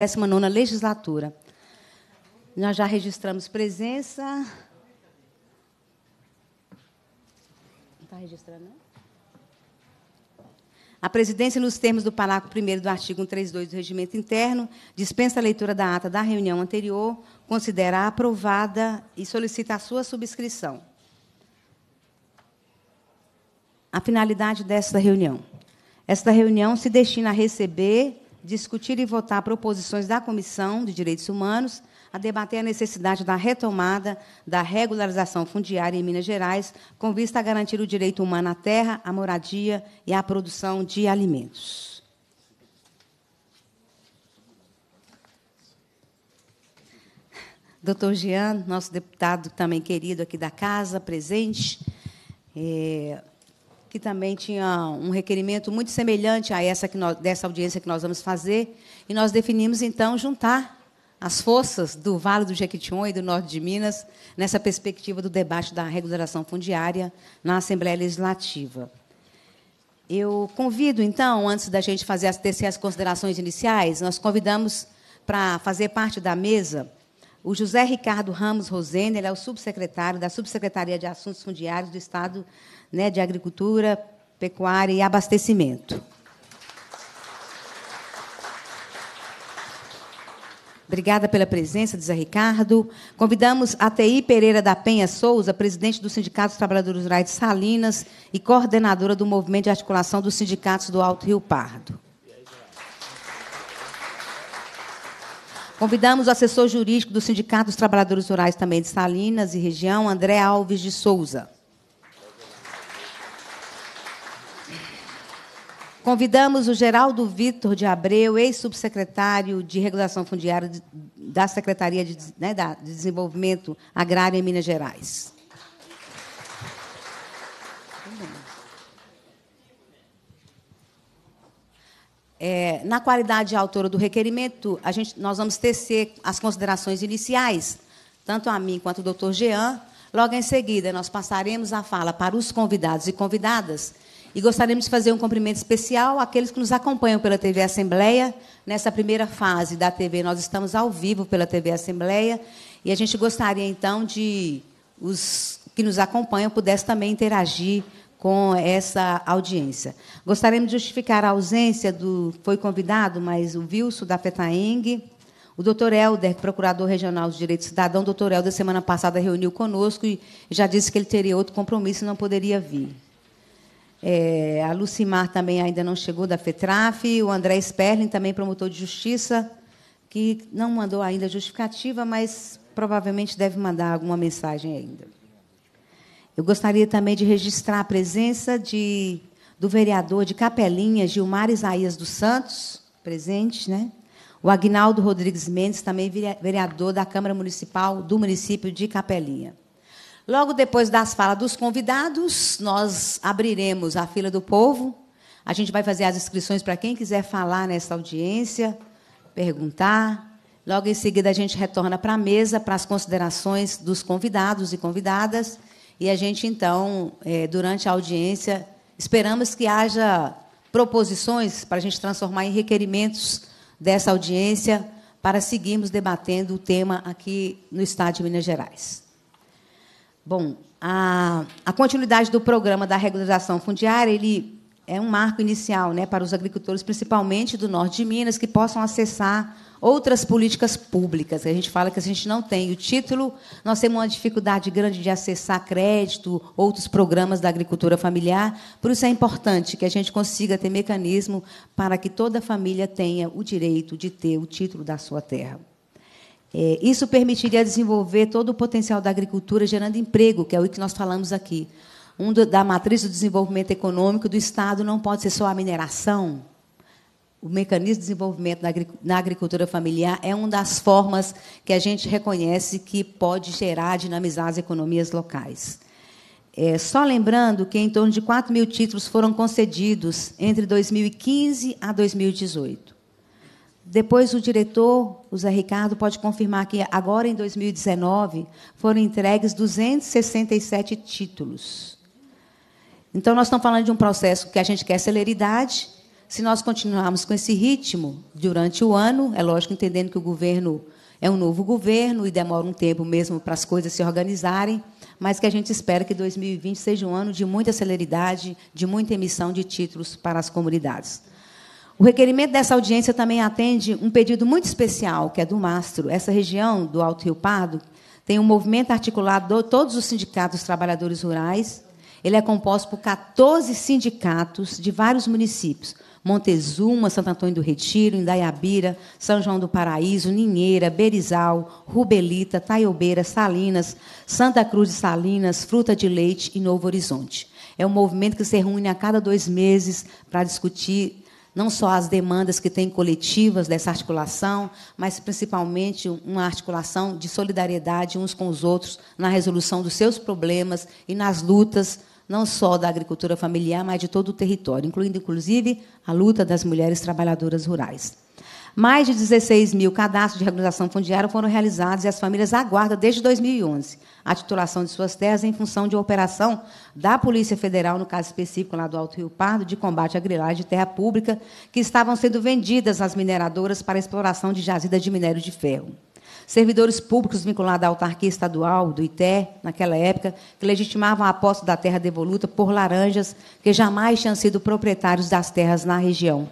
19 legislatura. Nós já registramos presença. Está registrando? Não? A presidência, nos termos do parágrafo 1 do artigo 132 do Regimento Interno, dispensa a leitura da ata da reunião anterior, considera aprovada e solicita a sua subscrição. A finalidade desta reunião. Esta reunião se destina a receber discutir e votar proposições da Comissão de Direitos Humanos a debater a necessidade da retomada da regularização fundiária em Minas Gerais, com vista a garantir o direito humano à terra, à moradia e à produção de alimentos. Doutor Jean, nosso deputado também querido aqui da casa, presente, é, que também tinha um requerimento muito semelhante a essa que nós, dessa audiência que nós vamos fazer, e nós definimos então juntar as forças do Vale do Jequitinhonha e do Norte de Minas nessa perspectiva do debate da regulação fundiária na Assembleia Legislativa. Eu convido então, antes da gente fazer as terceiras as considerações iniciais, nós convidamos para fazer parte da mesa o José Ricardo Ramos Rosene, ele é o subsecretário da Subsecretaria de Assuntos Fundiários do Estado né, de agricultura, pecuária e abastecimento. Obrigada pela presença, diz a Ricardo. Convidamos a TI Pereira da Penha Souza, presidente do Sindicato dos Trabalhadores Rurais de Salinas e coordenadora do movimento de articulação dos sindicatos do Alto Rio Pardo. Convidamos o assessor jurídico do Sindicato dos Trabalhadores Rurais também de Salinas e região, André Alves de Souza. Convidamos o Geraldo Vitor de Abreu, ex-subsecretário de Regulação Fundiária da Secretaria de, né, Desenvolvimento Agrário em Minas Gerais. É, na qualidade de autora do requerimento, a gente, nós vamos tecer as considerações iniciais, tanto a mim quanto o doutor Jean. Logo em seguida, nós passaremos a fala para os convidados e convidadas e gostaríamos de fazer um cumprimento especial àqueles que nos acompanham pela TV Assembleia. Nessa primeira fase da TV, nós estamos ao vivo pela TV Assembleia. E a gente gostaria, então, de os que nos acompanham pudessem também interagir com essa audiência. Gostaríamos de justificar a ausência do. Foi convidado, mas o Vilso da FETAENG. O doutor Helder, procurador regional dos direitos cidadão, doutor Helder, semana passada reuniu conosco e já disse que ele teria outro compromisso e não poderia vir. É, a Lucimar também ainda não chegou da FETRAF, o André Sperling, também promotor de justiça, que não mandou ainda justificativa, mas provavelmente deve mandar alguma mensagem ainda. Eu gostaria também de registrar a presença de, do vereador de Capelinha, Gilmar Isaías dos Santos, presente, né? O Agnaldo Rodrigues Mendes, também vereador da Câmara Municipal do município de Capelinha. Logo depois das falas dos convidados, nós abriremos a fila do povo. A gente vai fazer as inscrições para quem quiser falar nessa audiência, perguntar. Logo em seguida, a gente retorna para a mesa, para as considerações dos convidados e convidadas. E a gente, então, é, durante a audiência, esperamos que haja proposições para a gente transformar em requerimentos dessa audiência para seguirmos debatendo o tema aqui no Estado de Minas Gerais. Bom, a, a continuidade do programa da regularização fundiária, ele é um marco inicial né, para os agricultores, principalmente do norte de Minas, que possam acessar outras políticas públicas. A gente fala que a gente não tem o título, nós temos uma dificuldade grande de acessar crédito, outros programas da agricultura familiar. Por isso é importante que a gente consiga ter mecanismo para que toda família tenha o direito de ter o título da sua terra. É, isso permitiria desenvolver todo o potencial da agricultura, gerando emprego, que é o que nós falamos aqui. Um do, da matriz do desenvolvimento econômico do Estado não pode ser só a mineração. O mecanismo de desenvolvimento na, na agricultura familiar é uma das formas que a gente reconhece que pode gerar, dinamizar as economias locais. É, só lembrando que em torno de 4 mil títulos foram concedidos entre 2015 a 2018. Depois o diretor, o Zé Ricardo, pode confirmar que agora em 2019 foram entregues 267 títulos. Então nós estamos falando de um processo que a gente quer celeridade. Se nós continuarmos com esse ritmo durante o ano, é lógico entendendo que o governo é um novo governo e demora um tempo mesmo para as coisas se organizarem, mas que a gente espera que 2020 seja um ano de muita celeridade, de muita emissão de títulos para as comunidades. O requerimento dessa audiência também atende um pedido muito especial, que é do Mastro. Essa região do Alto Rio Pardo tem um movimento articulado de todos os sindicatos trabalhadores rurais. Ele é composto por 14 sindicatos de vários municípios. Montezuma, Santo Antônio do Retiro, Indaiabira, São João do Paraíso, Ninheira, Berizal, Rubelita, Taiobeira, Salinas, Santa Cruz de Salinas, Fruta de Leite e Novo Horizonte. É um movimento que se reúne a cada dois meses para discutir não só as demandas que tem coletivas dessa articulação, mas principalmente uma articulação de solidariedade uns com os outros na resolução dos seus problemas e nas lutas não só da agricultura familiar, mas de todo o território, incluindo inclusive a luta das mulheres trabalhadoras rurais. Mais de 16 mil cadastros de regularização fundiária foram realizados e as famílias aguardam desde 2011 a titulação de suas terras em função de uma operação da Polícia Federal, no caso específico lá do Alto Rio Pardo, de combate à grilagem de terra pública que estavam sendo vendidas às mineradoras para exploração de jazidas de minério de ferro servidores públicos vinculados à autarquia estadual do ITE, naquela época, que legitimavam a posse da terra devoluta por laranjas que jamais tinham sido proprietários das terras na região.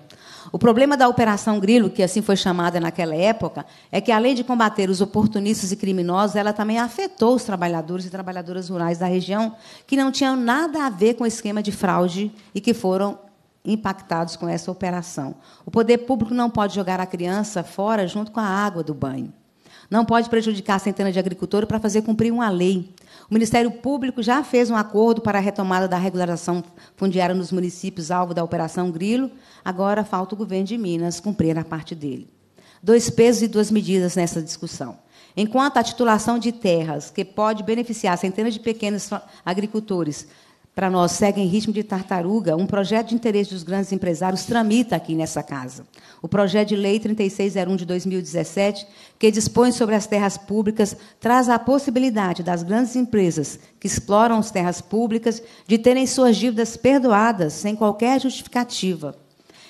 O problema da Operação Grilo, que assim foi chamada naquela época, é que além de combater os oportunistas e criminosos, ela também afetou os trabalhadores e trabalhadoras rurais da região, que não tinham nada a ver com o esquema de fraude e que foram impactados com essa operação. O poder público não pode jogar a criança fora junto com a água do banho. Não pode prejudicar centenas de agricultores para fazer cumprir uma lei. O Ministério Público já fez um acordo para a retomada da regularização fundiária nos municípios alvo da Operação Grilo. Agora falta o governo de Minas cumprir a parte dele. Dois pesos e duas medidas nessa discussão. Enquanto a titulação de terras, que pode beneficiar centenas de pequenos agricultores, para nós, segue em ritmo de tartaruga, um projeto de interesse dos grandes empresários tramita aqui nessa casa. O projeto de lei 3601 de 2017, que dispõe sobre as terras públicas, traz a possibilidade das grandes empresas que exploram as terras públicas de terem suas dívidas perdoadas sem qualquer justificativa.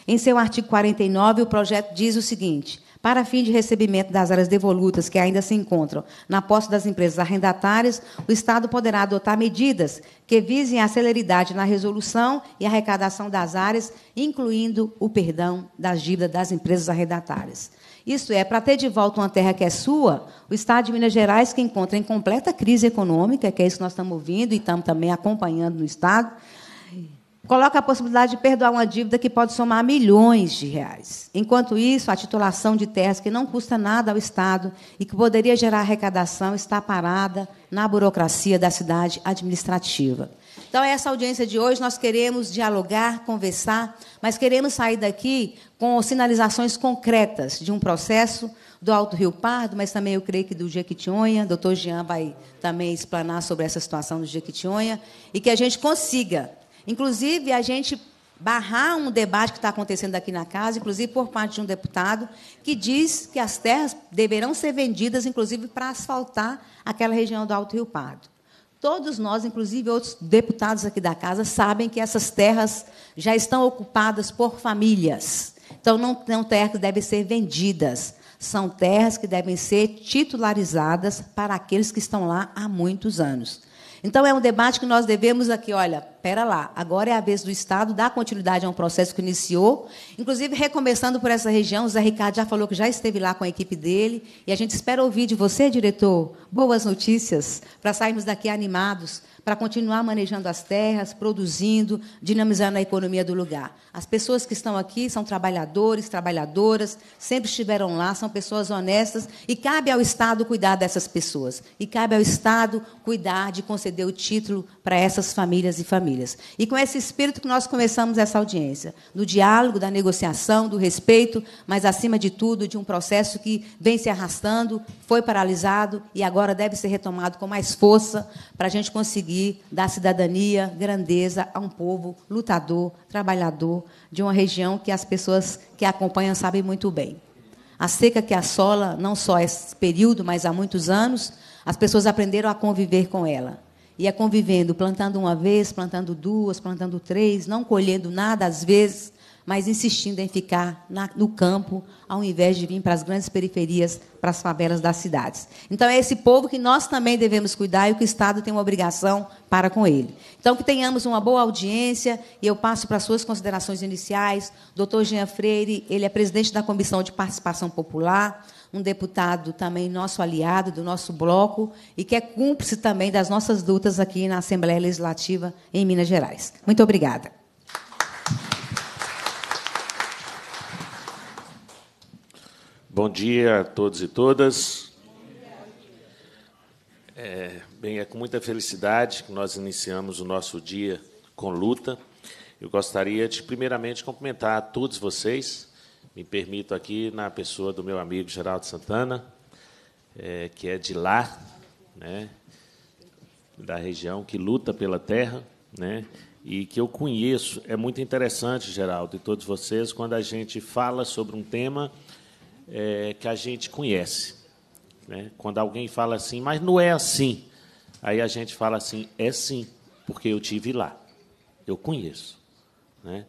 Em seu artigo 49, o projeto diz o seguinte: para fim de recebimento das áreas devolutas que ainda se encontram na posse das empresas arrendatárias, o Estado poderá adotar medidas que visem a celeridade na resolução e arrecadação das áreas, incluindo o perdão das dívidas das empresas arrendatárias. Isso é, para ter de volta uma terra que é sua, o Estado de Minas Gerais, que encontra em completa crise econômica, que é isso que nós estamos ouvindo e estamos também acompanhando no Estado, coloca a possibilidade de perdoar uma dívida que pode somar milhões de reais. Enquanto isso, a titulação de terras que não custa nada ao Estado e que poderia gerar arrecadação está parada na burocracia da cidade administrativa. Então, essa audiência de hoje, nós queremos dialogar, conversar, mas queremos sair daqui com sinalizações concretas de um processo do Alto Rio Pardo, mas também eu creio que do Jequitinhonha. Doutor Jean vai também explanar sobre essa situação do Jequitinhonha. E que a gente consiga Inclusive, a gente barrar um debate que está acontecendo aqui na casa, inclusive por parte de um deputado, que diz que as terras deverão ser vendidas, inclusive, para asfaltar aquela região do Alto Rio Pardo. Todos nós, inclusive outros deputados aqui da casa, sabem que essas terras já estão ocupadas por famílias. Então, não são terras que devem ser vendidas, são terras que devem ser titularizadas para aqueles que estão lá há muitos anos. Então, é um debate que nós devemos aqui, olha, pera lá, agora é a vez do Estado dar continuidade a um processo que iniciou, inclusive recomeçando por essa região, o Zé Ricardo já falou que já esteve lá com a equipe dele, e a gente espera ouvir de você, diretor, boas notícias, para sairmos daqui animados, para continuar manejando as terras, produzindo, dinamizando a economia do lugar. As pessoas que estão aqui são trabalhadores, trabalhadoras, sempre estiveram lá, são pessoas honestas, e cabe ao Estado cuidar dessas pessoas, e cabe ao Estado cuidar de conceder o título para essas famílias e famílias. E com esse espírito que nós começamos essa audiência, do diálogo, da negociação, do respeito, mas acima de tudo de um processo que vem se arrastando, foi paralisado e agora deve ser retomado com mais força para a gente conseguir dar cidadania, grandeza a um povo lutador, trabalhador de uma região que as pessoas que a acompanham sabem muito bem. A seca que assola não só esse período, mas há muitos anos, as pessoas aprenderam a conviver com ela. e é convivendo, plantando uma vez, plantando duas, plantando três, não colhendo nada às vezes, mas insistindo em ficar na, no campo, ao invés de vir para as grandes periferias, para as favelas das cidades. Então, é esse povo que nós também devemos cuidar e que o Estado tem uma obrigação para com ele. Então, que tenhamos uma boa audiência e eu passo para as suas considerações iniciais. Doutor Jean Freire, ele é presidente da Comissão de Participação Popular um deputado também nosso aliado, do nosso bloco, e que é cúmplice também das nossas lutas aqui na Assembleia Legislativa em Minas Gerais. Muito obrigada. Bom dia a todos e todas. É, bem, é com muita felicidade que nós iniciamos o nosso dia com luta. Eu gostaria de, primeiramente, cumprimentar a todos vocês me permito aqui, na pessoa do meu amigo Geraldo Santana, é, que é de lá, né, da região, que luta pela terra, né, e que eu conheço. É muito interessante, Geraldo, e todos vocês, quando a gente fala sobre um tema é, que a gente conhece. Né? Quando alguém fala assim, mas não é assim. Aí a gente fala assim, é sim, porque eu tive lá, eu conheço. Né?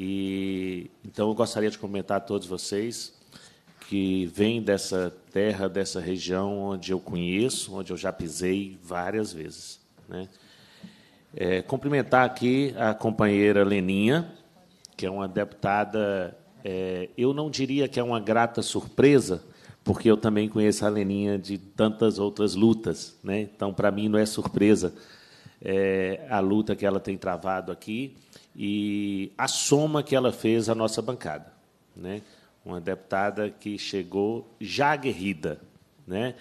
E então eu gostaria de comentar a todos vocês que vêm dessa terra, dessa região onde eu conheço, onde eu já pisei várias vezes, né? É, cumprimentar aqui a companheira Leninha, que é uma deputada. É, eu não diria que é uma grata surpresa, porque eu também conheço a Leninha de tantas outras lutas, né? Então, para mim não é surpresa é, a luta que ela tem travado aqui e a soma que ela fez à nossa bancada. Né? Uma deputada que chegou já aguerrida. Né?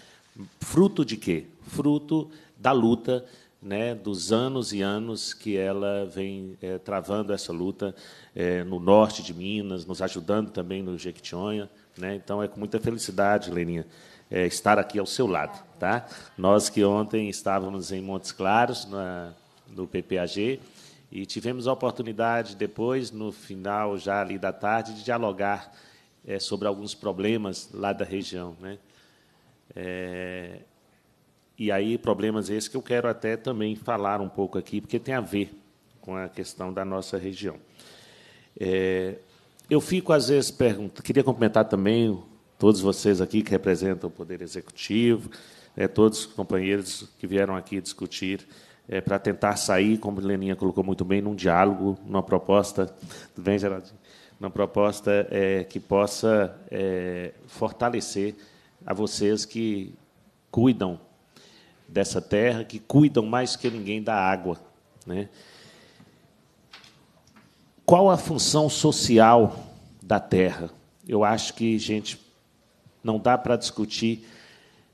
Fruto de quê? Fruto da luta né, dos anos e anos que ela vem é, travando essa luta é, no norte de Minas, nos ajudando também no Jequitinhonha. Né? Então, é com muita felicidade, Leninha, é, estar aqui ao seu lado. Tá? Nós que ontem estávamos em Montes Claros, na, no PPAG, e tivemos a oportunidade depois, no final já ali da tarde, de dialogar é, sobre alguns problemas lá da região, né? É, e aí problemas esses que eu quero até também falar um pouco aqui, porque tem a ver com a questão da nossa região. É, eu fico às vezes perguntando, queria cumprimentar também todos vocês aqui que representam o Poder Executivo, é todos os companheiros que vieram aqui discutir é, para tentar sair, como a Leninha colocou muito bem, num diálogo, numa proposta. Tudo bem, Geraldinho? Uma proposta é, que possa é, fortalecer a vocês que cuidam dessa terra, que cuidam mais que ninguém da água. Né? Qual a função social da terra? Eu acho que, gente, não dá para discutir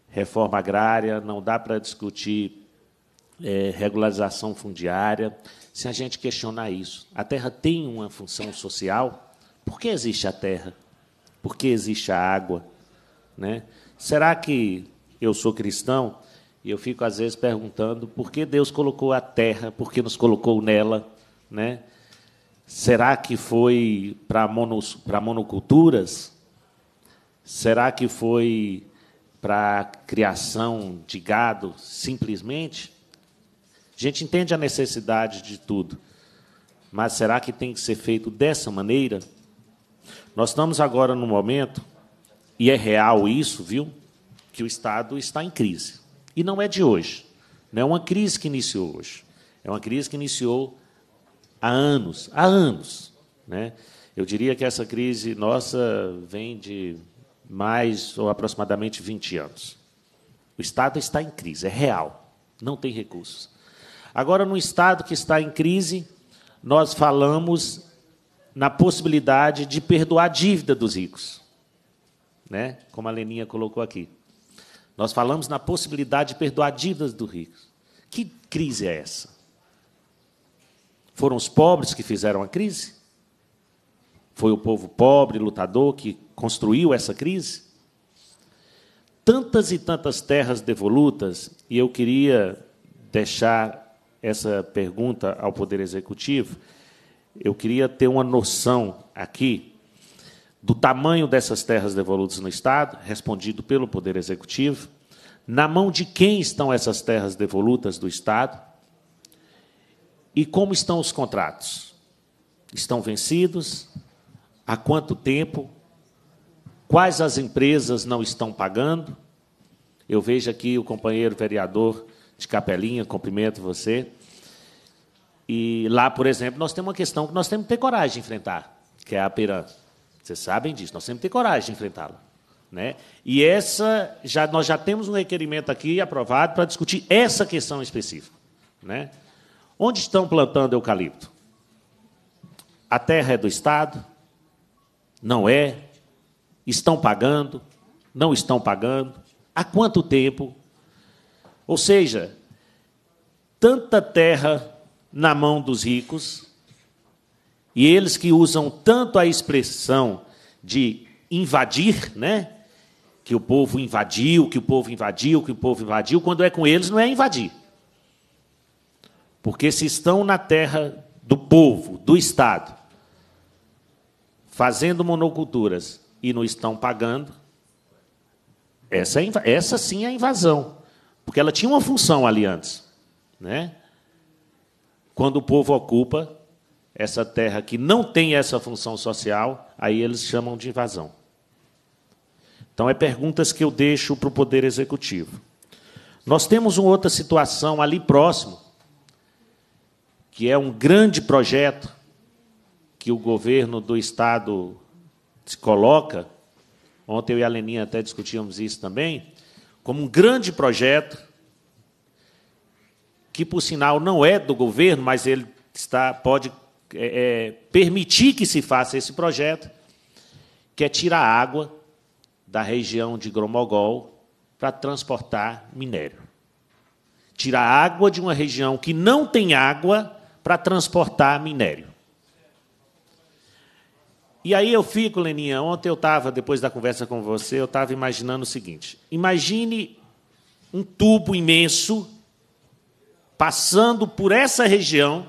reforma agrária, não dá para discutir é, regularização fundiária, se a gente questionar isso, a terra tem uma função social? Por que existe a terra? Por que existe a água? Né? Será que eu sou cristão e eu fico às vezes perguntando por que Deus colocou a terra, por que nos colocou nela, né? Será que foi para monos, monoculturas? Será que foi para criação de gado simplesmente? A gente entende a necessidade de tudo, mas será que tem que ser feito dessa maneira? Nós estamos agora num momento, e é real isso, viu? Que o Estado está em crise. E não é de hoje. Não é uma crise que iniciou hoje. É uma crise que iniciou há anos. Há anos. Né? Eu diria que essa crise nossa vem de mais ou aproximadamente 20 anos. O Estado está em crise, é real. Não tem recursos. Agora, no Estado que está em crise, nós falamos na possibilidade de perdoar a dívida dos ricos, né? como a Leninha colocou aqui. Nós falamos na possibilidade de perdoar dívidas dos ricos. Que crise é essa? Foram os pobres que fizeram a crise? Foi o povo pobre, lutador, que construiu essa crise? Tantas e tantas terras devolutas, e eu queria deixar essa pergunta ao Poder Executivo, eu queria ter uma noção aqui do tamanho dessas terras devolutas no Estado, respondido pelo Poder Executivo, na mão de quem estão essas terras devolutas do Estado e como estão os contratos. Estão vencidos? Há quanto tempo? Quais as empresas não estão pagando? Eu vejo aqui o companheiro vereador de Capelinha, cumprimento você. E lá, por exemplo, nós temos uma questão que nós temos que ter coragem de enfrentar, que é a piranha. Vocês sabem disso, nós temos que ter coragem de enfrentá-la. Né? E essa, já, nós já temos um requerimento aqui aprovado para discutir essa questão específica. Né? Onde estão plantando eucalipto? A terra é do Estado? Não é? Estão pagando? Não estão pagando? Há quanto tempo ou seja, tanta terra na mão dos ricos, e eles que usam tanto a expressão de invadir, né? Que o povo invadiu, que o povo invadiu, que o povo invadiu, quando é com eles não é invadir. Porque se estão na terra do povo, do Estado, fazendo monoculturas e não estão pagando, essa, é essa sim é invasão. Porque ela tinha uma função ali antes. Né? Quando o povo ocupa essa terra que não tem essa função social, aí eles chamam de invasão. Então, é perguntas que eu deixo para o Poder Executivo. Nós temos uma outra situação ali próximo, que é um grande projeto que o governo do Estado se coloca. Ontem eu e a Leninha até discutíamos isso também como um grande projeto, que por sinal não é do governo, mas ele está, pode é, é, permitir que se faça esse projeto, que é tirar água da região de Gromogol para transportar minério. Tirar água de uma região que não tem água para transportar minério. E aí eu fico, Leninha, ontem eu estava, depois da conversa com você, eu estava imaginando o seguinte: imagine um tubo imenso passando por essa região,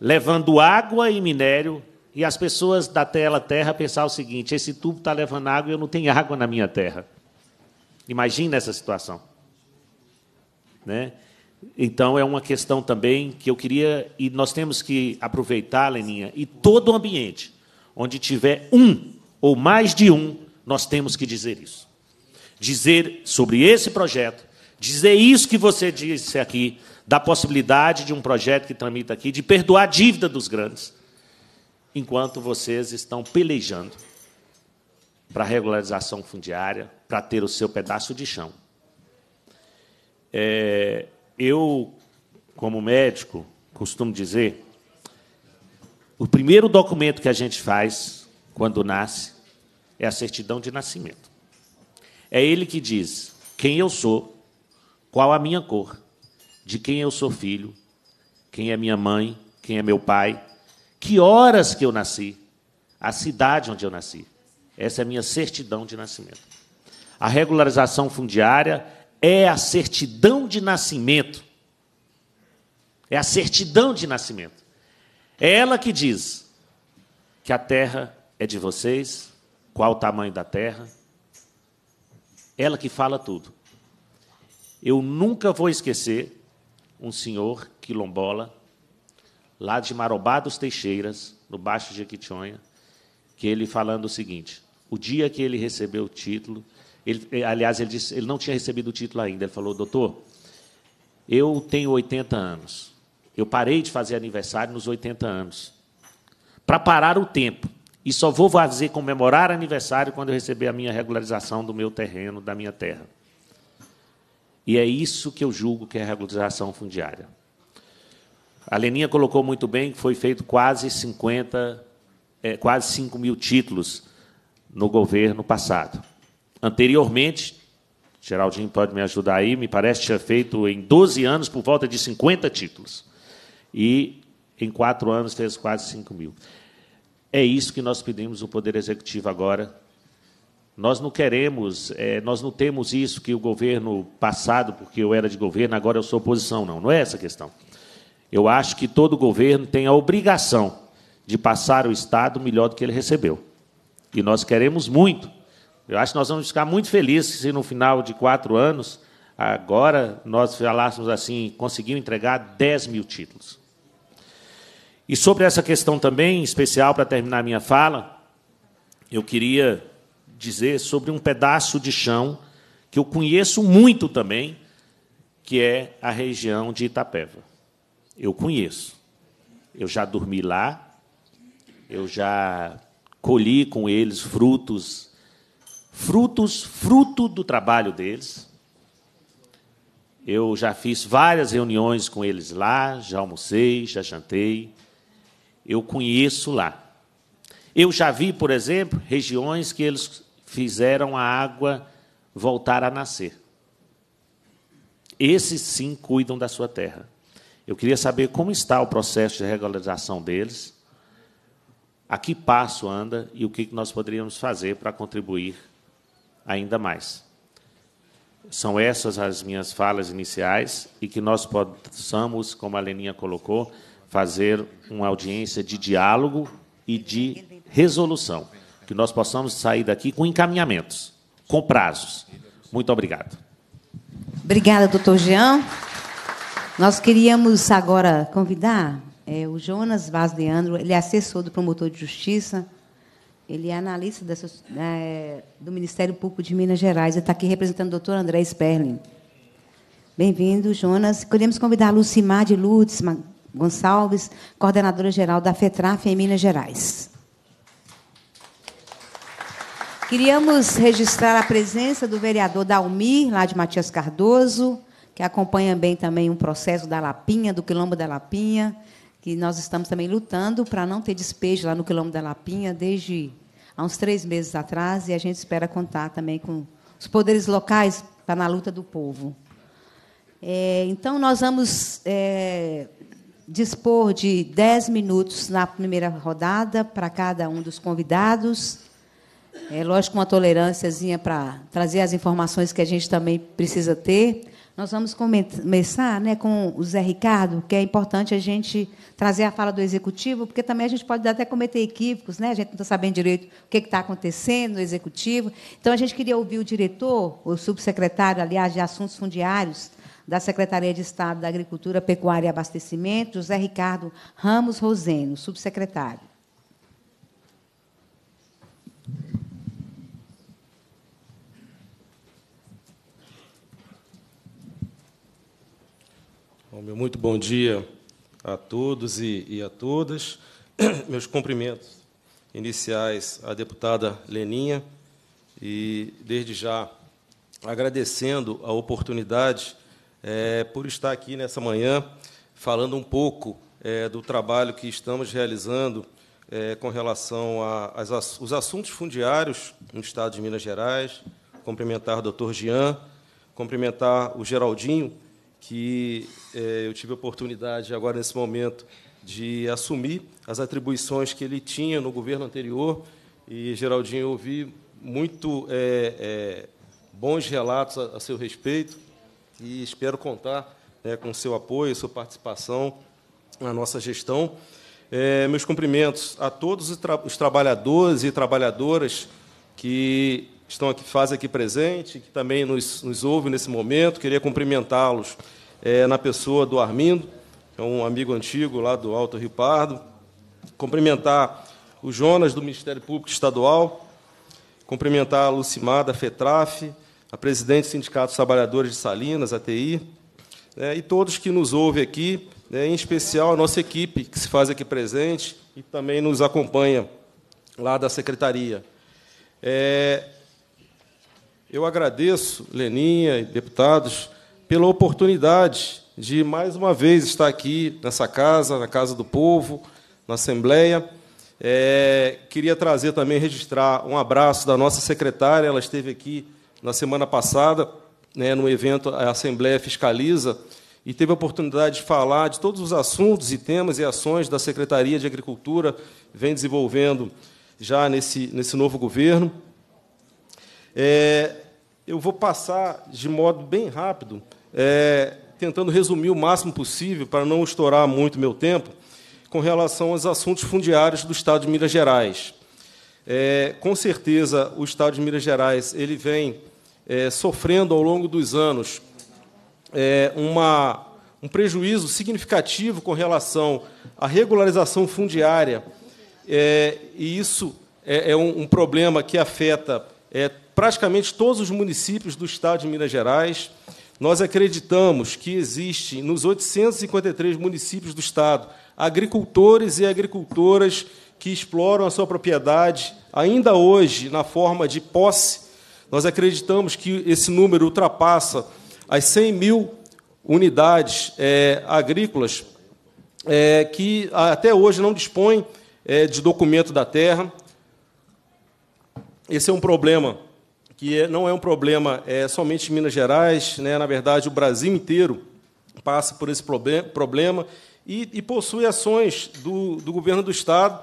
levando água e minério, e as pessoas da tela terra pensar o seguinte: esse tubo está levando água e eu não tenho água na minha terra. Imagine essa situação. Né? Então, é uma questão também que eu queria, e nós temos que aproveitar, Leninha, e todo o ambiente onde tiver um ou mais de um, nós temos que dizer isso. Dizer sobre esse projeto, dizer isso que você disse aqui, da possibilidade de um projeto que tramita aqui, de perdoar a dívida dos grandes, enquanto vocês estão pelejando para regularização fundiária, para ter o seu pedaço de chão. É, eu, como médico, costumo dizer: o primeiro documento que a gente faz quando nasce é a certidão de nascimento. É ele que diz quem eu sou, qual a minha cor, de quem eu sou filho, quem é minha mãe, quem é meu pai, que horas que eu nasci, a cidade onde eu nasci. Essa é a minha certidão de nascimento. A regularização fundiária é a certidão de nascimento. É a certidão de nascimento. É ela que diz que a terra é de vocês, qual o tamanho da terra. Ela que fala tudo. Eu nunca vou esquecer um senhor quilombola, lá de Marobá dos Teixeiras, no Baixo de Equitonha, que ele falando o seguinte: o dia que ele recebeu o título, ele, eh, aliás, ele disse, ele não tinha recebido o título ainda. Ele falou, doutor, eu tenho 80 anos. Eu parei de fazer aniversário nos 80 anos. Para parar o tempo. E só vou fazer comemorar aniversário quando eu receber a minha regularização do meu terreno, da minha terra. E é isso que eu julgo que é a regularização fundiária. A Leninha colocou muito bem que foi feito quase 50, é, eh, quase 5 mil títulos no governo passado. Anteriormente, Geraldinho pode me ajudar aí, me parece que tinha feito em 12 anos por volta de 50 títulos. E em quatro anos fez quase 5 mil. É isso que nós pedimos ao Poder Executivo agora. Nós não queremos, é, nós não temos isso que o governo passado, porque eu era de governo, agora eu sou oposição, não. Não é essa a questão. Eu acho que todo governo tem a obrigação de passar o Estado melhor do que ele recebeu. E nós queremos muito eu acho que nós vamos ficar muito felizes se no final de quatro anos, agora, nós falássemos assim, conseguiu entregar 10 mil títulos. E sobre essa questão também, especial para terminar minha fala, eu queria dizer sobre um pedaço de chão que eu conheço muito também, que é a região de Itapeva. Eu conheço. Eu já dormi lá, eu já colhi com eles frutos frutos, fruto do trabalho deles. Eu já fiz várias reuniões com eles lá, já almocei, já jantei. Eu conheço lá. Eu já vi, por exemplo, regiões que eles fizeram a água voltar a nascer. Esses sim cuidam da sua terra. Eu queria saber como está o processo de regularização deles, a que passo anda e o que nós poderíamos fazer para contribuir ainda mais. São essas as minhas falas iniciais e que nós possamos, como a Leninha colocou, fazer uma audiência de diálogo e de resolução. Que nós possamos sair daqui com encaminhamentos, com prazos. Muito obrigado. Obrigada, doutor Jean. Nós queríamos agora convidar é, o Jonas Vaz Leandro, ele é assessor do promotor de justiça. Ele é analista é, do Ministério Público de Minas Gerais. Ele está aqui representando o doutor André Sperling. Bem-vindo, Jonas. Queremos convidar a Lucimar de Lourdes Gonçalves, coordenadora-geral da FETRAF em Minas Gerais. Queríamos registrar a presença do vereador Dalmir, lá de Matias Cardoso, que acompanha bem também um processo da Lapinha, do Quilombo da Lapinha que nós estamos também lutando para não ter despejo lá no quilômetro da Lapinha desde há uns três meses atrás e a gente espera contar também com os poderes locais para na luta do povo. É, então, nós vamos é, dispor de dez minutos na primeira rodada para cada um dos convidados. É lógico, uma tolerânciazinha para trazer as informações que a gente também precisa ter. Nós vamos começar né, com o Zé Ricardo, que é importante a gente trazer a fala do executivo, porque também a gente pode até cometer equívocos, né? a gente não está sabendo direito o que está acontecendo no executivo. Então, a gente queria ouvir o diretor, o subsecretário, aliás, de Assuntos Fundiários, da Secretaria de Estado da Agricultura, Pecuária e Abastecimento, José Ricardo Ramos Roseno, subsecretário. meu muito bom dia a todos e, e a todas. Meus cumprimentos iniciais à deputada Leninha e, desde já, agradecendo a oportunidade é, por estar aqui nessa manhã falando um pouco é, do trabalho que estamos realizando é, com relação aos assuntos fundiários no Estado de Minas Gerais, cumprimentar o doutor Jean, cumprimentar o Geraldinho, que eh, eu tive a oportunidade, agora nesse momento, de assumir as atribuições que ele tinha no governo anterior. E, Geraldinho, eu ouvi muito eh, eh, bons relatos a, a, seu respeito e espero contar né, com seu apoio, sua participação na nossa gestão. meus cumprimentos a todos os, tra os trabalhadores e trabalhadoras que estão aqui, fazem aqui presente, que também nos, nos ouvem nesse momento. Queria cumprimentá-los é, na pessoa do Armindo, que é um amigo antigo lá do Alto Rio Pardo. Cumprimentar o Jonas, do Ministério Público Estadual. Cumprimentar a Lucimar, da FETRAF, a presidente do Sindicato dos Trabalhadores de Salinas, ATI, é, né, e todos que nos ouvem aqui, né, em especial a nossa equipe, que se faz aqui presente e também nos acompanha lá da Secretaria. É, eu agradeço, Leninha e deputados, pela oportunidade de, mais uma vez, estar aqui nessa casa, na Casa do Povo, na Assembleia. É, queria trazer também, registrar um abraço da nossa secretária, ela esteve aqui na semana passada, né, no evento A Assembleia Fiscaliza, e teve a oportunidade de falar de todos os assuntos e temas e ações da Secretaria de Agricultura vem desenvolvendo já nesse, nesse novo governo. É, eu vou passar de modo bem rápido, é, tentando resumir o máximo possível, para não estourar muito meu tempo, com relação aos assuntos fundiários do Estado de Minas Gerais. É, com certeza, o Estado de Minas Gerais ele vem é, sofrendo ao longo dos anos é, uma, um prejuízo significativo com relação à regularização fundiária, é, e isso é, um, problema que afeta praticamente todos os municípios do estado de Minas Gerais. Nós acreditamos que existem nos 853 municípios do estado agricultores e agricultoras que exploram a sua propriedade ainda hoje na forma de posse. Nós acreditamos que esse número ultrapassa as 100 mil unidades é, agrícolas é, que até hoje não dispõem é, de documento da terra. Esse é um problema que não é um problema é, somente de Minas Gerais, né? na verdade, o Brasil inteiro passa por esse problema e, e possui ações do, do, governo do Estado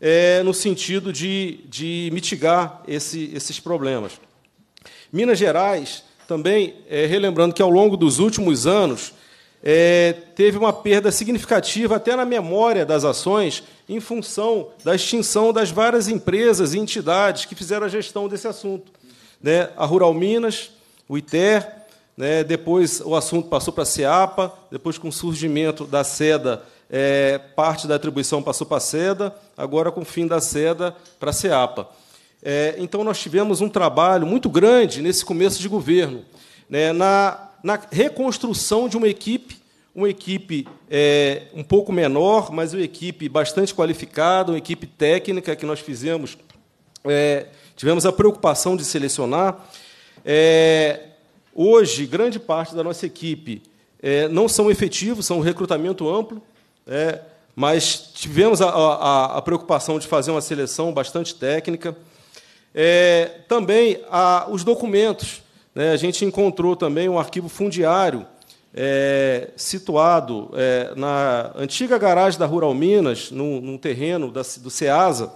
é, no sentido de, de mitigar esse, esses problemas. Minas Gerais, também, é, relembrando que ao longo dos últimos anos, é, teve uma perda significativa até na memória das ações, em função da extinção das várias empresas e entidades que fizeram a gestão desse assunto né, a Rural Minas, o ITER, né, depois o assunto passou para a CEAPA, depois com o surgimento da SEDA, é, parte da atribuição passou para a SEDA, agora com o fim da SEDA para a CEAPA. É, então, nós tivemos um trabalho muito grande nesse começo de governo, né, na, na, reconstrução de uma equipe, uma equipe é, um pouco menor, mas uma equipe bastante qualificada, uma equipe técnica que nós fizemos é, Tivemos a preocupação de selecionar. É, hoje, grande parte da nossa equipe é, não são efetivos, são um recrutamento amplo, é, mas tivemos a, a, a, preocupação de fazer uma seleção bastante técnica. É, também a, os documentos. Né, a gente encontrou também um arquivo fundiário é, situado é, na antiga garagem da Rural Minas, num, num terreno da, do SEASA,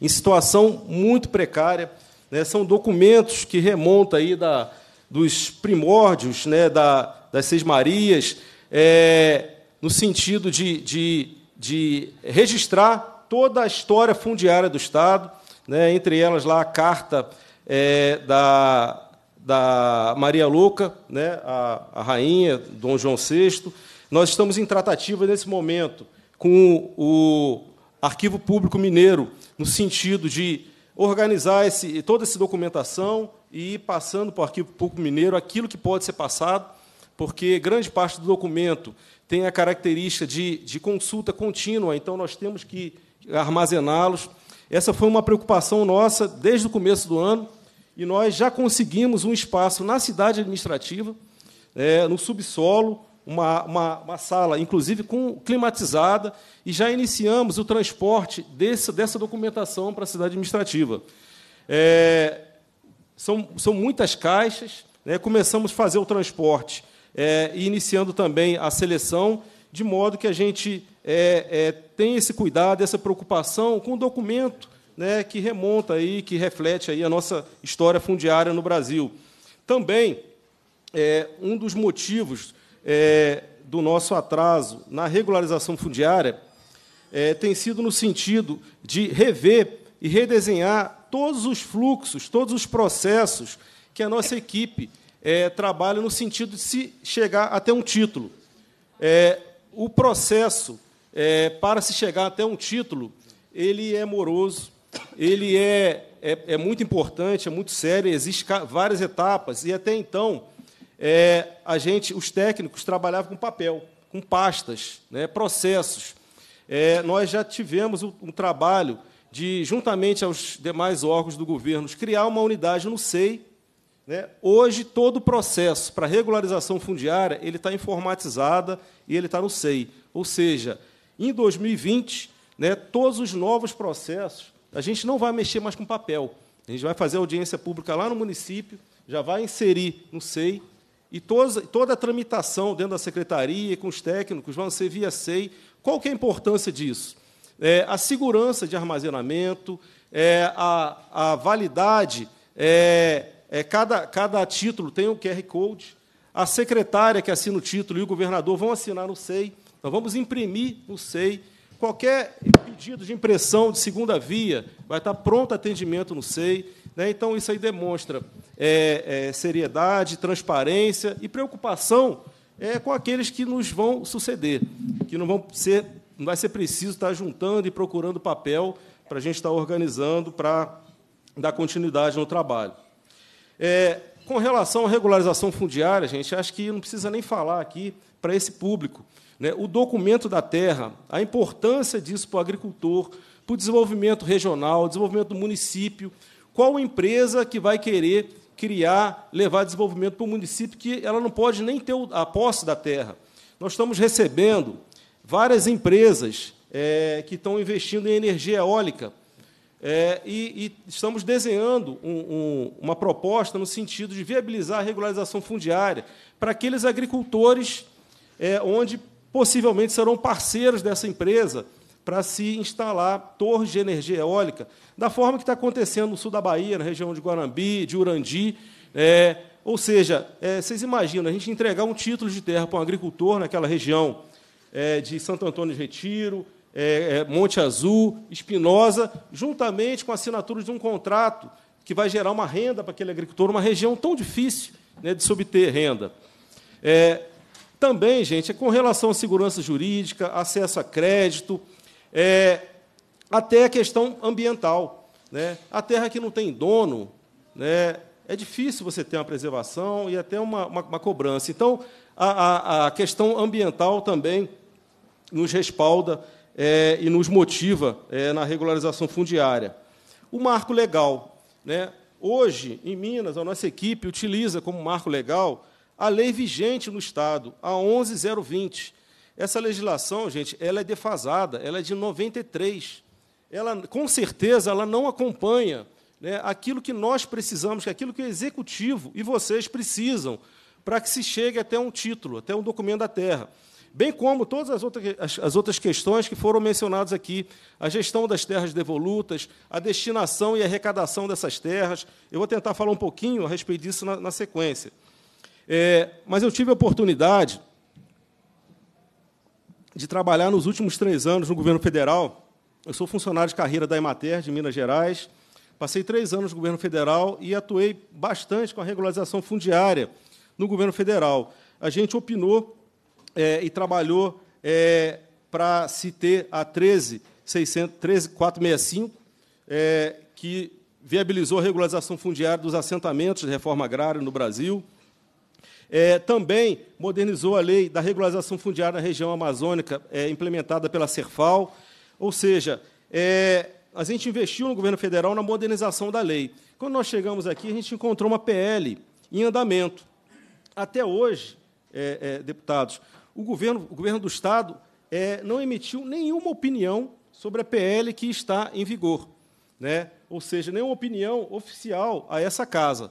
em situação muito precária. Né? São documentos que remontam aí da, dos primórdios né? da, das Seis Marias, é, no sentido de, de, de, registrar toda a história fundiária do Estado, né? entre elas lá a carta é, da, da Maria Louca, né? a, a rainha Dom João VI. Nós estamos em tratativa nesse momento com o Arquivo Público Mineiro no sentido de organizar esse, toda essa documentação e ir passando para o Arquivo Público Mineiro aquilo que pode ser passado, porque grande parte do documento tem a característica de, de consulta contínua, então nós temos que armazená-los. Essa foi uma preocupação nossa desde o começo do ano, e nós já conseguimos um espaço na cidade administrativa, é, no subsolo, uma, uma, uma, sala, inclusive com climatizada, e já iniciamos o transporte desse, dessa documentação para a cidade administrativa. É, são, são muitas caixas, né? começamos a fazer o transporte é, e iniciando também a seleção, de modo que a gente é, é tem esse cuidado, essa preocupação com o documento né, que remonta aí, que reflete aí a nossa história fundiária no Brasil. Também é, um dos motivos é, do nosso atraso na regularização fundiária é, tem sido no sentido de rever e redesenhar todos os fluxos, todos os processos que a nossa equipe é, trabalha no sentido de se chegar até um título. É, o processo é, para se chegar até um título ele é moroso, ele é, é, é muito importante, é muito sério, existem várias etapas, e até então é, a gente, os técnicos trabalhavam com papel, com pastas, né, processos. É, nós já tivemos um, um, trabalho de, juntamente aos demais órgãos do governo, criar uma unidade no SEI. Né? Hoje, todo o processo para regularização fundiária ele está informatizada e ele está no SEI. Ou seja, em 2020, né, todos os novos processos, a gente não vai mexer mais com papel. A gente vai fazer audiência pública lá no município, já vai inserir no SEI e toda, toda a tramitação dentro da secretaria, com os técnicos, vão ser via SEI. Qual que é a importância disso? É, a segurança de armazenamento, é, a, a, validade, é, é cada, cada título tem um QR Code. A secretária que assina o título e o governador vão assinar no SEI. Nós então, vamos imprimir no SEI. Qualquer pedido de impressão de segunda via vai estar pronto atendimento no SEI. Né? Então, isso aí demonstra é, é, seriedade, transparência e preocupação é, com aqueles que nos vão suceder, que não vão ser, não vai ser preciso estar juntando e procurando papel para a gente estar organizando para dar continuidade no trabalho. É, com relação à regularização fundiária, gente, acho que não precisa nem falar aqui para esse público. Né? O documento da terra, a importância disso para o agricultor, para o desenvolvimento regional, desenvolvimento do município, qual empresa que vai querer criar, levar desenvolvimento para o município que ela não pode nem ter a posse da terra. Nós estamos recebendo várias empresas é, que estão investindo em energia eólica é, e, e, estamos desenhando um, um, uma proposta no sentido de viabilizar a regularização fundiária para aqueles agricultores é, onde possivelmente serão parceiros dessa empresa para se instalar torres de energia eólica, da forma que está acontecendo no sul da Bahia, na região de Guarambi, de Urandi. É, ou seja, é, vocês imaginam, a gente entregar um título de terra para um agricultor naquela região é, de Santo Antônio de Retiro, é, é, Monte Azul, Espinosa, juntamente com a assinatura de um contrato que vai gerar uma renda para aquele agricultor, uma região tão difícil né, de se obter renda. É, também, gente, é com relação à segurança jurídica, acesso a crédito, é, até a questão ambiental. Né? A terra que não tem dono, né? é difícil você ter uma preservação e até uma, uma, uma cobrança. Então, a, a, a, questão ambiental também nos respalda é, e nos motiva é, na regularização fundiária. O marco legal. Né? Hoje, em Minas, a nossa equipe utiliza como marco legal a lei vigente no Estado, a 11020, essa legislação, gente, ela é defasada, ela é de 93. Ela, com certeza, ela não acompanha né, aquilo que nós precisamos, é aquilo que o executivo e vocês precisam para que se chegue até um título, até um documento da terra. Bem como todas as outras, as, as outras questões que foram mencionadas aqui, a gestão das terras devolutas, a destinação e arrecadação dessas terras. Eu vou tentar falar um pouquinho a respeito disso na, na sequência. É, mas eu tive a oportunidade de trabalhar nos últimos três anos no governo federal. Eu sou funcionário de carreira da Emater, de Minas Gerais. Passei três anos no governo federal e atuei bastante com a regularização fundiária no governo federal. A gente opinou é, e trabalhou é, para se ter a 13465, é, que viabilizou a regularização fundiária dos assentamentos de reforma agrária no Brasil. É, também modernizou a lei da regularização fundiária na região amazônica, é, implementada pela Cerfal. Ou seja, é, a gente investiu no governo federal na modernização da lei. Quando nós chegamos aqui, a gente encontrou uma PL em andamento. Até hoje, é, é, deputados, o governo, o governo do Estado é, não emitiu nenhuma opinião sobre a PL que está em vigor. Né? ou seja, nenhuma opinião oficial a essa casa.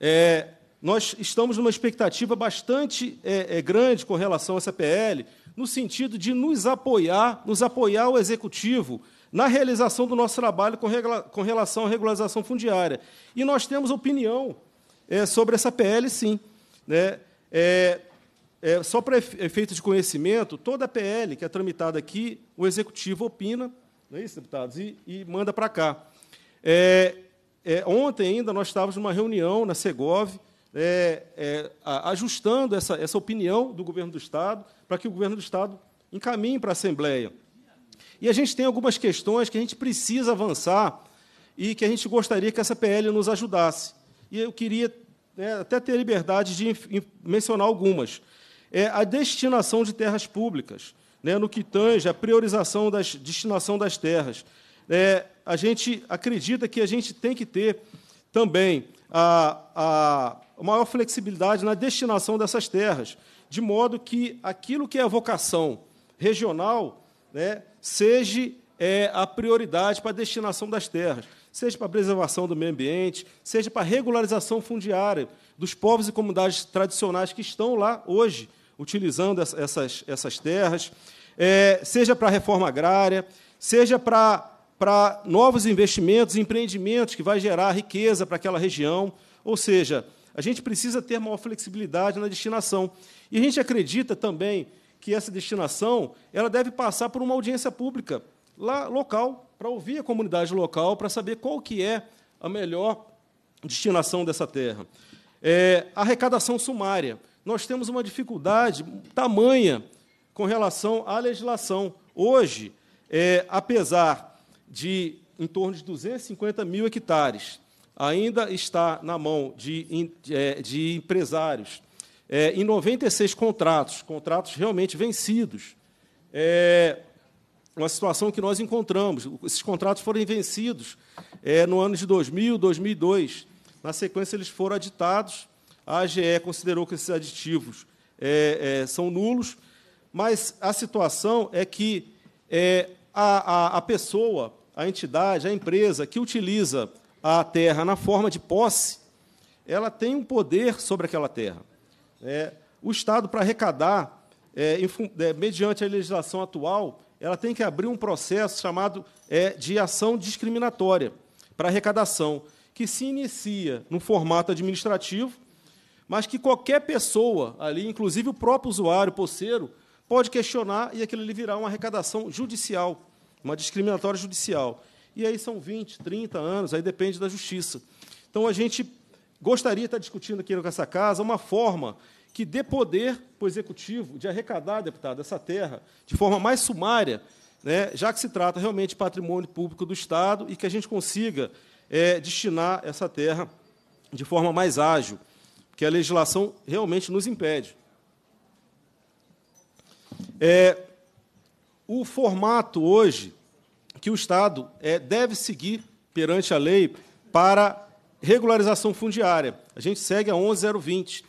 É, nós estamos numa expectativa bastante é, é, grande com relação a essa PL, no sentido de nos apoiar, nos apoiar o Executivo na realização do nosso trabalho com, regla, com relação à regularização fundiária. E nós temos opinião é, sobre essa PL, sim. Né? É, é, só para efeito de conhecimento, toda a PL que é tramitada aqui, o Executivo opina, não é isso, deputados? E, e manda para cá. É, ontem ainda nós estávamos numa reunião na Segov, é, é, ajustando essa, essa opinião do governo do Estado para que o governo do Estado encaminhe para a Assembleia. E a gente tem algumas questões que a gente precisa avançar e que a gente gostaria que essa PL nos ajudasse. E eu queria né, até ter liberdade de mencionar algumas. É a destinação de terras públicas, né, no que tange a priorização da destinação das terras. É, a gente acredita que a gente tem que ter também a, a, maior flexibilidade na destinação dessas terras, de modo que aquilo que é a vocação regional né, seja é, a prioridade para a destinação das terras, seja para a preservação do meio ambiente, seja para a regularização fundiária dos povos e comunidades tradicionais que estão lá hoje utilizando essas, essas terras, é, seja para a reforma agrária, seja para, para novos investimentos, empreendimentos que vai gerar riqueza para aquela região, ou seja, a gente precisa ter maior flexibilidade na destinação. E a gente acredita também que essa destinação ela deve passar por uma audiência pública lá local, para ouvir a comunidade local, para saber qual que é a melhor destinação dessa terra. É, arrecadação sumária. Nós temos uma dificuldade tamanha com relação à legislação. Hoje, é, apesar de em torno de 250 mil hectares ainda está na mão de, é, de empresários. É, em 96 contratos, contratos realmente vencidos. É uma situação que nós encontramos. Esses contratos foram vencidos é, no ano de 2000, 2002. Na sequência, eles foram aditados. A AGE considerou que esses aditivos é, é, são nulos, mas a situação é que é, a, a, a pessoa, a entidade, a empresa que utiliza a terra na forma de posse, ela tem um poder sobre aquela terra. É, o Estado, para arrecadar, é, é, mediante a legislação atual, ela tem que abrir um processo chamado é, de ação discriminatória para arrecadação, que se inicia no formato administrativo, mas que qualquer pessoa ali, inclusive o próprio usuário, posseiro, pode questionar e aquilo ali virá uma arrecadação judicial, uma discriminatória judicial e aí são 20, 30 anos, aí depende da justiça. Então a gente gostaria de estar discutindo aqui com essa casa uma forma que dê poder para o executivo de arrecadar, deputado, essa terra de forma mais sumária, né, já que se trata realmente de patrimônio público do Estado e que a gente consiga é, destinar essa terra de forma mais ágil, que a legislação realmente nos impede. É, o formato hoje que o Estado é, deve seguir perante a lei para regularização fundiária. A gente segue a 11020.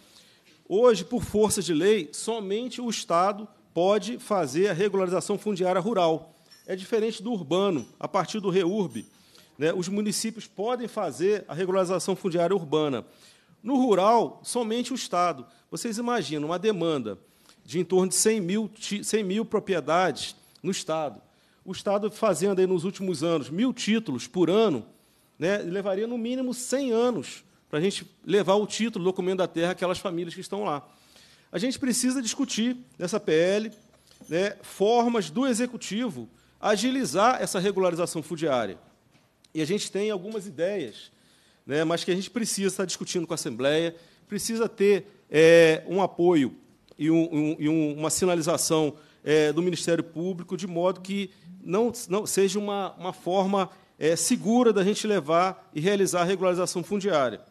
Hoje, por força de lei, somente o Estado pode fazer a regularização fundiária rural. É diferente do urbano, a partir do REURB. Né, os municípios podem fazer a regularização fundiária urbana. No rural, somente o Estado. Vocês imaginam uma demanda de em torno de 100 mil, 100 mil propriedades no Estado o Estado fazendo aí nos últimos anos mil títulos por ano, né, levaria no mínimo 100 anos para a gente levar o título, o documento da terra, aquelas famílias que estão lá. A gente precisa discutir nessa PL né, formas do Executivo agilizar essa regularização fundiária. E a gente tem algumas ideias, né, mas que a gente precisa estar discutindo com a Assembleia, precisa ter é, um apoio e, um, um, e uma sinalização é, do Ministério Público, de modo que não, não seja uma, uma forma é, segura da gente levar e realizar a regularização fundiária.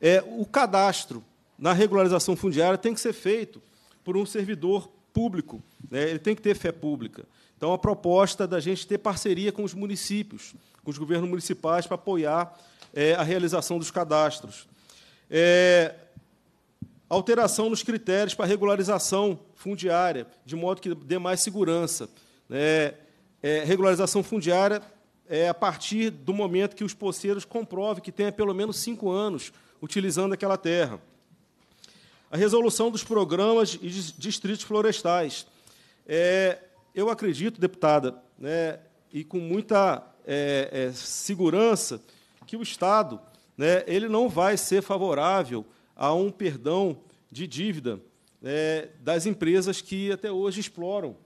É, o cadastro na regularização fundiária tem que ser feito por um servidor público, né? ele tem que ter fé pública. Então, a proposta da gente é ter parceria com os municípios, com os governos municipais, para apoiar é, a realização dos cadastros. É, alteração nos critérios para regularização fundiária, de modo que dê mais segurança. É, é, regularização fundiária é a partir do momento que os poceiros comprovem que tenha pelo menos cinco anos utilizando aquela terra. A resolução dos programas e distritos florestais. É, eu acredito, deputada, né, e com muita é, é, segurança, que o Estado né, ele não vai ser favorável a um perdão de dívida né, das empresas que até hoje exploram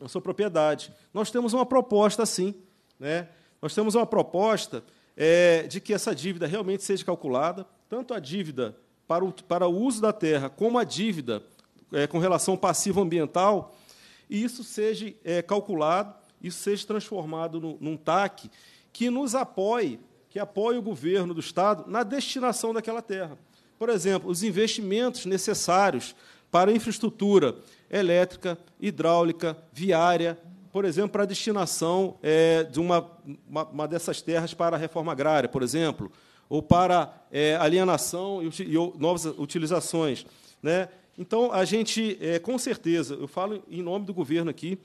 a sua propriedade. Nós temos uma proposta sim, Né? Nós temos uma proposta é, de que essa dívida realmente seja calculada, tanto a dívida para o, para o uso da terra, como a dívida é, com relação ao passivo ambiental, e isso seja é, calculado, isso seja transformado no, num TAC que nos apoie, que apoie o governo do Estado na destinação daquela terra. Por exemplo, os investimentos necessários para infraestrutura elétrica, hidráulica, viária, por exemplo, para a destinação é, de uma, uma, uma, dessas terras para a reforma agrária, por exemplo, ou para é, alienação e, e, novas utilizações. Né? Então, a gente, é, com certeza, eu falo em nome do governo aqui,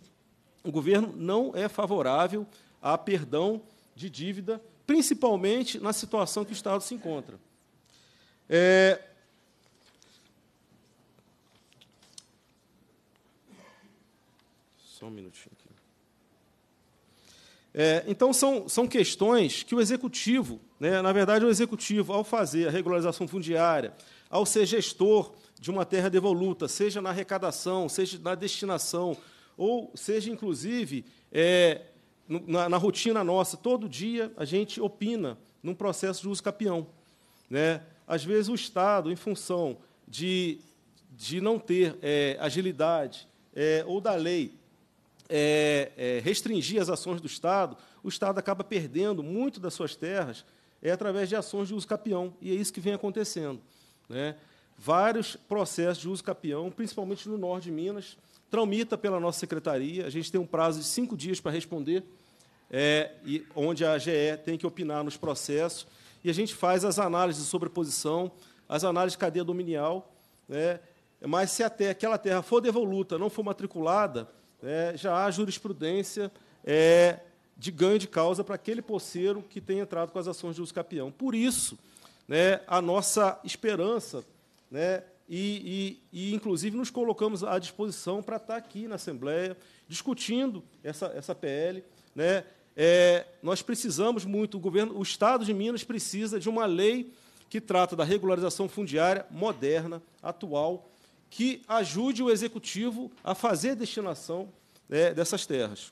o governo não é favorável a perdão de dívida, principalmente na situação que o Estado se encontra. É, Só um minutinho aqui. É, então, são, são questões que o executivo, né, na verdade, o executivo, ao fazer a regularização fundiária, ao ser gestor de uma terra devoluta, seja na arrecadação, seja na destinação, ou seja, inclusive, é, na, na, rotina nossa, todo dia a gente opina num processo de uso capião. Né? Às vezes, o Estado, em função de, de não ter é, agilidade é, ou da lei é, é, restringir as ações do Estado, o Estado acaba perdendo muito das suas terras é através de ações de uso capião, e é isso que vem acontecendo. Né? Vários processos de uso capião, principalmente no norte de Minas, tramita pela nossa secretaria, a gente tem um prazo de cinco dias para responder, é, e onde a GE tem que opinar nos processos, e a gente faz as análises de sobreposição, as análises de cadeia dominial, né? mas se até aquela terra for devoluta, não for matriculada, é, já há jurisprudência é, de ganho de causa para aquele poceiro que tem entrado com as ações de uso capião. Por isso, né, a nossa esperança, né, e, e, e, inclusive nos colocamos à disposição para estar aqui na Assembleia discutindo essa, essa PL. Né, é, nós precisamos muito, o governo, o Estado de Minas precisa de uma lei que trata da regularização fundiária moderna, atual, que ajude o executivo a fazer a destinação é, dessas terras.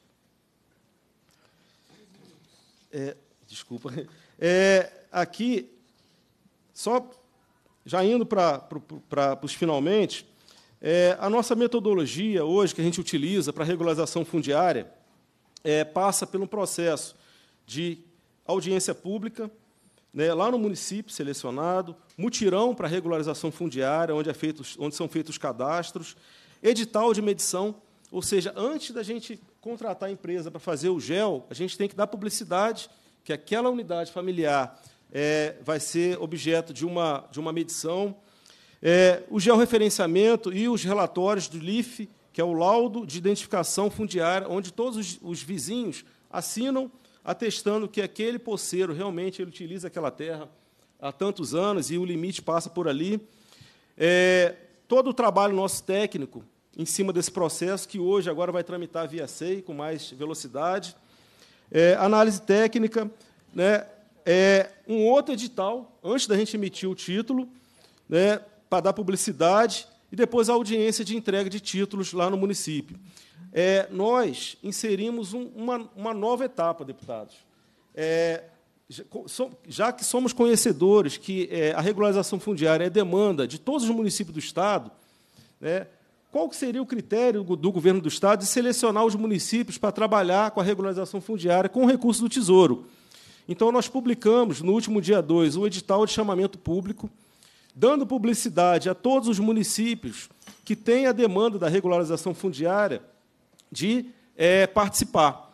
É, desculpa. É, aqui, só já indo para os finalmente, é, a nossa metodologia hoje que a gente utiliza para regularização fundiária é, passa pelo processo de audiência pública, né, lá no município selecionado, mutirão para regularização fundiária, onde, é feito, onde são feitos os cadastros, edital de medição, ou seja, antes da gente contratar a empresa para fazer o GEL, a gente tem que dar publicidade que aquela unidade familiar é, vai ser objeto de uma, de uma medição. É, o georreferenciamento e os relatórios do LIFE, que é o laudo de identificação fundiária, onde todos os, os vizinhos assinam atestando que aquele poceiro realmente ele utiliza aquela terra há tantos anos e o limite passa por ali. É, todo o trabalho nosso técnico em cima desse processo, que hoje agora vai tramitar via SEI com mais velocidade. É, análise técnica, né, é, um outro edital, antes da gente emitir o título, né, para dar publicidade, e depois a audiência de entrega de títulos lá no município é, nós inserimos um, uma, uma, nova etapa, deputados. É, já que somos conhecedores que é, a regularização fundiária é demanda de todos os municípios do Estado, né, qual seria o critério do governo do Estado de selecionar os municípios para trabalhar com a regularização fundiária com o recurso do Tesouro? Então, nós publicamos, no último dia 2, um edital de chamamento público, dando publicidade a todos os municípios que têm a demanda da regularização fundiária de é, participar.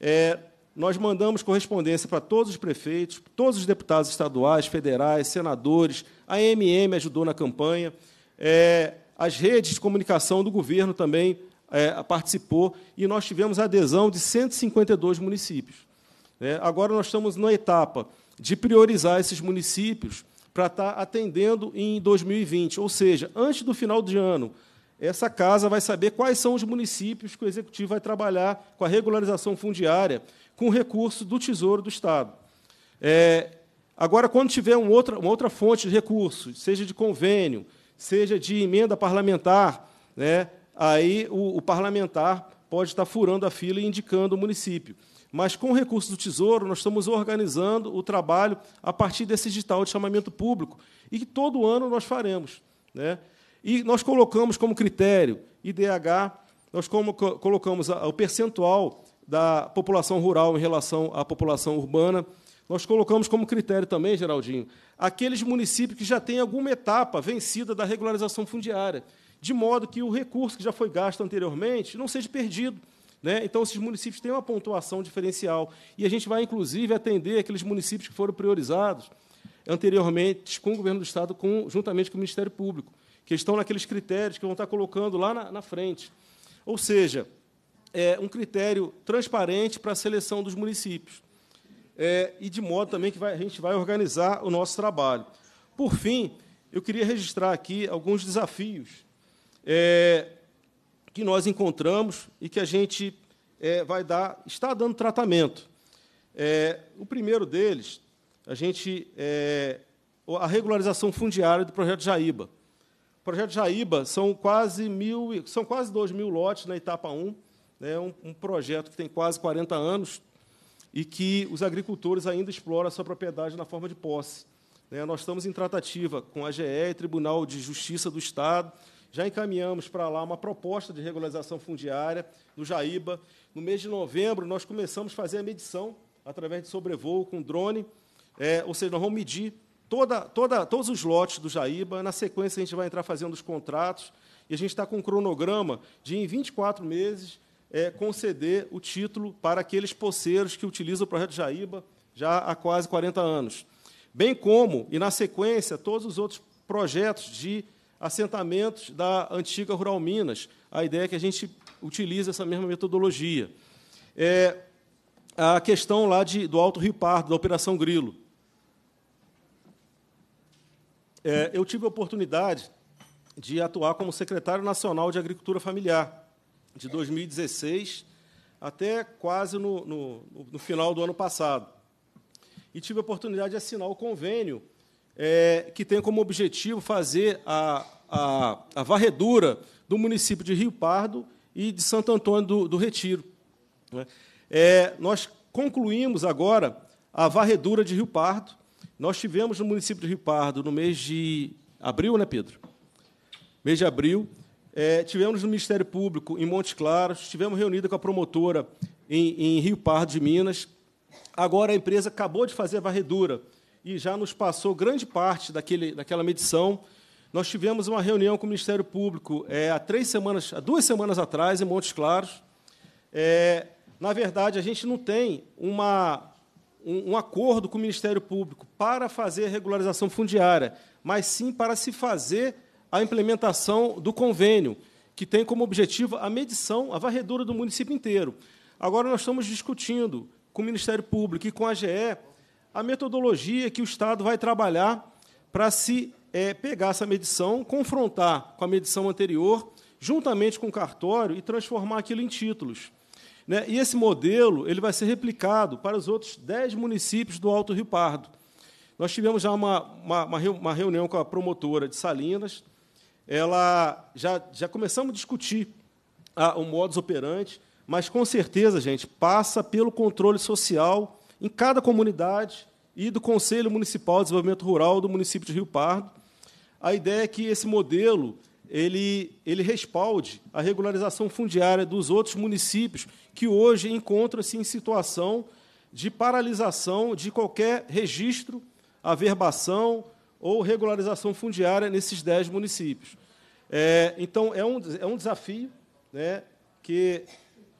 É, nós mandamos correspondência para todos os prefeitos, todos os deputados estaduais, federais, senadores, a MM ajudou na campanha, é, as redes de comunicação do governo também é, participou e nós tivemos adesão de 152 municípios. É, agora nós estamos na etapa de priorizar esses municípios para estar atendendo em 2020, ou seja, antes do final de ano, essa casa vai saber quais são os municípios que o executivo vai trabalhar com a regularização fundiária, com recurso do Tesouro do Estado. É, agora, quando tiver um outra, uma outra fonte de recursos, seja de convênio, seja de emenda parlamentar, né, aí o, o parlamentar pode estar furando a fila e indicando o município. Mas, com o recurso do Tesouro, nós estamos organizando o trabalho a partir desse digital de chamamento público, e que todo ano nós faremos. Né? E nós colocamos como critério IDH, nós colocamos o percentual da população rural em relação à população urbana. Nós colocamos como critério também, Geraldinho, aqueles municípios que já têm alguma etapa vencida da regularização fundiária, de modo que o recurso que já foi gasto anteriormente não seja perdido. Né? Então, esses municípios têm uma pontuação diferencial. E a gente vai, inclusive, atender aqueles municípios que foram priorizados anteriormente com o governo do Estado, com, juntamente com o Ministério Público que estão naqueles critérios que vão estar colocando lá na, na frente. Ou seja, é um critério transparente para a seleção dos municípios. É, e de modo também que vai, a gente vai organizar o nosso trabalho. Por fim, eu queria registrar aqui alguns desafios é, que nós encontramos e que a gente é, vai dar, está dando tratamento. É, o primeiro deles, a gente é, a regularização fundiária do projeto Jaíba projeto Jaíba são quase mil, são quase 2 mil lotes na etapa 1, né, um, um projeto que tem quase 40 anos e que os agricultores ainda exploram a sua propriedade na forma de posse. Né, nós estamos em tratativa com a GE e Tribunal de Justiça do Estado, já encaminhamos para lá uma proposta de regularização fundiária no Jaíba. No mês de novembro, nós começamos a fazer a medição através de sobrevoo com drone, é, ou seja, nós vamos medir toda, toda, todos os lotes do Jaíba. Na sequência, a gente vai entrar fazendo os contratos. E a gente está com um cronograma de, em 24 meses, é, conceder o título para aqueles poceiros que utilizam o projeto Jaíba já há quase 40 anos. Bem como, e na sequência, todos os outros projetos de assentamentos da antiga Rural Minas. A ideia é que a gente utilize essa mesma metodologia. É, a questão lá de, do Alto Rio Pardo, da Operação Grilo é, eu tive a oportunidade de atuar como secretário nacional de Agricultura Familiar, de 2016 até quase no, no, no final do ano passado. E tive a oportunidade de assinar o convênio é, que tem como objetivo fazer a, a, a, varredura do município de Rio Pardo e de Santo Antônio do, do Retiro. Né? É, nós concluímos agora a varredura de Rio Pardo, nós tivemos no município de Rio Pardo, no mês de abril, né, Pedro? Mês de abril, é, tivemos no Ministério Público em Montes Claros, tivemos reunida com a promotora em, em Rio Pardo de Minas. Agora a empresa acabou de fazer a varredura e já nos passou grande parte daquele, daquela medição. Nós tivemos uma reunião com o Ministério Público é, há três semanas, há duas semanas atrás, em Montes Claros. É, na verdade, a gente não tem uma, um, um acordo com o Ministério Público para fazer a regularização fundiária, mas sim para se fazer a implementação do convênio, que tem como objetivo a medição, a varredura do município inteiro. Agora nós estamos discutindo com o Ministério Público e com a AGE a metodologia que o Estado vai trabalhar para se é, pegar essa medição, confrontar com a medição anterior, juntamente com o cartório, e transformar aquilo em títulos. Né? E esse modelo ele vai ser replicado para os outros dez municípios do Alto Rio Pardo. Nós tivemos já uma, uma, uma reunião com a promotora de Salinas, ela já, já começamos a discutir a, ah, o modus operandi, mas com certeza, gente, passa pelo controle social em cada comunidade e do Conselho Municipal de Desenvolvimento Rural do município de Rio Pardo. A ideia é que esse modelo ele, ele respalde a regularização fundiária dos outros municípios que hoje encontram-se em situação de paralisação de qualquer registro, averbação ou regularização fundiária nesses dez municípios. É, então, é um, é um desafio né, que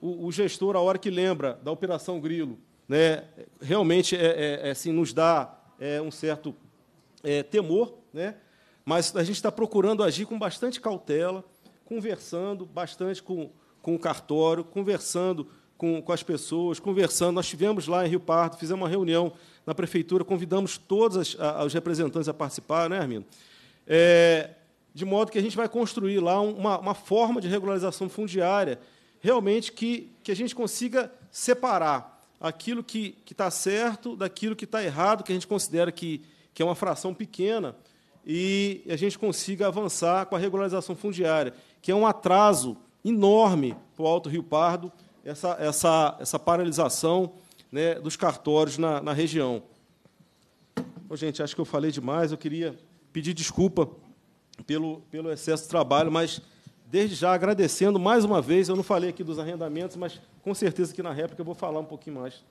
o, o, gestor, a hora que lembra da Operação Grilo, né, realmente é, é, é assim, nos dá é, um certo é, temor, né, mas a gente está procurando agir com bastante cautela, conversando bastante com, com o cartório, conversando com, com as pessoas, conversando. Nós estivemos lá em Rio Pardo, fizemos uma reunião na prefeitura, convidamos todos as, a, os representantes a participar, né, Armino? É, de modo que a gente vai construir lá uma, uma forma de regularização fundiária realmente que, que a gente consiga separar aquilo que está certo daquilo que está errado, que a gente considera que, que é uma fração pequena, e a gente consiga avançar com a regularização fundiária, que é um atraso enorme para o Alto Rio Pardo, essa, essa, essa paralisação né, dos cartórios na, na região. Bom, gente, acho que eu falei demais, eu queria pedir desculpa pelo, pelo excesso de trabalho, mas desde já agradecendo mais uma vez, eu não falei aqui dos arrendamentos, mas com certeza que na réplica eu vou falar um pouquinho mais.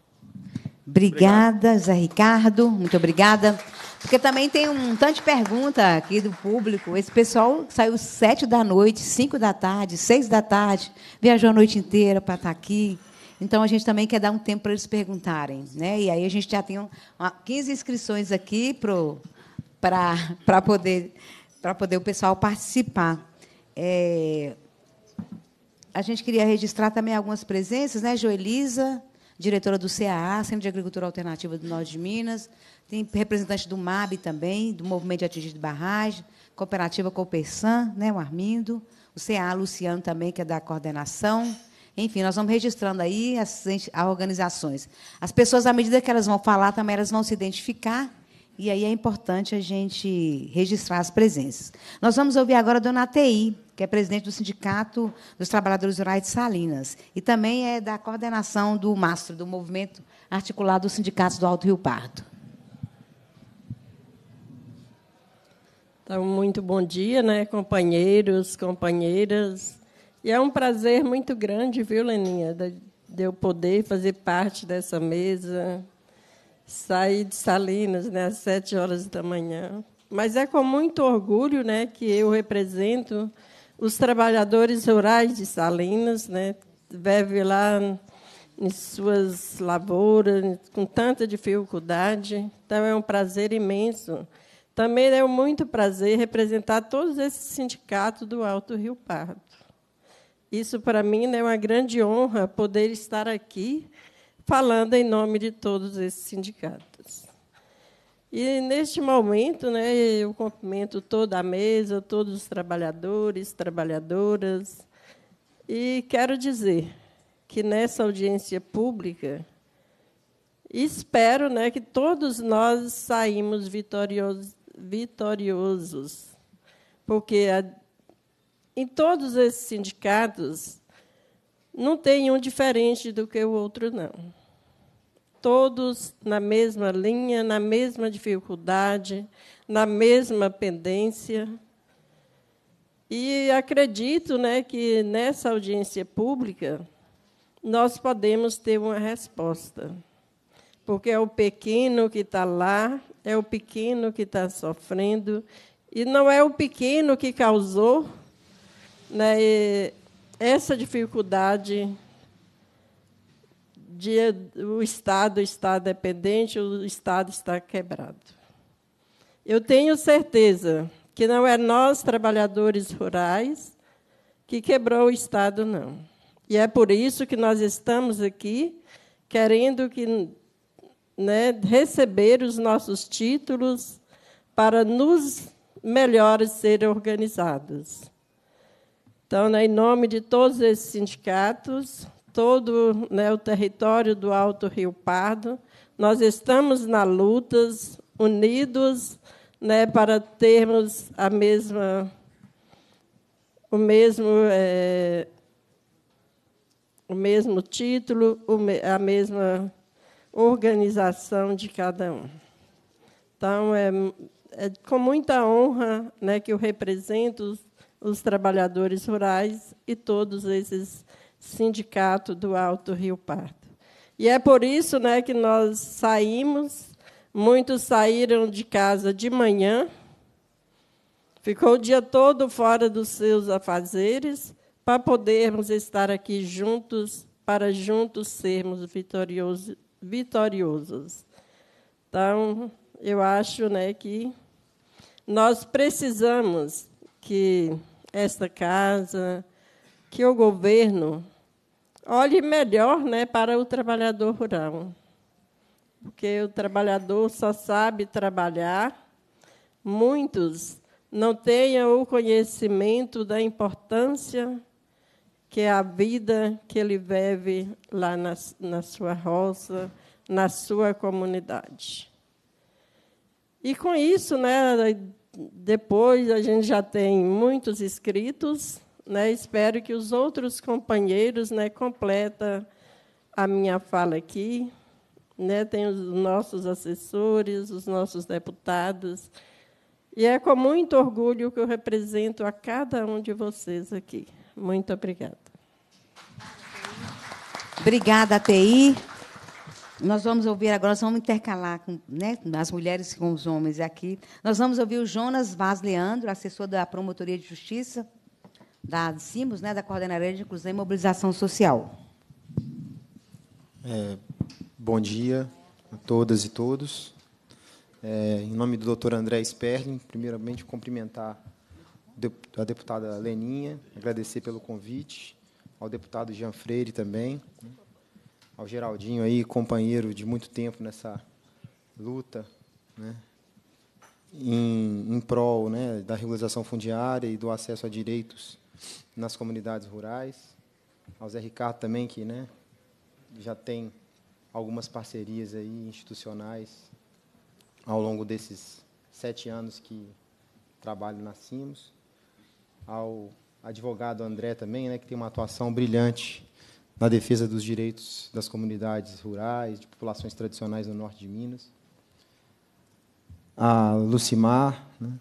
Obrigada, Zé Ricardo. Muito obrigada. Porque também tem um tanto de pergunta aqui do público. Esse pessoal saiu sete da noite, cinco da tarde, seis da tarde, viajou a noite inteira para estar tá aqui. Então, a gente também quer dar um tempo para eles perguntarem. Né? E aí a gente já tem uma, 15 inscrições aqui para poder, poder o pessoal participar. É, a gente queria registrar também algumas presenças, né? Joelisa, diretora do CAA, Centro de Agricultura Alternativa do Norte de Minas, tem representante do MAB também, do Movimento de Atingir de Barragem, Cooperativa Copersan, né, o Armindo, o CAA Luciano também, que é da coordenação. Enfim, nós vamos registrando aí as, as organizações. As pessoas, à medida que elas vão falar, também elas vão se identificar, e aí é importante a gente registrar as presenças. Nós vamos ouvir agora a dona TI, que é presidente do Sindicato dos Trabalhadores Rurais de Salinas, e também é da coordenação do MASTRO, do Movimento Articulado dos Sindicatos do Alto Rio Pardo. Então, muito bom dia, né, companheiros, companheiras. E é um prazer muito grande, viu, Leninha, de eu poder fazer parte dessa mesa, sair de Salinas né, às sete horas da manhã. Mas é com muito orgulho né, que eu represento os trabalhadores rurais de Salinas, né, vivem lá em suas lavouras com tanta dificuldade. Então é um prazer imenso. Também é um muito prazer representar todos esses sindicatos do Alto Rio Pardo. Isso para mim né, é uma grande honra poder estar aqui falando em nome de todos esses sindicatos. E neste momento, né, eu cumprimento toda a mesa, todos os trabalhadores, trabalhadoras, e quero dizer que nessa audiência pública espero, né, que todos nós saímos vitoriosos, vitoriosos porque a, em todos esses sindicatos não tem um diferente do que o outro não todos na mesma linha, na mesma dificuldade, na mesma pendência. E acredito né, que nessa audiência pública nós podemos ter uma resposta. Porque é o pequeno que está lá, é o pequeno que está sofrendo, e não é o pequeno que causou né, essa dificuldade dia o Estado está dependente, o Estado está quebrado. Eu tenho certeza que não é nós, trabalhadores rurais, que quebrou o Estado, não. E é por isso que nós estamos aqui querendo que, né, receber os nossos títulos para nos melhores serem organizados. Então, né, em nome de todos esses sindicatos, todo né, o território do Alto Rio Pardo. Nós estamos na luta, unidos, né, para termos a mesma, o mesmo, é, o mesmo título, a mesma organização de cada um. Então, é, é com muita honra né, que eu represento os, os trabalhadores rurais e todos esses Sindicato do Alto Rio Pardo. E é por isso né, que nós saímos, muitos saíram de casa de manhã, ficou o dia todo fora dos seus afazeres, para podermos estar aqui juntos, para juntos sermos vitorioso, vitoriosos. Então, eu acho né, que nós precisamos que esta casa, que o governo olhe melhor né, para o trabalhador rural. Porque o trabalhador só sabe trabalhar. Muitos não têm o conhecimento da importância que é a vida que ele vive lá na, na sua roça, na sua comunidade. E com isso, né, depois a gente já tem muitos escritos né? Espero que os outros companheiros né, completa a minha fala aqui. Né? Tem os nossos assessores, os nossos deputados. E é com muito orgulho que eu represento a cada um de vocês aqui. Muito obrigada. Obrigada, TI. Nós vamos ouvir agora, nós vamos intercalar com né, as mulheres com os homens aqui. Nós vamos ouvir o Jonas Vaz Leandro, assessor da Promotoria de Justiça da CIMOS, né, da Coordenadoria de Inclusão e Mobilização Social. É, bom dia a todas e todos. É, em nome do Dr. André Sperling, primeiramente cumprimentar a deputada Leninha, agradecer pelo convite, ao deputado Jean Freire também, ao Geraldinho aí, companheiro de muito tempo nessa luta, né, em, em prol né, da regularização fundiária e do acesso a direitos nas comunidades rurais, ao Zé Ricardo também, que né, já tem algumas parcerias aí institucionais ao longo desses sete anos que trabalho na CIMOS, ao advogado André também, né, que tem uma atuação brilhante na defesa dos direitos das comunidades rurais, de populações tradicionais do norte de Minas, a Lucimar né,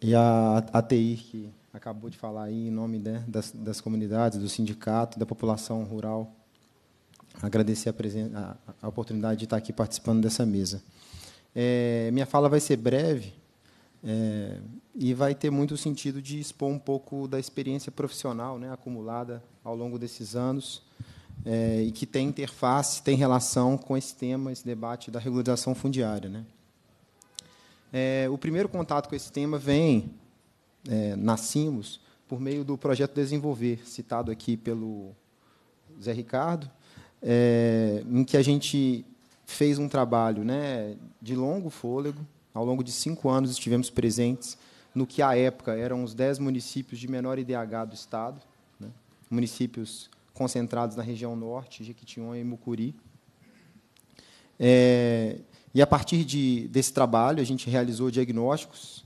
e a ATI, que acabou de falar aí em nome né, das, das, comunidades, do sindicato, da população rural. Agradecer a, a, a oportunidade de estar aqui participando dessa mesa. É, minha fala vai ser breve é, e vai ter muito sentido de expor um pouco da experiência profissional né, acumulada ao longo desses anos é, e que tem interface, tem relação com esse tema, esse debate da regularização fundiária. Né? É, o primeiro contato com esse tema vem é, nascimos por meio do projeto Desenvolver, citado aqui pelo Zé Ricardo, é, em que a gente fez um trabalho né, de longo fôlego. Ao longo de cinco anos estivemos presentes no que, à época, eram os dez municípios de menor IDH do Estado, né, municípios concentrados na região norte, Jequitinhonha e Mucuri. É, e, a partir de, desse trabalho, a gente realizou diagnósticos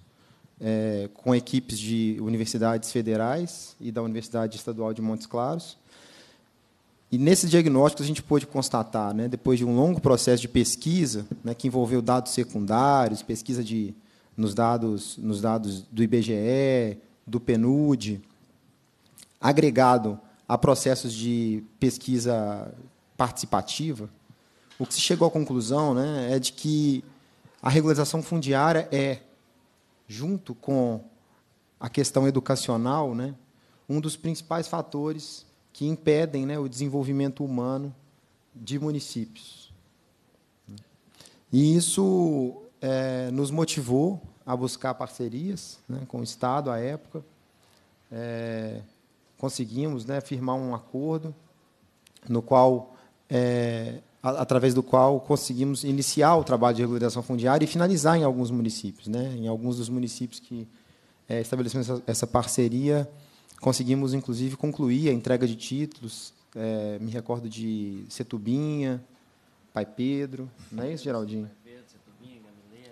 é, com equipes de universidades federais e da Universidade Estadual de Montes Claros. E nesse diagnóstico a gente pôde constatar, né, depois de um longo processo de pesquisa, né, que envolveu dados secundários, pesquisa de, nos, dados, nos dados do IBGE, do PNUD, agregado a processos de pesquisa participativa, o que se chegou à conclusão né, é de que a regularização fundiária é junto com a questão educacional, né, um dos principais fatores que impedem né, o desenvolvimento humano de municípios. E isso é, nos motivou a buscar parcerias né, com o Estado à época. É, conseguimos né, firmar um acordo no qual é, através do qual conseguimos iniciar o trabalho de regularização fundiária e finalizar em alguns municípios. Né? Em alguns dos municípios que é, estabelecemos essa, essa, parceria, conseguimos, inclusive, concluir a entrega de títulos. É, me recordo de Setubinha, Pai Pedro, não é isso, Geraldinho?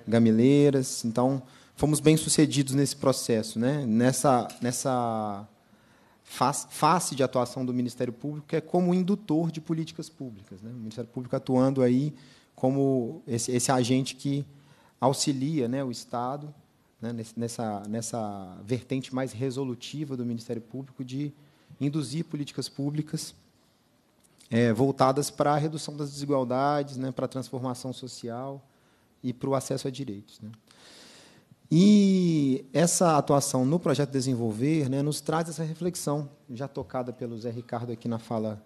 Gamileiras. Então, fomos bem sucedidos nesse processo, né? nessa, nessa face de atuação do Ministério Público, que é como indutor de políticas públicas. Né? O Ministério Público atuando aí como esse, esse agente que auxilia né, o Estado né, nessa, nessa vertente mais resolutiva do Ministério Público de induzir políticas públicas é, voltadas para a redução das desigualdades, né, para a transformação social e para o acesso a direitos. Né? E essa atuação no projeto Desenvolver né, nos traz essa reflexão, já tocada pelo Zé Ricardo aqui na fala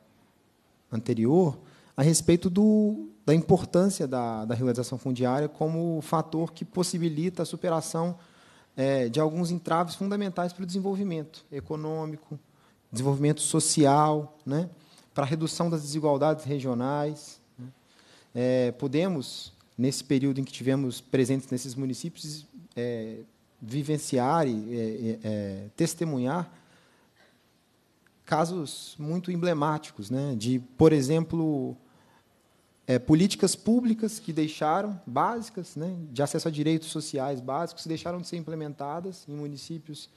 anterior, a respeito do, da importância da, da regularização fundiária como fator que possibilita a superação é, de alguns entraves fundamentais para o desenvolvimento econômico, desenvolvimento social, né, para a redução das desigualdades regionais. Né. É, podemos, nesse período em que tivemos presentes nesses municípios, é, vivenciar é, e é, testemunhar casos muito emblemáticos, né? de, por exemplo, é, políticas públicas que deixaram básicas, né, de acesso a direitos sociais básicos, que deixaram de ser implementadas em municípios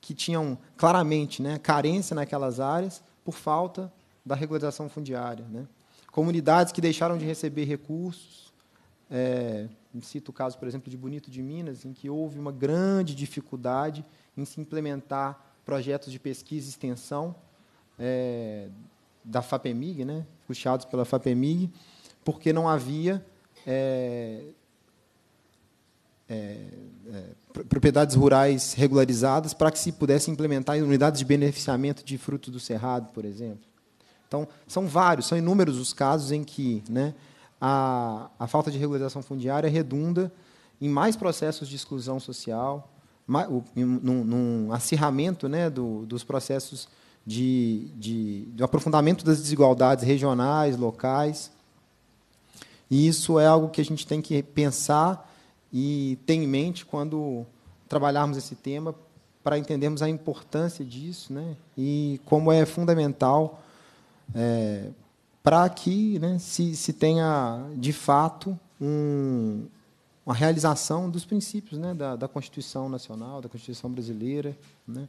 que tinham claramente né, carência naquelas áreas por falta da regularização fundiária. Né. Comunidades que deixaram de receber recursos é, Cito o caso, por exemplo, de Bonito de Minas, em que houve uma grande dificuldade em se implementar projetos de pesquisa e extensão é, da FAPEMIG, né, puxados pela FAPEMIG, porque não havia é, é, é propriedades rurais regularizadas para que se pudesse implementar unidades de beneficiamento de frutos do cerrado, por exemplo. Então, são vários, são inúmeros os casos em que né, a, a falta de regularização fundiária é redunda em mais processos de exclusão social, mais, o, num, num, acirramento né, do, dos processos de, de, aprofundamento das desigualdades regionais, locais. E isso é algo que a gente tem que pensar e ter em mente quando trabalharmos esse tema, para entendermos a importância disso né, e como é fundamental é, para que né, se, se tenha, de fato, um, uma realização dos princípios né, da, da, Constituição Nacional, da Constituição Brasileira, né,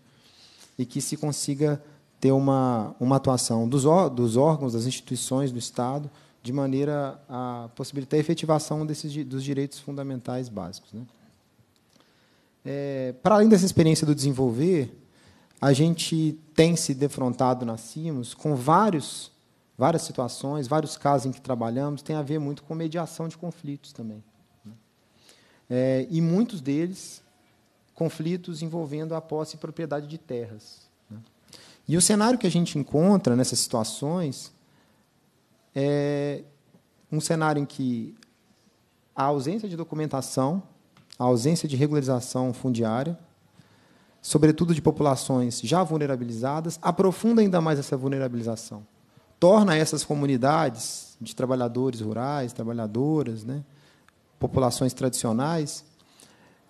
e que se consiga ter uma, uma atuação dos, dos órgãos, das instituições do Estado, de maneira a possibilitar a efetivação desses, dos direitos fundamentais básicos. Né. É, para além dessa experiência do desenvolver, a gente tem se defrontado nascimos, com vários várias situações, vários casos em que trabalhamos, tem a ver muito com mediação de conflitos também. Né? É, e muitos deles, conflitos envolvendo a posse e propriedade de terras. Né? E o cenário que a gente encontra nessas situações é um cenário em que a ausência de documentação, a ausência de regularização fundiária, sobretudo de populações já vulnerabilizadas, aprofunda ainda mais essa vulnerabilização torna essas comunidades de trabalhadores rurais, trabalhadoras, né, populações tradicionais,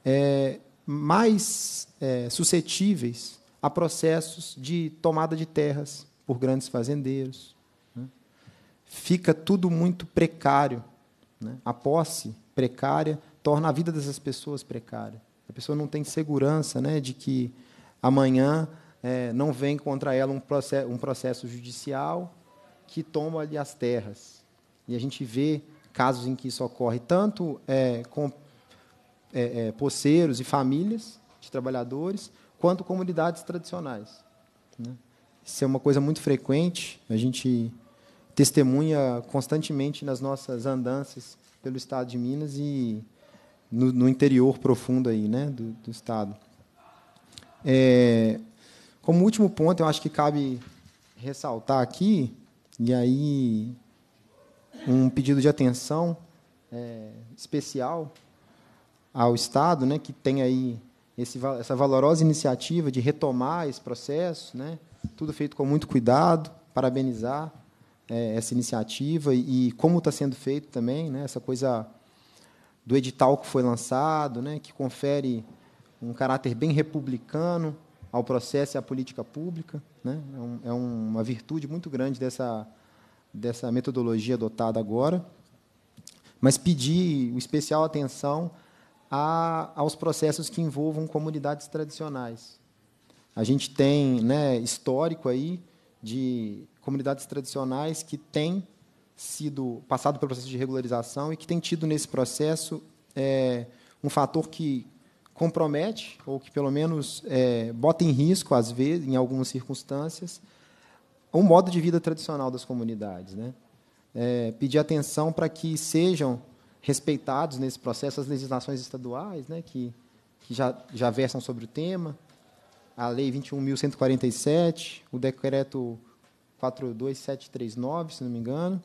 é, mais é, suscetíveis a processos de tomada de terras por grandes fazendeiros. Né. Fica tudo muito precário. Né. A posse precária torna a vida dessas pessoas precária. A pessoa não tem segurança né, de que amanhã é, não vem contra ela um, um processo judicial que toma ali as terras. E a gente vê casos em que isso ocorre tanto é, com é, é, poceiros e famílias de trabalhadores, quanto comunidades tradicionais. Né? Isso é uma coisa muito frequente, a gente testemunha constantemente nas nossas andanças pelo estado de Minas e no, no interior profundo aí, né, do, do estado. É, como último ponto, eu acho que cabe ressaltar aqui e aí, um pedido de atenção é, especial ao Estado, né, que tem aí esse, essa valorosa iniciativa de retomar esse processo, né, tudo feito com muito cuidado, parabenizar é, essa iniciativa e, e como está sendo feito também, né, essa coisa do edital que foi lançado, né, que confere um caráter bem republicano ao processo e à política pública. Né? É, um, é uma virtude muito grande dessa, dessa metodologia adotada agora. Mas pedir especial atenção a, aos processos que envolvam comunidades tradicionais. A gente tem né, histórico aí de comunidades tradicionais que têm sido passado pelo processo de regularização e que têm tido nesse processo é, um fator que compromete, ou que pelo menos é, bota em risco, às vezes, em algumas circunstâncias, o um modo de vida tradicional das comunidades. Né? É, pedir atenção para que sejam respeitados nesse processo as legislações estaduais, né, que, que já, já versam sobre o tema, a Lei 21.147, o Decreto 42739, se não me engano,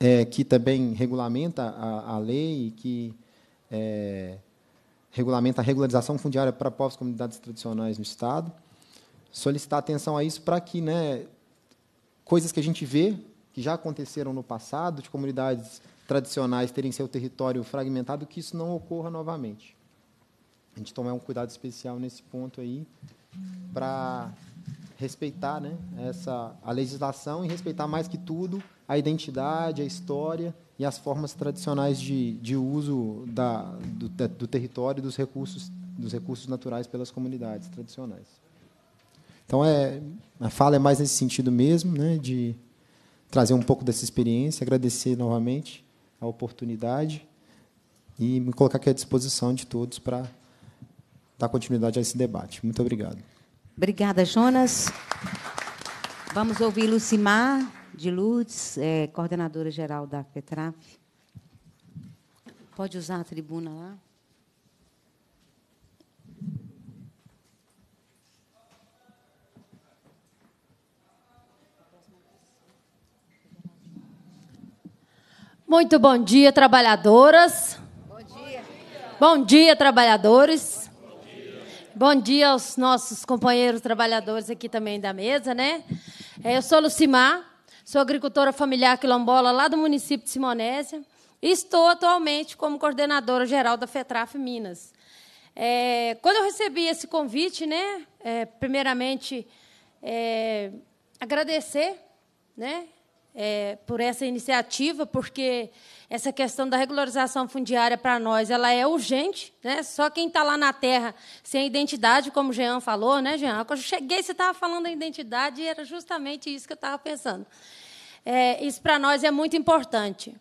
é, que também regulamenta a, a lei e que é, regulamenta a regularização fundiária para povos e comunidades tradicionais no Estado. Solicitar atenção a isso para que né, coisas que a gente vê, que já aconteceram no passado, de comunidades tradicionais terem seu território fragmentado, que isso não ocorra novamente. A gente tomar um cuidado especial nesse ponto aí para respeitar né, essa, a legislação e respeitar mais que tudo a identidade, a história e as formas tradicionais de, de uso da, do, da, do território e dos recursos, dos recursos naturais pelas comunidades tradicionais. Então, é, a fala é mais nesse sentido mesmo, né, de trazer um pouco dessa experiência, agradecer novamente a oportunidade e me colocar aqui à disposição de todos para dar continuidade a esse debate. Muito obrigado. Obrigada, Jonas. Vamos ouvir Lucimar de Lourdes, é, coordenadora geral da Petraf. Pode usar a tribuna lá. Muito bom dia, trabalhadoras. Bom dia. Bom dia, trabalhadores. Bom dia. bom dia aos nossos companheiros trabalhadores aqui também da mesa, né? É, eu sou Lucimar, Sou agricultora familiar quilombola lá do município de Simonésia e estou atualmente como coordenadora geral da FETRAF Minas. É, quando eu recebi esse convite, né, é, primeiramente, é, agradecer né, é, por essa iniciativa, porque essa questão da regularização fundiária para nós ela é urgente. Né? Só quem está lá na terra sem identidade, como o Jean falou, né, Jean? Quando eu cheguei, você estava falando da identidade e era justamente isso que eu estava pensando. É, isso para nós é muito importante.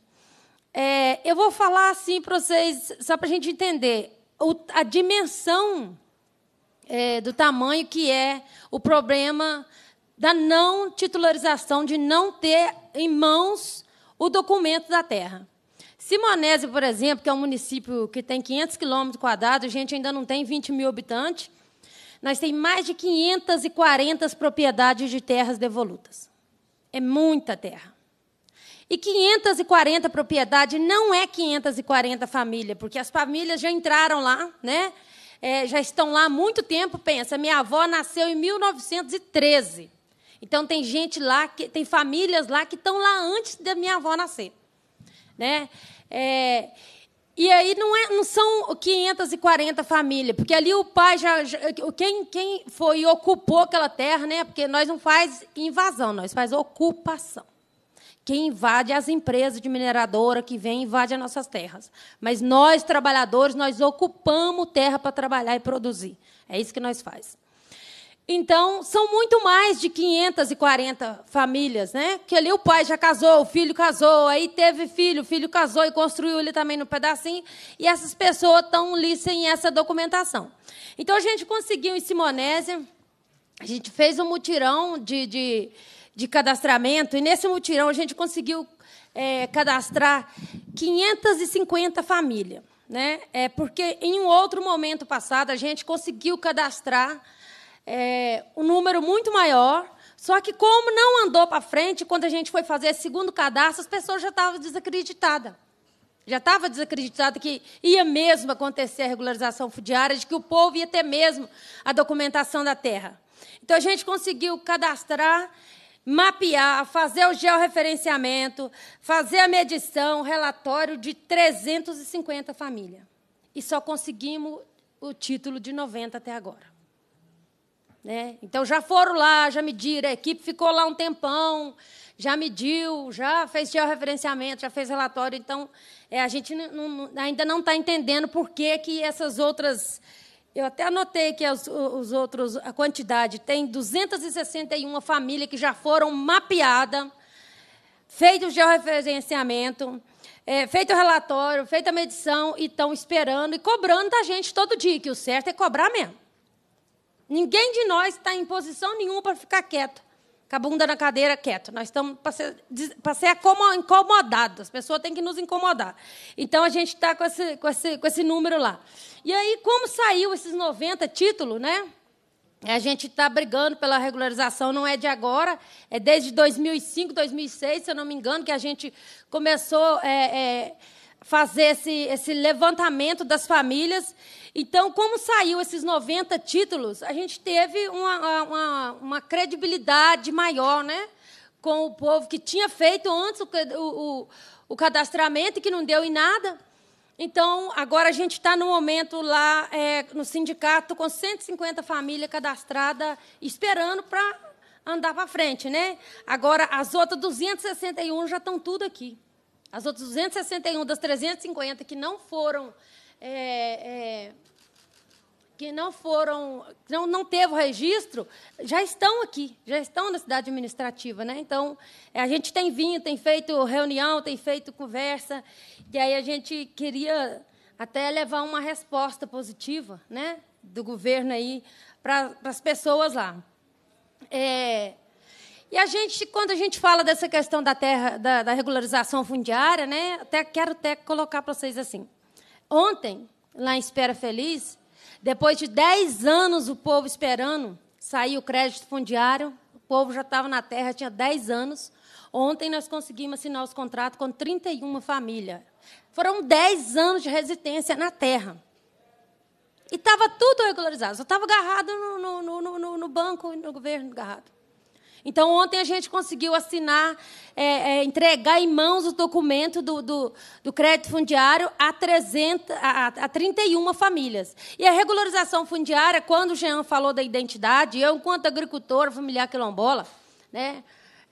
É, eu vou falar assim para vocês, só para a gente entender o, a dimensão é, do tamanho que é o problema da não titularização, de não ter em mãos o documento da terra. Simonese, por exemplo, que é um município que tem 500 quilômetros quadrados, a gente ainda não tem 20 mil habitantes, nós temos mais de 540 propriedades de terras devolutas. É muita terra. E 540 propriedades não é 540 famílias, porque as famílias já entraram lá, né? É, já estão lá há muito tempo. Pensa, minha avó nasceu em 1913. Então tem gente lá, que, tem famílias lá que estão lá antes da minha avó nascer, né? É, e aí não, é, não são 540 famílias, porque ali o pai já, já quem, quem foi ocupou aquela terra, né? Porque nós não faz invasão, nós faz ocupação. Quem invade é as empresas de mineradora que vem e invade as nossas terras. Mas nós trabalhadores nós ocupamos terra para trabalhar e produzir. É isso que nós faz. Então, são muito mais de 540 famílias, né? Que ali o pai já casou, o filho casou, aí teve filho, o filho casou e construiu ele também no pedacinho, e essas pessoas estão ali sem essa documentação. Então, a gente conseguiu em Simonésia, a gente fez um mutirão de, de, de cadastramento, e nesse mutirão a gente conseguiu é, cadastrar 550 famílias, né? É, porque em um outro momento passado a gente conseguiu cadastrar é, um número muito maior. Só que, como não andou para frente, quando a gente foi fazer esse segundo cadastro, as pessoas já estavam desacreditadas. Já estava desacreditada que ia mesmo acontecer a regularização fundiária, de que o povo ia ter mesmo a documentação da terra. Então, a gente conseguiu cadastrar, mapear, fazer o georreferenciamento, fazer a medição, relatório de 350 famílias. E só conseguimos o título de 90 até agora. Né? Então já foram lá, já mediram, a equipe ficou lá um tempão, já mediu, já fez georreferenciamento, já fez relatório. Então é, a gente não, não, ainda não está entendendo por que, que essas outras. Eu até anotei que os, os outros, a quantidade tem 261 famílias que já foram mapeadas, feito o georreferenciamento, é, feito o relatório, feita a medição e estão esperando e cobrando da gente todo dia, que o certo é cobrar mesmo. Ninguém de nós está em posição nenhuma para ficar quieto, com a bunda na cadeira quieto. Nós estamos para ser, ser incomodados, as pessoas têm que nos incomodar. Então a gente está com esse, com, esse, com esse número lá. E aí, como saiu esses 90 títulos, né? A gente está brigando pela regularização, não é de agora, é desde 2005, 2006, se eu não me engano, que a gente começou. É, é, fazer esse, esse levantamento das famílias. Então, como saiu esses 90 títulos, a gente teve uma, uma, uma credibilidade maior né, com o povo que tinha feito antes o, o, o cadastramento e que não deu em nada. Então, agora a gente está no momento lá é, no sindicato com 150 famílias cadastradas, esperando para andar para frente. Né? Agora, as outras 261 já estão tudo aqui. As outras 261 das 350 que não foram é, é, que não foram, não, não teve o registro, já estão aqui, já estão na cidade administrativa. Né? Então, é, a gente tem vindo, tem feito reunião, tem feito conversa, e aí a gente queria até levar uma resposta positiva né, do governo aí para as pessoas lá. É, e a gente, quando a gente fala dessa questão da terra, da, da regularização fundiária, né, até quero até colocar para vocês assim. Ontem, lá em Espera Feliz, depois de 10 anos o povo esperando sair o crédito fundiário, o povo já estava na terra, tinha 10 anos. Ontem nós conseguimos assinar os contratos com 31 famílias. Foram 10 anos de resistência na terra. E estava tudo regularizado, só estava agarrado no, no, no, no banco e no governo agarrado. Então, ontem a gente conseguiu assinar, é, é, entregar em mãos o documento do, do, do crédito fundiário a, 300, a, a 31 famílias. E a regularização fundiária, quando o Jean falou da identidade, eu, enquanto agricultora familiar quilombola, né,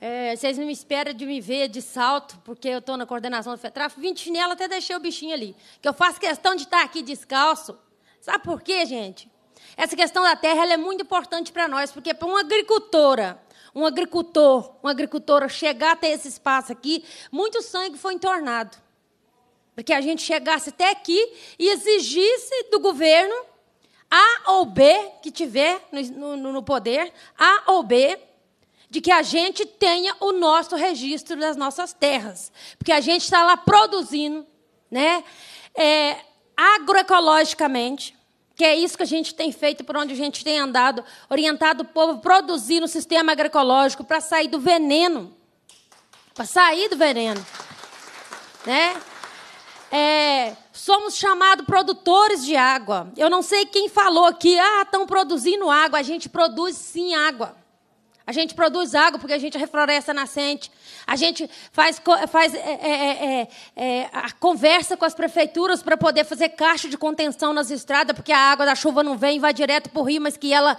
é, vocês não me esperam de me ver de salto, porque eu estou na coordenação do FETRAF. Vim de chinelo, até deixei o bichinho ali. Que eu faço questão de estar tá aqui descalço. Sabe por quê, gente? Essa questão da terra é muito importante para nós, porque para uma agricultora um agricultor, uma agricultora chegar até esse espaço aqui, muito sangue foi entornado. Porque a gente chegasse até aqui e exigisse do governo A ou B que tiver no, no, no poder, A ou B, de que a gente tenha o nosso registro das nossas terras. Porque a gente está lá produzindo, né? É, agroecologicamente, que é isso que a gente tem feito, por onde a gente tem andado, orientado o povo a produzir no sistema agroecológico para sair do veneno. Para sair do veneno. Né? É, somos chamados produtores de água. Eu não sei quem falou aqui, ah, estão produzindo água. A gente produz sim água. A gente produz água porque a gente refloresta nascente. A gente faz, faz é é, é, é, é, a conversa com as prefeituras para poder fazer caixa de contenção nas estradas, porque a água da chuva não vem, vai direto para o rio, mas que ela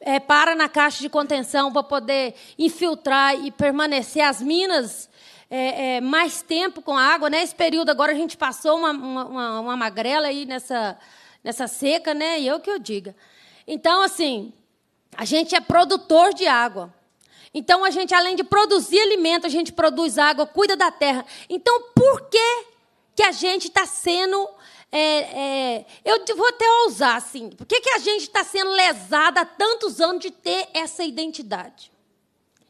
é, para na caixa de contenção para poder infiltrar e permanecer as minas. mais tempo com a água, né? período agora a gente passou uma, uma, uma magrela aí nessa, nessa seca, né? E eu que eu diga. Então, assim, a gente é produtor de água. Então a gente, além de produzir alimento, a gente produz água, cuida da terra. Então por que, que a gente está sendo. É, é, eu vou até ousar, assim. Por que, que a gente está sendo lesada há tantos anos de ter essa identidade?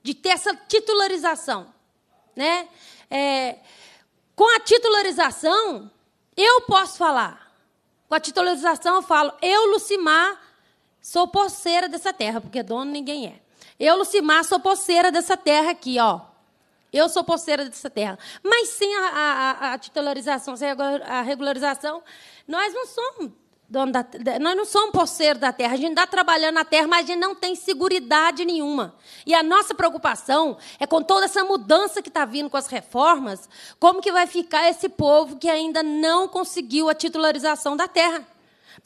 De ter essa titularização? Né? É, com a titularização, eu posso falar. Com a titularização, eu falo, eu, Lucimar, sou porceira dessa terra, porque dono ninguém é. Eu, Lucimar, sou poceira dessa terra aqui, ó. Eu sou poceira dessa terra. Mas sem a, a, a titularização, sem a regularização, nós não somos dono da, nós não somos poceiro da terra, a gente está trabalhando na terra, mas a gente não tem segurança nenhuma. E a nossa preocupação é com toda essa mudança que está vindo com as reformas, como que vai ficar esse povo que ainda não conseguiu a titularização da terra.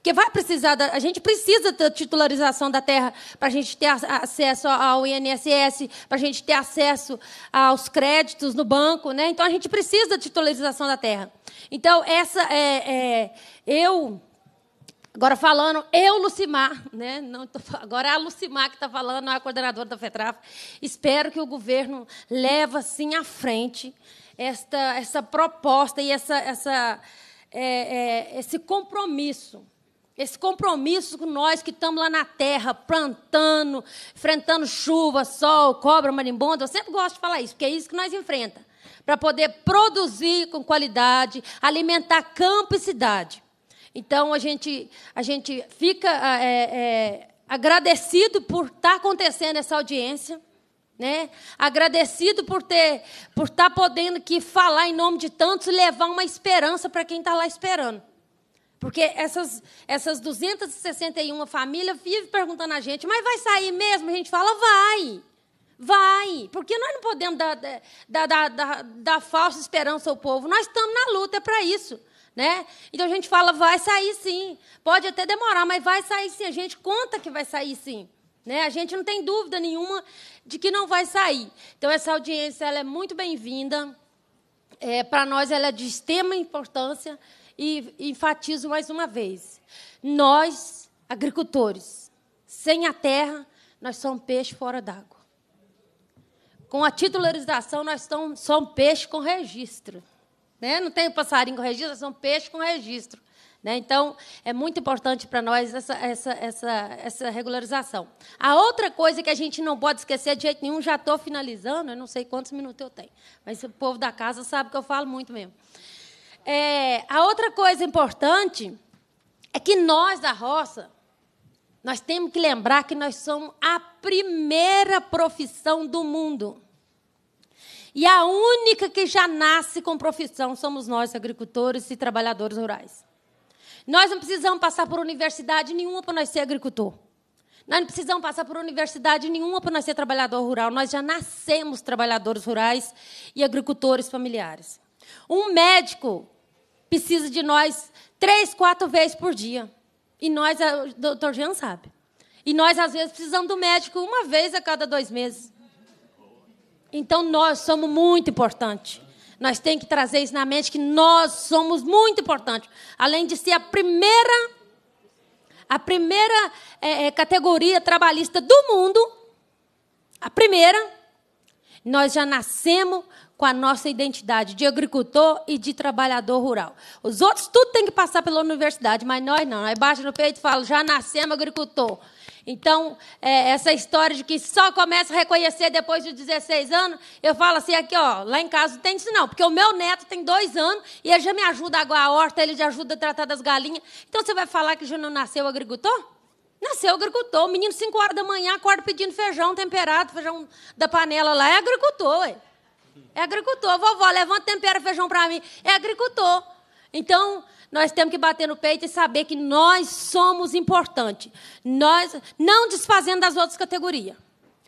Porque vai precisar, da, a gente precisa da titularização da terra para a gente ter acesso ao INSS, para a gente ter acesso aos créditos no banco. Né? Então, a gente precisa da titularização da terra. Então, essa é, é eu. Agora falando, eu, Lucimar, né? Não tô, agora é a Lucimar que está falando, não é a coordenadora da FETRAF. Espero que o governo leve assim à frente esta, essa proposta e essa, essa, é, é, esse compromisso esse compromisso com nós que estamos lá na terra, plantando, enfrentando chuva, sol, cobra, marimbondo. Eu sempre gosto de falar isso, porque é isso que nós enfrentamos. Para poder produzir com qualidade, alimentar campo e cidade. Então, a gente, a gente fica é, é, agradecido por estar tá acontecendo essa audiência. Né? Agradecido por ter, por estar tá podendo aqui falar em nome de tantos e levar uma esperança para quem está lá esperando. Porque essas, essas 261 famílias vivem perguntando a gente, mas vai sair mesmo? A gente fala, vai, vai. Porque nós não podemos dar, dar, dar, dar, dar falsa esperança ao povo. Nós estamos na luta é para isso. Né? Então a gente fala, vai sair sim. Pode até demorar, mas vai sair sim. A gente conta que vai sair sim. Né? A gente não tem dúvida nenhuma de que não vai sair. Então essa audiência ela é muito bem-vinda. É, para nós ela é de extrema importância e enfatizo mais uma vez: nós, agricultores, sem a terra, nós somos peixe fora d'água. Com a titularização, nós somos peixe com registro. Né? Não tem passarinho com registro, são peixe com registro. Né? Então, é muito importante para nós essa, essa, essa, essa regularização. A outra coisa que a gente não pode esquecer de jeito nenhum, já estou finalizando, eu não sei quantos minutos eu tenho, mas o povo da casa sabe que eu falo muito mesmo. É, a outra coisa importante é que nós da roça, nós temos que lembrar que nós somos a primeira profissão do mundo. E a única que já nasce com profissão somos nós, agricultores e trabalhadores rurais. Nós não precisamos passar por universidade nenhuma para nós ser agricultor. Nós não precisamos passar por universidade nenhuma para nós ser trabalhador rural. Nós já nascemos trabalhadores rurais e agricultores familiares. Um médico precisa de nós três, quatro vezes por dia. E nós, é, o doutor Jean sabe. E nós, às vezes, precisamos do médico uma vez a cada dois meses. Então, nós somos muito importantes. Nós temos que trazer isso na mente que nós somos muito importantes. Além de ser a primeira, a primeira é, é categoria trabalhista do mundo, a primeira, nós já nascemos com a nossa identidade de agricultor e de trabalhador rural. Os outros tudo tem que passar pela universidade, mas nós não. Nós baixa no peito e fala, já nascemos agricultor. Então, é, essa história de que só começa a reconhecer depois de 16 anos, eu falo assim aqui, ó, lá em casa não tem isso não, porque o meu neto tem dois anos e ele já me ajuda a aguar a horta, ele já ajuda a tratar das galinhas. Então, você vai falar que já não nasceu agricultor? Nasceu agricultor. O menino, 5 horas da manhã, acorda pedindo feijão temperado, feijão da panela lá, é agricultor, ué. É agricultor. Vovó, levanta tempera feijão para mim. É agricultor. Então, nós temos que bater no peito e saber que nós somos importantes. Nós, não desfazendo das outras categorias.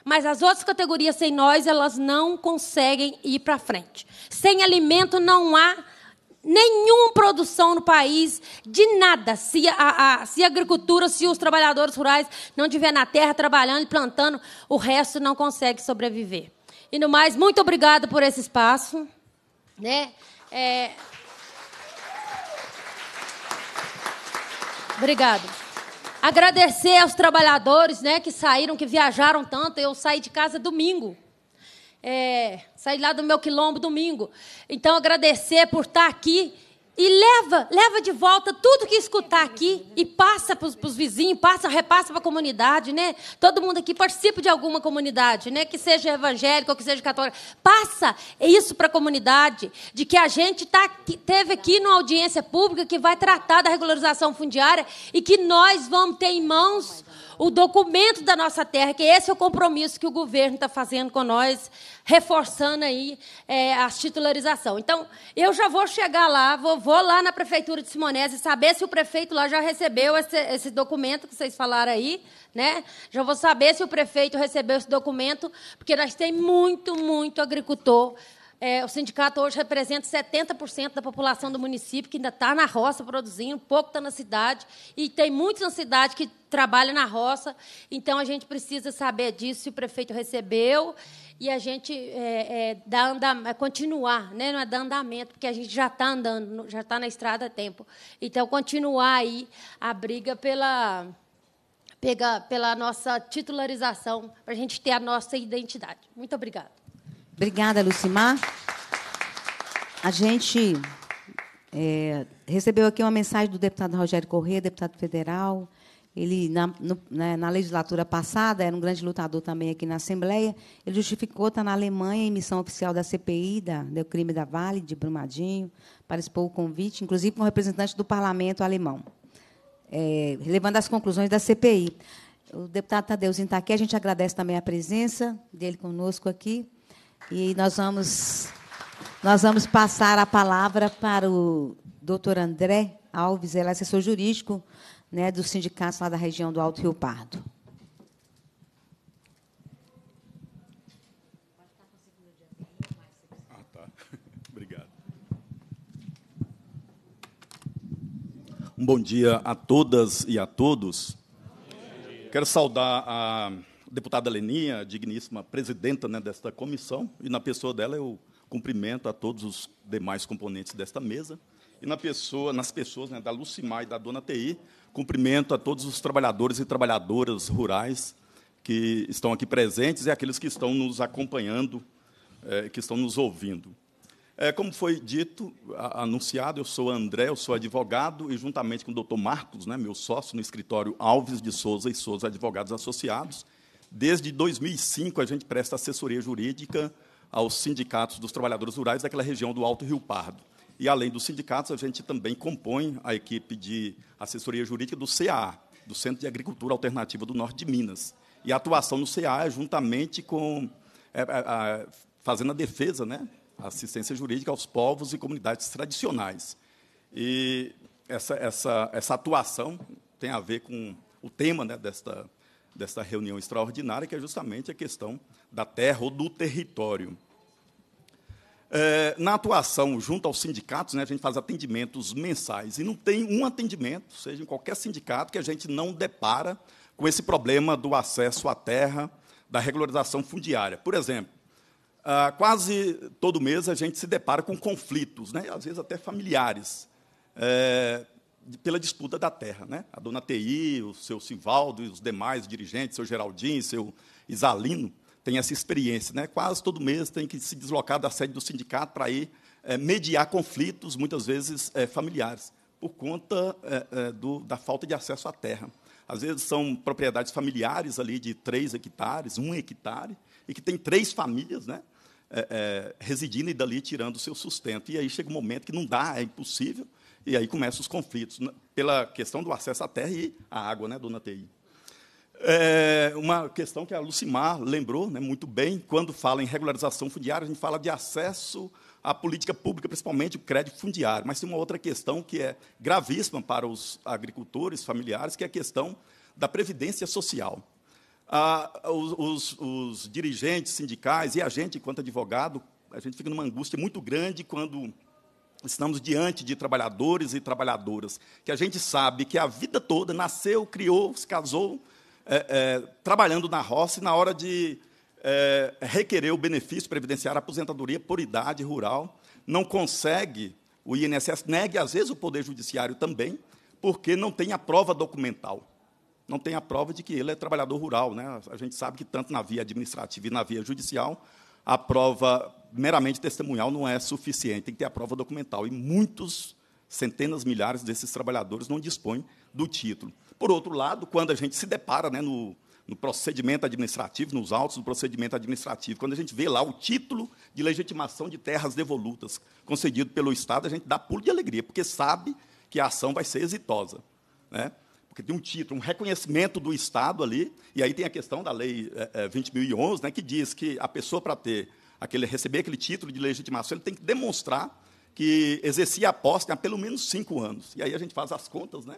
Mas as outras categorias sem nós, elas não conseguem ir para frente. Sem alimento não há nenhuma produção no país de nada. Se a, a, se a agricultura, se os trabalhadores rurais não estiverem na terra trabalhando e plantando, o resto não consegue sobreviver. E no mais, muito obrigado por esse espaço. Né? É... Obrigado. Agradecer aos trabalhadores né, que saíram, que viajaram tanto. Eu saí de casa domingo. É, saí lá do meu quilombo domingo. Então, agradecer por estar aqui e leva, leva de volta tudo que escutar aqui e passa para os vizinhos, passa, repassa para a comunidade, né? Todo mundo aqui participa de alguma comunidade, né? Que seja evangélica ou que seja católica. Passa isso para a comunidade, de que a gente tá, teve aqui numa audiência pública que vai tratar da regularização fundiária e que nós vamos ter em mãos o documento da nossa terra, que esse é o compromisso que o governo está fazendo com nós, reforçando aí é, a titularização. Então, eu já vou chegar lá, vou, vou lá na prefeitura de Simonese saber se o prefeito lá já recebeu esse, esse documento que vocês falaram aí, né? Já vou saber se o prefeito recebeu esse documento, porque nós temos muito, muito agricultor é, o sindicato hoje representa 70% da população do município, que ainda está na roça produzindo, pouco está na cidade, e tem muitos na cidade que trabalham na roça. Então, a gente precisa saber disso, se o prefeito recebeu, e a gente é, é, dá andam, é, continuar, né? não é dar andamento, porque a gente já está andando, já está na estrada há tempo. Então, continuar aí a briga pela, pela nossa titularização, para a gente ter a nossa identidade. Muito obrigada. Obrigada, Lucimar. A gente é, recebeu aqui uma mensagem do deputado Rogério Corrêa, deputado federal. Ele, na, no, né, na, legislatura passada, era um grande lutador também aqui na Assembleia. Ele justificou estar na Alemanha em missão oficial da CPI, da, do crime da Vale, de Brumadinho, para expor o convite, inclusive com um representante do parlamento alemão, é, levando as conclusões da CPI. O deputado Tadeuzinho está aqui. A gente agradece também a presença dele conosco aqui. E nós vamos, nós vamos passar a palavra para o doutor André Alves, ele é assessor jurídico né, do sindicato lá da região do Alto Rio Pardo. Ah, tá. Obrigado. Um bom dia a todas e a todos. Quero saudar a deputada Leninha, digníssima presidenta né, desta comissão, e na pessoa dela eu cumprimento a todos os demais componentes desta mesa, e na pessoa, nas pessoas né, da Lucimar e da Dona TI, cumprimento a todos os trabalhadores e trabalhadoras rurais que estão aqui presentes e aqueles que estão nos acompanhando, é, que estão nos ouvindo. É, como foi dito, a, anunciado, eu sou André, eu sou advogado, e juntamente com o doutor Marcos, né, meu sócio no escritório Alves de Souza e Souza Advogados Associados, Desde 2005, a gente presta assessoria jurídica aos sindicatos dos trabalhadores rurais daquela região do Alto Rio Pardo. E, além dos sindicatos, a gente também compõe a equipe de assessoria jurídica do CA, do Centro de Agricultura Alternativa do Norte de Minas. E a atuação no CA é juntamente com. É, é, fazendo a defesa, né? assistência jurídica aos povos e comunidades tradicionais. E essa, essa, essa atuação tem a ver com o tema né, desta, desta reunião extraordinária, que é justamente a questão da terra ou do território. É, na atuação junto aos sindicatos, né, a gente faz atendimentos mensais, e não tem um atendimento, seja em qualquer sindicato, que a gente não depara com esse problema do acesso à terra, da regularização fundiária. Por exemplo, ah, quase todo mês a gente se depara com conflitos, né, às vezes até familiares. É, pela disputa da terra. Né? A dona TI, o seu Sivaldo e os demais dirigentes, seu Geraldinho, seu Isalino, têm essa experiência. Né? Quase todo mês tem que se deslocar da sede do sindicato para ir é, mediar conflitos, muitas vezes é, familiares, por conta é, do, da falta de acesso à terra. Às vezes são propriedades familiares ali de três hectares, um hectare, e que tem três famílias, né? É, é, residindo e dali tirando o seu sustento. E aí chega um momento que não dá, é impossível, e aí começam os conflitos pela questão do acesso à terra e à água, né, dona TI. É uma questão que a Lucimar lembrou né, muito bem, quando fala em regularização fundiária, a gente fala de acesso à política pública, principalmente o crédito fundiário. Mas tem uma outra questão que é gravíssima para os agricultores familiares, que é a questão da previdência social. Ah, os, os, os dirigentes sindicais e a gente, enquanto advogado, a gente fica numa angústia muito grande quando Estamos diante de trabalhadores e trabalhadoras que a gente sabe que a vida toda nasceu, criou, se casou, é, é, trabalhando na roça e na hora de é, requerer o benefício previdenciário, aposentadoria por idade rural, não consegue, o INSS nega, às vezes, o Poder Judiciário também, porque não tem a prova documental. Não tem a prova de que ele é trabalhador rural. Né? A gente sabe que, tanto na via administrativa e na via judicial, a prova meramente testemunhal não é suficiente, tem que ter a prova documental. E muitos, centenas, milhares desses trabalhadores não dispõem do título. Por outro lado, quando a gente se depara né, no, no procedimento administrativo, nos autos do procedimento administrativo, quando a gente vê lá o título de legitimação de terras devolutas concedido pelo Estado, a gente dá pulo de alegria, porque sabe que a ação vai ser exitosa. Né? porque tem um título, um reconhecimento do Estado ali, e aí tem a questão da Lei é, eh, 20.011, eh, né, que diz que a pessoa, para ter aquele, receber aquele título de legitimação, ele tem que demonstrar que exercia a posse há pelo menos cinco anos. E aí a gente faz as contas, né?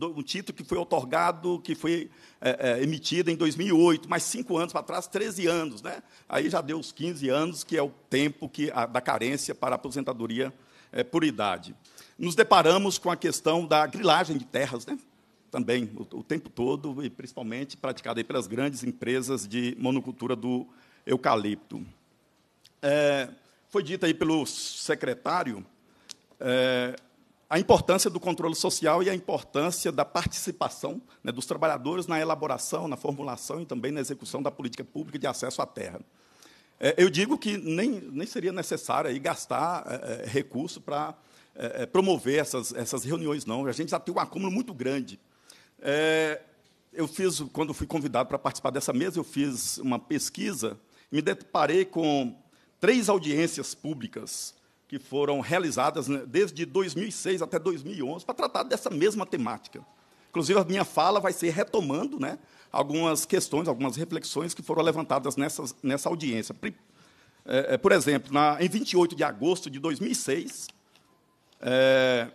um título que foi otorgado, que foi é, é, emitido em 2008, mas cinco anos para trás, 13 anos. Né? Aí já deu os 15 anos, que é o tempo que a, da carência para a aposentadoria é, por idade. Nos deparamos com a questão da grilagem de terras. Né? também o, o tempo todo e principalmente praticada pelas grandes empresas de monocultura do eucalipto. É, foi dita aí pelo secretário é, a importância do controle social e a importância da participação né, dos trabalhadores na elaboração, na formulação e também na execução da política pública de acesso à terra. É, eu digo que nem, nem seria necessário aí gastar é, é, recurso para é, promover essas, essas reuniões, não. A gente já tem um acúmulo muito grande é, eu fiz, quando fui convidado para participar dessa mesa, eu fiz uma pesquisa e me deparei com três audiências públicas que foram realizadas né, desde 2006 até 2011 para tratar dessa mesma temática. Inclusive, a minha fala vai ser retomando né, algumas questões, algumas reflexões que foram levantadas nessa audiência. É, é, por exemplo, na, em 28 de agosto de 2006, é,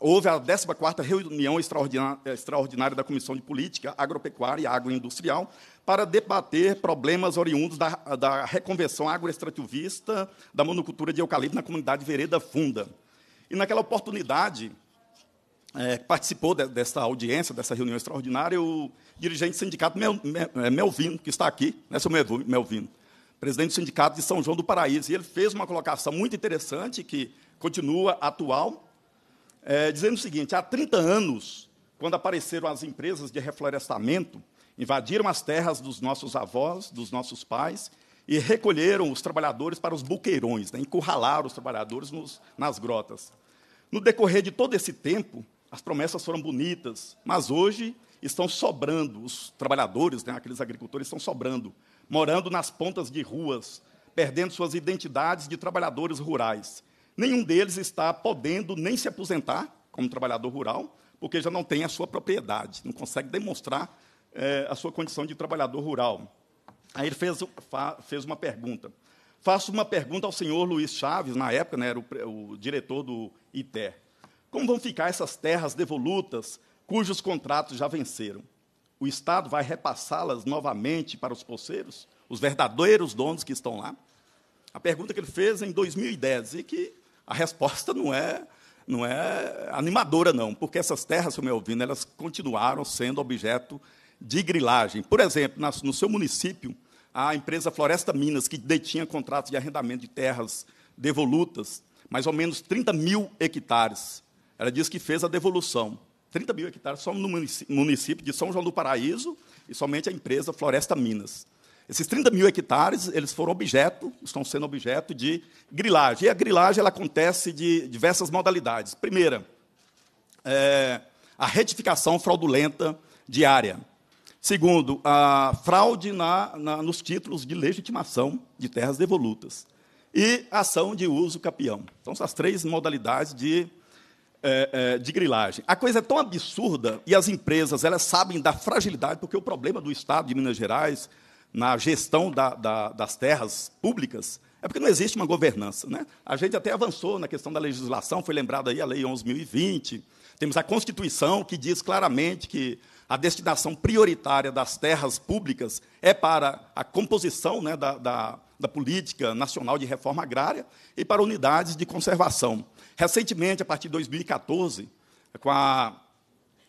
Houve a 14ª reunião extraordinária da Comissão de Política Agropecuária e Agroindustrial para debater problemas oriundos da, da reconversão agroextrativista da monocultura de eucalipto na comunidade Vereda Funda. E, naquela oportunidade, é, participou de, dessa audiência, dessa reunião extraordinária, o dirigente do sindicato Mel, Mel, é, Melvino, que está aqui, né, seu Melvino, presidente do sindicato de São João do Paraíso. E ele fez uma colocação muito interessante, que continua atual, é, dizendo o seguinte: há 30 anos, quando apareceram as empresas de reflorestamento, invadiram as terras dos nossos avós, dos nossos pais, e recolheram os trabalhadores para os buqueirões, né, encurralaram os trabalhadores nos, nas grotas. No decorrer de todo esse tempo, as promessas foram bonitas, mas hoje estão sobrando, os trabalhadores, né, aqueles agricultores estão sobrando, morando nas pontas de ruas, perdendo suas identidades de trabalhadores rurais. Nenhum deles está podendo nem se aposentar como trabalhador rural, porque já não tem a sua propriedade, não consegue demonstrar é, a sua condição de trabalhador rural. Aí ele fez, fez uma pergunta. Faço uma pergunta ao senhor Luiz Chaves, na época né, era o, o diretor do ITER. Como vão ficar essas terras devolutas cujos contratos já venceram? O Estado vai repassá-las novamente para os poceiros, os verdadeiros donos que estão lá? A pergunta que ele fez em 2010 e que a resposta não é não é animadora não, porque essas terras, como eu ouvindo, né, elas continuaram sendo objeto de grilagem. Por exemplo, no seu município, a empresa Floresta Minas, que detinha contratos de arrendamento de terras devolutas, mais ou menos 30 mil hectares. Ela diz que fez a devolução. 30 mil hectares só no município de São João do Paraíso e somente a empresa Floresta Minas. Esses 30 mil hectares, eles foram objeto, estão sendo objeto de grilagem. E a grilagem ela acontece de diversas modalidades. Primeira, é, a retificação fraudulenta diária. Segundo, a fraude na, na, nos títulos de legitimação de terras devolutas. E ação de uso capião. Então, são as três modalidades de, é, é, de grilagem. A coisa é tão absurda, e as empresas elas sabem da fragilidade, porque o problema do Estado de Minas Gerais na gestão da, da, das terras públicas, é porque não existe uma governança. Né? A gente até avançou na questão da legislação, foi lembrada aí a Lei 11.020, temos a Constituição, que diz claramente que a destinação prioritária das terras públicas é para a composição né, da, da, da política nacional de reforma agrária e para unidades de conservação. Recentemente, a partir de 2014, com a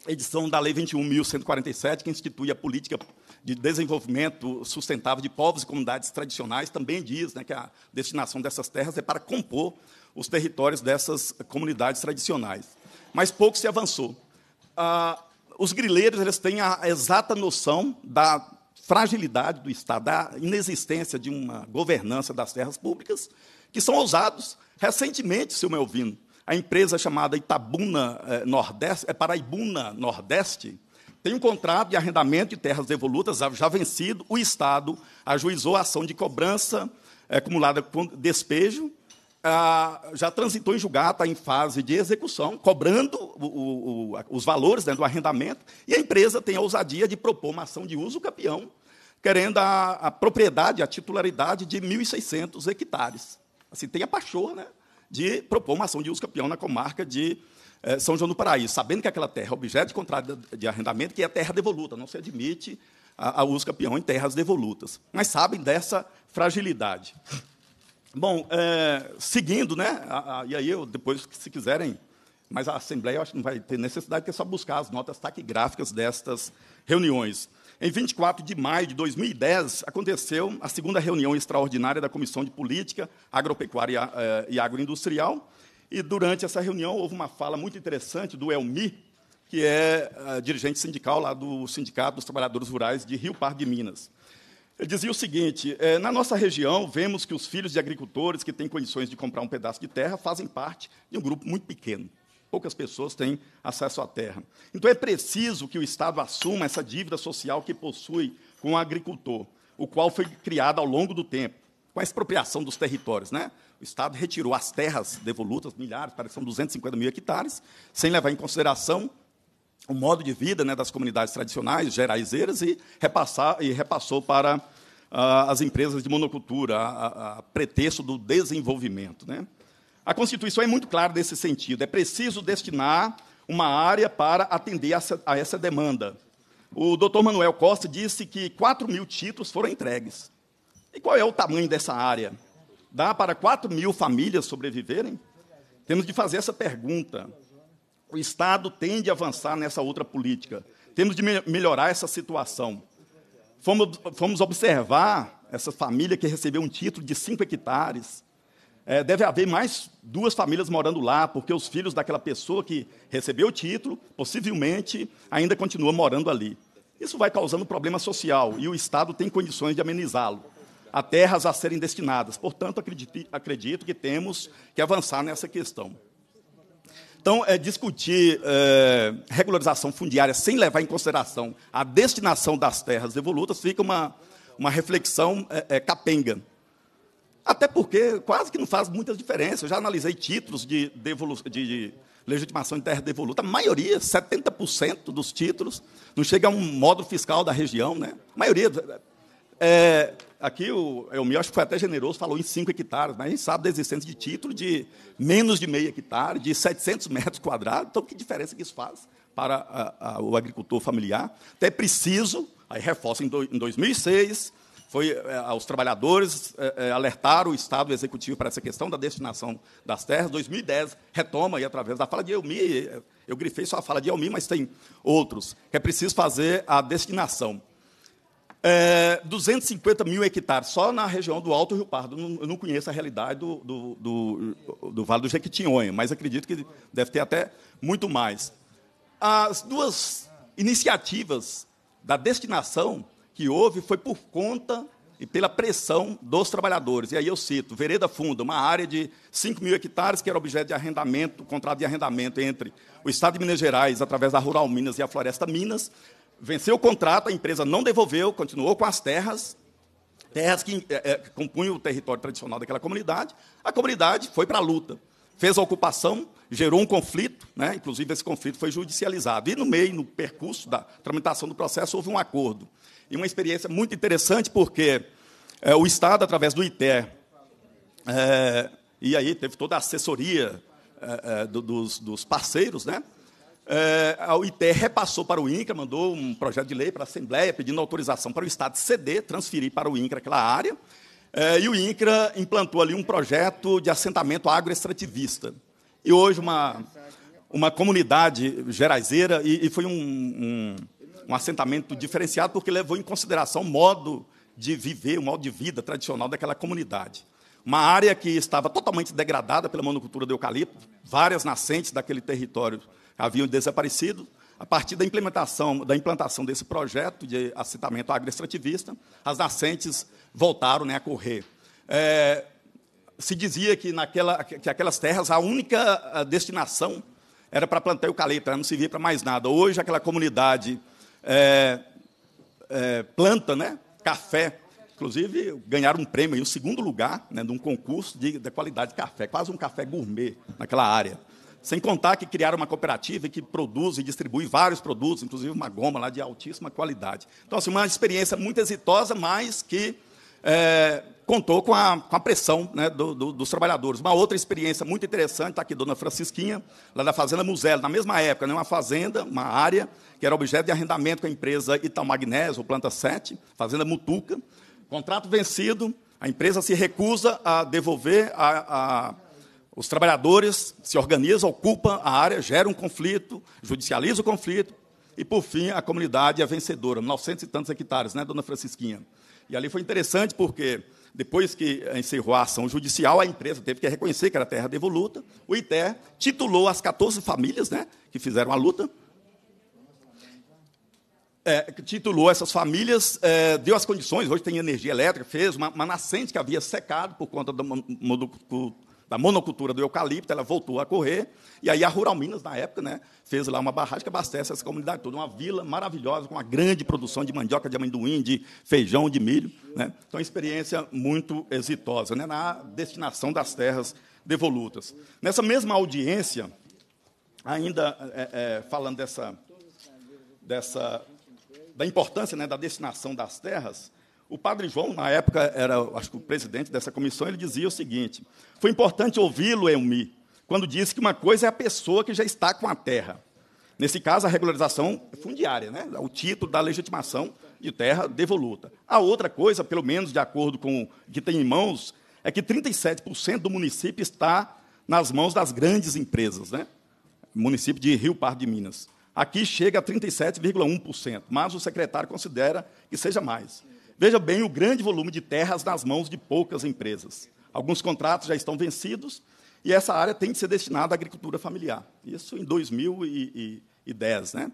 edição da Lei 21.147, que institui a política de desenvolvimento sustentável de povos e comunidades tradicionais também diz né, que a destinação dessas terras é para compor os territórios dessas comunidades tradicionais. Mas pouco se avançou. Ah, os grileiros eles têm a exata noção da fragilidade do Estado, da inexistência de uma governança das terras públicas, que são ousados. Recentemente, se eu me ouvindo, a empresa chamada Itabuna eh, Nordeste, é Paraibuna Nordeste, tem um contrato de arrendamento de terras devolutas já vencido, o Estado ajuizou a ação de cobrança é, acumulada com despejo, ah, já transitou em julgado, está em fase de execução, cobrando o, o, os valores né, do arrendamento, e a empresa tem a ousadia de propor uma ação de uso campeão, querendo a, a propriedade, a titularidade de 1.600 hectares. Assim, tem a pachorra né, de propor uma ação de uso campeão na comarca de é, São João do Paraíso, sabendo que aquela terra é objeto de contrato de arrendamento, que é terra devoluta, não se admite a, a uso campeão em terras devolutas. Mas sabem dessa fragilidade. Bom, é, seguindo, né? A, a, e aí eu depois, se quiserem, mas a Assembleia eu acho que não vai ter necessidade, que é só buscar as notas taquigráficas destas reuniões. Em 24 de maio de 2010, aconteceu a segunda reunião extraordinária da Comissão de Política Agropecuária é, e Agroindustrial, e durante essa reunião houve uma fala muito interessante do Elmi, que é ah, dirigente sindical lá do Sindicato dos Trabalhadores Rurais de Rio Par de Minas. Ele dizia o seguinte: é, na nossa região, vemos que os filhos de agricultores que têm condições de comprar um pedaço de terra fazem parte de um grupo muito pequeno. Poucas pessoas têm acesso à terra. Então é preciso que o Estado assuma essa dívida social que possui com o agricultor, o qual foi criado ao longo do tempo, com a expropriação dos territórios. Né? O Estado retirou as terras devolutas, milhares, parece que são 250 mil hectares, sem levar em consideração o modo de vida né, das comunidades tradicionais, geraizeiras, e, repassar, e repassou para ah, as empresas de monocultura, a, a, a pretexto do desenvolvimento. Né? A Constituição é muito clara nesse sentido. É preciso destinar uma área para atender a essa, a essa demanda. O doutor Manuel Costa disse que 4 mil títulos foram entregues. E qual é o tamanho dessa área? Dá para 4 mil famílias sobreviverem? Temos de fazer essa pergunta. O Estado tem de avançar nessa outra política. Temos de me melhorar essa situação. Fomos, fomos, observar essa família que recebeu um título de 5 hectares. É, deve haver mais duas famílias morando lá, porque os filhos daquela pessoa que recebeu o título, possivelmente, ainda continuam morando ali. Isso vai causando problema social e o Estado tem condições de amenizá-lo a terras a serem destinadas. Portanto, acredito, acredito que temos que avançar nessa questão. Então, é, discutir é, regularização fundiária sem levar em consideração a destinação das terras devolutas fica uma, uma reflexão é, é, capenga. Até porque quase que não faz muita diferença. Eu já analisei títulos de, devolu de, de legitimação de terra devoluta. A maioria, 70% dos títulos, não chega a um módulo fiscal da região. Né? A maioria. É, Aqui o Elmi, acho que foi até generoso, falou em 5 hectares, mas a gente sabe da existência de título de menos de meio hectare, de 700 metros quadrados. Então, que diferença que isso faz para a, a, o agricultor familiar? Então, é preciso, aí reforça, em, do, em 2006, foi, eh, é, os trabalhadores eh, é, é, alertaram o Estado Executivo para essa questão da destinação das terras. 2010 retoma, e através da fala de Elmi, eu grifei só a fala de Elmi, mas tem outros, que é preciso fazer a destinação é, 250 mil hectares, só na região do Alto Rio Pardo. Não, eu não conheço a realidade do, do, do, do Vale do Jequitinhonha, mas acredito que deve ter até muito mais. As duas iniciativas da destinação que houve foi por conta e pela pressão dos trabalhadores. E aí eu cito, Vereda Funda, uma área de 5 mil hectares que era objeto de arrendamento, contrato de arrendamento entre o Estado de Minas Gerais, através da Rural Minas e a Floresta Minas, venceu o contrato, a empresa não devolveu, continuou com as terras, terras que é, é compunham o território tradicional daquela comunidade. A comunidade foi para a luta, fez a ocupação, gerou um conflito, né? inclusive esse conflito foi judicializado. E no meio, no percurso da tramitação do processo, houve um acordo. E uma experiência muito interessante, porque é, o Estado, através do ITER, é, e aí teve toda a assessoria é, dos, dos parceiros, né? É, a UIT repassou para o INCRA, mandou um projeto de lei para a Assembleia, pedindo autorização para o Estado ceder, transferir para o INCRA aquela área. É, e o INCRA implantou ali um projeto de assentamento agroextrativista. E hoje uma, uma comunidade geraizeira, e, e foi um, um, um, assentamento diferenciado, porque levou em consideração o modo de viver, o modo de vida tradicional daquela comunidade. Uma área que estava totalmente degradada pela monocultura do eucalipto, várias nascentes daquele território haviam desaparecido. A partir da implementação, da implantação desse projeto de assentamento agroextrativista, as nascentes voltaram né, a correr. É, se dizia que, naquela, que aquelas terras, a única destinação era para plantar eucalipto, né, não servia para mais nada. Hoje, aquela comunidade é, é, planta né, café inclusive ganharam um prêmio em um segundo lugar né, de um concurso de, de qualidade de café, quase um café gourmet naquela área. Sem contar que criaram uma cooperativa que produz e distribui vários produtos, inclusive uma goma lá de altíssima qualidade. Então, assim, uma experiência muito exitosa, mas que é, contou com a, com a pressão né, do, do, dos trabalhadores. Uma outra experiência muito interessante, está aqui Dona Francisquinha, lá da Fazenda Muselo, na mesma época, né, uma fazenda, uma área, que era objeto de arrendamento com a empresa Itamagnésio, Planta 7, Fazenda Mutuca. Contrato vencido, a empresa se recusa a devolver a, a os trabalhadores se organizam, ocupam a área, geram um conflito, judicializam o conflito, e, por fim, a comunidade é vencedora, 900 e tantos hectares, né, dona Francisquinha? E ali foi interessante porque, depois que encerrou a ação judicial, a empresa teve que reconhecer que era terra devoluta, o ITER titulou as 14 famílias né, que fizeram a luta, é, titulou essas famílias, é, deu as condições, hoje tem energia elétrica, fez uma, uma nascente que havia secado por conta do, do da monocultura do eucalipto, ela voltou a correr, e aí a Rural Minas, na época, né, fez lá uma barragem que abastece essa comunidade toda, uma vila maravilhosa, com uma grande produção de mandioca, de amendoim, de feijão, de milho. Né? Então, uma experiência muito exitosa né, na destinação das terras devolutas. Nessa mesma audiência, ainda é, é, falando dessa, dessa da importância né, da destinação das terras, o padre João, na época, era acho que o presidente dessa comissão, ele dizia o seguinte: foi importante ouvi-lo, Elmi, quando disse que uma coisa é a pessoa que já está com a terra. Nesse caso, a regularização é fundiária, né? o título da legitimação de terra devoluta. A outra coisa, pelo menos de acordo com o que tem em mãos, é que 37% do município está nas mãos das grandes empresas, né? município de Rio Parque, de Minas. Aqui chega a 37,1%, mas o secretário considera que seja mais. Veja bem o grande volume de terras nas mãos de poucas empresas. Alguns contratos já estão vencidos e essa área tem de ser destinada à agricultura familiar. Isso em 2010. Né?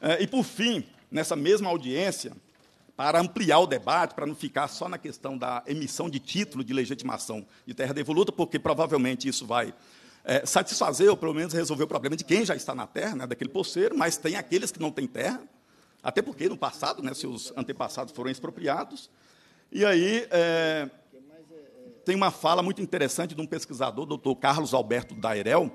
É, e, por fim, nessa mesma audiência, para ampliar o debate, para não ficar só na questão da emissão de título de legitimação de terra devoluta, porque provavelmente isso vai é, satisfazer ou pelo menos resolver o problema de quem já está na terra, né, daquele poceiro, mas tem aqueles que não têm terra até porque no passado, né, seus antepassados foram expropriados. E aí é, tem uma fala muito interessante de um pesquisador, doutor Carlos Alberto Dairel,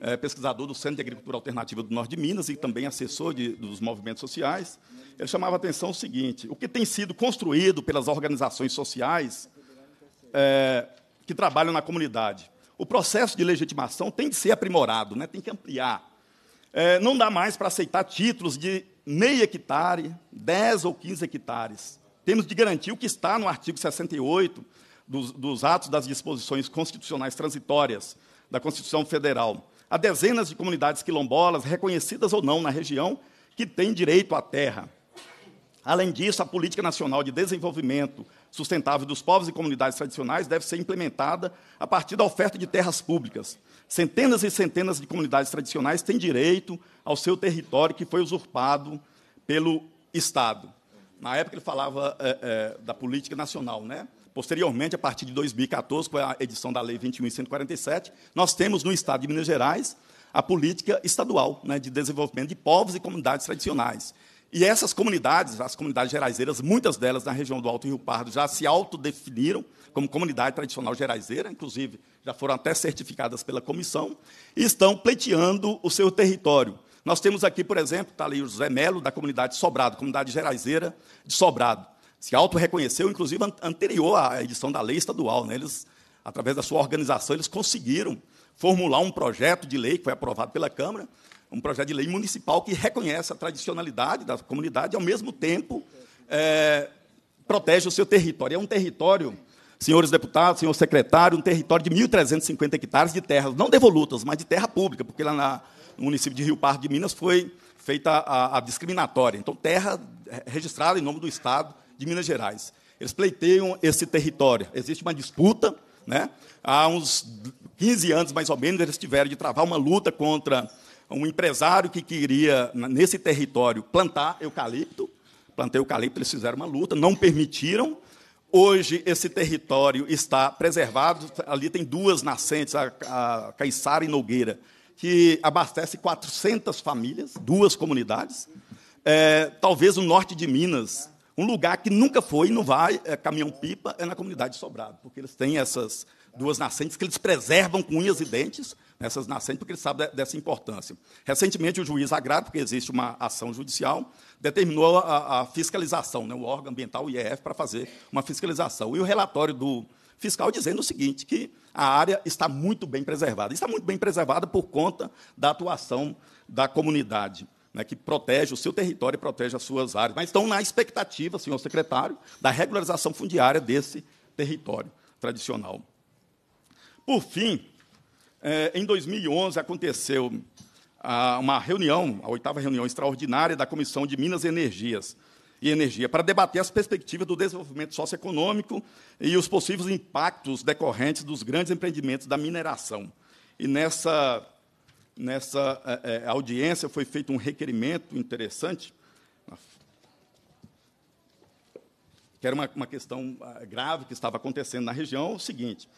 é, pesquisador do Centro de Agricultura Alternativa do Norte de Minas e também assessor de, dos movimentos sociais. Ele chamava a atenção o seguinte: o que tem sido construído pelas organizações sociais é, que trabalham na comunidade. O processo de legitimação tem de ser aprimorado, né, tem que ampliar. É, não dá mais para aceitar títulos de meia hectare, 10 ou 15 hectares. Temos de garantir o que está no artigo 68 dos, dos atos das disposições constitucionais transitórias da Constituição Federal. Há dezenas de comunidades quilombolas, reconhecidas ou não na região, que têm direito à terra. Além disso, a Política Nacional de Desenvolvimento Sustentável dos Povos e Comunidades Tradicionais deve ser implementada a partir da oferta de terras públicas. Centenas e centenas de comunidades tradicionais têm direito ao seu território que foi usurpado pelo Estado. Na época ele falava é, é, da política nacional, né? Posteriormente, a partir de 2014, com a edição da Lei 21.147, nós temos no Estado de Minas Gerais a política estadual né, de desenvolvimento de povos e comunidades tradicionais. E essas comunidades, as comunidades geraizeiras, muitas delas na região do Alto Rio Pardo, já se autodefiniram como comunidade tradicional geraizeira, inclusive já foram até certificadas pela comissão, e estão pleiteando o seu território. Nós temos aqui, por exemplo, está ali o José Melo, da comunidade Sobrado, comunidade geraizeira de Sobrado. Se auto-reconheceu, inclusive, anterior à edição da lei estadual. Né? Eles, através da sua organização, eles conseguiram formular um projeto de lei que foi aprovado pela Câmara, um projeto de lei municipal que reconhece a tradicionalidade da comunidade e, ao mesmo tempo, é, protege o seu território. É um território senhores deputados, senhor secretário, um território de 1.350 hectares de terras, não devolutas, mas de terra pública, porque lá na, no município de Rio Pardo de Minas foi feita a, a, discriminatória. Então, terra registrada em nome do Estado de Minas Gerais. Eles pleiteiam esse território. Existe uma disputa. Né? Há uns 15 anos, mais ou menos, eles tiveram de travar uma luta contra um empresário que queria, nesse território, plantar eucalipto. Plantei eucalipto, eles fizeram uma luta, não permitiram, Hoje esse território está preservado. Ali tem duas nascentes, a, Caiçara e Nogueira, que abastece 400 famílias, duas comunidades. É, talvez o norte de Minas, um lugar que nunca foi e não vai, é, caminhão-pipa, é na comunidade Sobrado, porque eles têm essas duas nascentes que eles preservam com unhas e dentes, né, essas nascentes, porque eles sabem dessa importância. Recentemente, o juiz agrado, porque existe uma ação judicial, determinou a, a fiscalização, né, o órgão ambiental, o IEF, para fazer uma fiscalização. E o relatório do fiscal dizendo o seguinte, que a área está muito bem preservada. Está muito bem preservada por conta da atuação da comunidade. Né, que protege o seu território e protege as suas áreas. Mas estão na expectativa, senhor secretário, da regularização fundiária desse território tradicional. Por fim, eh, em 2011 aconteceu a uma reunião, a oitava reunião extraordinária da Comissão de Minas e Energias e Energia, para debater as perspectivas do desenvolvimento socioeconômico e os possíveis impactos decorrentes dos grandes empreendimentos da mineração. E nessa, nessa é, é audiência foi feito um requerimento interessante, que era uma, uma questão ah, grave que estava acontecendo na região, o seguinte,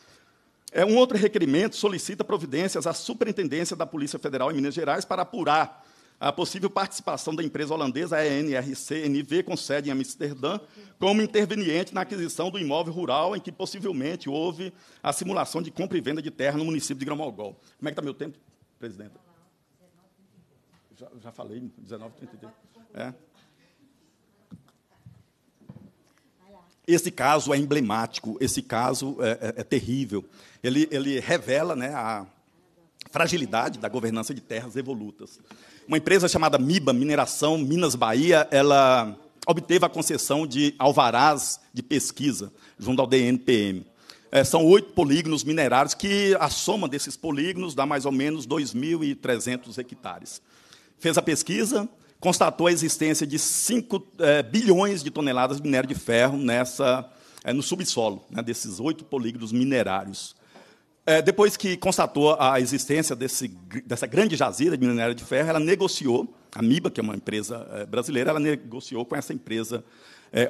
é, um outro requerimento solicita providências à Superintendência da Polícia Federal em Minas Gerais para apurar a possível participação da empresa holandesa ENRC-NV, com sede em Amsterdã, como interveniente na aquisição do imóvel rural em que possivelmente houve a simulação de compra e venda de terra no município de Gramolgol. Como é que está meu tempo, presidente? Já, já falei, 19h32. É. Esse caso é emblemático, esse caso é, é, é terrível. Ele, ele revela né, a fragilidade da governança de terras evolutas. Uma empresa chamada MIBA, Mineração Minas Bahia, ela obteve a concessão de alvarás de pesquisa junto ao DNPM. É, são oito polígonos minerários que a soma desses polígonos dá mais ou menos 2.300 hectares. Fez a pesquisa, constatou a existência de 5 é, eh, bilhões de toneladas de minério de ferro nessa, é, no subsolo, né, desses oito polígonos minerários. É, depois que constatou a existência desse, dessa grande jazida de minério de ferro, ela negociou, a MIBA, que é uma empresa brasileira, ela negociou com essa empresa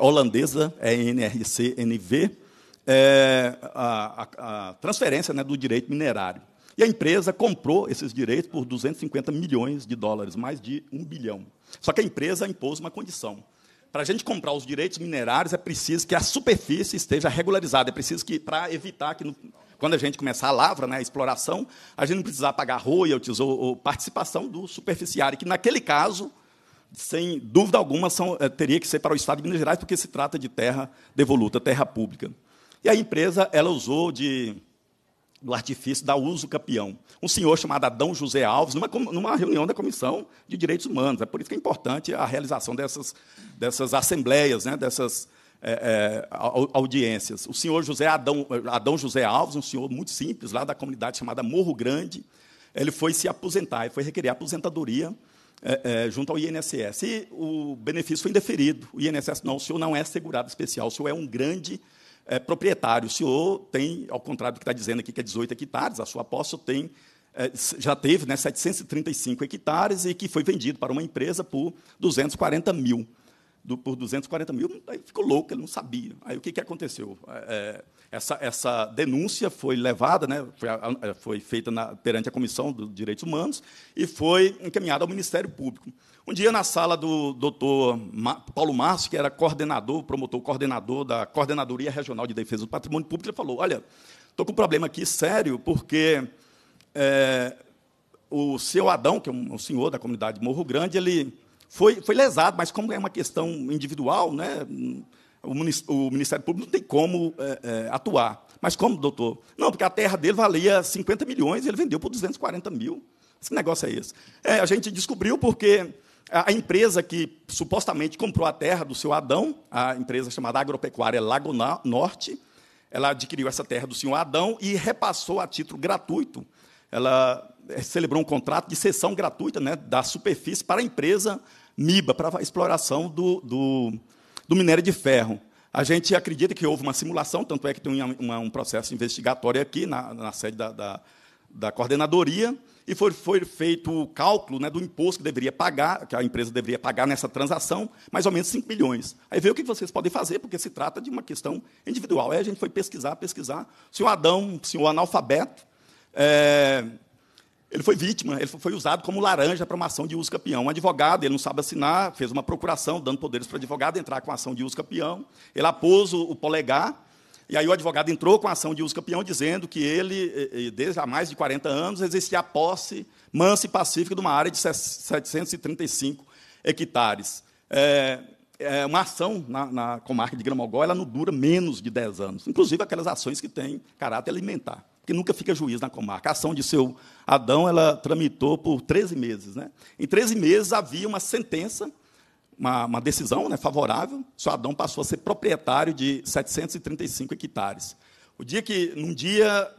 holandesa, Enrcnv, a, a, a, transferência né, do direito minerário. E a empresa comprou esses direitos por 250 milhões de dólares, mais de um bilhão. Só que a empresa impôs uma condição. Para a gente comprar os direitos minerários, é preciso que a superfície esteja regularizada. É preciso que, para evitar que, no, quando a gente começar a lavra, né, a exploração, a gente não precisar pagar royalties ou, ou participação do superficiário, que, naquele caso, sem dúvida alguma, são, eh, teria que ser para o Estado de Minas Gerais, porque se trata de terra devoluta, terra pública. E a empresa ela usou de do artifício da uso campeão. Um senhor chamado Adão José Alves, numa, numa, reunião da Comissão de Direitos Humanos. É por isso que é importante a realização dessas, dessas assembleias, né, dessas é, é, audiências. O senhor José Adão, Adão José Alves, um senhor muito simples, lá da comunidade chamada Morro Grande, ele foi se aposentar, e foi requerer aposentadoria é, é, junto ao INSS. E o benefício foi indeferido. O INSS, não, o senhor não é segurado especial, o senhor é um grande é, proprietário. O senhor tem, ao contrário do que está dizendo aqui, que é 18 hectares, a sua posse tem, é, já teve né, 735 hectares e que foi vendido para uma empresa por 240 mil. Do, por 240 mil, aí ficou louco, ele não sabia. Aí o que, que aconteceu? É, é essa, essa denúncia foi levada, né, foi, foi feita na, perante a Comissão dos Direitos Humanos e foi encaminhada ao Ministério Público. Um dia, na sala do doutor Paulo Márcio, que era coordenador, promotor coordenador da Coordenadoria Regional de Defesa do Patrimônio Público, ele falou: Olha, estou com um problema aqui sério, porque é, o seu Adão, que é um, um senhor da comunidade Morro Grande, ele foi, foi lesado, mas como é uma questão individual, né, o Ministério Público não tem como é, é, atuar. Mas como, doutor? Não, porque a terra dele valia 50 milhões e ele vendeu por 240 mil. Esse negócio é esse. É, a gente descobriu porque a empresa que supostamente comprou a terra do seu Adão, a empresa chamada Agropecuária Lago Norte, ela adquiriu essa terra do senhor Adão e repassou a título gratuito. Ela é, celebrou um contrato de cessão gratuita né, da superfície para a empresa MIBA, para a exploração do, do do minério de ferro. A gente acredita que houve uma simulação, tanto é que tem uma, um processo investigatório aqui na, na sede da, da, da, coordenadoria, e foi, foi feito o cálculo né, do imposto que deveria pagar, que a empresa deveria pagar nessa transação, mais ou menos 5 milhões. Aí veio o que vocês podem fazer, porque se trata de uma questão individual. Aí a gente foi pesquisar, pesquisar. Se o Adão, se o analfabeto, é, ele foi vítima, ele foi usado como laranja para uma ação de uso campeão. Um advogado, ele não sabe assinar, fez uma procuração, dando poderes para o advogado entrar com a ação de uso campeão. Ele apôs o, o polegar, e aí o advogado entrou com a ação de uso campeão, dizendo que ele, desde há mais de 40 anos, exercia a posse mansa e pacífica de uma área de 735 hectares. É, é uma ação na, na comarca de Gramogó, ela não dura menos de 10 anos, inclusive aquelas ações que têm caráter alimentar que nunca fica juiz na comarca. A ação de seu Adão, ela tramitou por 13 meses. Né? Em 13 meses havia uma sentença, uma, uma decisão né, favorável, seu Adão passou a ser proprietário de 735 hectares. O dia que, num dia,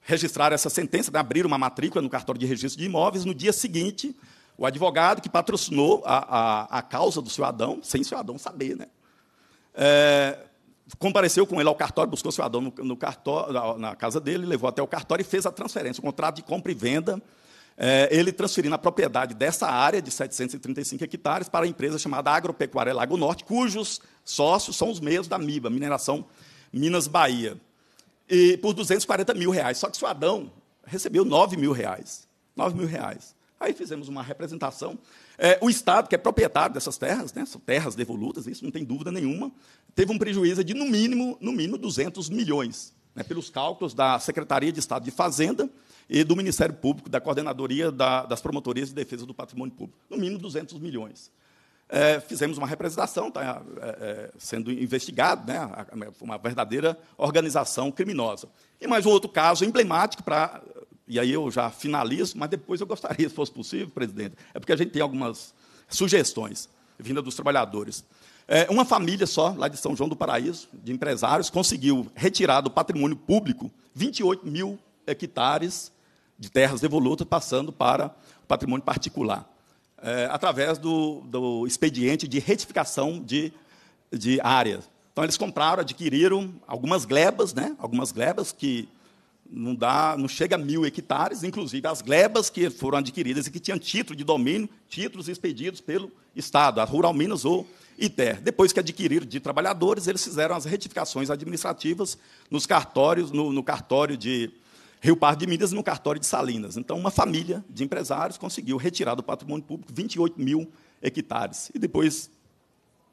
registraram essa sentença, né, abriram uma matrícula no cartório de registro de imóveis, no dia seguinte, o advogado que patrocinou a, a, a causa do seu Adão, sem seu Adão saber, né? É, compareceu com ele ao cartório, buscou seu Adão no, no cartório, na casa dele, levou até o cartório e fez a transferência, o contrato de compra e venda, é, ele transferindo a propriedade dessa área de 735 hectares para a empresa chamada Agropecuária Lago Norte, cujos sócios são os meios da MIBA, Mineração Minas Bahia, e por 240 mil reais. Só que o Adão recebeu 9 mil reais. 9 mil reais. Aí fizemos uma representação é, o Estado, que é proprietário dessas terras, né, são terras devolutas, isso não tem dúvida nenhuma, teve um prejuízo de, no mínimo, no mínimo 200 milhões, né, pelos cálculos da Secretaria de Estado de Fazenda e do Ministério Público, da Coordenadoria da, das Promotorias de Defesa do Patrimônio Público. No mínimo 200 milhões. É, fizemos uma representação, está é, é, sendo investigado, né, uma verdadeira organização criminosa. E mais um outro caso emblemático para e aí eu já finalizo, mas depois eu gostaria, se fosse possível, presidente, é porque a gente tem algumas sugestões vinda dos trabalhadores. É, uma família só, lá de São João do Paraíso, de empresários, conseguiu retirar do patrimônio público 28 mil hectares de terras devolutas, passando para o patrimônio particular, é, através do, do, expediente de retificação de, de áreas. Então, eles compraram, adquiriram algumas glebas, né, algumas glebas que não dá, não chega a mil hectares, inclusive as glebas que foram adquiridas e que tinham título de domínio, títulos expedidos pelo Estado, a Rural Minas ou ITER. Depois que adquiriram de trabalhadores, eles fizeram as retificações administrativas nos cartórios, no, no cartório de Rio Par de Minas e no cartório de Salinas. Então, uma família de empresários conseguiu retirar do patrimônio público 28 mil hectares. E depois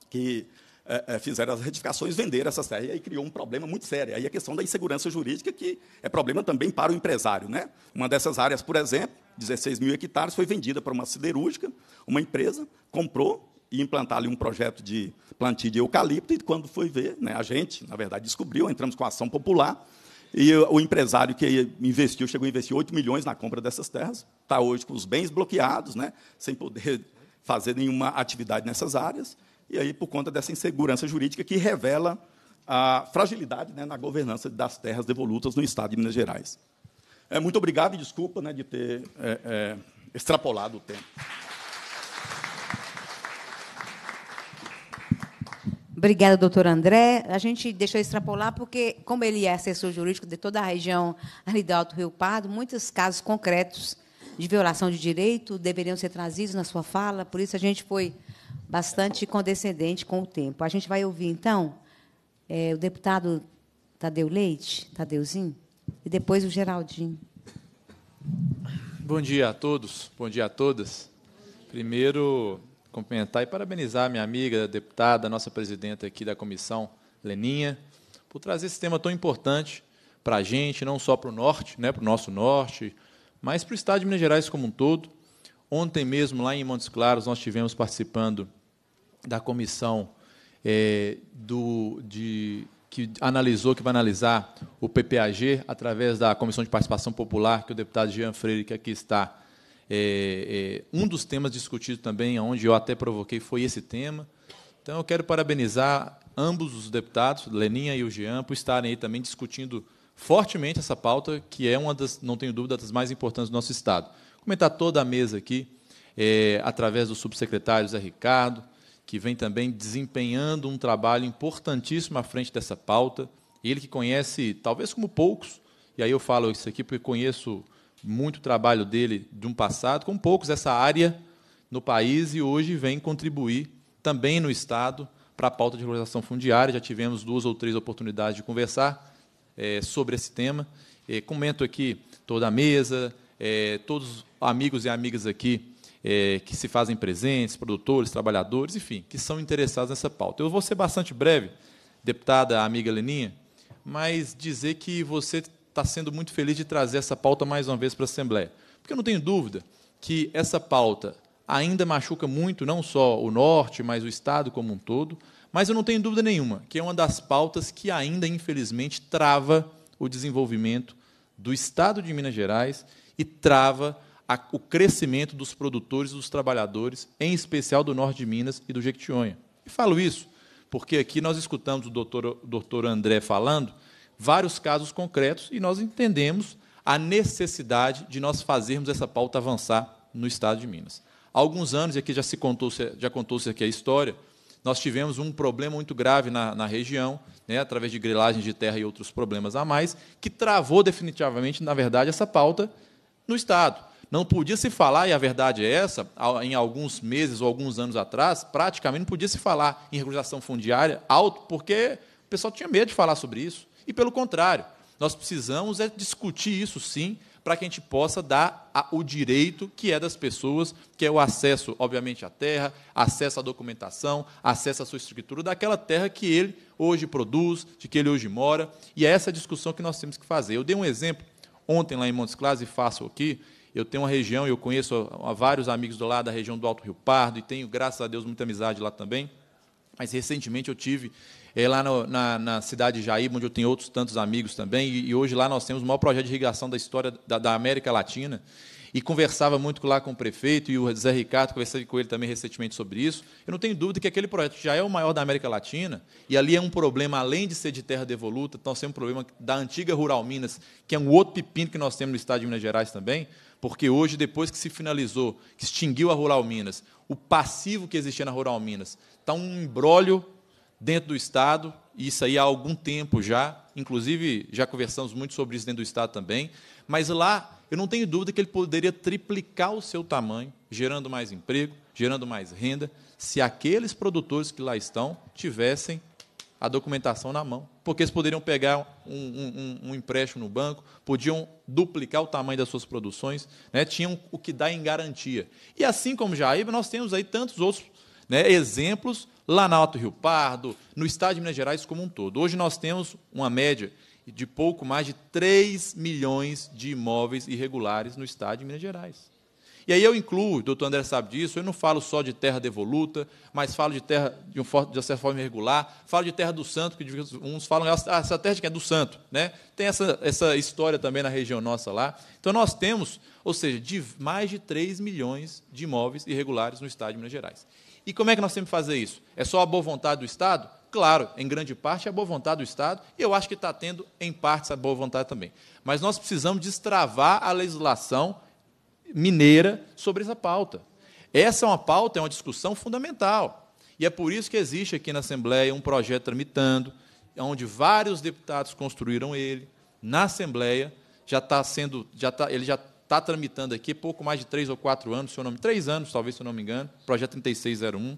que é, é, fizeram as retificações, venderam essas terras, e aí criou um problema muito sério. Aí a questão da insegurança jurídica, que é problema também para o empresário. Né? Uma dessas áreas, por exemplo, 16 mil hectares, foi vendida para uma siderúrgica, uma empresa comprou e implantar ali um projeto de plantio de eucalipto, e quando foi ver, né, a gente, na verdade, descobriu, entramos com a ação popular, e o empresário que investiu, chegou a investir 8 milhões na compra dessas terras, está hoje com os bens bloqueados, né, sem poder fazer nenhuma atividade nessas áreas, e aí por conta dessa insegurança jurídica que revela a fragilidade né, na governança das terras devolutas no Estado de Minas Gerais. É, muito obrigado e desculpa né, de ter é, é, extrapolado o tempo. Obrigada, doutor André. A gente deixou extrapolar porque, como ele é assessor jurídico de toda a região ali do Alto Rio Pardo, muitos casos concretos de violação de direito deveriam ser trazidos na sua fala, por isso a gente foi bastante condescendente com o tempo. A gente vai ouvir, então, é, o deputado Tadeu Leite, Tadeuzinho, e depois o Geraldinho. Bom dia a todos, bom dia a todas. Primeiro, cumprimentar e parabenizar minha amiga, a deputada, a nossa presidenta aqui da comissão, Leninha, por trazer esse tema tão importante para a gente, não só para o norte, né, para o nosso norte, mas para o estado de Minas Gerais como um todo. Ontem mesmo, lá em Montes Claros, nós tivemos participando da comissão é, do, de, que analisou, que vai analisar o PPAG, através da Comissão de Participação Popular, que o deputado Jean Freire, que aqui está, é, é, um dos temas discutidos também, onde eu até provoquei, foi esse tema. Então, eu quero parabenizar ambos os deputados, Leninha e o Jean, por estarem aí também discutindo fortemente essa pauta, que é uma das, não tenho dúvida, das mais importantes do nosso Estado. Vou comentar toda a mesa aqui, é, através do subsecretário Zé Ricardo, que vem também desempenhando um trabalho importantíssimo à frente dessa pauta. Ele que conhece, talvez como poucos, e aí eu falo isso aqui porque conheço muito trabalho dele de um passado, com poucos essa área no país e hoje vem contribuir também no Estado para a pauta de regularização fundiária. Já tivemos duas ou três oportunidades de conversar é, sobre esse tema. É, comento aqui toda a mesa, é, todos amigos e amigas aqui é, que se fazem presentes, produtores, trabalhadores, enfim, que são interessados nessa pauta. Eu vou ser bastante breve, deputada amiga Leninha, mas dizer que você está sendo muito feliz de trazer essa pauta mais uma vez para a Assembleia. Porque eu não tenho dúvida que essa pauta ainda machuca muito, não só o Norte, mas o Estado como um todo. Mas eu não tenho dúvida nenhuma que é uma das pautas que ainda, infelizmente, trava o desenvolvimento do Estado de Minas Gerais e trava a, o crescimento dos produtores e dos trabalhadores, em especial do norte de Minas e do Jequitinhonha. E falo isso porque aqui nós escutamos o doutor, o doutor André falando vários casos concretos e nós entendemos a necessidade de nós fazermos essa pauta avançar no estado de Minas. Há alguns anos, e aqui já se contou, já contou-se aqui a história, nós tivemos um problema muito grave na, na região, né, através de grilagem de terra e outros problemas a mais, que travou definitivamente, na verdade, essa pauta no Estado. Não podia se falar, e a verdade é essa, em alguns meses ou alguns anos atrás, praticamente não podia se falar em regularização fundiária alto, porque o pessoal tinha medo de falar sobre isso. E pelo contrário, nós precisamos é discutir isso sim, para que a gente possa dar o direito que é das pessoas, que é o acesso, obviamente, à terra, acesso à documentação, acesso à sua estrutura daquela terra que ele hoje produz, de que ele hoje mora. E é essa discussão que nós temos que fazer. Eu dei um exemplo ontem lá em Montes Claros e faço aqui, eu tenho uma região, eu conheço vários amigos do lado da região do Alto Rio Pardo, e tenho, graças a Deus, muita amizade lá também. Mas recentemente eu tive é, lá no, na, na, cidade de Jaíba, onde eu tenho outros tantos amigos também, e, e, hoje lá nós temos o maior projeto de irrigação da história da, da América Latina. E conversava muito lá com o prefeito e o Zé Ricardo, conversei com ele também recentemente sobre isso. Eu não tenho dúvida que aquele projeto já é o maior da América Latina, e ali é um problema, além de ser de terra devoluta, então sendo um problema da antiga Rural Minas, que é um outro pepino que nós temos no estado de Minas Gerais também. Porque hoje, depois que se finalizou, que extinguiu a Rural Minas, o passivo que existia na Rural Minas está um embrólio dentro do Estado, e isso aí há algum tempo já, inclusive já conversamos muito sobre isso dentro do Estado também, mas lá eu não tenho dúvida que ele poderia triplicar o seu tamanho, gerando mais emprego, gerando mais renda, se aqueles produtores que lá estão tivessem a documentação na mão, porque eles poderiam pegar um, um, um, empréstimo no banco, podiam duplicar o tamanho das suas produções, né? tinham o que dar em garantia. E assim como Jair, nós temos aí tantos outros né, exemplos lá na Alto Rio Pardo, no estado de Minas Gerais como um todo. Hoje nós temos uma média de pouco mais de 3 milhões de imóveis irregulares no estado de Minas Gerais. E aí eu incluo, o doutor André sabe disso, eu não falo só de terra devoluta, mas falo de terra de, um, de uma certa forma irregular, falo de terra do santo, que uns falam, ah, essa terra de quem é do santo. Né? Tem essa, essa história também na região nossa lá. Então nós temos, ou seja, de mais de 3 milhões de imóveis irregulares no estado de Minas Gerais. E como é que nós temos que fazer isso? É só a boa vontade do Estado? Claro, em grande parte é a boa vontade do Estado, e eu acho que está tendo, em parte, essa boa vontade também. Mas nós precisamos destravar a legislação mineira sobre essa pauta. Essa é uma pauta, é uma discussão fundamental. E é por isso que existe aqui na Assembleia um projeto tramitando, onde vários deputados construíram ele. Na Assembleia, já está sendo, já está, ele já está tramitando aqui pouco mais de três ou quatro anos, seu nome, três anos, talvez, se eu não me engano, projeto 3601,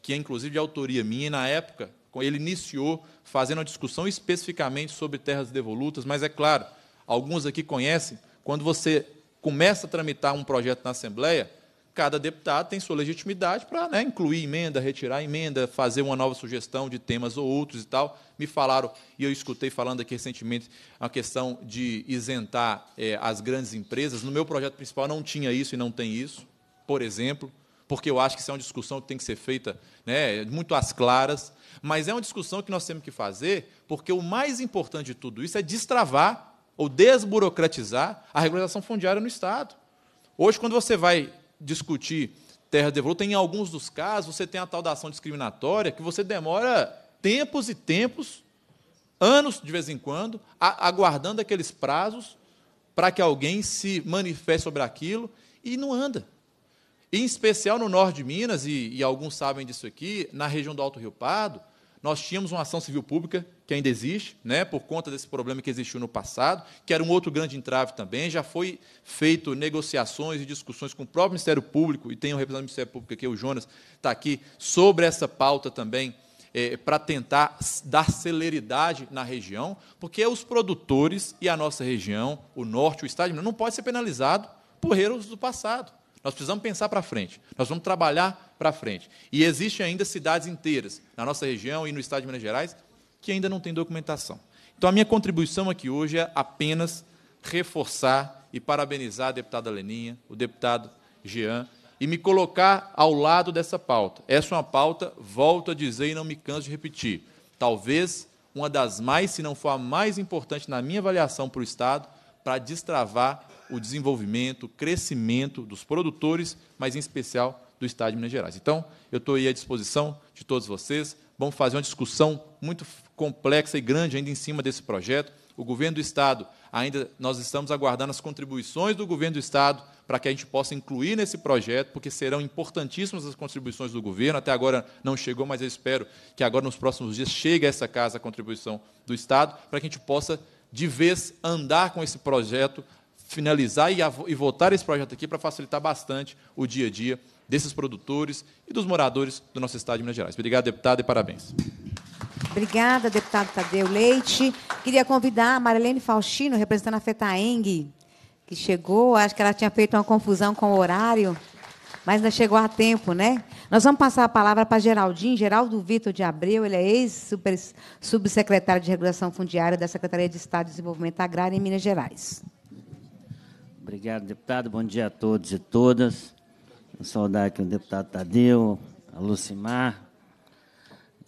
que é inclusive de autoria minha, e na época ele iniciou fazendo uma discussão especificamente sobre terras devolutas, mas é claro, alguns aqui conhecem, quando você começa a tramitar um projeto na Assembleia, cada deputado tem sua legitimidade para né, incluir emenda, retirar emenda, fazer uma nova sugestão de temas ou outros e tal. Me falaram, e eu escutei falando aqui recentemente, a questão de isentar é, as grandes empresas. No meu projeto principal não tinha isso e não tem isso, por exemplo, porque eu acho que isso é uma discussão que tem que ser feita né, muito às claras, mas é uma discussão que nós temos que fazer, porque o mais importante de tudo isso é destravar ou desburocratizar a regularização fundiária no Estado. Hoje, quando você vai discutir terra devoluta, em alguns dos casos, você tem a tal da ação discriminatória que você demora tempos e tempos, anos de vez em quando, aguardando aqueles prazos para que alguém se manifeste sobre aquilo e não anda. Em especial no norte de Minas, e, e alguns sabem disso aqui, na região do Alto Rio Pardo, nós tínhamos uma ação civil pública que ainda existe, né, por conta desse problema que existiu no passado, que era um outro grande entrave também. Já foi feito negociações e discussões com o próprio Ministério Público, e tem um representante do Ministério Público aqui, o Jonas, está aqui, sobre essa pauta também, é, para tentar dar celeridade na região, porque os produtores e a nossa região, o norte, o estado, não pode ser penalizado por erros do passado. Nós precisamos pensar para frente, nós vamos trabalhar para frente. E existem ainda cidades inteiras, na nossa região e no estado de Minas Gerais, que ainda não tem documentação. Então, a minha contribuição aqui hoje é apenas reforçar e parabenizar a deputada Leninha, o deputado Jean, e me colocar ao lado dessa pauta. Essa é uma pauta, volto a dizer e não me canso de repetir, talvez uma das mais, se não for a mais importante na minha avaliação para o Estado, para destravar o desenvolvimento, o crescimento dos produtores, mas em especial do Estado de Minas Gerais. Então, eu estou aí à disposição de todos vocês. Vamos fazer uma discussão muito complexa e grande ainda em cima desse projeto. O governo do Estado, ainda nós estamos aguardando as contribuições do governo do Estado para que a gente possa incluir nesse projeto, porque serão importantíssimas as contribuições do governo. Até agora não chegou, mas eu espero que agora, nos próximos dias, chegue a essa casa a contribuição do Estado, para que a gente possa, de vez, andar com esse projeto, finalizar e, e votar esse projeto aqui para facilitar bastante o dia a dia desses produtores e dos moradores do nosso Estado de Minas Gerais. Obrigado, deputado, e parabéns. Obrigada, deputado Tadeu Leite. Queria convidar a Marilene Faustino, representando a FETAENG, que chegou. Acho que ela tinha feito uma confusão com o horário, mas ainda chegou a tempo, né? Nós vamos passar a palavra para Geraldinho, Geraldo Vitor de Abreu. Ele é ex-subsecretário de Regulação Fundiária da Secretaria de Estado de Desenvolvimento Agrário em Minas Gerais. Obrigado, deputado. Bom dia a todos e todas. Vou saudar aqui o deputado Tadeu, a Lucimar,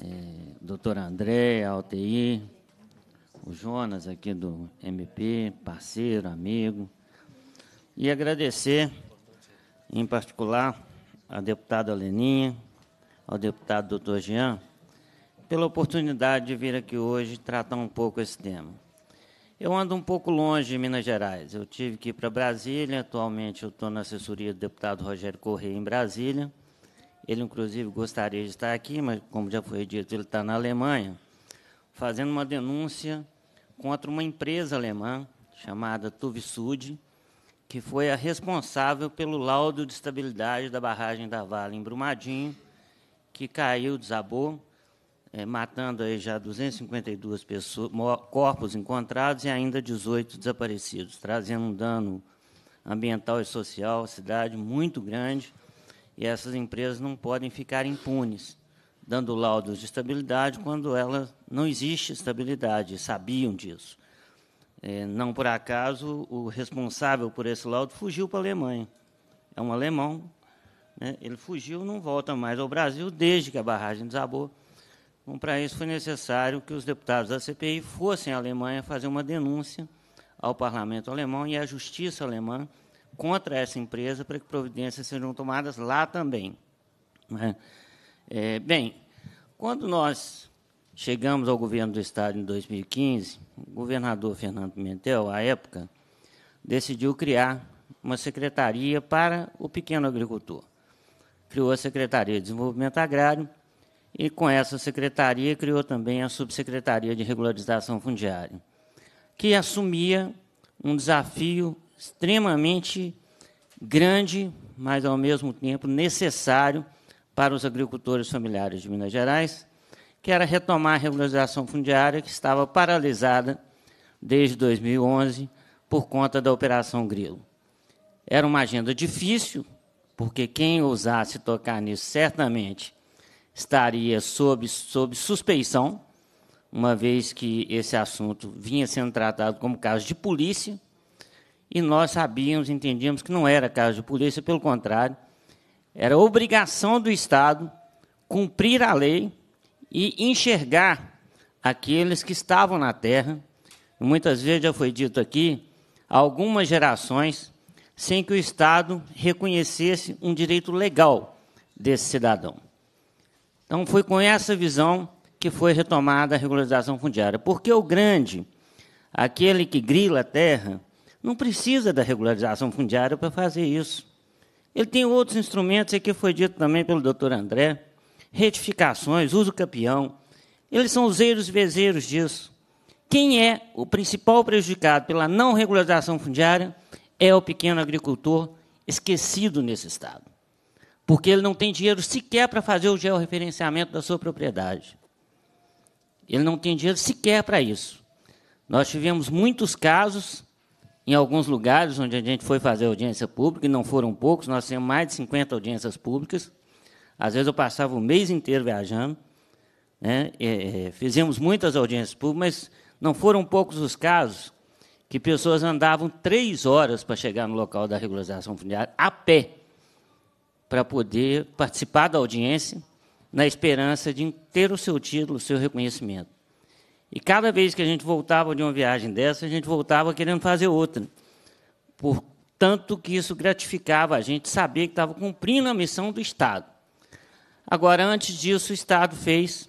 é, doutor André, a o Jonas aqui do MP, parceiro, amigo, e agradecer em particular à deputada Leninha, ao deputado doutor Jean, pela oportunidade de vir aqui hoje tratar um pouco esse tema. Eu ando um pouco longe de Minas Gerais. Eu tive que ir para Brasília. Atualmente, eu estou na assessoria do deputado Rogério Correia em Brasília. Ele, inclusive, gostaria de estar aqui, mas, como já foi dito, ele está na Alemanha, fazendo uma denúncia contra uma empresa alemã chamada Tuvisud, que foi a responsável pelo laudo de estabilidade da barragem da Vale em Brumadinho, que caiu, desabou, é, matando aí já 252 pessoas, corpos encontrados e ainda 18 desaparecidos, trazendo um dano ambiental e social à cidade muito grande e essas empresas não podem ficar impunes, dando laudos de estabilidade quando ela não existe estabilidade, sabiam disso. É, não por acaso, o responsável por esse laudo fugiu para a Alemanha. É um alemão, né? ele fugiu não volta mais ao Brasil desde que a barragem desabou. Então, para isso, foi necessário que os deputados da CPI fossem à Alemanha fazer uma denúncia ao parlamento alemão e à justiça alemã contra essa empresa para que providências sejam tomadas lá também. Né? É, bem, quando nós chegamos ao governo do Estado em 2015, o governador Fernando Pimentel, à época, decidiu criar uma secretaria para o pequeno agricultor. Criou a Secretaria de Desenvolvimento Agrário e, com essa secretaria, criou também a Subsecretaria de Regularização Fundiária, que assumia um desafio extremamente grande, mas ao mesmo tempo necessário para os agricultores familiares de Minas Gerais, que era retomar a regularização fundiária que estava paralisada desde 2011 por conta da Operação Grilo. Era uma agenda difícil, porque quem ousasse tocar nisso certamente estaria sob, sob suspeição, uma vez que esse assunto vinha sendo tratado como caso de polícia e nós sabíamos, entendíamos que não era caso de polícia, pelo contrário, era obrigação do Estado cumprir a lei e enxergar aqueles que estavam na terra. Muitas vezes já foi dito aqui, algumas gerações sem que o Estado reconhecesse um direito legal desse cidadão. Então foi com essa visão que foi retomada a regularização fundiária, porque o grande, aquele que grila a terra, não precisa da regularização fundiária para fazer isso. Ele tem outros instrumentos, aqui foi dito também pelo doutor André, retificações, uso campeão. Eles são os eiros e vezeiros disso. Quem é o principal prejudicado pela não regularização fundiária é o pequeno agricultor esquecido nesse Estado. Porque ele não tem dinheiro sequer para fazer o georreferenciamento da sua propriedade. Ele não tem dinheiro sequer para isso. Nós tivemos muitos casos em alguns lugares onde a gente foi fazer audiência pública, e não foram poucos, nós tínhamos mais de 50 audiências públicas. Às vezes eu passava o mês inteiro viajando. Né? É, é, fizemos muitas audiências públicas, mas não foram poucos os casos que pessoas andavam três horas para chegar no local da regularização fundiária a pé para poder participar da audiência na esperança de ter o seu título, o seu reconhecimento. E cada vez que a gente voltava de uma viagem dessa, a gente voltava querendo fazer outra. Por tanto que isso gratificava a gente saber que estava cumprindo a missão do Estado. Agora, antes disso, o Estado fez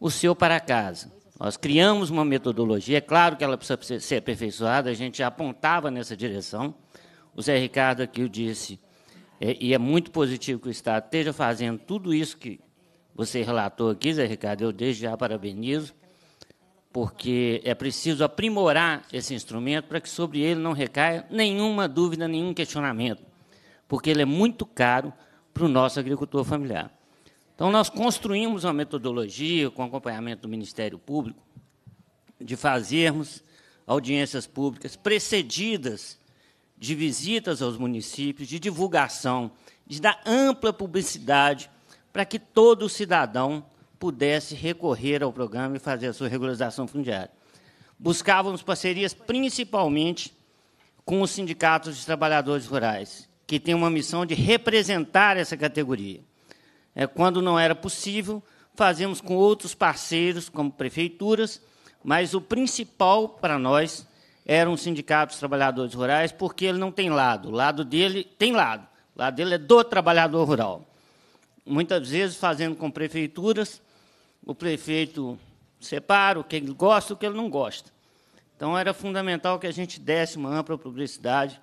o seu para casa. Nós criamos uma metodologia, é claro que ela precisa ser aperfeiçoada, a gente já apontava nessa direção. O Zé Ricardo aqui o disse, é, e é muito positivo que o Estado esteja fazendo tudo isso que você relatou aqui, Zé Ricardo, eu desde já parabenizo porque é preciso aprimorar esse instrumento para que sobre ele não recaia nenhuma dúvida, nenhum questionamento, porque ele é muito caro para o nosso agricultor familiar. Então, nós construímos uma metodologia, com acompanhamento do Ministério Público, de fazermos audiências públicas precedidas de visitas aos municípios, de divulgação, de dar ampla publicidade para que todo cidadão pudesse recorrer ao programa e fazer a sua regularização fundiária. Buscávamos parcerias principalmente com os sindicatos de trabalhadores rurais, que têm uma missão de representar essa categoria. É, quando não era possível, fazemos com outros parceiros, como prefeituras, mas o principal para nós era um sindicato dos trabalhadores rurais, porque ele não tem lado. O lado dele tem lado. O lado dele é do trabalhador rural. Muitas vezes fazendo com prefeituras, o prefeito separa o que ele gosta e o que ele não gosta. Então, era fundamental que a gente desse uma ampla publicidade.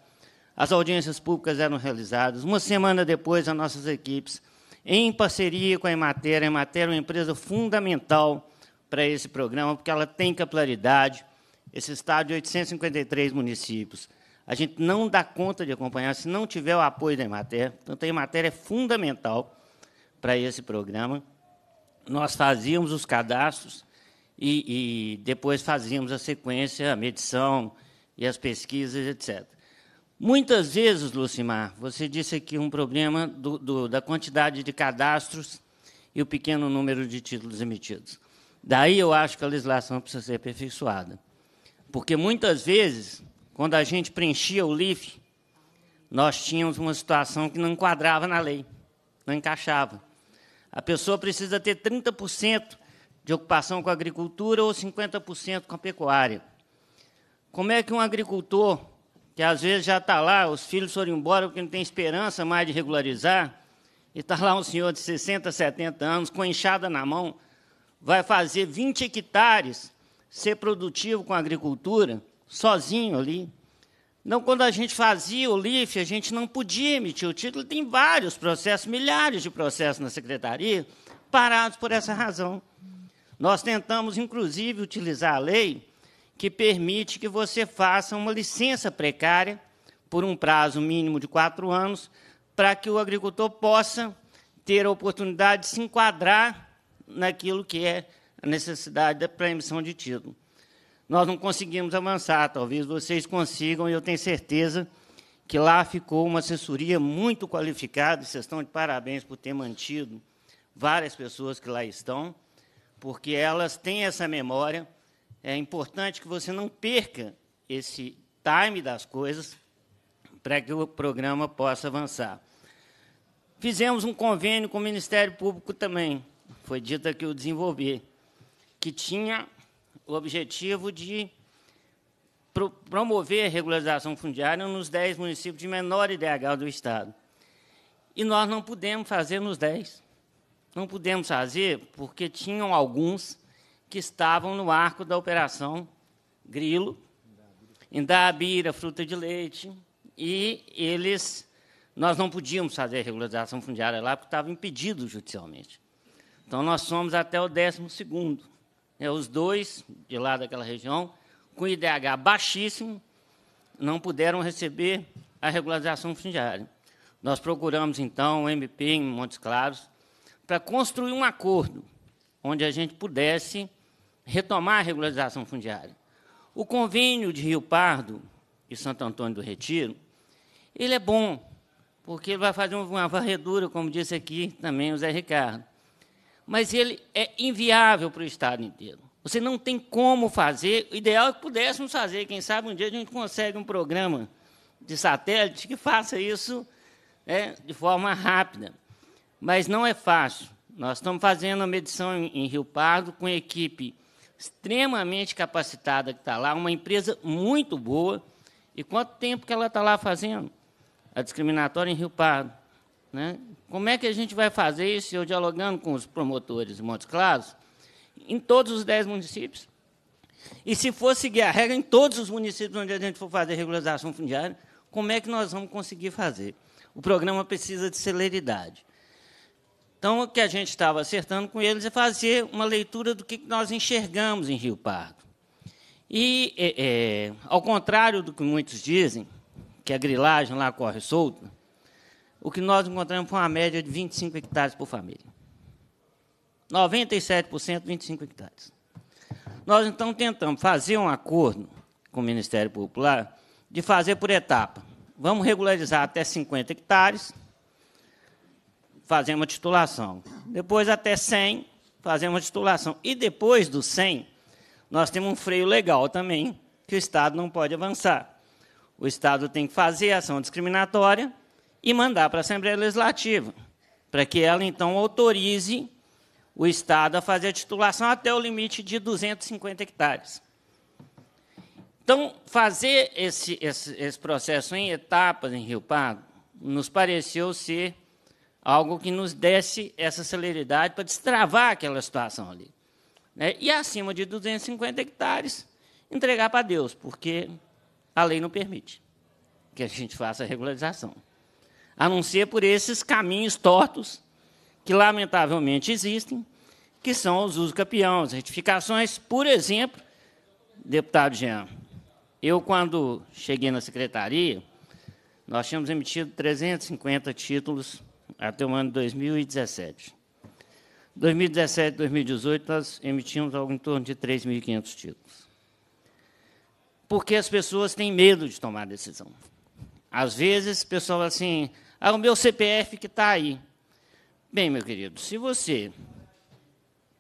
As audiências públicas eram realizadas. Uma semana depois, as nossas equipes, em parceria com a Emater, a Emater é uma empresa fundamental para esse programa, porque ela tem capilaridade, esse estádio de 853 municípios. A gente não dá conta de acompanhar se não tiver o apoio da Emater. Portanto, a Emater é fundamental para esse programa nós fazíamos os cadastros e, e depois fazíamos a sequência, a medição e as pesquisas, etc. Muitas vezes, Lucimar, você disse aqui um problema do, do, da quantidade de cadastros e o pequeno número de títulos emitidos. Daí eu acho que a legislação precisa ser aperfeiçoada. Porque muitas vezes, quando a gente preenchia o LIFE, nós tínhamos uma situação que não enquadrava na lei, não encaixava. A pessoa precisa ter 30% de ocupação com a agricultura ou 50% com a pecuária. Como é que um agricultor, que às vezes já está lá, os filhos foram embora porque não tem esperança mais de regularizar, e está lá um senhor de 60, 70 anos, com enxada na mão, vai fazer 20 hectares ser produtivo com a agricultura, sozinho ali, não, quando a gente fazia o LIF, a gente não podia emitir o título. Tem vários processos, milhares de processos na secretaria, parados por essa razão. Nós tentamos, inclusive, utilizar a lei que permite que você faça uma licença precária por um prazo mínimo de quatro anos, para que o agricultor possa ter a oportunidade de se enquadrar naquilo que é a necessidade para emissão de título nós não conseguimos avançar. Talvez vocês consigam, e eu tenho certeza que lá ficou uma assessoria muito qualificada, e vocês estão de parabéns por ter mantido várias pessoas que lá estão, porque elas têm essa memória. É importante que você não perca esse time das coisas para que o programa possa avançar. Fizemos um convênio com o Ministério Público também, foi dito aqui o desenvolver, que tinha o objetivo de pro promover a regularização fundiária nos 10 municípios de menor IDH do Estado. E nós não pudemos fazer nos 10. Não pudemos fazer porque tinham alguns que estavam no arco da operação Grilo, Indabira, Fruta de Leite, e eles nós não podíamos fazer regularização fundiária lá porque estava impedido judicialmente. Então nós somos até o 12 segundo né, os dois de lá daquela região, com IDH baixíssimo, não puderam receber a regularização fundiária. Nós procuramos, então, o MP em Montes Claros para construir um acordo onde a gente pudesse retomar a regularização fundiária. O convênio de Rio Pardo e Santo Antônio do Retiro, ele é bom, porque ele vai fazer uma varredura, como disse aqui também o Zé Ricardo mas ele é inviável para o Estado inteiro. Você não tem como fazer. O ideal é que pudéssemos fazer. Quem sabe um dia a gente consegue um programa de satélite que faça isso né, de forma rápida. Mas não é fácil. Nós estamos fazendo a medição em, em Rio Pardo com equipe extremamente capacitada que está lá, uma empresa muito boa. E quanto tempo que ela está lá fazendo? A discriminatória em Rio Pardo. Né? Como é que a gente vai fazer isso, eu dialogando com os promotores de Montes Claros, em todos os dez municípios? E se for seguir a regra em todos os municípios onde a gente for fazer regularização fundiária, como é que nós vamos conseguir fazer? O programa precisa de celeridade. Então, o que a gente estava acertando com eles é fazer uma leitura do que nós enxergamos em Rio Pardo. E, é, é, ao contrário do que muitos dizem, que a grilagem lá corre solta, o que nós encontramos foi uma média de 25 hectares por família. 97%, 25 hectares. Nós, então, tentamos fazer um acordo com o Ministério Popular de fazer por etapa. Vamos regularizar até 50 hectares, fazer uma titulação. Depois, até 100, fazer uma titulação. E depois do 100, nós temos um freio legal também, que o Estado não pode avançar. O Estado tem que fazer ação discriminatória, e mandar para a Assembleia Legislativa, para que ela, então, autorize o Estado a fazer a titulação até o limite de 250 hectares. Então, fazer esse, esse, esse processo em etapas em Rio Pardo nos pareceu ser algo que nos desse essa celeridade para destravar aquela situação ali. Né? E acima de 250 hectares, entregar para Deus, porque a lei não permite que a gente faça a regularização a não ser por esses caminhos tortos que lamentavelmente existem, que são os usos campeões, as retificações, por exemplo, deputado Jean. Eu, quando cheguei na secretaria, nós tínhamos emitido 350 títulos até o ano 2017. 2017, 2018, nós emitimos algo em torno de 3.500 títulos. Porque as pessoas têm medo de tomar decisão. Às vezes, o pessoal assim, ao ah, meu CPF que está aí. Bem, meu querido, se você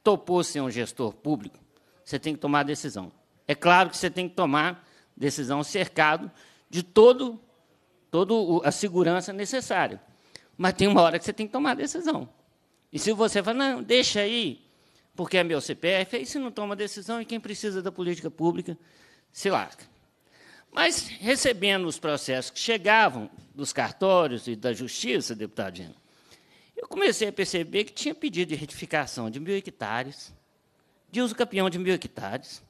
topou ser um gestor público, você tem que tomar decisão. É claro que você tem que tomar decisão cercado de todo toda a segurança necessária. Mas tem uma hora que você tem que tomar decisão. E se você fala, não, deixa aí, porque é meu CPF, aí você não toma decisão e quem precisa da política pública se lasca. Mas, recebendo os processos que chegavam dos cartórios e da justiça, deputado Gino, eu comecei a perceber que tinha pedido de retificação de mil hectares, de uso campeão de mil hectares.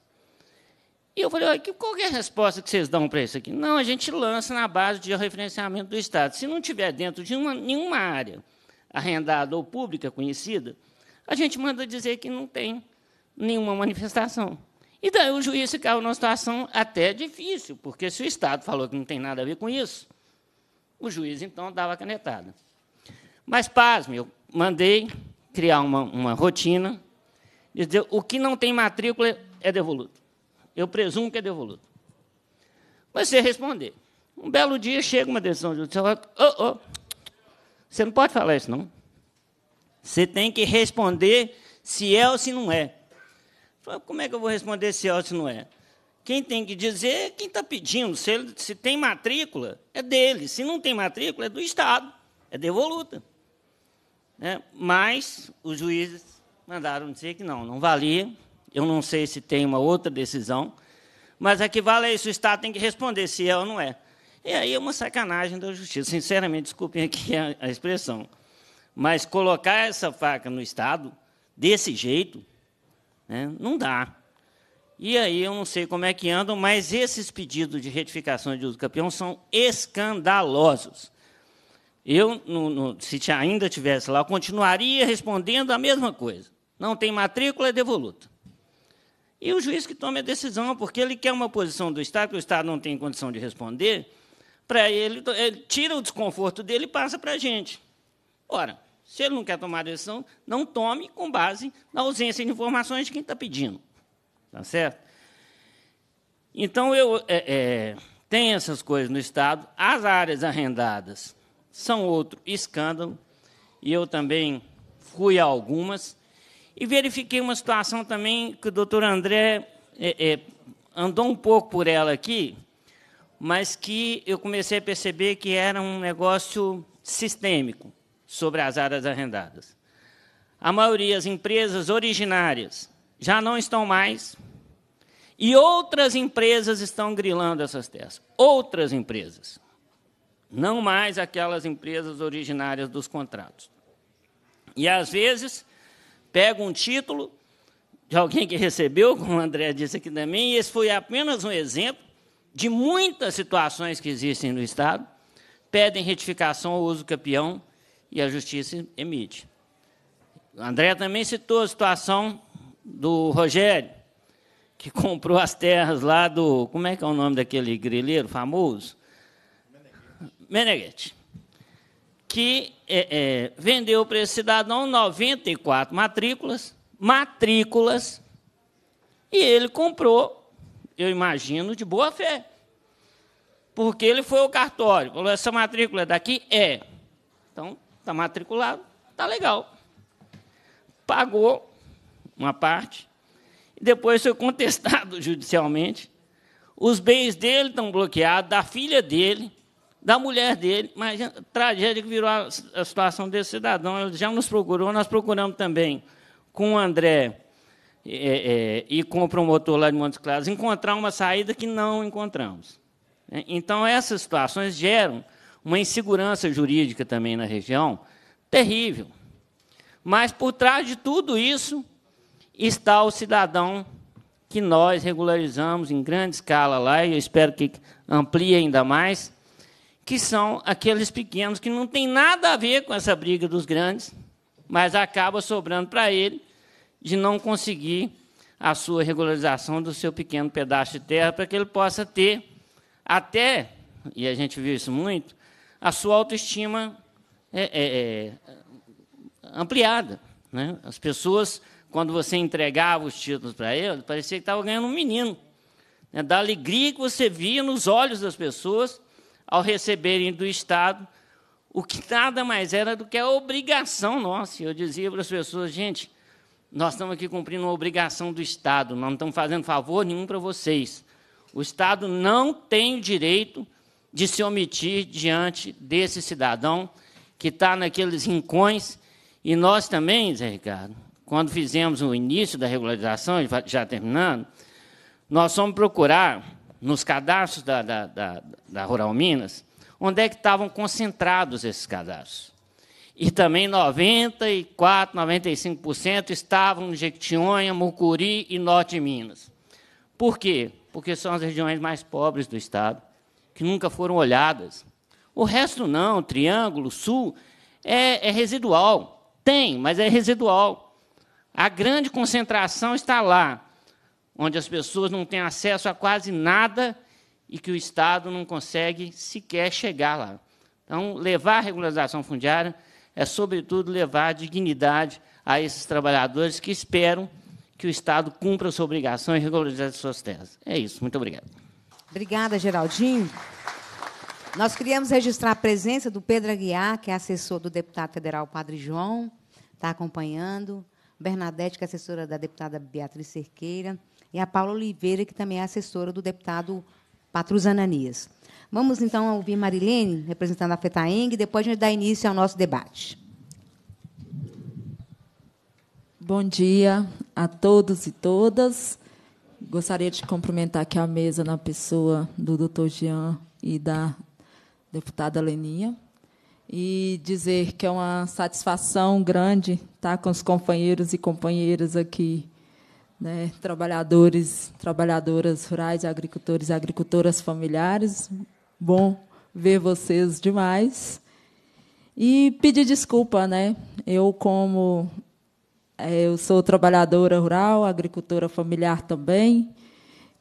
E eu falei, olha, qual é a resposta que vocês dão para isso aqui? Não, a gente lança na base de referenciamento do Estado. Se não tiver dentro de uma, nenhuma área arrendada ou pública conhecida, a gente manda dizer que não tem nenhuma manifestação. E daí o juiz ficava numa situação até difícil, porque se o Estado falou que não tem nada a ver com isso, o juiz então dava a canetada. Mas, pasme, eu mandei criar uma, uma rotina, dizer o que não tem matrícula é devoluto. Eu presumo que é devoluto. Mas você responder. Um belo dia chega uma decisão judicial, oh, oh, você não pode falar isso, não. Você tem que responder se é ou se não é. Falei, como é que eu vou responder se é ou se não é? Quem tem que dizer é quem está pedindo. Se, ele, se tem matrícula, é dele. Se não tem matrícula, é do Estado. É devoluta. Né? Mas os juízes mandaram dizer que não, não valia. Eu não sei se tem uma outra decisão, mas é que vale é isso. O Estado tem que responder se é ou não é. E aí é uma sacanagem da justiça. Sinceramente, desculpem aqui a, a expressão. Mas colocar essa faca no Estado, desse jeito, né? Não dá. E aí eu não sei como é que andam, mas esses pedidos de retificação de uso campeão são escandalosos. Eu, no, no, se ainda tivesse lá, continuaria respondendo a mesma coisa. Não tem matrícula, é devoluta. E o juiz que tome a decisão, porque ele quer uma posição do Estado, que o Estado não tem condição de responder, para ele, ele tira o desconforto dele e passa para a gente. Ora, se ele não quer tomar a decisão, não tome com base na ausência de informações de quem está pedindo. Tá certo? Então, eu é, é, tenho essas coisas no Estado. As áreas arrendadas são outro escândalo. E eu também fui a algumas. E verifiquei uma situação também que o doutor André é, é andou um pouco por ela aqui, mas que eu comecei a perceber que era um negócio sistêmico sobre as áreas arrendadas. A maioria, as empresas originárias, já não estão mais. E outras empresas estão grilando essas terras. Outras empresas. Não mais aquelas empresas originárias dos contratos. E, às vezes, pega um título de alguém que recebeu, como o André disse aqui também, e esse foi apenas um exemplo de muitas situações que existem no Estado, pedem retificação ao uso campeão, e a justiça emite. O André também citou a situação do Rogério, que comprou as terras lá do. Como é que é o nome daquele grileiro famoso? Meneghete. Que é, é, vendeu para esse cidadão 94 matrículas, matrículas, e ele comprou, eu imagino, de boa fé. Porque ele foi ao cartório, falou: essa matrícula daqui é. Então, está matriculado, está legal. Pagou uma parte, depois foi contestado judicialmente. Os bens dele estão bloqueados, da filha dele, da mulher dele. Mas a tragédia que virou a, a situação desse cidadão. Ele já nos procurou, nós procuramos também com o André é, é, é e com o promotor lá de Montes Claros encontrar uma saída que não encontramos. Né? Então, essas situações geram uma insegurança jurídica também na região terrível. Mas por trás de tudo isso está o cidadão que nós regularizamos em grande escala lá, e eu espero que amplie ainda mais, que são aqueles pequenos que não tem nada a ver com essa briga dos grandes, mas acaba sobrando para ele de não conseguir a sua regularização do seu pequeno pedaço de terra para que ele possa ter até, e a gente viu isso muito, a sua autoestima é, é, é, ampliada. Né? As pessoas, quando você entregava os títulos para ele, parecia que estava ganhando um menino. Né? Da alegria que você via nos olhos das pessoas ao receberem do Estado o que nada mais era do que a obrigação nossa. Eu dizia para as pessoas, gente, nós estamos aqui cumprindo uma obrigação do Estado, nós não estamos fazendo favor nenhum para vocês. O Estado não tem direito de se omitir diante desse cidadão que está naqueles rincões. E nós também, Zé Ricardo, quando fizemos o início da regularização, já terminando, nós fomos procurar nos cadastros da, da, da, da Rural Minas onde é que estavam concentrados esses cadastros. E também 94, 95% estavam em Jequitinhonha, Mucuri e Norte Minas. Por quê? Porque são as regiões mais pobres do Estado que nunca foram olhadas. O resto não, Triângulo, Sul, é, é residual. Tem, mas é residual. A grande concentração está lá, onde as pessoas não têm acesso a quase nada e que o Estado não consegue sequer chegar lá. Então, levar a regularização fundiária é, sobretudo, levar a dignidade a esses trabalhadores que esperam que o Estado cumpra a sua obrigação e regularize as suas terras. É isso. Muito obrigado. Obrigada, Geraldinho. Nós queríamos registrar a presença do Pedro Aguiar, que é assessor do deputado federal Padre João, está acompanhando, Bernadette, que é assessora da deputada Beatriz Cerqueira, e a Paula Oliveira, que também é assessora do deputado Patrus Ananias. Vamos, então, ouvir Marilene, representando a FETAENG, e depois a gente dá início ao nosso debate. Bom dia a todos e todas. Gostaria de cumprimentar aqui a mesa na pessoa do doutor Jean e da deputada Leninha e dizer que é uma satisfação grande estar com os companheiros e companheiras aqui, né, trabalhadores, trabalhadoras rurais, agricultores e agricultoras familiares. Bom ver vocês demais. E pedir desculpa, né? Eu como é, eu sou trabalhadora rural, agricultora familiar também,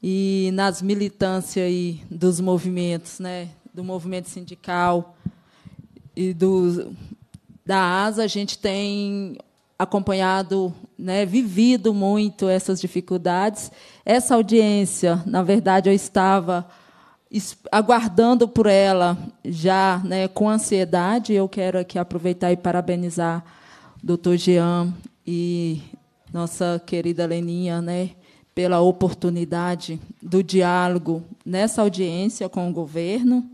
e nas militâncias aí dos movimentos, né, do movimento sindical e do, da ASA, a gente tem acompanhado, né, vivido muito essas dificuldades. Essa audiência, na verdade, eu estava aguardando por ela já né, com ansiedade. Eu quero aqui aproveitar e parabenizar o doutor Jean e nossa querida Leninha, né, pela oportunidade do diálogo nessa audiência com o governo,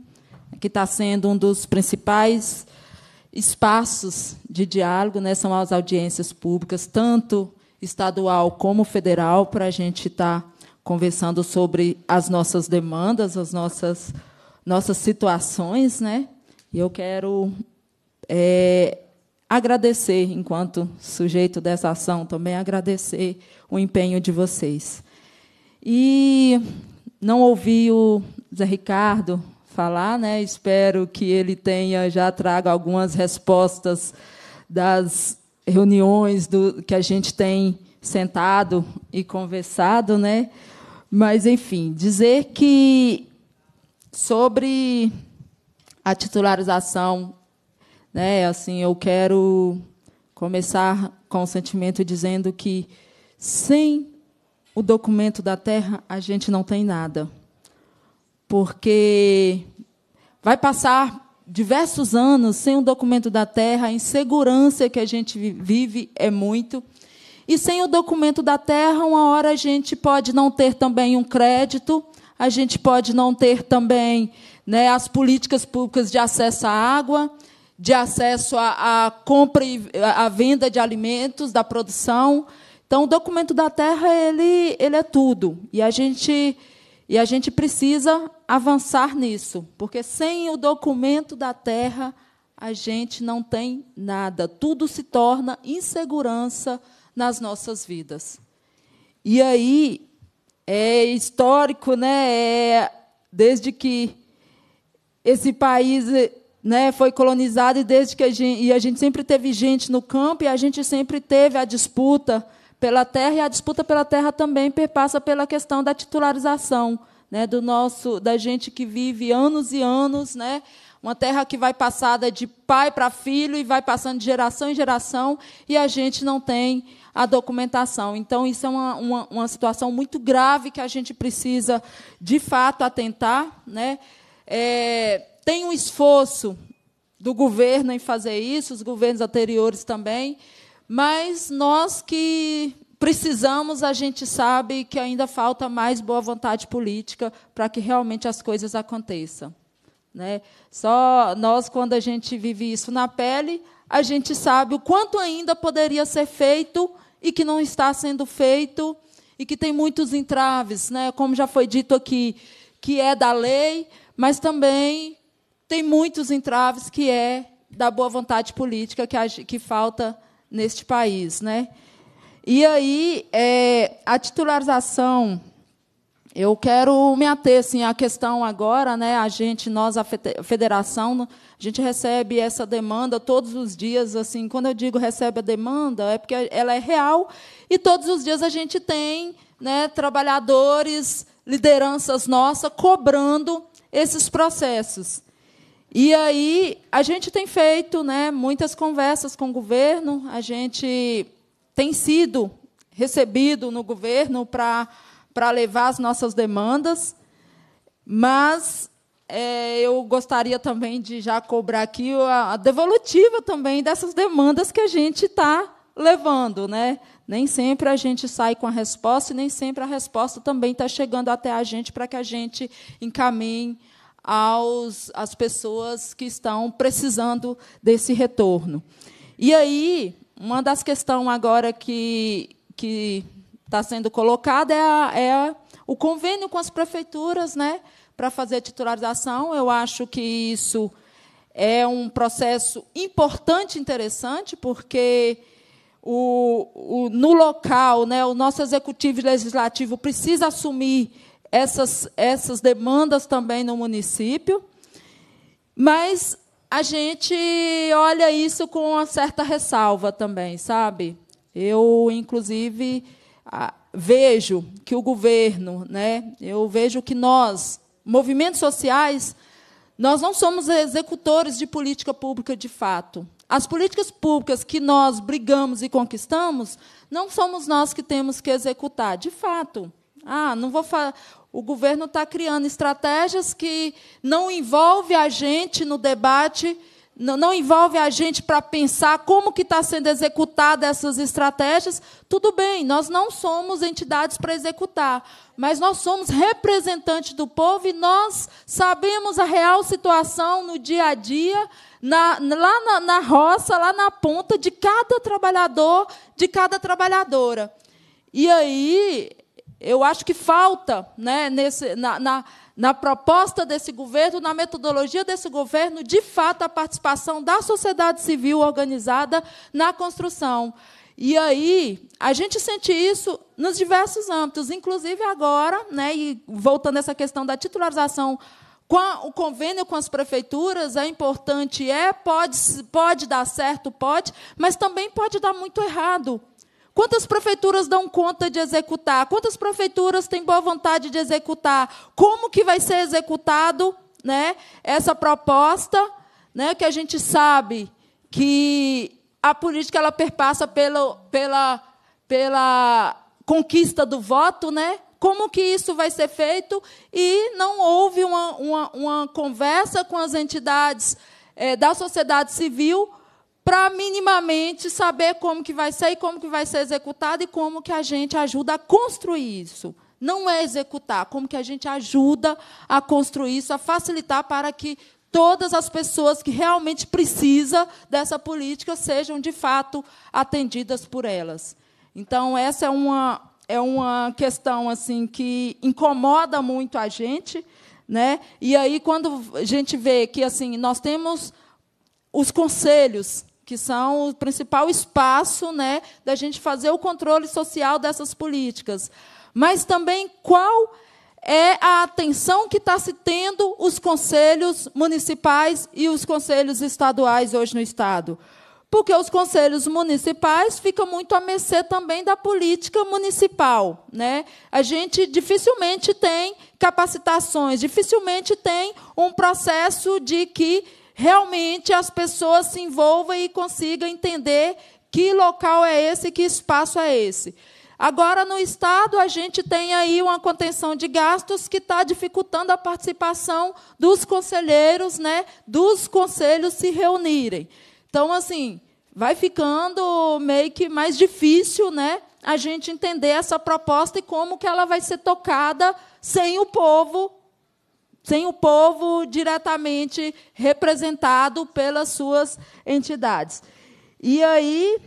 que está sendo um dos principais espaços de diálogo, né, são as audiências públicas, tanto estadual como federal, para a gente estar tá conversando sobre as nossas demandas, as nossas, nossas situações. Né? E eu quero é, agradecer, enquanto sujeito dessa ação, também agradecer o empenho de vocês. E não ouvi o Zé Ricardo falar, né? Espero que ele tenha já traga algumas respostas das reuniões do, que a gente tem sentado e conversado, né? Mas enfim, dizer que sobre a titularização né? Assim, eu quero começar com o sentimento dizendo que sem o documento da terra a gente não tem nada. Porque vai passar diversos anos sem o documento da terra, a insegurança que a gente vive é muito. E sem o documento da terra, uma hora a gente pode não ter também um crédito, a gente pode não ter também né, as políticas públicas de acesso à água, de acesso à, à compra e à venda de alimentos, da produção. Então, o documento da terra ele, ele é tudo. E a gente e a gente precisa avançar nisso, porque sem o documento da terra a gente não tem nada. Tudo se torna insegurança nas nossas vidas. E aí é histórico, né? É, desde que esse país né, foi colonizado e desde que a gente, e a gente sempre teve gente no campo e a gente sempre teve a disputa pela terra e a disputa pela terra também perpassa pela questão da titularização, né, do nosso da gente que vive anos e anos, né, uma terra que vai passada de pai para filho e vai passando de geração em geração e a gente não tem a documentação. Então, isso é uma, uma, uma situação muito grave que a gente precisa, de fato, atentar. Né? É, tem um esforço do governo em fazer isso, os governos anteriores também, mas nós que precisamos, a gente sabe que ainda falta mais boa vontade política para que realmente as coisas aconteçam. Né? Só nós, quando a gente vive isso na pele, a gente sabe o quanto ainda poderia ser feito e que não está sendo feito e que tem muitos entraves, né? como já foi dito aqui, que é da lei, mas também tem muitos entraves que é da boa vontade política que, que falta neste país. Né? E aí, é, a titularização, eu quero me ater assim, à questão agora, né? a gente, nós, a federação, a gente recebe essa demanda todos os dias. assim Quando eu digo recebe a demanda, é porque ela é real, e todos os dias a gente tem né, trabalhadores, lideranças nossas, cobrando esses processos. E aí a gente tem feito né, muitas conversas com o governo, a gente tem sido recebido no governo para, para levar as nossas demandas, mas é, eu gostaria também de já cobrar aqui a, a devolutiva também dessas demandas que a gente está levando. Né? Nem sempre a gente sai com a resposta e nem sempre a resposta também está chegando até a gente para que a gente encaminhe aos, às pessoas que estão precisando desse retorno. E aí, uma das questões agora que, que está sendo colocada é, a, é a, o convênio com as prefeituras né, para fazer a titularização. Eu acho que isso é um processo importante, interessante, porque o, o, no local, né, o nosso executivo legislativo precisa assumir essas, essas demandas também no município, mas a gente olha isso com uma certa ressalva também, sabe? Eu, inclusive, vejo que o governo, né, eu vejo que nós, movimentos sociais, nós não somos executores de política pública de fato. As políticas públicas que nós brigamos e conquistamos, não somos nós que temos que executar, de fato. Ah, não vou falar. O governo está criando estratégias que não envolve a gente no debate, não, envolve a gente para pensar como que está sendo executada essas estratégias. Tudo bem, nós não somos entidades para executar, mas nós somos representantes do povo e nós sabemos a real situação no dia a dia, na, lá na, na roça, lá na ponta de cada trabalhador, de cada trabalhadora. E aí eu acho que falta né, nesse, na, na, na, proposta desse governo, na metodologia desse governo, de fato, a participação da sociedade civil organizada na construção. E aí a gente sente isso nos diversos âmbitos, inclusive agora, né, e voltando a essa questão da titularização o convênio com as prefeituras é importante, é, pode, pode dar certo, pode, mas também pode dar muito errado. Quantas prefeituras dão conta de executar? Quantas prefeituras têm boa vontade de executar? Como que vai ser executado, né, essa proposta, né, que a gente sabe que a política ela perpassa pelo, pela pela conquista do voto, né? Como que isso vai ser feito? E não houve uma, uma, uma conversa com as entidades é, da sociedade civil para minimamente saber como que vai ser e como que vai ser executado e como que a gente ajuda a construir isso. Não é executar, como que a gente ajuda a construir isso, a facilitar para que todas as pessoas que realmente precisa dessa política sejam de fato atendidas por elas. Então essa é uma é uma questão assim que incomoda muito a gente, né? E aí quando a gente vê que assim nós temos os conselhos que são o principal espaço né, da gente fazer o controle social dessas políticas. Mas também qual é a atenção que está se tendo os conselhos municipais e os conselhos estaduais hoje no Estado. Porque os conselhos municipais ficam muito a mercê também da política municipal. Né? A gente dificilmente tem capacitações, dificilmente tem um processo de que realmente as pessoas se envolvam e consigam entender que local é esse, que espaço é esse. Agora, no Estado, a gente tem aí uma contenção de gastos que está dificultando a participação dos conselheiros, né, dos conselhos se reunirem. Então, assim, vai ficando meio que mais difícil né, a gente entender essa proposta e como que ela vai ser tocada sem o povo sem o povo diretamente representado pelas suas entidades. E aí,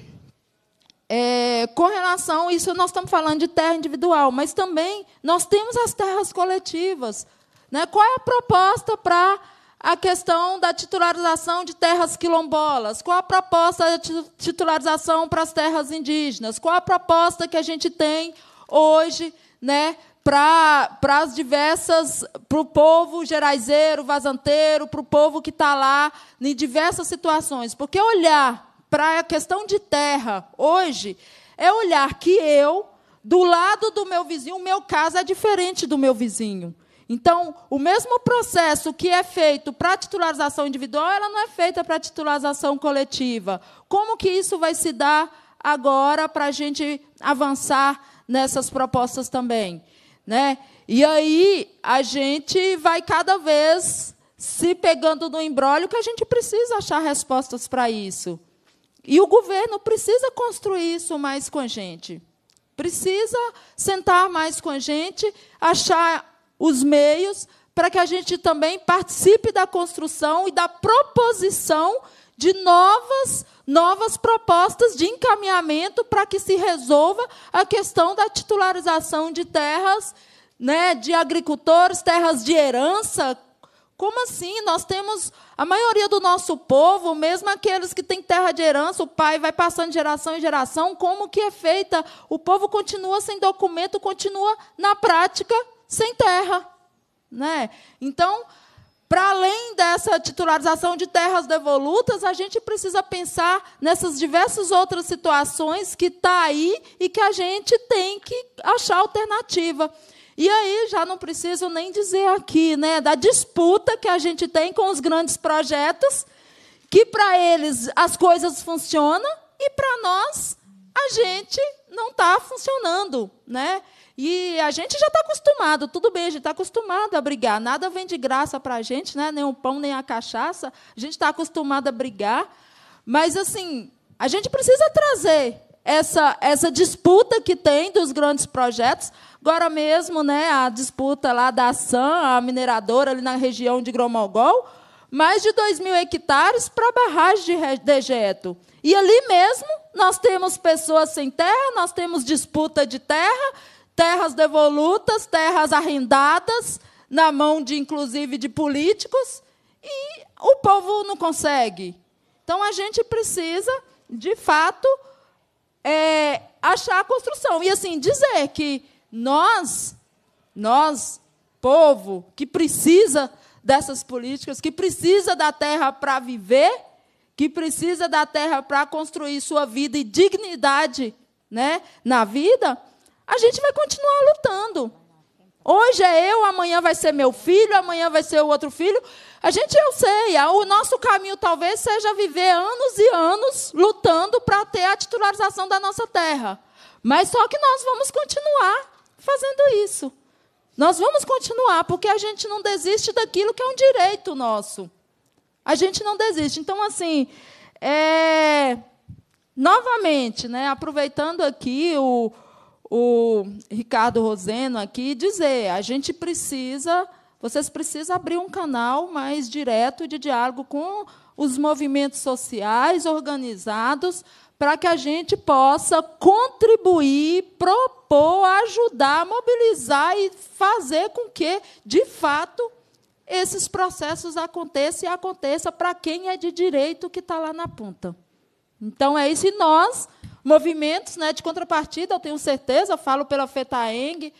é, com relação a isso, nós estamos falando de terra individual, mas também nós temos as terras coletivas. Né? Qual é a proposta para a questão da titularização de terras quilombolas? Qual a proposta da titularização para as terras indígenas? Qual a proposta que a gente tem hoje né, para as diversas, para o povo geraizeiro, vazanteiro, para o povo que está lá em diversas situações. Porque olhar para a questão de terra hoje é olhar que eu, do lado do meu vizinho, o meu caso é diferente do meu vizinho. Então, o mesmo processo que é feito para a titularização individual, ela não é feita para a titularização coletiva. Como que isso vai se dar agora para a gente avançar nessas propostas também? né? E aí a gente vai cada vez se pegando no embrólio que a gente precisa achar respostas para isso. E o governo precisa construir isso mais com a gente. Precisa sentar mais com a gente, achar os meios para que a gente também participe da construção e da proposição de novas, novas propostas de encaminhamento para que se resolva a questão da titularização de terras, né, de agricultores, terras de herança. Como assim? Nós temos a maioria do nosso povo, mesmo aqueles que têm terra de herança, o pai vai passando de geração em geração, como que é feita? O povo continua sem documento, continua na prática sem terra, né? Então, para além dessa titularização de terras devolutas, a gente precisa pensar nessas diversas outras situações que está aí e que a gente tem que achar alternativa. E aí já não preciso nem dizer aqui, né, da disputa que a gente tem com os grandes projetos, que para eles as coisas funcionam e para nós a gente não está funcionando, né? E a gente já está acostumado, tudo bem, a gente está acostumado a brigar. Nada vem de graça para a gente, né? nem o pão, nem a cachaça. A gente está acostumado a brigar. Mas, assim, a gente precisa trazer essa, essa disputa que tem dos grandes projetos. Agora mesmo, né, a disputa lá da SAM, a mineradora ali na região de Gromogol, mais de 2 mil hectares para barragem de dejeto. E ali mesmo nós temos pessoas sem terra, nós temos disputa de terra, terras devolutas, terras arrendadas, na mão de inclusive de políticos, e o povo não consegue. Então a gente precisa, de fato, é, achar a construção. E assim, dizer que nós, nós, povo, que precisa dessas políticas, que precisa da terra para viver, que precisa da terra para construir sua vida e dignidade né, na vida, a gente vai continuar lutando. Hoje é eu, amanhã vai ser meu filho, amanhã vai ser o outro filho. A gente, eu sei, o nosso caminho talvez seja viver anos e anos lutando para ter a titularização da nossa terra. Mas só que nós vamos continuar fazendo isso. Nós vamos continuar, porque a gente não desiste daquilo que é um direito nosso. A gente não desiste. Então, assim, é... novamente, né, aproveitando aqui o, o Ricardo Roseno aqui dizer: a gente precisa, vocês precisam abrir um canal mais direto de diálogo com os movimentos sociais organizados para que a gente possa contribuir, propor, ajudar, mobilizar e fazer com que, de fato, esses processos aconteçam e aconteça para quem é de direito que está lá na ponta. Então é isso. E nós movimentos né, de contrapartida, eu tenho certeza, eu falo pela FETAENG,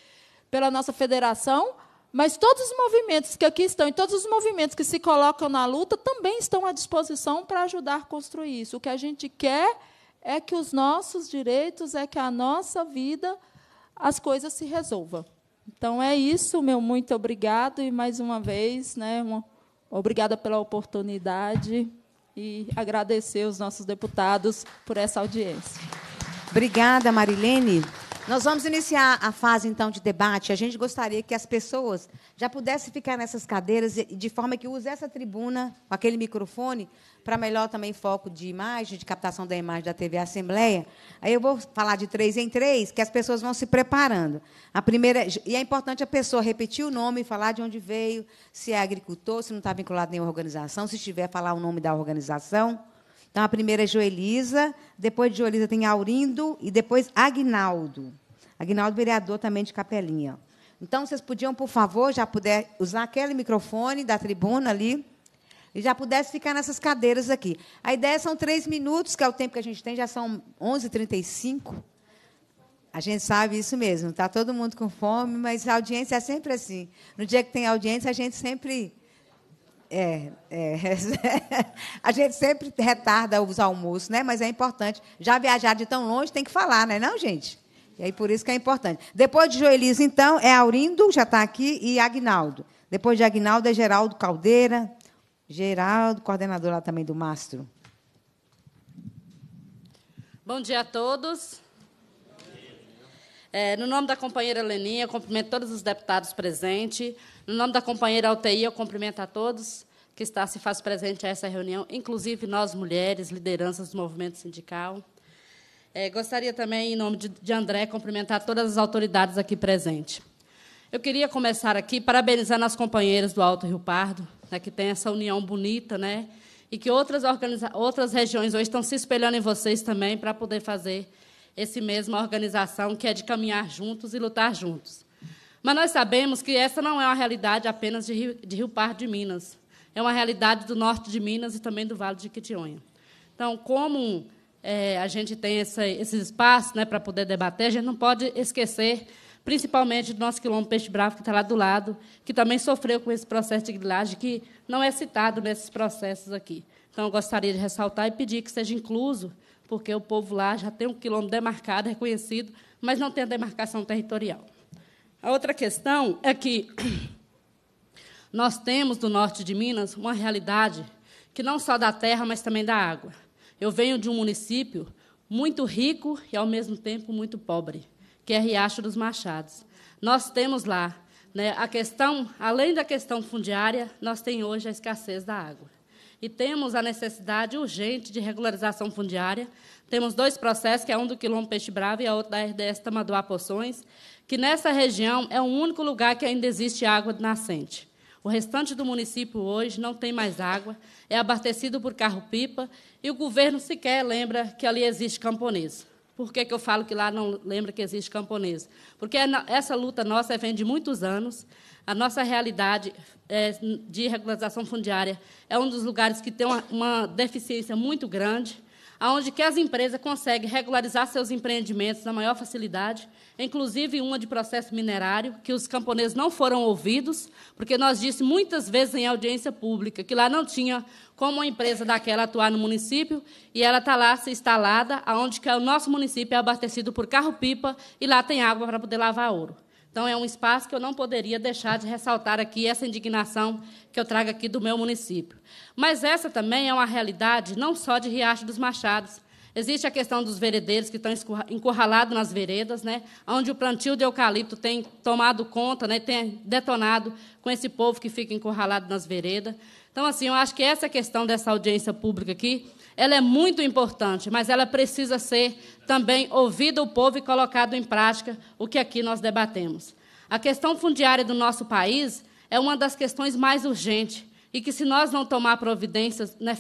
pela nossa federação, mas todos os movimentos que aqui estão e todos os movimentos que se colocam na luta também estão à disposição para ajudar a construir isso. O que a gente quer é que os nossos direitos, é que a nossa vida, as coisas se resolvam. Então é isso, meu muito obrigado e mais uma vez, né, uma, obrigada pela oportunidade e agradecer os nossos deputados por essa audiência. Obrigada, Marilene. Nós vamos iniciar a fase, então, de debate. A gente gostaria que as pessoas já pudessem ficar nessas cadeiras, de forma que use essa tribuna, com aquele microfone, para melhor também foco de imagem, de captação da imagem da TV Assembleia. Aí eu vou falar de três em três, que as pessoas vão se preparando. A primeira, e é importante a pessoa repetir o nome, falar de onde veio, se é agricultor, se não está vinculado a nenhuma organização, se estiver, falar o nome da organização. Então, a primeira é Joelisa, depois de Joelisa tem Aurindo e depois Agnaldo. Agnaldo, vereador também de Capelinha. Então, vocês podiam, por favor, já puder usar aquele microfone da tribuna ali e já pudesse ficar nessas cadeiras aqui. A ideia são três minutos, que é o tempo que a gente tem, já são 11h35. A gente sabe isso mesmo, está todo mundo com fome, mas a audiência é sempre assim. No dia que tem audiência, a gente sempre é, é. A gente sempre retarda os almoços, né? Mas é importante. Já viajar de tão longe tem que falar, né, não, gente? E aí por isso que é importante. Depois de Joelis, então, é Aurindo, já está aqui, e Agnaldo. Depois de Agnaldo é Geraldo Caldeira. Geraldo, coordenador lá também do Mastro. Bom dia a todos. É, no nome da companheira Leninha, cumprimento todos os deputados presentes. No nome da companheira Alteia, eu cumprimento a todos que está se faz presente a essa reunião, inclusive nós mulheres, lideranças do movimento sindical. É, gostaria também, em nome de, de André, cumprimentar todas as autoridades aqui presentes. Eu queria começar aqui parabenizando as companheiras do Alto Rio Pardo, né, que tem essa união bonita, né, e que outras, outras regiões hoje estão se espelhando em vocês também para poder fazer esse mesmo a organização que é de caminhar juntos e lutar juntos. Mas nós sabemos que essa não é uma realidade apenas de Rio, de Rio Pardo de Minas, é uma realidade do norte de Minas e também do Vale de Quitionha. Então, como é, a gente tem essa, esses espaços né, para poder debater, a gente não pode esquecer, principalmente do nosso quilombo Peixe Bravo, que está lá do lado, que também sofreu com esse processo de grilagem, que não é citado nesses processos aqui. Então, eu gostaria de ressaltar e pedir que seja incluso porque o povo lá já tem um quilômetro demarcado, reconhecido, mas não tem a demarcação territorial. A outra questão é que nós temos do norte de Minas uma realidade que não só da terra, mas também da água. Eu venho de um município muito rico e, ao mesmo tempo, muito pobre, que é Riacho dos Machados. Nós temos lá né, a questão, além da questão fundiária, nós temos hoje a escassez da água e temos a necessidade urgente de regularização fundiária. Temos dois processos, que é um do Quilombo Peixe Bravo e a outro da RDS Tamaduá Poções, que nessa região é o único lugar que ainda existe água nascente. O restante do município hoje não tem mais água, é abastecido por carro-pipa e o governo sequer lembra que ali existe camponês. Por que, que eu falo que lá não lembra que existe camponês? Porque é essa luta nossa vem de muitos anos. A nossa realidade é, de regularização fundiária é um dos lugares que tem uma deficiência muito grande aonde que as empresas conseguem regularizar seus empreendimentos na maior facilidade, inclusive uma de processo minerário, que os camponeses não foram ouvidos, porque nós disse muitas vezes em audiência pública que lá não tinha como uma empresa daquela atuar no município, e ela está lá se instalada, aonde que é o nosso município é abastecido por carro-pipa e lá tem água para poder lavar ouro. Então, é um espaço que eu não poderia deixar de ressaltar aqui essa indignação que eu trago aqui do meu município. Mas essa também é uma realidade não só de Riacho dos Machados. Existe a questão dos veredeiros que estão encurralados nas veredas, né, onde o plantio de eucalipto tem tomado conta, né, tem detonado com esse povo que fica encurralado nas veredas. Então, assim, eu acho que essa questão dessa audiência pública aqui ela é muito importante, mas ela precisa ser também ouvida o povo e colocado em prática o que aqui nós debatemos. A questão fundiária do nosso país é uma das questões mais urgentes e que, se nós não tomar providências, né,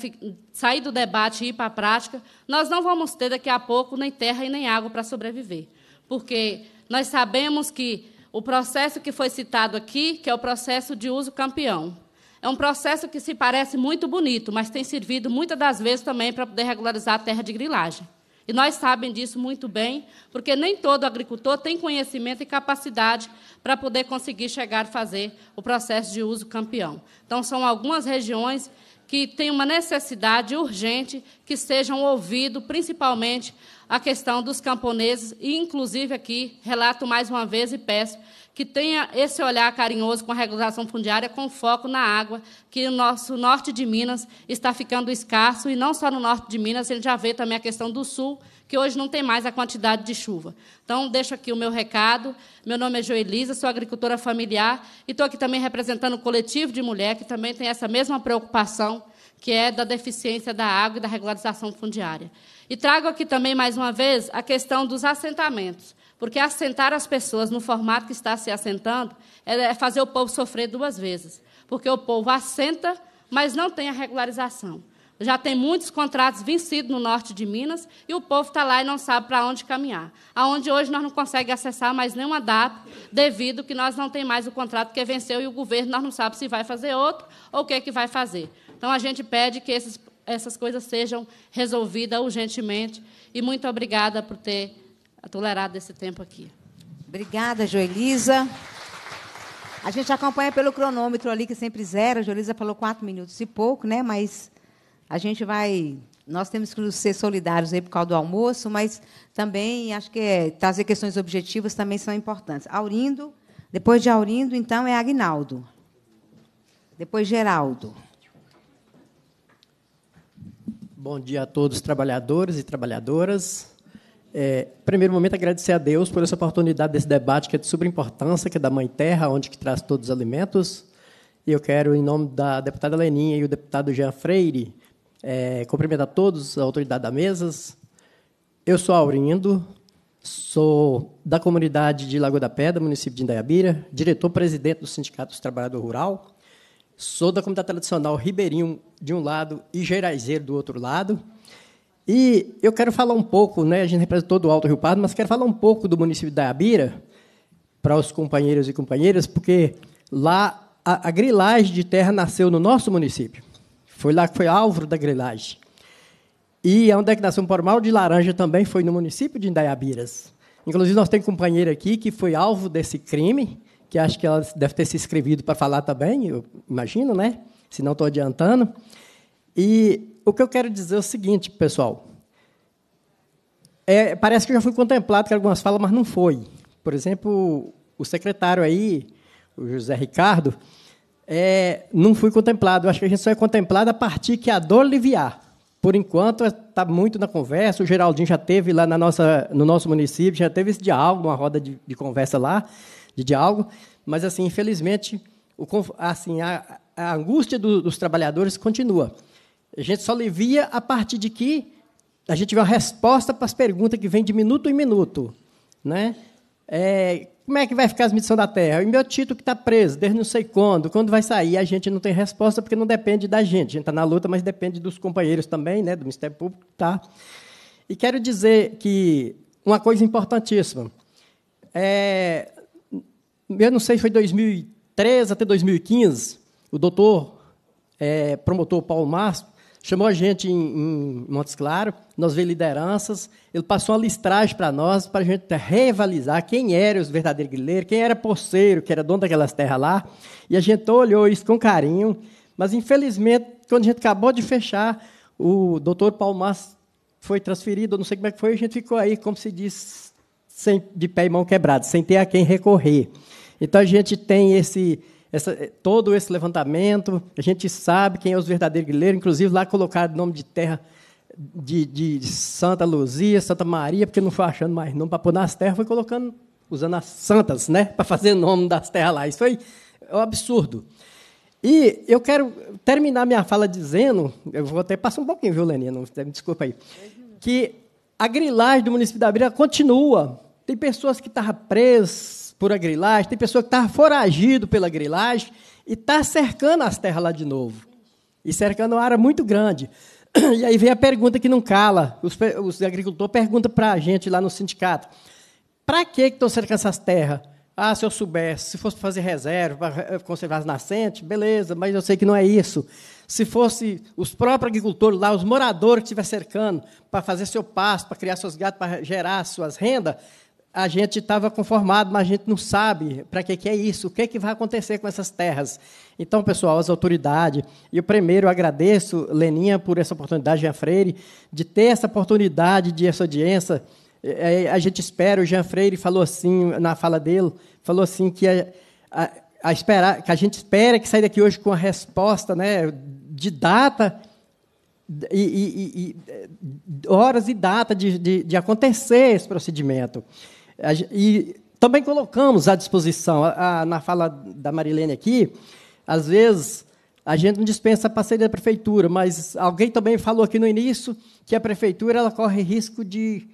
sair do debate e ir para a prática, nós não vamos ter daqui a pouco nem terra e nem água para sobreviver. Porque nós sabemos que o processo que foi citado aqui, que é o processo de uso campeão, é um processo que se parece muito bonito, mas tem servido muitas das vezes também para poder regularizar a terra de grilagem. E nós sabemos disso muito bem, porque nem todo agricultor tem conhecimento e capacidade para poder conseguir chegar a fazer o processo de uso campeão. Então, são algumas regiões que têm uma necessidade urgente que sejam ouvidos, principalmente a questão dos camponeses, e, inclusive, aqui, relato mais uma vez e peço que tenha esse olhar carinhoso com a regularização fundiária, com foco na água, que o nosso norte de Minas está ficando escasso, e não só no norte de Minas, a gente já vê também a questão do sul, que hoje não tem mais a quantidade de chuva. Então, deixo aqui o meu recado. Meu nome é Joelisa, sou agricultora familiar, e estou aqui também representando o coletivo de mulher, que também tem essa mesma preocupação, que é da deficiência da água e da regularização fundiária. E trago aqui também, mais uma vez, a questão dos assentamentos. Porque assentar as pessoas no formato que está se assentando é, é fazer o povo sofrer duas vezes. Porque o povo assenta, mas não tem a regularização. Já tem muitos contratos vencidos no norte de Minas e o povo está lá e não sabe para onde caminhar. Aonde hoje nós não conseguimos acessar mais nenhuma DAP, devido que nós não tem mais o contrato que venceu e o governo nós não sabe se vai fazer outro ou o que, é que vai fazer. Então a gente pede que esses, essas coisas sejam resolvidas urgentemente. E muito obrigada por ter tolerado esse tempo aqui. Obrigada, Joelisa. A gente acompanha pelo cronômetro ali, que sempre zero. A Joelisa falou quatro minutos e pouco, né? Mas a gente vai. Nós temos que ser solidários aí por causa do almoço, mas também acho que é, trazer questões objetivas também são importantes. Aurindo, depois de Aurindo, então é Agnaldo. Depois Geraldo. Bom dia a todos, trabalhadores e trabalhadoras. É, primeiro momento, agradecer a Deus por essa oportunidade desse debate que é de importância que é da Mãe Terra, onde que traz todos os alimentos. E eu quero, em nome da deputada Leninha e o deputado Jean Freire, é, cumprimentar todos, a autoridade da mesas. Eu sou Aurindo, sou da comunidade de Lagoa da Pedra, município de Indaiabira, diretor-presidente do Sindicato dos Trabalhadores Rural, sou da comunidade tradicional Ribeirinho de um lado e Geraizeiro do outro lado, e eu quero falar um pouco, né, a gente representa todo o Alto Rio Pardo, mas quero falar um pouco do município da Abira, para os companheiros e companheiras, porque lá a, a, grilagem de terra nasceu no nosso município. Foi lá que foi alvo da grilagem. E a indecnação formal de laranja também foi no município de Indaiabiras. Inclusive, nós temos companheira aqui que foi alvo desse crime, que acho que ela deve ter se inscrevido para falar também, eu imagino, né? Se não estou adiantando. E o que eu quero dizer é o seguinte, pessoal. É, parece que eu já fui contemplado com algumas falas, mas não foi. Por exemplo, o secretário aí, o José Ricardo, é, não fui contemplado. Eu acho que a gente só é contemplado a partir que a dor aliviar. Por enquanto, está muito na conversa. O Geraldinho já teve lá na nossa, no nosso município, já teve esse diálogo, uma roda de, de conversa lá, de diálogo. Mas, assim, infelizmente, o, assim, a, a angústia do, dos trabalhadores continua. A gente só alivia a partir de que a gente vê a resposta para as perguntas que vem de minuto em minuto. Né? É, como é que vai ficar as medições da Terra? E meu título que está preso, desde não sei quando, quando vai sair, a gente não tem resposta, porque não depende da gente. A gente está na luta, mas depende dos companheiros também, né, do Ministério Público. Tá? E quero dizer que uma coisa importantíssima. É, eu não sei, se foi 2013 até 2015, o doutor é, promotor Paulo Márcio Chamou a gente em, em Montes Claro, nós vimos lideranças, ele passou uma listragem para nós, para a gente revalizar quem era os verdadeiros grileiros, quem era porceiro, que era dono daquelas terras lá. E a gente olhou isso com carinho, mas infelizmente, quando a gente acabou de fechar, o doutor Palmas foi transferido, não sei como é que foi, a gente ficou aí, como se diz, sem, de pé e mão quebrado, sem ter a quem recorrer. Então a gente tem esse essa, eh, todo esse levantamento, a gente sabe quem é os verdadeiros guerreiros inclusive lá colocaram o nome de terra de, de, Santa Luzia, Santa Maria, porque não foi achando mais nome para pôr nas terras, foi colocando, usando as santas, né, para fazer nome das terras lá. Isso é um absurdo. E eu quero terminar minha fala dizendo, eu vou até passar um pouquinho, viu, Lenino? Me desculpa aí. Que a grilagem do município da Abril continua. Tem pessoas que estavam presas, por a grilagem, tem pessoa que está foragido pela grilagem e está cercando as terras lá de novo. E cercando uma área muito grande. E aí vem a pergunta que não cala. Os, os agricultores perguntam para a gente lá no sindicato: para que estão cercando essas terras? Ah, se eu soubesse, se fosse fazer reserva para eh, conservar as nascentes, beleza, mas eu sei que não é isso. Se fosse os próprios agricultores lá, os moradores que estiver cercando para fazer seu pasto, para criar seus gatos, para gerar suas rendas, a gente estava conformado, mas a gente não sabe para que, que é isso, o que, que vai acontecer com essas terras. Então, pessoal, as autoridades, e eu primeiro agradeço, Leninha, por essa oportunidade, Jean Freire, de ter essa oportunidade de essa audiência. É, é, a gente espera, o Jean Freire falou assim, na fala dele, falou assim que a, a, a esperar, que a gente espera que saia daqui hoje com a resposta né, de data e, e, e, horas e data de, de, de acontecer esse procedimento. E também colocamos à disposição, a, a, na fala da Marilene aqui, às vezes a gente não dispensa a parceria da prefeitura, mas alguém também falou aqui no início que a prefeitura ela corre risco de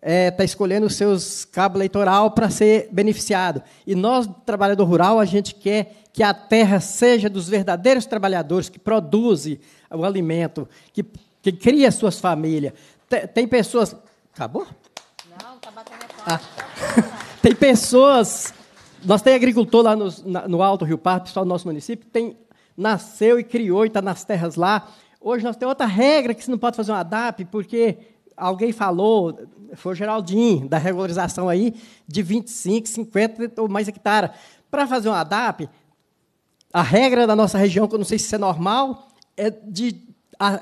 estar é, tá escolhendo os seus cabos eleitoral para ser beneficiado. E nós, trabalhador rural, a gente quer que a terra seja dos verdadeiros trabalhadores que produzem o alimento, que, que cria suas famílias. Tem, tem pessoas. Acabou? Não, está batendo. Ah. tem pessoas. Nós tem agricultor lá no, no Alto Rio Pardo, pessoal do nosso município, tem, nasceu e criou e está nas terras lá. Hoje nós temos outra regra que você não pode fazer um ADAP, porque alguém falou, foi o Geraldinho, da regularização aí, de 25, 50 ou mais hectare. Para fazer um ADAP, a regra da nossa região, que eu não sei se isso é normal, é de,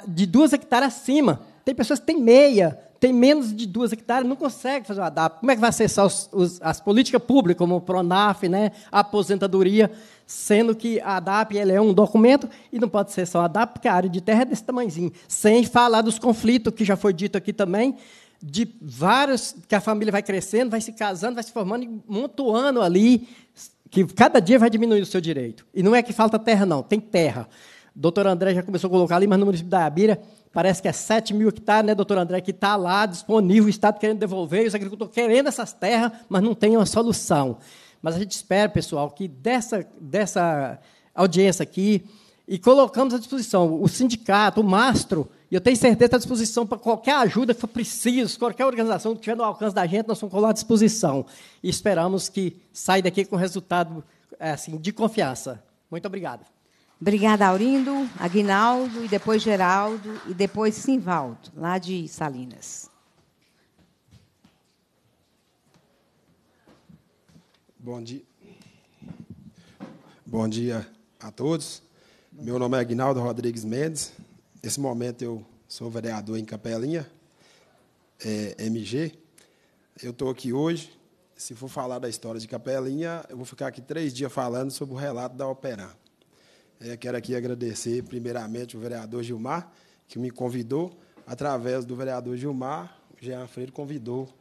de duas hectares acima. Tem pessoas que têm meia, tem menos de duas hectares, não consegue fazer o ADAP. Como é que vai acessar os, os, as políticas públicas, como o PRONAF, né, a aposentadoria, sendo que a ADAP é um documento e não pode ser só a ADAP, porque a área de terra é desse tamanhozinho. Sem falar dos conflitos, que já foi dito aqui também, de vários, que a família vai crescendo, vai se casando, vai se formando e montuando ali, que cada dia vai diminuir o seu direito. E não é que falta terra, não, tem terra doutor André já começou a colocar ali, mas no município da Iabira parece que é 7 mil hectares, né, doutor André, que está lá disponível, o Estado querendo devolver, os agricultores querendo essas terras, mas não tem uma solução. Mas a gente espera, pessoal, que dessa, dessa audiência aqui, e colocamos à disposição o sindicato, o mastro, e eu tenho certeza que tá à disposição para qualquer ajuda que for preciso, qualquer organização que estiver no alcance da gente, nós vamos colar à disposição. E esperamos que saia daqui com resultado é, assim, de confiança. Muito obrigado. Obrigada, Aurindo, Aguinaldo, e depois Geraldo, e depois Simvaldo, lá de Salinas. Bom dia. Bom dia a todos. Meu nome é Aguinaldo Rodrigues Mendes. Nesse momento eu sou vereador em Capelinha, é, MG. Eu estou aqui hoje. Se for falar da história de Capelinha, eu vou ficar aqui três dias falando sobre o relato da Operan. É, quero aqui agradecer, primeiramente, o vereador Gilmar, que me convidou. Através do vereador Gilmar, o Jean Freire convidou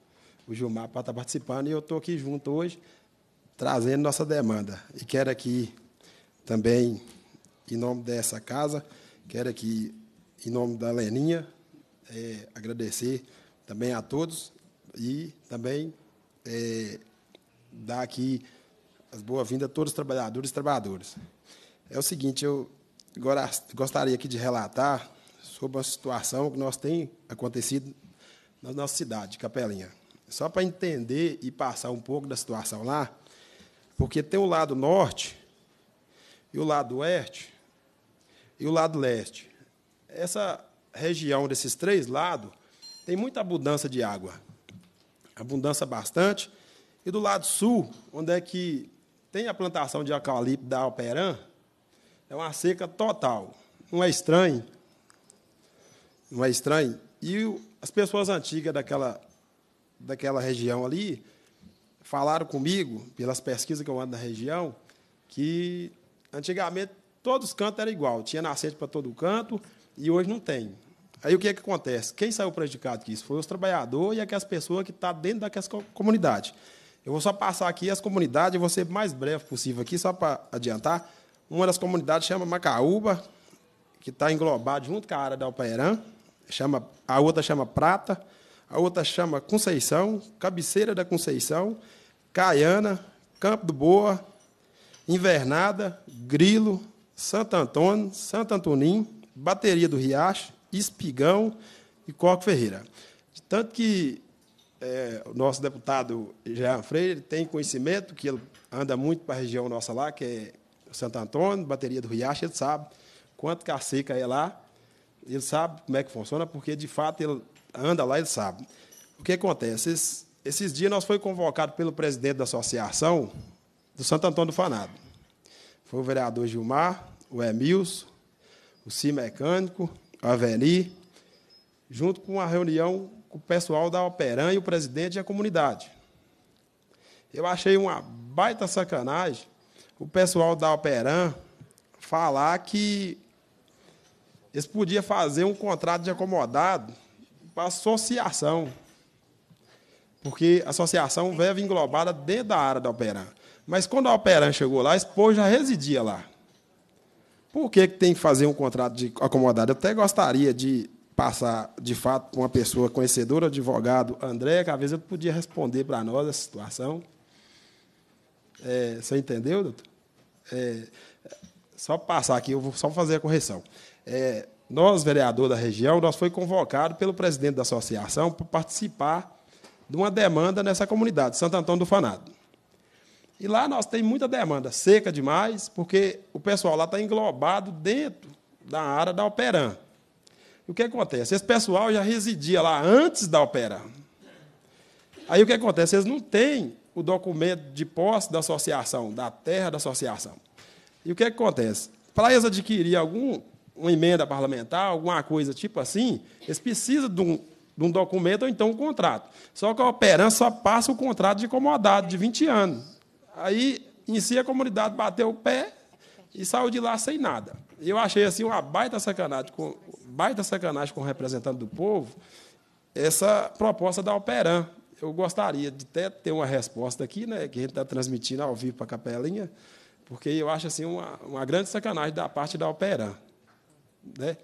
o Gilmar para estar participando e eu estou aqui junto hoje, trazendo nossa demanda. E quero aqui também, em nome dessa casa, quero aqui, em nome da Leninha, é, agradecer também a todos e também é, dar aqui as boas-vindas a todos os trabalhadores e trabalhadoras. É o seguinte, eu gostaria aqui de relatar sobre uma situação que nós tem acontecido na nossa cidade, Capelinha. Só para entender e passar um pouco da situação lá, porque tem o lado norte e o lado oeste e o lado leste. Essa região desses três lados tem muita abundância de água. Abundância bastante. E do lado sul, onde é que tem a plantação de eucalipto da Alperan, é uma seca total. Não é estranho? Não é estranho? E as pessoas antigas daquela, daquela região ali falaram comigo, pelas pesquisas que eu ando na região, que antigamente todos os cantos eram igual, tinha nascente para todo canto e hoje não tem. Aí o que, é que acontece? Quem saiu prejudicado com isso foi os trabalhadores e aquelas pessoas que estão tá dentro daquelas comunidades. Eu vou só passar aqui as comunidades, eu vou ser mais breve possível aqui, só para adiantar. Uma das comunidades chama Macaúba, que está englobada junto com a área da Alpaerã. Chama, a outra chama Prata, a outra chama Conceição, Cabeceira da Conceição, Caiana, Campo do Boa, Invernada, Grilo, Santo Antônio, Santo Antonim, Bateria do Riacho, Espigão e Coco Ferreira. De tanto que é, o nosso deputado Jean Freire tem conhecimento, que ele anda muito para a região nossa lá, que é Santo Antônio, bateria do Riacho, ele sabe quanto que a seca é lá, ele sabe como é que funciona, porque de fato ele anda lá, ele sabe. O que acontece? Esses, esses dias nós foi convocado pelo presidente da associação do Santo Antônio do Fanado. Foi o vereador Gilmar, o Emilson, o Si Mecânico, a Aveni, junto com a reunião com o pessoal da Operan e o presidente e a comunidade. Eu achei uma baita sacanagem o pessoal da Operan falar que eles podiam fazer um contrato de acomodado para associação. Porque a associação veio englobada dentro da área da Operan. Mas quando a Operan chegou lá, a esposa já residia lá. Por que, que tem que fazer um contrato de acomodado? Eu até gostaria de passar, de fato, para uma pessoa conhecedora, advogado, André, que às vezes eu podia responder para nós essa situação. É, você entendeu, doutor? É, só passar aqui, eu vou só fazer a correção. É, nós, vereador da região, nós foi convocado pelo presidente da associação para participar de uma demanda nessa comunidade, Santo Antônio do Fanado. E lá nós tem muita demanda, seca demais, porque o pessoal lá está englobado dentro da área da Operan. E o que acontece? Esse pessoal já residia lá antes da Operan. Aí o que acontece? Eles não têm o documento de posse da associação, da terra da associação. E o que, é que acontece? Para eles adquirirem alguma emenda parlamentar, alguma coisa tipo assim, eles precisam de um, de um documento ou então um contrato. Só que a operam só passa o contrato de incomodado, de 20 anos. Aí, em si, a comunidade bateu o pé e saiu de lá sem nada. Eu achei assim uma baita sacanagem com, baita sacanagem com o representante do povo essa proposta da Operan, eu gostaria de até ter uma resposta aqui, né, que a gente está transmitindo ao vivo para a capelinha, porque eu acho assim uma, uma grande sacanagem da parte da Operan. Né?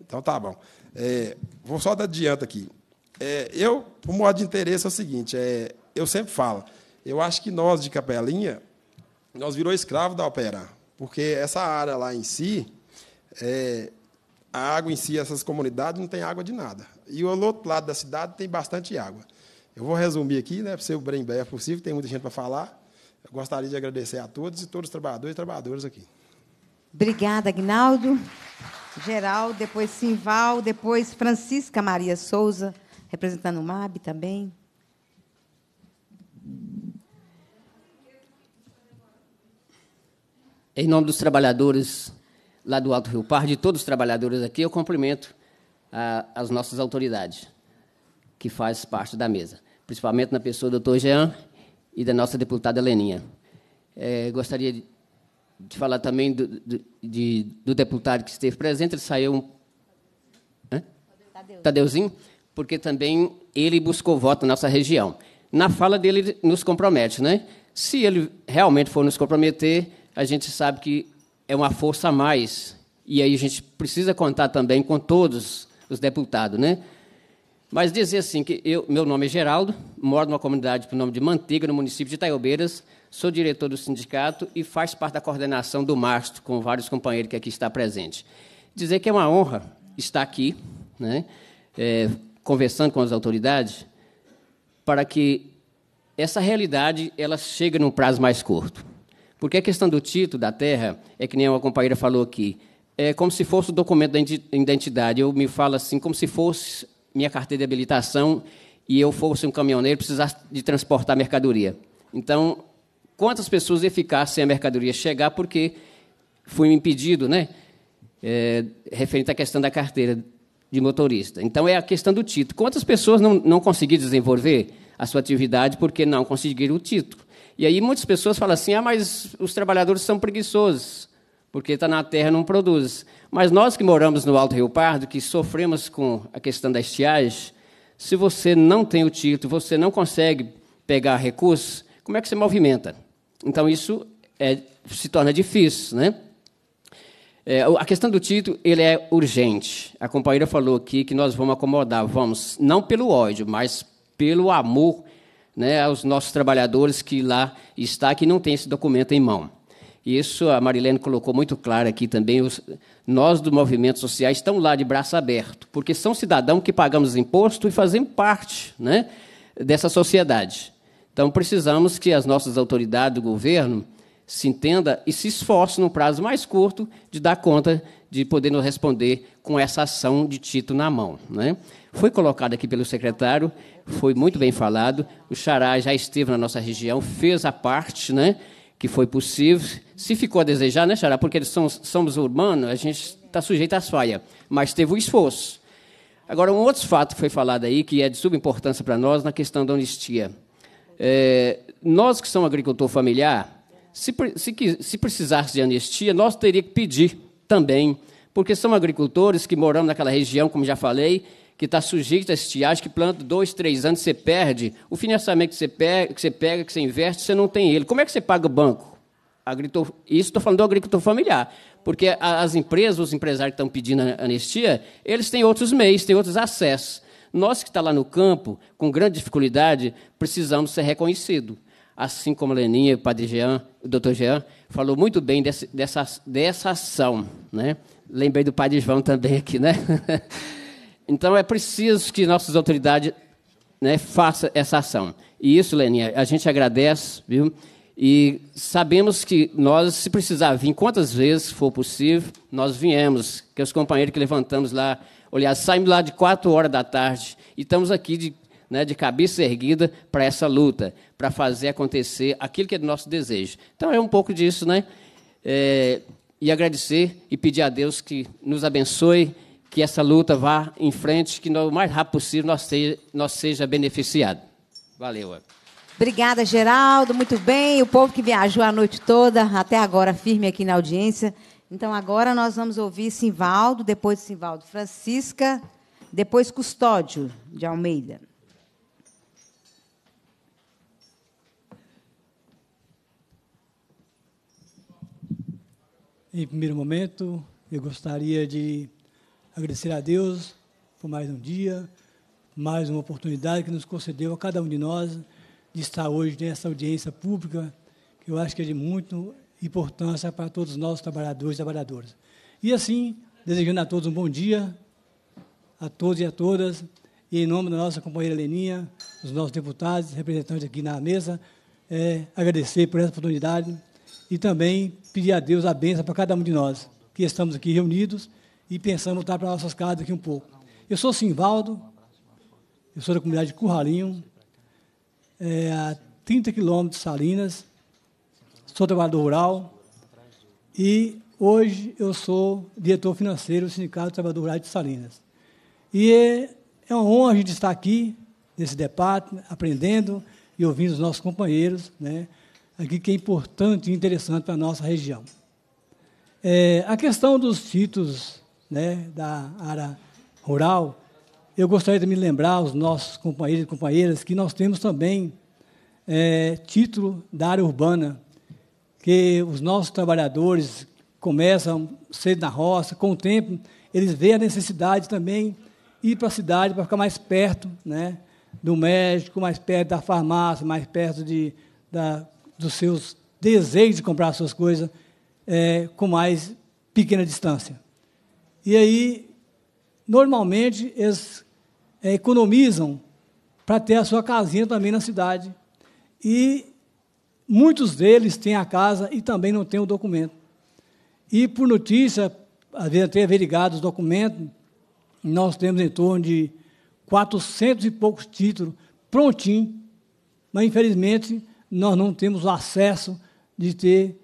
Então tá bom. É, vou só dar adianta aqui. É, eu, por modo de interesse, é o seguinte: é, eu sempre falo, eu acho que nós de Capelinha, nós virou escravo da Operan, porque essa área lá em si, é, a água em si, essas comunidades não tem água de nada. E o outro lado da cidade tem bastante água. Eu vou resumir aqui, né, para ser o bem breve possível, tem muita gente para falar. Eu gostaria de agradecer a todos e todos os trabalhadores e trabalhadoras aqui. Obrigada, Agnaldo. Geral, depois Simval, depois Francisca Maria Souza, representando o MAB também. Em nome dos trabalhadores lá do Alto Rio Par, de todos os trabalhadores aqui, eu cumprimento a, ah, as nossas autoridades que faz parte da mesa principalmente na pessoa do doutor Jean e da nossa deputada Leninha. É, gostaria de, falar também do, de, do, deputado que esteve presente, ele saiu... Um... Hã? Tadeu. Tadeuzinho, porque também ele buscou voto na nossa região. Na fala dele, ele nos compromete. Né? Se ele realmente for nos comprometer, a gente sabe que é uma força a mais. E aí a gente precisa contar também com todos os deputados. Né? Mas dizer assim que eu, meu nome é Geraldo, moro numa comunidade por nome de Manteiga, no município de Itaiobeiras, sou diretor do sindicato e faço parte da coordenação do Mastro, com vários companheiros que aqui está presente. Dizer que é uma honra estar aqui, né, é, conversando com as autoridades, para que essa realidade ela chegue num prazo mais curto. Porque a questão do título da terra, é que nem uma companheira falou aqui, é como se fosse o documento da identidade. Eu me falo assim, como se fosse minha carteira de habilitação e eu fosse um caminhoneiro precisasse de transportar mercadoria. Então, quantas pessoas ia ficar sem a mercadoria chegar porque fui impedido, né? É, referente à questão da carteira de motorista. Então, é a questão do título. Quantas pessoas não, não conseguiram desenvolver a sua atividade porque não conseguiram o título? E aí muitas pessoas falam assim, ah, mas os trabalhadores são preguiçosos porque está na terra não produz. Mas nós que moramos no Alto Rio Pardo, que sofremos com a questão da estiagem, se você não tem o título, você não consegue pegar recursos, como é que você movimenta? Então isso é, se torna difícil, né? É, a questão do título ele é urgente. A companheira falou aqui que nós vamos acomodar, vamos não pelo ódio, mas pelo amor, né, aos nossos trabalhadores que lá está que não tem esse documento em mão. Isso a Marilene colocou muito claro aqui também. Os, nós do movimento social estamos lá de braço aberto, porque são cidadãos que pagamos imposto e fazemos parte né, dessa sociedade. Então precisamos que as nossas autoridades do governo se entenda e se esforce no prazo mais curto de dar conta de poder nos responder com essa ação de título na mão. Né? Foi colocado aqui pelo secretário, foi muito bem falado. O Xará já esteve na nossa região, fez a parte, né? que foi possível. Se ficou a desejar, né, Xará? Porque eles são, somos urbanos, a gente está sujeito às falhas, mas teve o esforço. Agora, um outro fato que foi falado aí, que é de subimportância para nós, na questão da anistia. É, nós que somos agricultor familiar, se, se, se precisasse de anistia, nós teríamos que pedir também, porque são agricultores que moramos naquela região, como já falei, que está sujeito a estiagem, que planta dois, três anos, você perde. O financiamento que você pega, que você, pega, que você investe, você não tem ele. Como é que você paga o banco? Isso estou falando do agricultor familiar. Porque as empresas, os empresários que estão pedindo anistia, eles têm outros meios, têm outros acessos. Nós que está lá no campo, com grande dificuldade, precisamos ser reconhecidos. Assim como a Leninha, o padre Jean, o doutor Jean, falou muito bem dessa, dessa, dessa ação. Né? Lembrei do padre João também aqui, né? Então é preciso que nossas autoridades né, façam essa ação. E isso, Leninha, a gente agradece, viu? E sabemos que nós, se precisar vir quantas vezes for possível, nós viemos, que os companheiros que levantamos lá, olhar, saímos lá de quatro horas da tarde e estamos aqui de, né, de cabeça erguida para essa luta, para fazer acontecer aquilo que é do nosso desejo. Então é um pouco disso, né? É, e agradecer e pedir a Deus que nos abençoe que essa luta vá em frente, que o mais rápido possível nós seja, nós seja beneficiado. Valeu. Obrigada, Geraldo. Muito bem. O povo que viajou a noite toda, até agora firme aqui na audiência. Então, agora nós vamos ouvir Simvaldo, depois Simvaldo Francisca, depois Custódio de Almeida. Em primeiro momento, eu gostaria de agradecer a Deus por mais um dia, mais uma oportunidade que nos concedeu a cada um de nós de estar hoje nessa audiência pública, que eu acho que é de muita importância para todos nós, trabalhadores e trabalhadoras. E assim, desejando a todos um bom dia, a todos e a todas, e em nome da nossa companheira Leninha, dos nossos deputados, representantes aqui na mesa, é, agradecer por essa oportunidade e também pedir a Deus a benção para cada um de nós que estamos aqui reunidos e pensando voltar para nossas casas daqui um pouco. Eu sou Simvaldo, eu sou da comunidade de Curralinho, é, a 30 quilômetros de Salinas, sou trabalhador rural e hoje eu sou diretor financeiro do Sindicato trabalhador rural de Salinas. E é, é uma honra a gente estar aqui, nesse debate, aprendendo e ouvindo os nossos companheiros, né, aqui que é importante e interessante para a nossa região. É, a questão dos títulos né, da área rural, eu gostaria de me lembrar os nossos companheiros e companheiras que nós temos também é, título da área urbana, que os nossos trabalhadores começam cedo na roça, com o tempo eles veem a necessidade também ir para a cidade para ficar mais perto, né, do médico, mais perto da farmácia, mais perto de, da, dos seus desejos de comprar suas coisas é, com mais pequena distância. E aí, normalmente, eles é, economizam para ter a sua casinha também na cidade. E muitos deles têm a casa e também não têm o documento. E por notícia, havia até averigado os documentos, nós temos em torno de 400 e poucos títulos prontinhos, mas infelizmente nós não temos o acesso de ter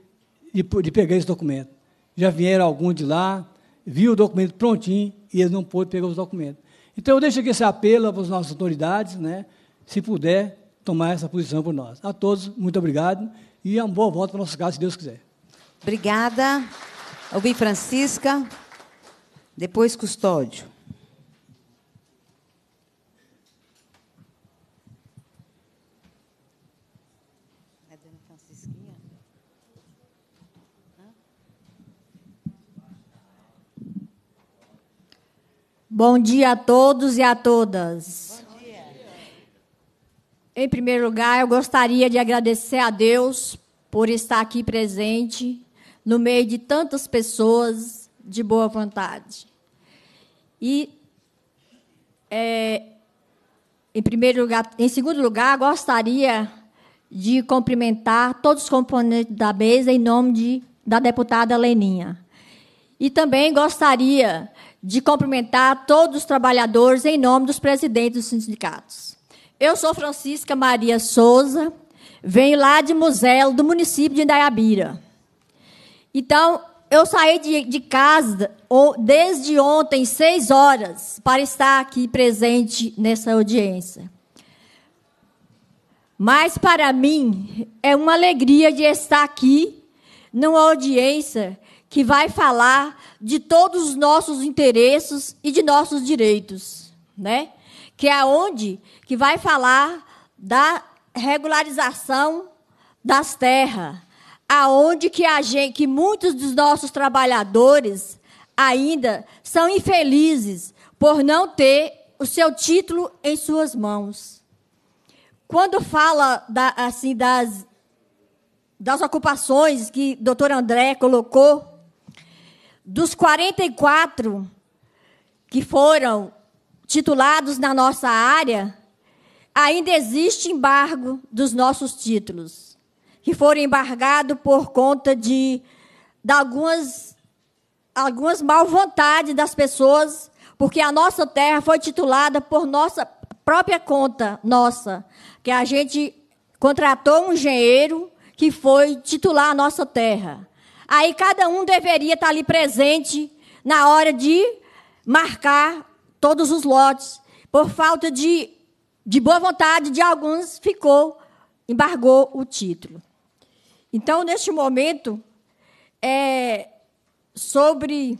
de, de pegar esse documento. Já vieram alguns de lá, viu o documento prontinho e eles não pôde pegar os documentos. Então, eu deixo aqui esse apelo para as nossas autoridades, né, se puder tomar essa posição por nós. A todos, muito obrigado e uma boa volta para o nosso caso, se Deus quiser. Obrigada. Ouvi Francisca. Depois, Custódio. Bom dia a todos e a todas. Em primeiro lugar, eu gostaria de agradecer a Deus por estar aqui presente no meio de tantas pessoas de boa vontade. E, é, em primeiro lugar, em segundo lugar, gostaria de cumprimentar todos os componentes da mesa em nome de, da deputada Leninha. E também gostaria de cumprimentar todos os trabalhadores em nome dos presidentes dos sindicatos. Eu sou Francisca Maria Souza, venho lá de Muselo, do município de Indaiabira. Então, eu saí de, de casa desde ontem, seis horas, para estar aqui presente nessa audiência. Mas, para mim, é uma alegria de estar aqui numa audiência que vai falar de todos os nossos interesses e de nossos direitos, né? Que é onde que vai falar da regularização das terras, aonde que a gente, que muitos dos nossos trabalhadores ainda são infelizes por não ter o seu título em suas mãos. Quando fala da, assim das das ocupações que o doutor André colocou, dos 44 que foram titulados na nossa área, ainda existe embargo dos nossos títulos, que foram embargados por conta de, de algumas, algumas mal vontades das pessoas, porque a nossa terra foi titulada por nossa própria conta, nossa, que a gente contratou um engenheiro que foi titular a nossa terra. Aí cada um deveria estar ali presente na hora de marcar todos os lotes. Por falta de, de boa vontade de alguns, ficou, embargou o título. Então, neste momento, é, sobre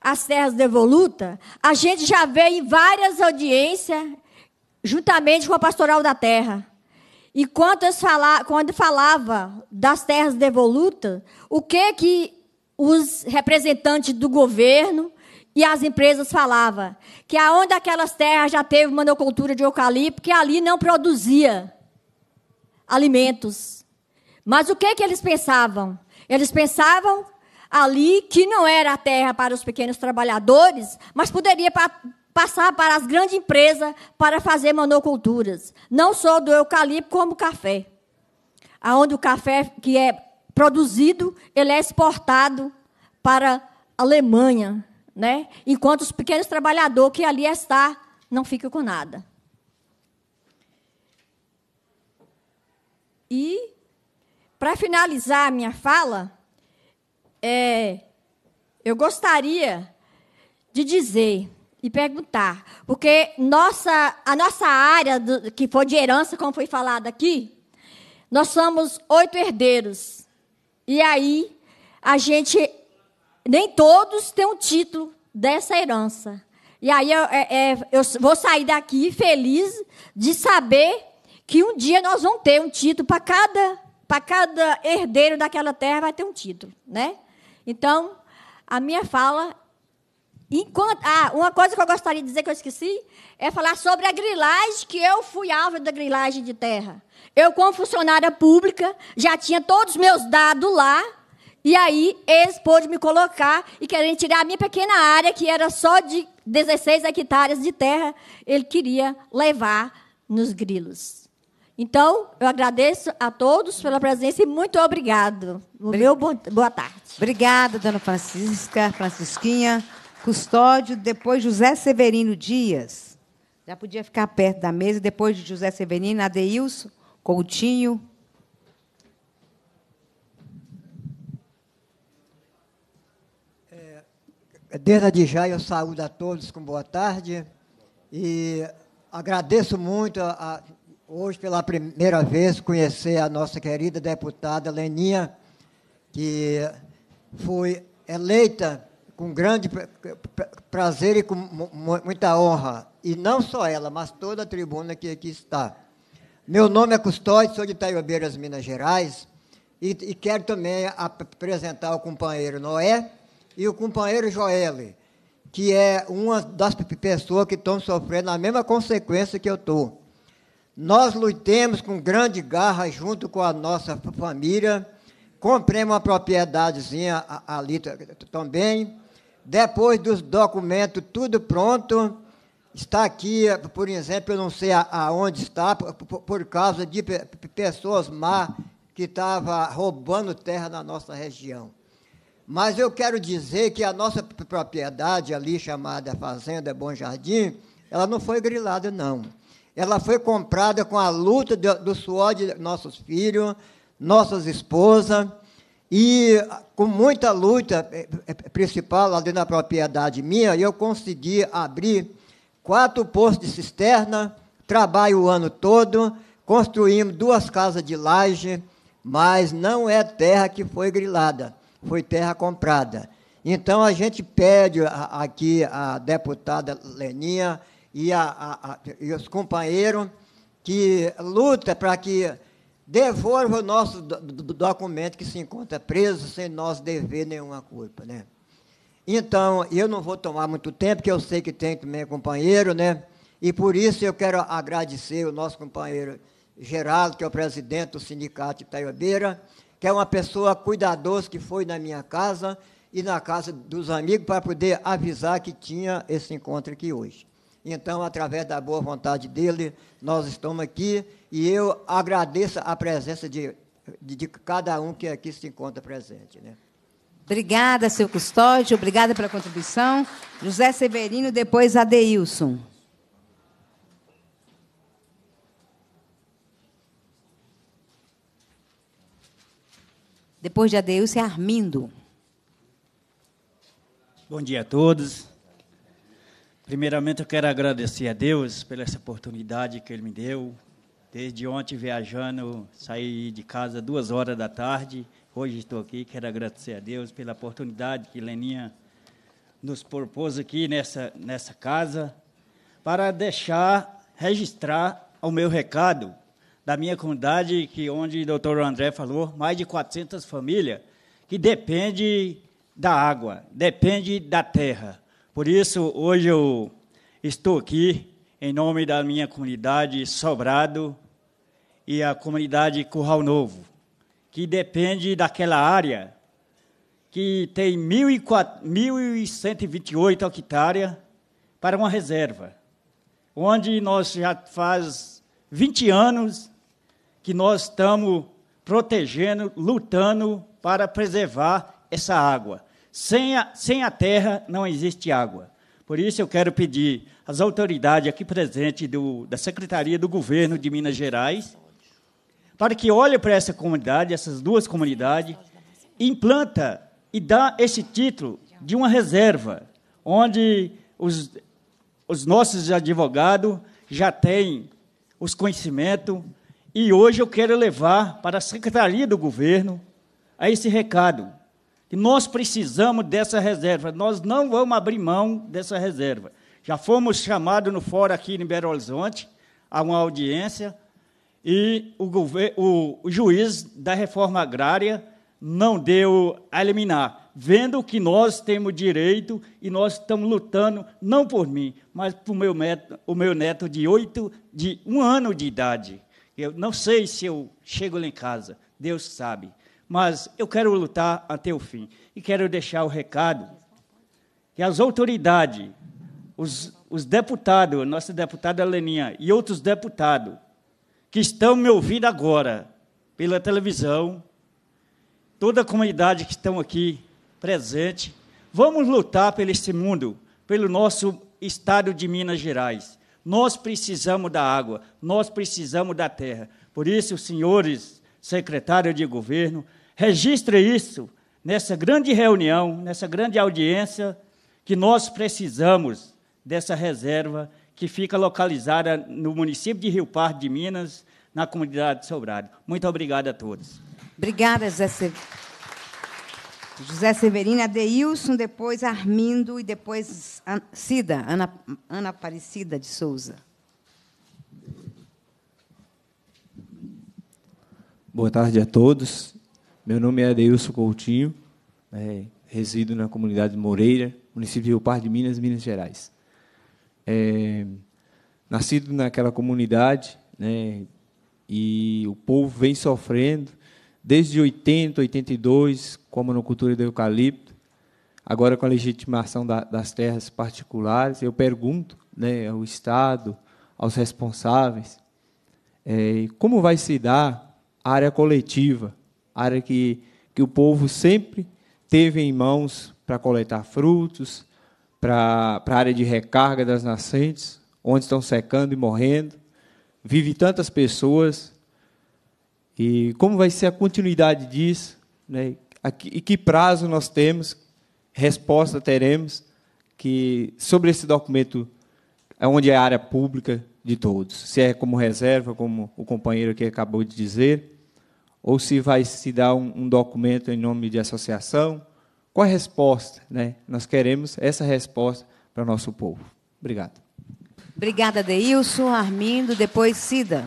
as terras devoluta, a gente já veio em várias audiências, juntamente com a Pastoral da Terra. E quando, falava, quando falava das terras devolutas, o que que os representantes do governo e as empresas falavam? Que aonde aquelas terras já teve monocultura de eucalipto, que ali não produzia alimentos. Mas o que que eles pensavam? Eles pensavam ali que não era a terra para os pequenos trabalhadores, mas poderia para passar para as grandes empresas para fazer monoculturas, não só do eucalipto como café. Aonde o café que é produzido, ele é exportado para a Alemanha, né? Enquanto os pequenos trabalhadores que ali está não ficam com nada. E para finalizar a minha fala, é, eu gostaria de dizer e perguntar, porque nossa, a nossa área do, que foi de herança, como foi falado aqui, nós somos oito herdeiros. E aí a gente nem todos têm um título dessa herança. E aí eu, é, é, eu vou sair daqui feliz de saber que um dia nós vamos ter um título para cada para cada herdeiro daquela terra vai ter um título, né? Então a minha fala Enquanto, ah, uma coisa que eu gostaria de dizer que eu esqueci é falar sobre a grilagem, que eu fui alvo da grilagem de terra. Eu, como funcionária pública, já tinha todos os meus dados lá, e aí eles pôde me colocar e querendo tirar a minha pequena área, que era só de 16 hectares de terra, ele queria levar nos grilos. Então, eu agradeço a todos pela presença e muito obrigado. O meu boa tarde. Obrigada, dona Francisca, Francisquinha. Custódio, depois José Severino Dias. Já podia ficar perto da mesa, depois de José Severino, Adeilson, Coutinho. É, desde já eu saúdo a todos com boa tarde e agradeço muito a, a, hoje pela primeira vez conhecer a nossa querida deputada Leninha, que foi eleita com grande prazer e com muita honra, e não só ela, mas toda a tribuna que aqui está. Meu nome é Custódio, sou de Itaiobeiras, Minas Gerais, e, e quero também apresentar o companheiro Noé e o companheiro Joel, que é uma das pessoas que estão sofrendo a mesma consequência que eu estou. Nós lutemos com grande garra junto com a nossa família, compremos uma propriedadezinha ali também, depois dos documentos tudo pronto, está aqui, por exemplo, eu não sei aonde está, por, por causa de pessoas má que estavam roubando terra na nossa região. Mas eu quero dizer que a nossa propriedade ali, chamada Fazenda Bom Jardim, ela não foi grilada, não. Ela foi comprada com a luta do, do suor de nossos filhos, nossas esposas, e com muita luta é, é, é principal ali na propriedade minha, eu consegui abrir quatro postos de cisterna, trabalho o ano todo, construímos duas casas de laje, mas não é terra que foi grilada, foi terra comprada. Então a gente pede aqui a deputada Leninha e, a, a, a, e os companheiros que luta para que devolva o nosso documento que se encontra preso sem nós dever nenhuma culpa, né? Então, eu não vou tomar muito tempo, porque eu sei que tem também companheiro, né? E por isso eu quero agradecer o nosso companheiro Geraldo, que é o presidente do Sindicato Itaiobeira, que é uma pessoa cuidadosa que foi na minha casa e na casa dos amigos para poder avisar que tinha esse encontro aqui hoje. Então, através da boa vontade dele, nós estamos aqui e eu agradeço a presença de, de, de cada um que aqui se encontra presente. Né? Obrigada, seu custódio. Obrigada pela contribuição. José Severino, depois Adeilson. Depois de Adeilson, Armindo. Bom dia a todos. Primeiramente, eu quero agradecer a Deus pela essa oportunidade que Ele me deu Desde ontem viajando, saí de casa duas horas da tarde. Hoje estou aqui, quero agradecer a Deus pela oportunidade que Leninha nos propôs aqui nessa, nessa casa, para deixar, registrar o meu recado da minha comunidade, que onde o doutor André falou, mais de 400 famílias, que depende da água, depende da terra. Por isso, hoje eu estou aqui em nome da minha comunidade Sobrado, e a comunidade Curral Novo, que depende daquela área que tem 1.128 hectares para uma reserva, onde nós já faz 20 anos que nós estamos protegendo, lutando para preservar essa água. Sem a, sem a terra não existe água. Por isso eu quero pedir às autoridades aqui presentes do, da Secretaria do Governo de Minas Gerais para que olhe para essa comunidade, essas duas comunidades, implanta e dá esse título de uma reserva, onde os, os nossos advogados já têm os conhecimentos, e hoje eu quero levar para a Secretaria do Governo a esse recado, que nós precisamos dessa reserva, nós não vamos abrir mão dessa reserva. Já fomos chamados no fórum aqui em Belo Horizonte a uma audiência, e o, o, juiz da reforma agrária não deu a eliminar, vendo que nós temos direito e nós estamos lutando não por mim, mas por meu neto, o meu neto de oito, de um ano de idade. Eu não sei se eu chego lá em casa, Deus sabe, mas eu quero lutar até o fim e quero deixar o recado que as autoridades, os, os deputados, nossa deputada Leninha e outros deputados que estão me ouvindo agora pela televisão, toda a comunidade que estão aqui presente, vamos lutar pelo este mundo, pelo nosso estado de Minas Gerais. Nós precisamos da água, nós precisamos da terra. Por isso, senhores secretários de governo, registre isso nessa grande reunião, nessa grande audiência, que nós precisamos dessa reserva que fica localizada no município de Rio Pardo de Minas, na comunidade de Sobrado. Muito obrigado a todos. Obrigada, José Severino. José Severino, Adeilson, depois Armindo e depois Cida, Ana, Ana Aparecida de Souza. Boa tarde a todos. Meu nome é Adeilson Coutinho, é, resido na comunidade de Moreira, município de Rio Par de Minas, Minas Gerais é, nascido naquela comunidade, né, e o povo vem sofrendo desde 80, 82, com a monocultura do eucalipto, agora com a legitimação da, das terras particulares. Eu pergunto né, ao Estado, aos responsáveis, é, como vai se dar a área coletiva, a área que, que o povo sempre teve em mãos para coletar frutos, para a área de recarga das nascentes, onde estão secando e morrendo. Vive tantas pessoas. E como vai ser a continuidade disso? Né? e que prazo nós temos? Resposta teremos que sobre esse documento é onde é a área pública de todos. Se é como reserva, como o companheiro aqui acabou de dizer, ou se vai se dar um, um documento em nome de associação, qual a resposta? Né? Nós queremos essa resposta para o nosso povo. Obrigado. Obrigada, Deilson, Armindo, depois Cida.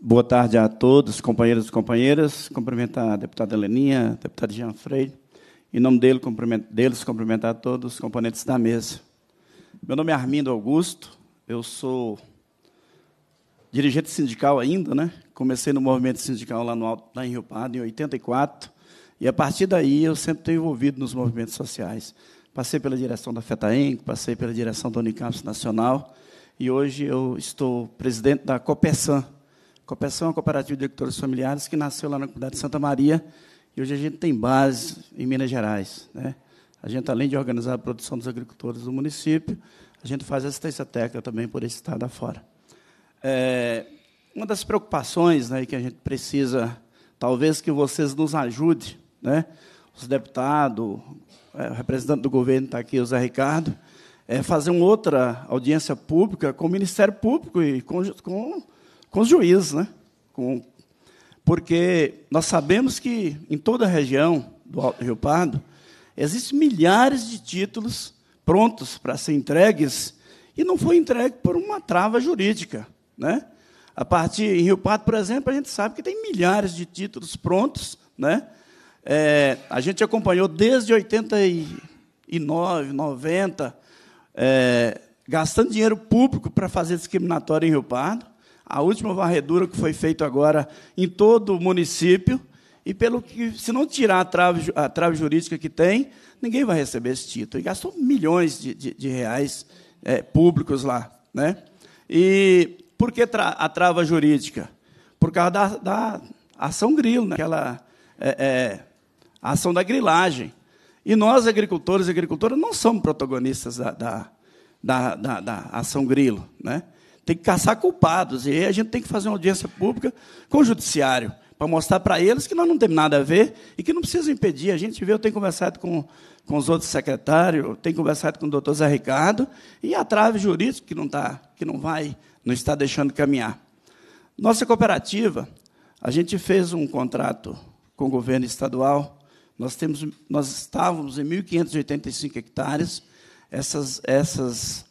Boa tarde a todos, companheiros e companheiras. Cumprimentar a deputada Heleninha, deputado Jean Freire. Em nome dele, cumprimento, deles, cumprimentar a todos os componentes da mesa. Meu nome é Armindo Augusto, eu sou dirigente sindical ainda, né? Comecei no movimento sindical lá, no, lá em Rio Pardo, em 84, e a partir daí eu sempre estou envolvido nos movimentos sociais. Passei pela direção da FETAEM, passei pela direção do Unicampus Nacional, e hoje eu estou presidente da Copersan. Copersan é uma cooperativa de agricultores familiares que nasceu lá na comunidade de Santa Maria, e hoje a gente tem base em Minas Gerais. Né? A gente, além de organizar a produção dos agricultores do município, a gente faz assistência técnica também por esse estado afora. É, uma das preocupações né, que a gente precisa, talvez que vocês nos ajudem, né? os deputados, é, o representante do governo está aqui, o Zé Ricardo, é fazer uma outra audiência pública com o Ministério Público e com, com, com os juízes. Né? Com, porque nós sabemos que em toda a região do Alto Rio Pardo existem milhares de títulos prontos para ser entregues e não foi entregue por uma trava jurídica. Né? A partir em Rio Pardo, por exemplo, a gente sabe que tem milhares de títulos prontos. Né? É, a gente acompanhou desde 89, 90, é, gastando dinheiro público para fazer discriminatório em Rio Pardo. A última varredura que foi feita agora em todo o município. E pelo que, se não tirar a trave, a trave jurídica que tem, ninguém vai receber esse título. E gastou milhões de, de, de reais é, públicos lá. Né? E por que tra a trava jurídica? Por causa da, da ação grilo, né? aquela é, é, ação da grilagem. E nós, agricultores e agricultoras, não somos protagonistas da, da, da, da, da ação grilo. Né? Tem que caçar culpados. E aí a gente tem que fazer uma audiência pública com o judiciário para mostrar para eles que nós não temos nada a ver e que não precisa impedir. A gente vê, eu tenho conversado com, com os outros secretários, tenho conversado com o doutor Zé Ricardo, e a trave jurídica que não, tá, que não vai não está deixando caminhar. Nossa cooperativa, a gente fez um contrato com o governo estadual, nós, temos, nós estávamos em 1.585 hectares, essas, essas,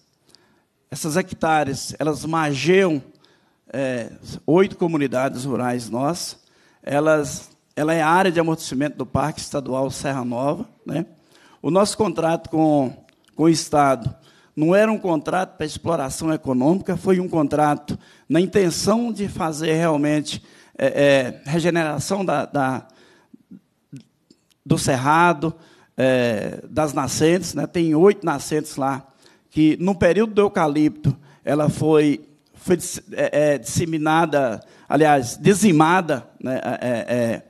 essas hectares, elas mageiam é, oito comunidades rurais nós elas, ela é a área de amortecimento do Parque Estadual Serra Nova. Né? O nosso contrato com, com o Estado não era um contrato para exploração econômica, foi um contrato na intenção de fazer realmente é, é, regeneração da, da, do cerrado, é, das nascentes. Né? Tem oito nascentes lá, que no período do eucalipto ela foi, foi é, é, disseminada, aliás, dizimada né? É,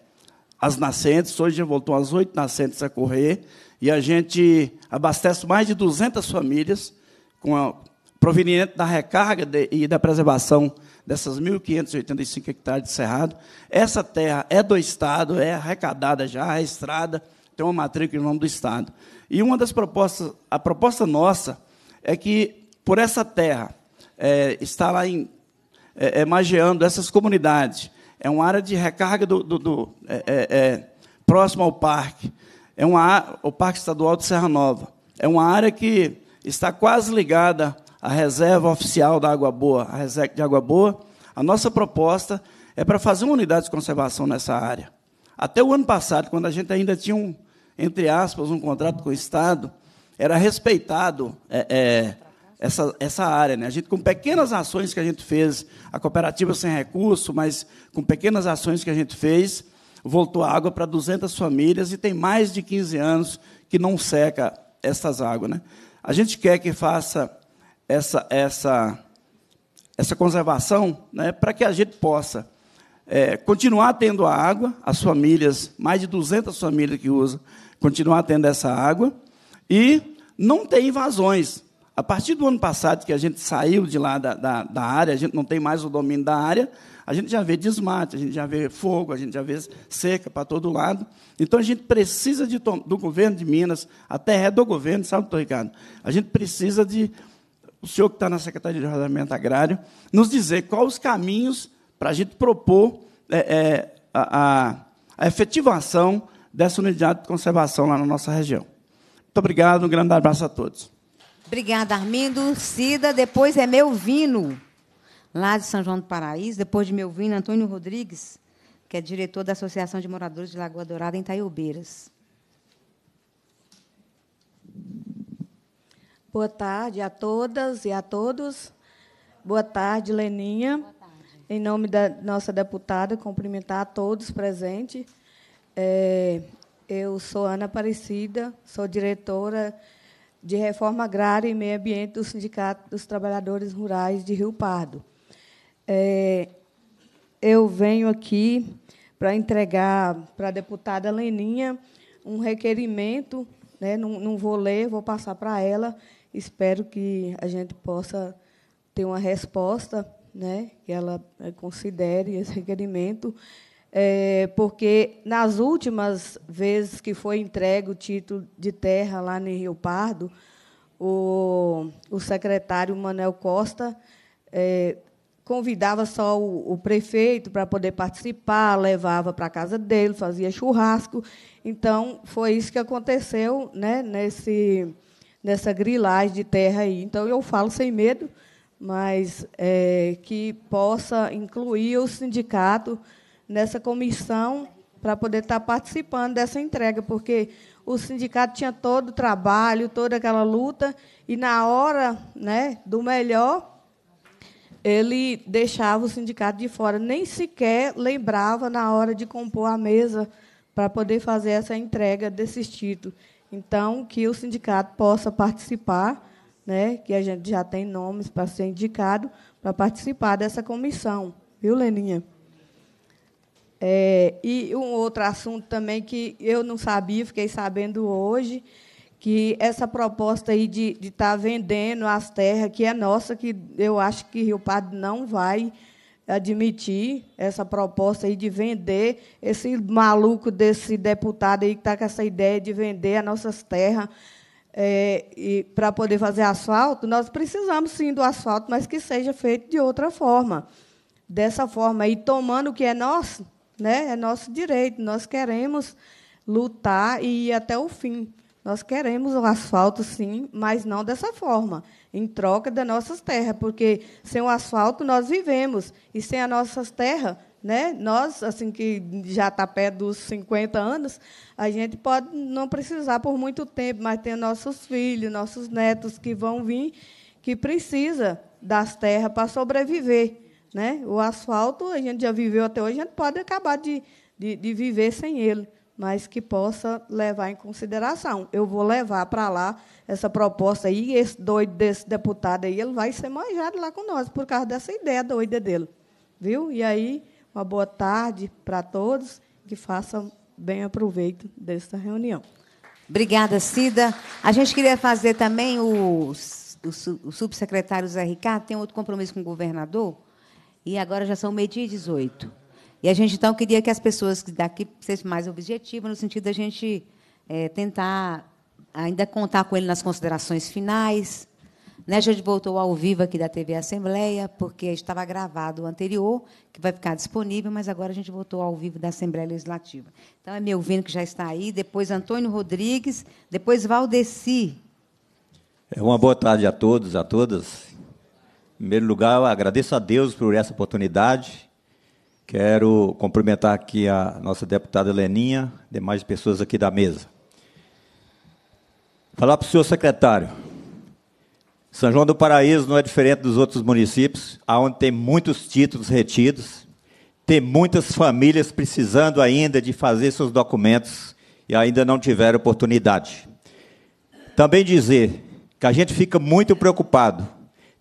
as nascentes. Hoje voltou as oito nascentes a correr. E a gente abastece mais de 200 famílias com a, proveniente da recarga de, e da preservação dessas 1.585 hectares de cerrado. Essa terra é do Estado, é arrecadada já, é estrada tem uma matrícula em nome do Estado. E uma das propostas, a proposta nossa é que, por essa terra, é, está lá em, é, é, essas comunidades, é uma área de recarga do, do, do é, é, é próximo ao parque, é uma, o Parque Estadual de Serra Nova. É uma área que está quase ligada à reserva oficial da Água Boa, a reserva de Água Boa. A nossa proposta é para fazer uma unidade de conservação nessa área. Até o ano passado, quando a gente ainda tinha um, entre aspas, um contrato com o Estado, era respeitado é, é, essa, essa área. Né? A gente, com pequenas ações que a gente fez, a cooperativa sem recurso, mas com pequenas ações que a gente fez, voltou a água para 200 famílias e tem mais de 15 anos que não seca essas águas. Né? A gente quer que faça essa, essa, essa conservação né, para que a gente possa é, continuar tendo a água, as famílias, mais de 200 famílias que usam, continuar tendo essa água e não ter invasões. A partir do ano passado, que a gente saiu de lá da, da, da área, a gente não tem mais o domínio da área, a gente já vê desmate, a gente já vê fogo, a gente já vê seca para todo lado. Então a gente precisa de, do governo de Minas, até é do governo, sabe, doutor Ricardo? A gente precisa de o senhor que está na Secretaria de Ordenamento Agrário nos dizer quais os caminhos para a gente propor é, é, a, a efetivação dessa unidade de conservação lá na nossa região. Muito obrigado, um grande abraço a todos. Obrigada, Armindo. Cida, depois é meu vino lá de São João do Paraíso, depois de me ouvir, Antônio Rodrigues, que é diretor da Associação de Moradores de Lagoa Dourada em Taiobeiras. Boa tarde a todas e a todos. Boa tarde, Leninha. Boa tarde. Em nome da nossa deputada, cumprimentar a todos presentes. É, eu sou Ana Aparecida, sou diretora de Reforma Agrária e Meio Ambiente do Sindicato dos Trabalhadores Rurais de Rio Pardo. É, eu venho aqui para entregar para a deputada Leninha um requerimento. Né? Não, não vou ler, vou passar para ela. Espero que a gente possa ter uma resposta, né? que ela é, considere esse requerimento. É, porque nas últimas vezes que foi entregue o título de terra lá em Rio Pardo, o, o secretário Manel Costa é, convidava só o, o prefeito para poder participar, levava para a casa dele, fazia churrasco. Então, foi isso que aconteceu né, nesse, nessa grilagem de terra aí. Então, eu falo sem medo, mas é, que possa incluir o sindicato nessa comissão para poder estar tá participando dessa entrega, porque o sindicato tinha todo o trabalho, toda aquela luta, e na hora né, do melhor ele deixava o sindicato de fora, nem sequer lembrava na hora de compor a mesa para poder fazer essa entrega desses títulos. Então, que o sindicato possa participar, né, que a gente já tem nomes para ser indicado, para participar dessa comissão. Viu, Leninha? É, e um outro assunto também que eu não sabia, fiquei sabendo hoje, que essa proposta aí de estar tá vendendo as terras, que é nossa, que eu acho que Rio Pardo não vai admitir essa proposta aí de vender esse maluco desse deputado aí que está com essa ideia de vender as nossas terras é, e para poder fazer asfalto, nós precisamos sim do asfalto, mas que seja feito de outra forma. Dessa forma, e tomando o que é nosso, né, é nosso direito, nós queremos lutar e ir até o fim. Nós queremos o asfalto, sim, mas não dessa forma, em troca das nossas terras, porque sem o asfalto nós vivemos e sem as nossas terras, né, nós, assim que já está perto dos 50 anos, a gente pode não precisar por muito tempo, mas tem nossos filhos, nossos netos que vão vir, que precisa das terras para sobreviver. Né? O asfalto, a gente já viveu até hoje, a gente pode acabar de, de, de viver sem ele mas que possa levar em consideração. Eu vou levar para lá essa proposta aí, esse doido desse deputado aí, ele vai ser manjado lá com nós, por causa dessa ideia doida dele. Viu? E aí, uma boa tarde para todos, que façam bem aproveito dessa reunião. Obrigada, Cida. A gente queria fazer também o, o, o subsecretário Zé Ricardo, tem outro compromisso com o governador, e agora já são meio-dia e 18. E a gente, então, queria que as pessoas daqui fossem mais objetivas, no sentido da gente é, tentar ainda contar com ele nas considerações finais. Né? A gente voltou ao vivo aqui da TV Assembleia, porque estava gravado o anterior, que vai ficar disponível, mas agora a gente voltou ao vivo da Assembleia Legislativa. Então, é meu vindo que já está aí, depois Antônio Rodrigues, depois Valdeci. É uma boa tarde a todos, a todas. Em primeiro lugar, eu agradeço a Deus por essa oportunidade Quero cumprimentar aqui a nossa deputada Leninha, demais pessoas aqui da mesa. Falar para o senhor secretário. São João do Paraíso não é diferente dos outros municípios, aonde tem muitos títulos retidos, tem muitas famílias precisando ainda de fazer seus documentos e ainda não tiveram oportunidade. Também dizer que a gente fica muito preocupado.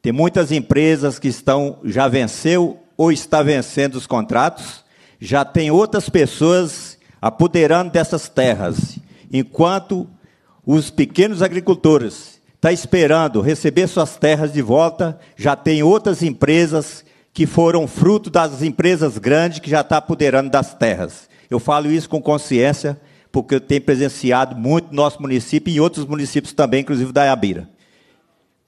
Tem muitas empresas que estão já venceu ou está vencendo os contratos, já tem outras pessoas apoderando dessas terras, enquanto os pequenos agricultores estão tá esperando receber suas terras de volta, já tem outras empresas que foram fruto das empresas grandes que já estão tá apoderando das terras. Eu falo isso com consciência, porque eu tenho presenciado muito no nosso município e em outros municípios também, inclusive da Iabira.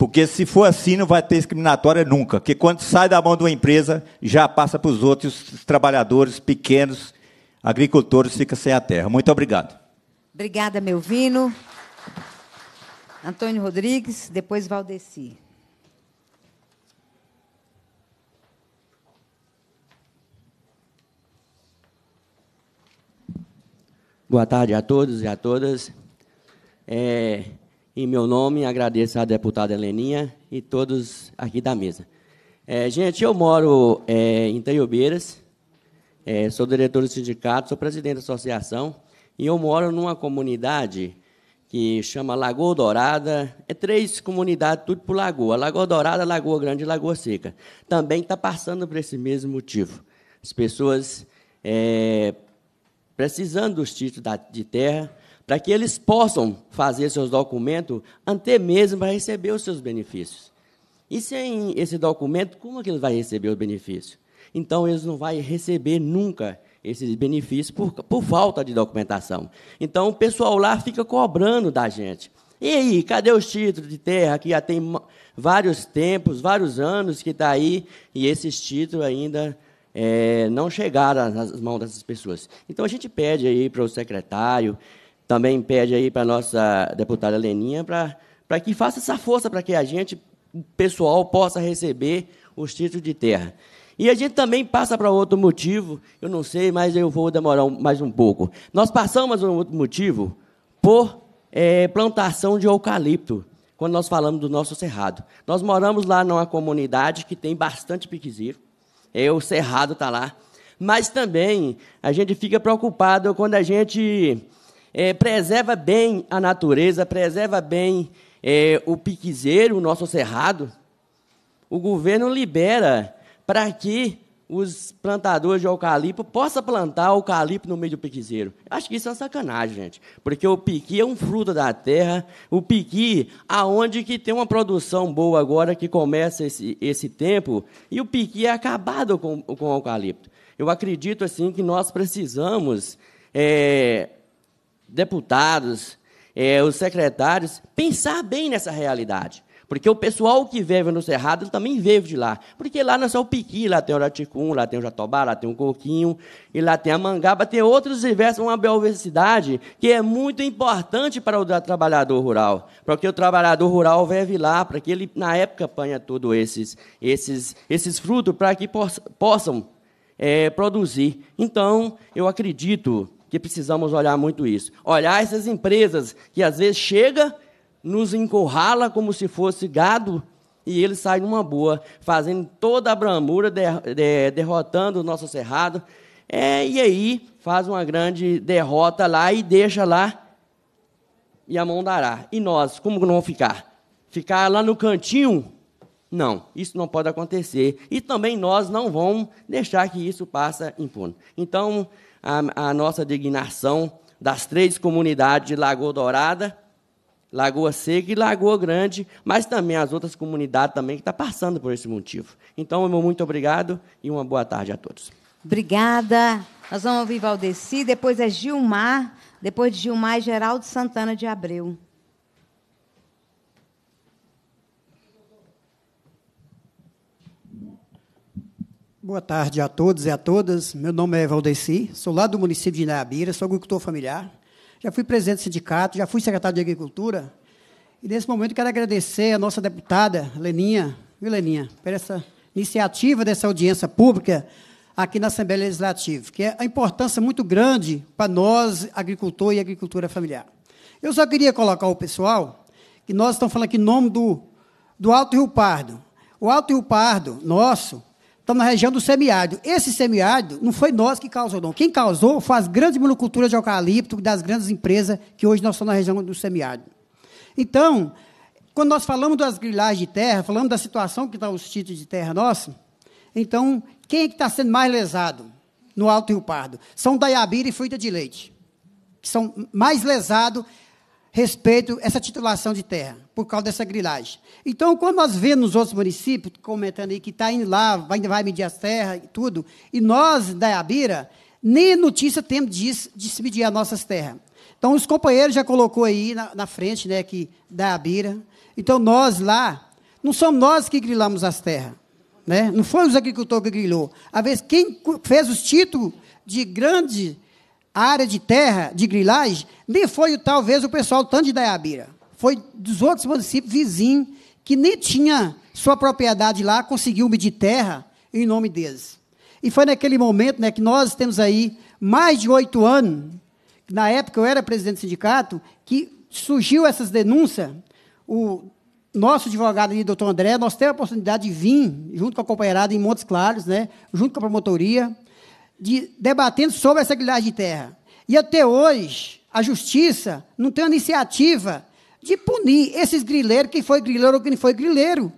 Porque se for assim, não vai ter discriminatória nunca. Porque quando sai da mão de uma empresa, já passa para os outros trabalhadores pequenos, agricultores, fica sem a terra. Muito obrigado. Obrigada, Melvino. Antônio Rodrigues, depois Valdeci. Boa tarde a todos e a todas. É, em meu nome, agradeço à deputada Heleninha e todos aqui da mesa. É, gente, eu moro é, em Taiobeiras, é, sou diretor do sindicato, sou presidente da associação, e eu moro numa comunidade que chama Lagoa Dourada. É três comunidades, tudo por Lagoa. Lagoa Dourada, Lagoa Grande e Lagoa Seca. Também está passando por esse mesmo motivo. As pessoas é, precisando dos títulos de terra, para que eles possam fazer seus documentos até mesmo para receber os seus benefícios. E sem esse documento, como é que ele vai receber os benefícios? Então, eles não vão receber nunca esses benefícios por, por falta de documentação. Então, o pessoal lá fica cobrando da gente. E aí, cadê os títulos de terra que já tem vários tempos, vários anos que está aí, e esses títulos ainda é, não chegaram nas mãos dessas pessoas. Então, a gente pede aí para o secretário, também pede aí para a nossa deputada Leninha para que faça essa força para que a gente, pessoal, possa receber os títulos de terra. E a gente também passa para outro motivo, eu não sei, mas eu vou demorar mais um pouco. Nós passamos um outro motivo por é, plantação de eucalipto, quando nós falamos do nosso cerrado. Nós moramos lá numa comunidade que tem bastante piqueziro, é, o cerrado está lá, mas também a gente fica preocupado quando a gente é, preserva bem a natureza, preserva bem é, o piquezeiro, o nosso cerrado. O governo libera para que os plantadores de eucalipto possam plantar eucalipto no meio do piquezeiro. Acho que isso é uma sacanagem, gente, porque o piqui é um fruto da terra, o piqui, aonde que tem uma produção boa agora, que começa esse, esse tempo, e o piqui é acabado com, com o eucalipto. Eu acredito, assim, que nós precisamos é, deputados, é, os secretários, pensar bem nessa realidade. Porque o pessoal que vive no Cerrado também vive de lá. Porque lá não é só o Piqui, lá tem o Araticum, lá tem o Jatobá, lá tem o Coquinho, e lá tem a Mangaba, tem outros diversos, uma biodiversidade que é muito importante para o trabalhador rural. Porque o trabalhador rural vive lá, para que ele, na época, apanha todos esses, esses, esses frutos para que possam é, produzir. Então, eu acredito que precisamos olhar muito isso. Olhar essas empresas que às vezes chega, nos encurrala como se fosse gado e ele sai numa boa, fazendo toda a bramura, derrotando o nosso cerrado. É, e aí faz uma grande derrota lá e deixa lá e a mão dará. E nós, como não vamos ficar? Ficar lá no cantinho? Não, isso não pode acontecer. E também nós não vamos deixar que isso passe impune. Então, a, a nossa dignação das três comunidades de Lagoa Dourada, Lagoa Seca e Lagoa Grande, mas também as outras comunidades também que estão tá passando por esse motivo. Então, meu muito obrigado e uma boa tarde a todos. Obrigada. Nós vamos ouvir Valdeci, depois é Gilmar, depois de Gilmar é Geraldo Santana de Abreu. Boa tarde a todos e a todas. Meu nome é Valdeci, sou lá do município de Inaiabira, sou agricultor familiar. Já fui presidente do sindicato, já fui secretário de Agricultura. E nesse momento quero agradecer a nossa deputada Leninha, viu, Leninha, por essa iniciativa dessa audiência pública aqui na Assembleia Legislativa, que é a importância muito grande para nós, agricultor e agricultura familiar. Eu só queria colocar o pessoal que nós estamos falando aqui em nome do, do Alto Rio Pardo. O Alto Rio Pardo, nosso, na região do semiárido. Esse semiárido não foi nós que causou, não. Quem causou foi as grandes monoculturas de eucalipto das grandes empresas que hoje nós estamos na região do semiárido. Então, quando nós falamos das grilagens de terra, falamos da situação que está os títulos de terra nossa, então, quem é que está sendo mais lesado no Alto Rio Pardo? São Dayabira e Fruta de Leite, que são mais lesados respeito essa titulação de terra, por causa dessa grilagem. Então, quando nós vemos nos outros municípios, comentando aí, que está indo lá, vai, vai medir as terras e tudo, e nós, da Abira nem notícia temos disso, de se medir as nossas terras. Então, os companheiros já colocou aí na, na frente, né, que da Abira. Então, nós lá, não somos nós que grilamos as terras. Né? Não foi os agricultores que grilou. A vez quem fez os títulos de grande a área de terra, de grilagem, nem foi talvez o pessoal tanto de Daiabira. Foi dos outros municípios vizinhos que nem tinha sua propriedade lá, conseguiu medir terra em nome deles. E foi naquele momento né, que nós temos aí mais de oito anos, na época eu era presidente do sindicato, que surgiu essas denúncias. O nosso advogado ali, doutor André, nós temos a oportunidade de vir, junto com a companheirada em Montes Claros, né, junto com a promotoria, de, debatendo sobre essa guilhagem de terra. E até hoje, a justiça não tem uma iniciativa de punir esses grileiros, quem foi grileiro ou quem foi grileiro.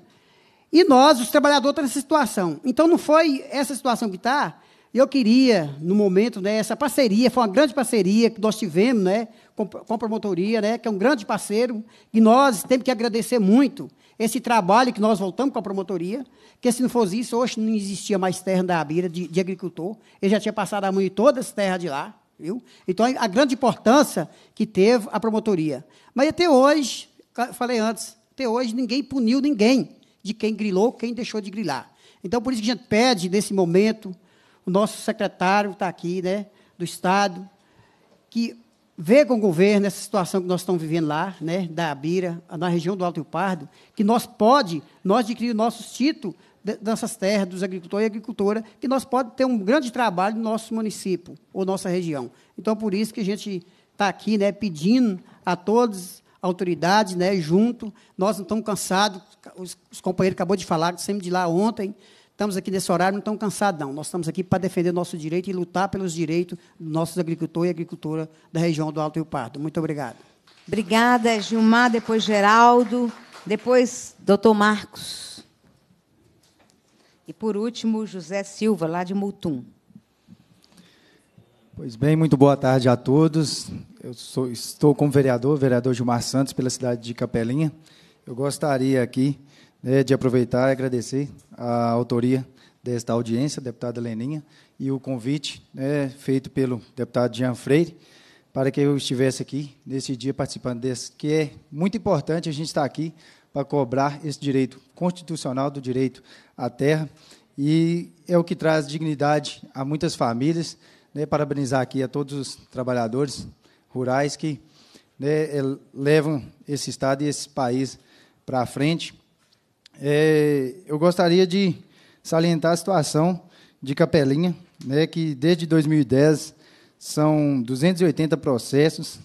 E nós, os trabalhadores, estamos nessa situação. Então, não foi essa situação que está. Eu queria, no momento, né, essa parceria, foi uma grande parceria que nós tivemos né, com, com a promotoria, né, que é um grande parceiro, e nós temos que agradecer muito esse trabalho que nós voltamos com a promotoria, que se não fosse isso, hoje não existia mais terra da Abira de, de agricultor. Ele já tinha passado a mão em todas as terras de lá. Viu? Então, a grande importância que teve a promotoria. Mas até hoje, falei antes, até hoje ninguém puniu ninguém de quem grilou, quem deixou de grilar. Então, por isso que a gente pede, nesse momento, o nosso secretário está aqui, né, do Estado, que ver com o governo essa situação que nós estamos vivendo lá, né, da Abira, na região do Alto Rio Pardo, que nós pode, nós adquirir nossos títulos dessas terras dos agricultores e agricultoras, que nós pode ter um grande trabalho no nosso município ou nossa região. Então, por isso que a gente está aqui, né, pedindo a as autoridades, né, junto. Nós não estamos cansados. Os, companheiros acabou de falar, sempre saímos de lá ontem, estamos aqui nesse horário, não estão cansados, não. Nós estamos aqui para defender nosso direito e lutar pelos direitos dos nossos agricultores e agricultoras da região do Alto Rio Pardo. Muito obrigado. Obrigada, Gilmar, depois Geraldo, depois doutor Marcos. E por último, José Silva, lá de Mutum. Pois bem, muito boa tarde a todos. Eu sou, estou como vereador, vereador Gilmar Santos, pela cidade de Capelinha. Eu gostaria aqui né, de aproveitar e agradecer a autoria desta audiência, deputada Leninha, e o convite né, feito pelo deputado Jean Freire para que eu estivesse aqui nesse dia participando desse, que é muito importante a gente estar aqui para cobrar esse direito constitucional do direito à terra e é o que traz dignidade a muitas famílias. Né, parabenizar aqui a todos os trabalhadores rurais que né, é, levam esse estado e esse país para frente é, eu gostaria de salientar a situação de Capelinha, né, que desde 2010 são 280 processos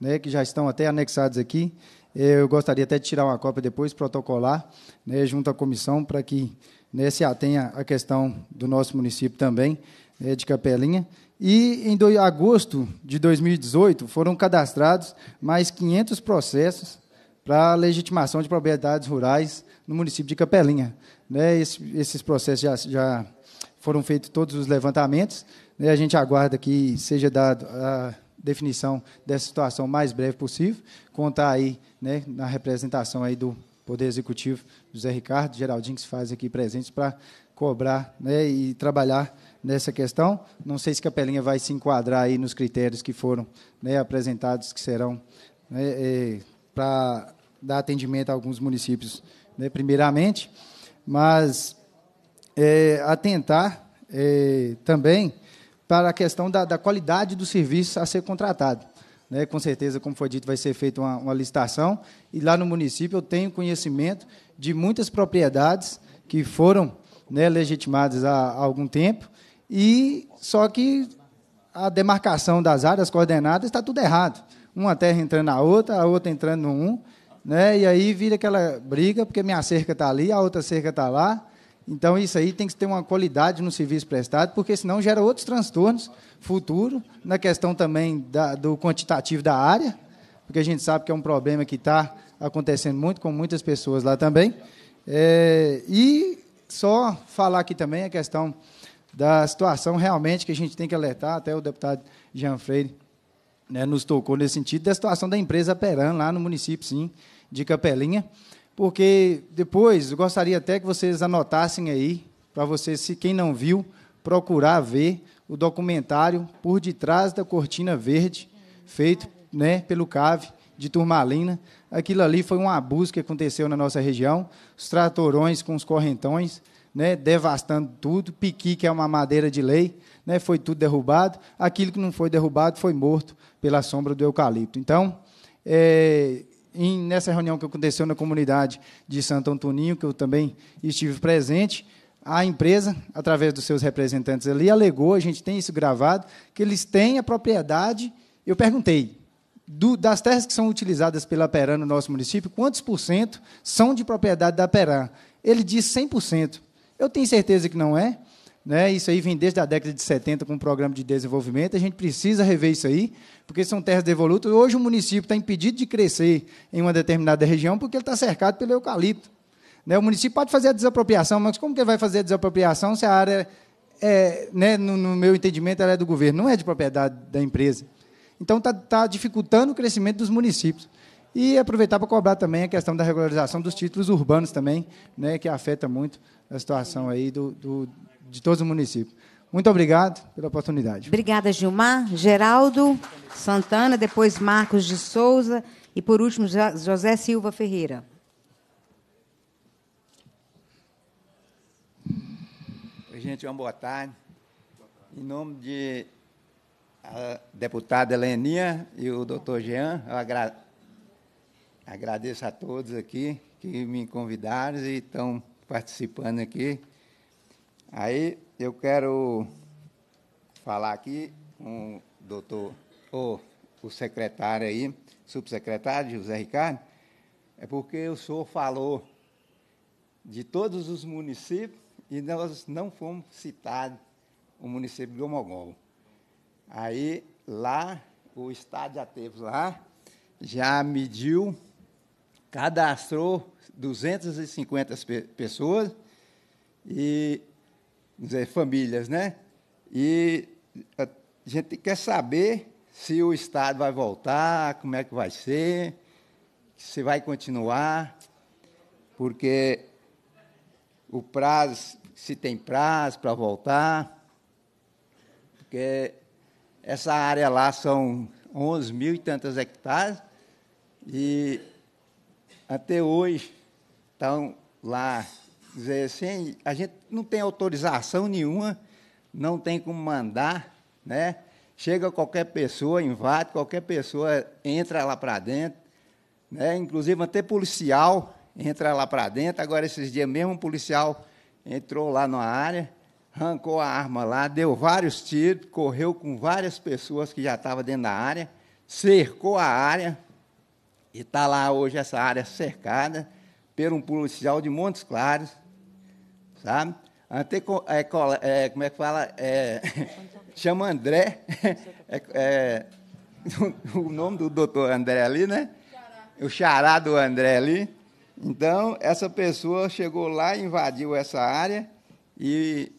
né, que já estão até anexados aqui. É, eu gostaria até de tirar uma cópia depois, protocolar, né, junto à comissão, para que né, se atenha à questão do nosso município também, né, de Capelinha. E em do, agosto de 2018 foram cadastrados mais 500 processos para legitimação de propriedades rurais no município de Capelinha. Né? Esse, esses processos já, já foram feitos todos os levantamentos. Né? A gente aguarda que seja dada a definição dessa situação o mais breve possível, contar aí né, na representação aí do Poder Executivo, José Ricardo, Geraldinho, que se faz aqui presentes para cobrar né, e trabalhar nessa questão. Não sei se Capelinha vai se enquadrar aí nos critérios que foram né, apresentados, que serão né, é, eh, para dar atendimento a alguns municípios né, primeiramente, mas é, atentar é, também para a questão da, da, qualidade do serviço a ser contratado. Né, com certeza, como foi dito, vai ser feita uma, uma licitação, e lá no município eu tenho conhecimento de muitas propriedades que foram né, legitimadas há, há algum tempo, e só que a demarcação das áreas coordenadas está tudo errado. Uma terra entrando na outra, a outra entrando no um, né? E aí vira aquela briga, porque minha cerca está ali, a outra cerca está lá. Então, isso aí tem que ter uma qualidade no serviço prestado, porque senão gera outros transtornos futuros, na questão também da, do quantitativo da área, porque a gente sabe que é um problema que está acontecendo muito com muitas pessoas lá também. É, e só falar aqui também a questão da situação realmente que a gente tem que alertar, até o deputado Jean Freire né, nos tocou nesse sentido, da situação da empresa Peran lá no município, sim de Capelinha, porque depois eu gostaria até que vocês anotassem aí, para vocês, se quem não viu, procurar ver o documentário Por Detrás da Cortina Verde, feito né, pelo CAVE de Turmalina. Aquilo ali foi um abuso que aconteceu na nossa região, os tratorões com os correntões, né, devastando tudo, piqui, que é uma madeira de lei, né, foi tudo derrubado. Aquilo que não foi derrubado foi morto pela sombra do eucalipto. Então, é, em, nessa reunião que aconteceu na comunidade de Santo Antoninho, que eu também estive presente, a empresa, através dos seus representantes ali, alegou, a gente tem isso gravado, que eles têm a propriedade. Eu perguntei, do, das terras que são utilizadas pela Peran no nosso município, quantos por cento são de propriedade da Peran? Ele diz 100%. Eu tenho certeza que não é, né? Isso aí vem desde a década de 70 com o um programa de desenvolvimento. A gente precisa rever isso aí, porque são terras devolutas. Hoje o município está impedido de crescer em uma determinada região porque ele está cercado pelo eucalipto. Né? O município pode fazer a desapropriação, mas como que ele vai fazer a desapropriação se a área, é, né, no, no, meu entendimento, ela é do governo, não é de propriedade da empresa? Então está tá dificultando o crescimento dos municípios. E aproveitar para cobrar também a questão da regularização dos títulos urbanos também, né, que afeta muito a situação aí do, do de todos os municípios. Muito obrigado pela oportunidade. Obrigada, Gilmar. Geraldo Santana, depois Marcos de Souza e, por último, José Silva Ferreira. Oi, gente, uma boa tarde. Em nome de a deputada Heleninha e o doutor Jean, eu agra agradeço a todos aqui que me convidaram e estão participando aqui Aí eu quero falar aqui com o doutor, ou o secretário aí, subsecretário José Ricardo, é porque o senhor falou de todos os municípios e nós não fomos citados o município de Omogol. Aí lá, o estado já teve lá, já mediu, cadastrou 250 pessoas e dizer, famílias, né? E a gente quer saber se o Estado vai voltar, como é que vai ser, se vai continuar, porque o prazo, se tem prazo para voltar, porque essa área lá são 11 mil e tantas hectares, e até hoje estão lá dizer assim, a gente não tem autorização nenhuma, não tem como mandar, né? Chega qualquer pessoa, invade, qualquer pessoa entra lá para dentro, né? Inclusive até policial entra lá para dentro. Agora esses dias mesmo um policial entrou lá na área, arrancou a arma lá, deu vários tiros, correu com várias pessoas que já estavam dentro da área, cercou a área e está lá hoje essa área cercada por um policial de Montes Claros, sabe? Ante, é, é, como é que fala? É, chama André. É, é o nome do doutor André ali, né? O xará do André ali. Então, essa pessoa chegou lá, invadiu essa área e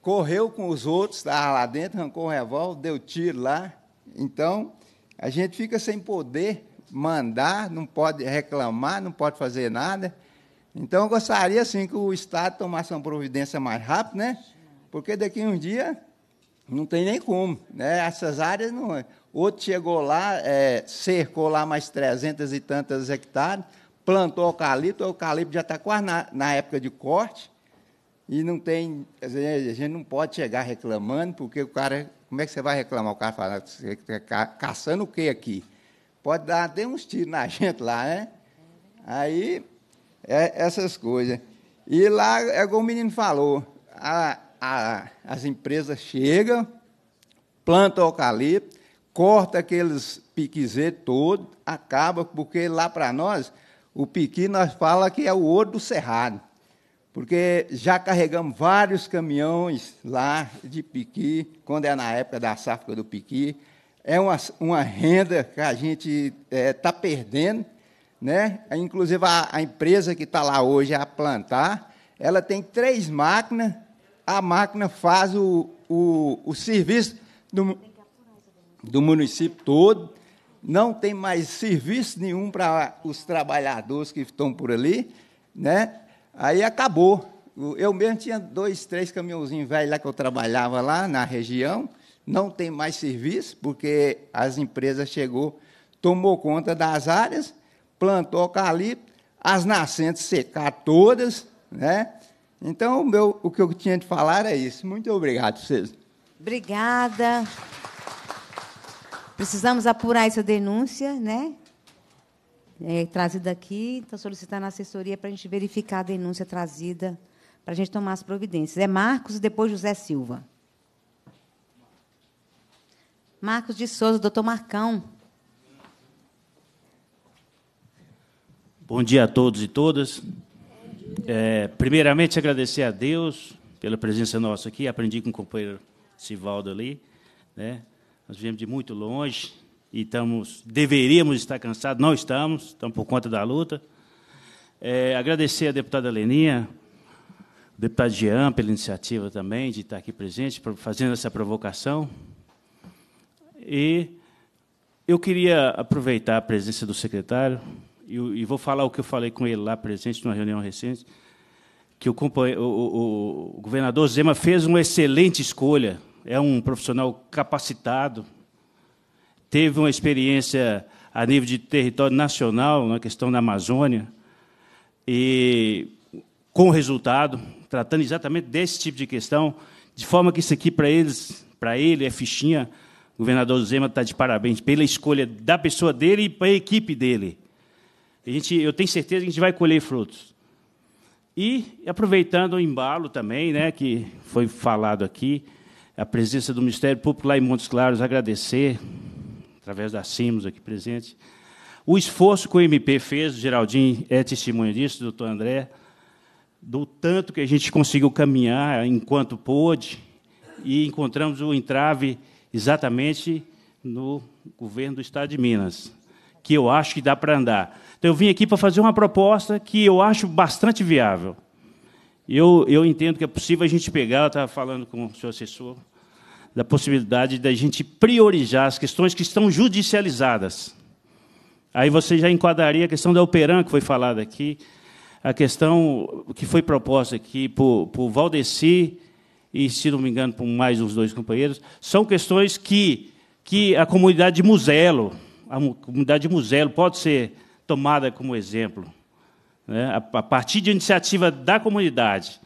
correu com os outros, estava lá dentro, arrancou o revólver, deu tiro lá. Então, a gente fica sem poder mandar, não pode reclamar, não pode fazer nada. Então, eu gostaria, sim, que o Estado tomasse uma providência mais rápida, né? Porque daqui a um dia não tem nem como, né? Essas áreas não. É. Outro chegou lá, é, cercou lá mais 300 e tantas hectares, plantou eucalipto, o eucalipto já está quase na, na, época de corte, e não tem. A gente não pode chegar reclamando, porque o cara. Como é que você vai reclamar? O cara fala, você está caçando o quê aqui? pode dar até uns tiros na gente lá, né? Aí, é, essas coisas. E lá, é como o menino falou, a, a, as empresas chegam, plantam eucalipto, corta aqueles piquizetes todos, acaba, porque lá para nós, o piqui nós fala que é o ouro do cerrado, porque já carregamos vários caminhões lá de piqui, quando é na época da safra do piqui, é uma, uma renda que a gente está é, tá perdendo. Né? Inclusive, a, a empresa que está lá hoje, a Plantar, ela tem três máquinas, a máquina faz o, o, o serviço do, do município todo, não tem mais serviço nenhum para os trabalhadores que estão por ali, né? Aí acabou. Eu mesmo tinha dois, três caminhãozinhos velhos lá que eu trabalhava lá na região, não tem mais serviço, porque as empresas chegou, tomou conta das áreas, plantou eucalipto, as nascentes secar todas, né? Então, o, meu, o que eu tinha de falar é isso. Muito obrigado, vocês. Obrigada. Precisamos apurar essa denúncia, né? É, trazida aqui, então solicitando a assessoria para a gente verificar a denúncia trazida, para a gente tomar as providências. É Marcos e depois José Silva. Marcos de Souza, doutor Marcão. Bom dia a todos e todas. É, primeiramente, agradecer a Deus pela presença nossa aqui. Aprendi com o companheiro Sivaldo ali. Né? Nós viemos de muito longe e estamos, deveríamos estar cansados, não estamos, estamos por conta da luta. É, agradecer à deputada Leninha, ao deputado Jean, pela iniciativa também de estar aqui presente, fazendo essa provocação. E eu queria aproveitar a presença do secretário, e, e vou falar o que eu falei com ele lá presente, numa reunião recente, que o, o, o governador Zema fez uma excelente escolha, é um profissional capacitado, teve uma experiência a nível de território nacional, na questão da Amazônia, e com resultado, tratando exatamente desse tipo de questão, de forma que isso aqui para eles, para ele é fichinha o governador Zema está de parabéns pela escolha da pessoa dele e para a equipe dele. A gente, eu tenho certeza que a gente vai colher frutos. E, aproveitando o embalo também, né, que foi falado aqui, a presença do Ministério Público lá em Montes Claros, agradecer, através da CIMOS aqui presente, o esforço que o MP fez, o Geraldinho é testemunha disso, doutor André, do tanto que a gente conseguiu caminhar enquanto pôde, e encontramos o entrave exatamente no governo do Estado de Minas, que eu acho que dá para andar. Então, eu vim aqui para fazer uma proposta que eu acho bastante viável. Eu, eu entendo que é possível a gente pegar, eu estava falando com o seu assessor, da possibilidade da gente priorizar as questões que estão judicializadas. Aí você já enquadraria a questão da Operan, que foi falada aqui, a questão que foi proposta aqui por, por Valdeci, e, se não me engano, por mais uns dois companheiros, são questões que, que a comunidade de Muselo, a comunidade de Muselo pode ser tomada como exemplo. Né? A, partir de iniciativa da comunidade,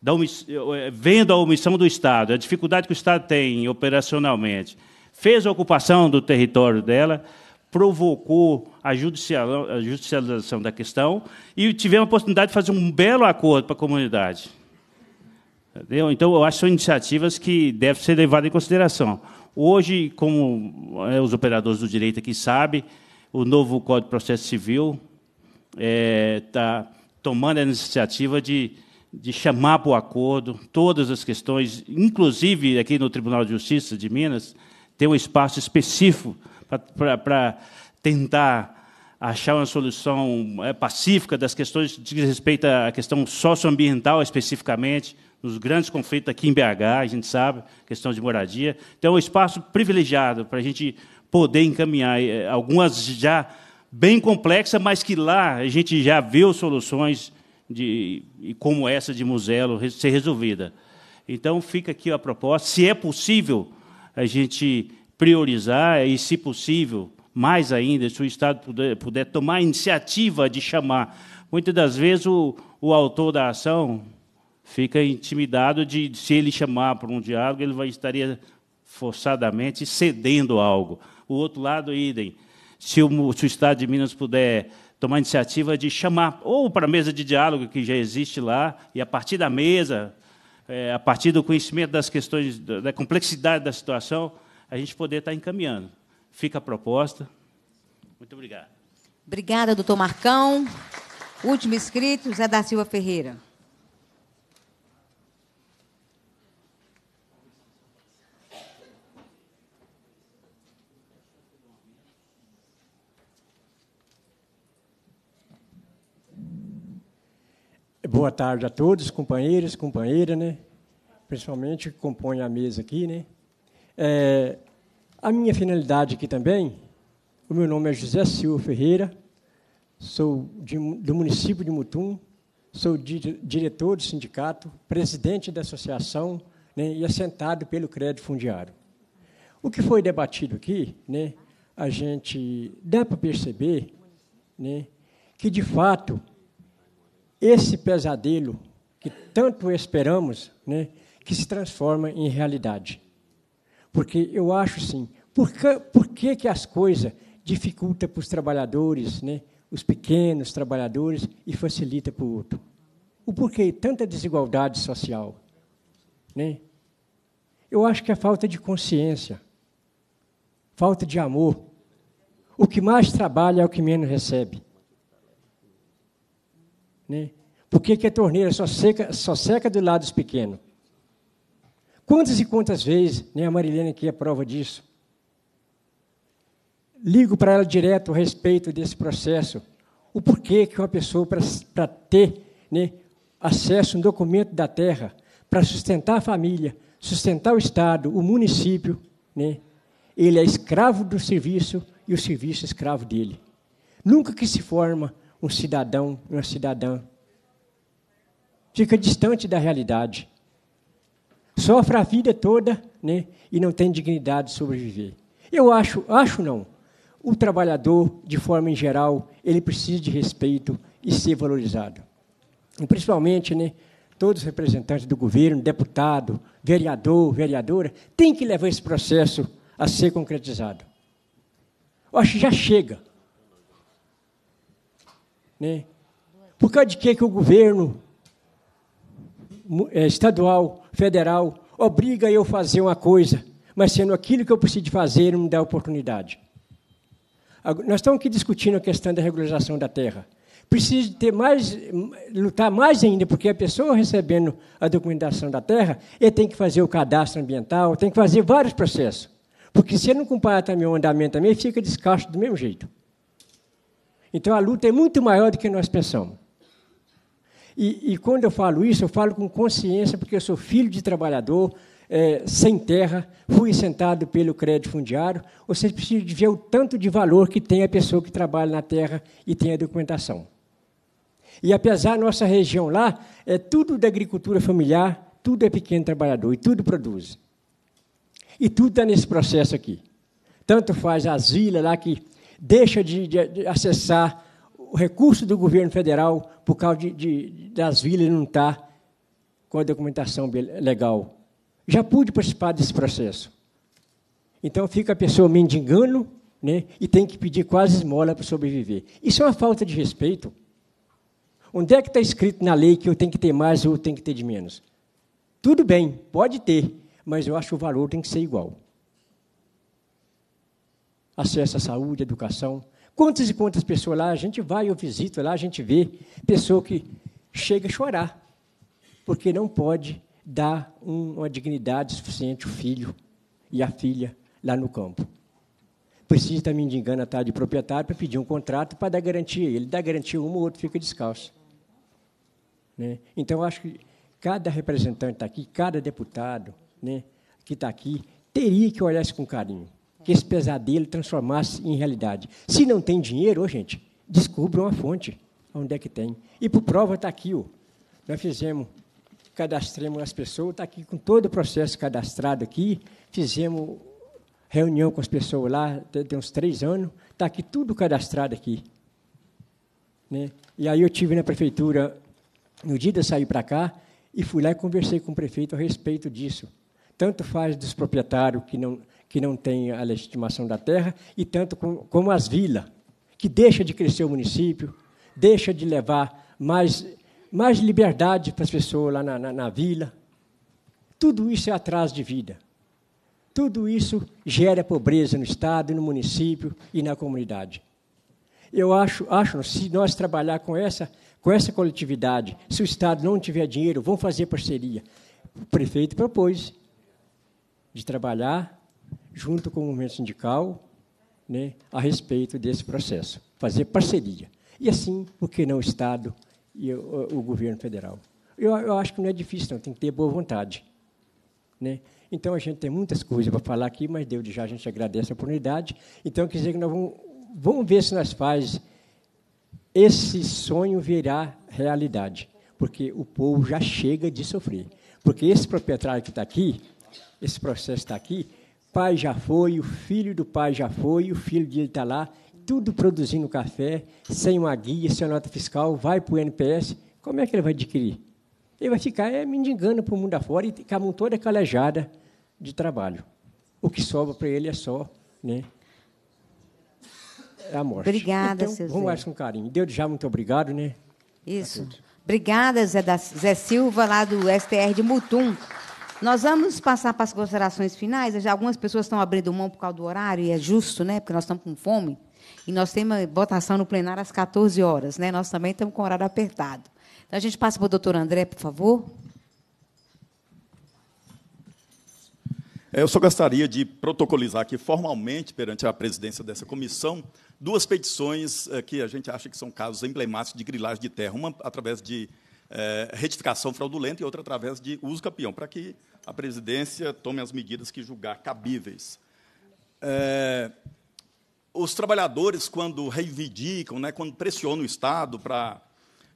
da eh, eh, vendo a omissão do Estado, a dificuldade que o Estado tem operacionalmente, fez a ocupação do território dela, provocou a, judicialização da questão e tivemos a oportunidade de fazer um belo acordo para a comunidade. Entendeu? Então, eu acho que são iniciativas que devem ser levadas em consideração. Hoje, como é, os operadores do direito aqui sabem, o novo Código de Processo Civil está é, tá tomando a iniciativa de, de chamar para o acordo todas as questões, inclusive aqui no Tribunal de Justiça de Minas, ter um espaço específico para tentar achar uma solução é, pacífica das questões que diz respeito à questão socioambiental especificamente, nos grandes conflitos aqui em BH, a gente sabe, questão de moradia. Então, é um espaço privilegiado para a gente poder encaminhar eh, algumas já bem complexas, mas que lá a gente já viu soluções de, como essa de Muzelo ser resolvida. Então, fica aqui a proposta. Se é possível a gente priorizar e, se possível, mais ainda, se o Estado puder, puder tomar a iniciativa de chamar. Muitas das vezes o, o autor da ação fica intimidado de, se ele chamar para um diálogo, ele vai estaria forçadamente cedendo algo. O outro lado, idem. Se o, se o Estado de Minas puder tomar a iniciativa de chamar ou para a mesa de diálogo que já existe lá, e a partir da mesa, é, a partir do conhecimento das questões, da complexidade da situação, a gente poder estar encaminhando. Fica a proposta. Muito obrigado. Obrigada, doutor Marcão. Último inscrito, Zé da Silva Ferreira. boa tarde a todos, companheiros, companheira, né? principalmente que compõem a mesa aqui. Né? É, a minha finalidade aqui também, o meu nome é José Silva Ferreira, sou de, do município de Mutum, sou di, diretor do sindicato, presidente da associação né, e assentado pelo crédito fundiário. O que foi debatido aqui, né, a gente dá para perceber né, que, de fato, esse pesadelo que tanto esperamos, né, que se transforma em realidade. Porque eu acho assim, por que, por que, que as coisas dificultam para os trabalhadores, né, os pequenos trabalhadores, e facilita para o outro? O porquê tanta desigualdade social? Né? Eu acho que é falta de consciência, falta de amor. O que mais trabalha é o que menos recebe. Né? Por que, que a torneira só seca, só seca do lado pequeno? Quantas e quantas vezes né, a Marilene aqui é prova disso? Ligo para ela direto a respeito desse processo. O porquê que uma pessoa, para ter né, acesso a um documento da terra, para sustentar a família, sustentar o Estado, o município, né, ele é escravo do serviço e o serviço é escravo dele. Nunca que se forma um cidadão uma cidadã. Fica distante da realidade. Sofre a vida toda né, e não tem dignidade de sobreviver. Eu acho, acho não. O trabalhador, de forma em geral, ele precisa de respeito e ser valorizado. E principalmente, né, todos os representantes do governo, deputado, vereador, vereadora, tem que levar esse processo a ser concretizado. Eu acho que já chega. Né? Por causa de que, que o governo é, estadual, federal, obriga eu a fazer uma coisa, mas sendo aquilo que eu preciso fazer não me dá oportunidade? Nós estamos aqui discutindo a questão da regularização da terra. Preciso ter mais, lutar mais ainda, porque a pessoa recebendo a documentação da terra, ele tem que fazer o cadastro ambiental, tem que fazer vários processos. Porque se ele não comparar também o andamento também, fica descasto do mesmo jeito. Então a luta é muito maior do que nós pensamos. E, e quando eu falo isso, eu falo com consciência, porque eu sou filho de trabalhador, é, sem terra, fui sentado pelo crédito fundiário, vocês precisam ver o tanto de valor que tem a pessoa que trabalha na terra e tem a documentação. E apesar da nossa região lá, é tudo da agricultura familiar, tudo é pequeno trabalhador e tudo produz. E tudo está nesse processo aqui. Tanto faz as vilas lá que deixa de, de, de acessar o recurso do governo federal por causa de, de das vilas não estar tá com a documentação legal. Já pude participar desse processo. Então fica a pessoa mendigando né, e tem que pedir quase esmola para sobreviver. Isso é uma falta de respeito. Onde é que está escrito na lei que eu tenho que ter mais ou eu tenho que ter de menos? Tudo bem, pode ter, mas eu acho que o valor tem que ser igual acesso à saúde, à educação. Quantas e quantas pessoas lá, a gente vai, eu visito lá, a gente vê pessoa que chega a chorar, porque não pode dar uma dignidade suficiente ao filho e à filha lá no campo. Precisa também de engana, tarde de proprietário para pedir um contrato para dar garantia. Ele dá garantia uma, o outro fica descalço. Né? Então, acho que cada representante está aqui, cada deputado né, que está aqui, teria que olhar isso com carinho que esse pesadelo transformasse em realidade. Se não tem dinheiro, ô, gente, descubram a fonte, onde é que tem. E por prova está aqui, ó. nós fizemos, cadastramos as pessoas, está aqui com todo o processo cadastrado aqui, fizemos reunião com as pessoas lá, tem uns três anos, está aqui tudo cadastrado aqui. Né? E aí eu tive na prefeitura, no dia de eu sair para cá, e fui lá e conversei com o prefeito a respeito disso. Tanto faz dos proprietários que não que não tem a legitimação da terra, e tanto com, como as vilas, que deixa de crescer o município, deixa de levar mais, mais liberdade para as pessoas lá na, na, na vila. Tudo isso é atraso de vida. Tudo isso gera pobreza no Estado, no município e na comunidade. Eu acho, acho se nós trabalhar com essa, com essa coletividade, se o Estado não tiver dinheiro, vão fazer parceria. O prefeito propôs de trabalhar junto com o movimento sindical, né, a respeito desse processo, fazer parceria. E assim, por que não o Estado e o, o governo federal? Eu, eu, acho que não é difícil, não, tem que ter boa vontade. Né? Então, a gente tem muitas coisas para falar aqui, mas de já a gente agradece a oportunidade. Então, quer dizer que nós vamos, vamos ver se nós faz esse sonho virar realidade, porque o povo já chega de sofrer. Porque esse proprietário que está aqui, esse processo está aqui, pai já foi, o filho do pai já foi, o filho dele está lá, tudo produzindo café, sem uma guia, sem uma nota fiscal, vai para o NPS, como é que ele vai adquirir? Ele vai ficar é, mendigando para o mundo afora e com a mão toda calejada de trabalho. O que sobra para ele é só né, é a morte. Obrigada, então, seu vamos Zé. mais com carinho. Deus já muito obrigado, né? Isso. Tá Obrigada, Zé, da, Zé Silva, lá do STR de Mutum. Nós vamos passar para as considerações finais. Já algumas pessoas estão abrindo mão por causa do horário, e é justo, né? Porque nós estamos com fome. E nós temos votação no plenário às 14 horas, né? Nós também estamos com o horário apertado. Então a gente passa para o doutor André, por favor. É, eu só gostaria de protocolizar aqui formalmente, perante a presidência dessa comissão, duas petições eh, que a gente acha que são casos emblemáticos de grilagem de terra. Uma através de é, retificação fraudulenta e outra através de uso campeão, para que a presidência tome as medidas que julgar cabíveis. É, os trabalhadores, quando reivindicam, né, quando pressionam o Estado para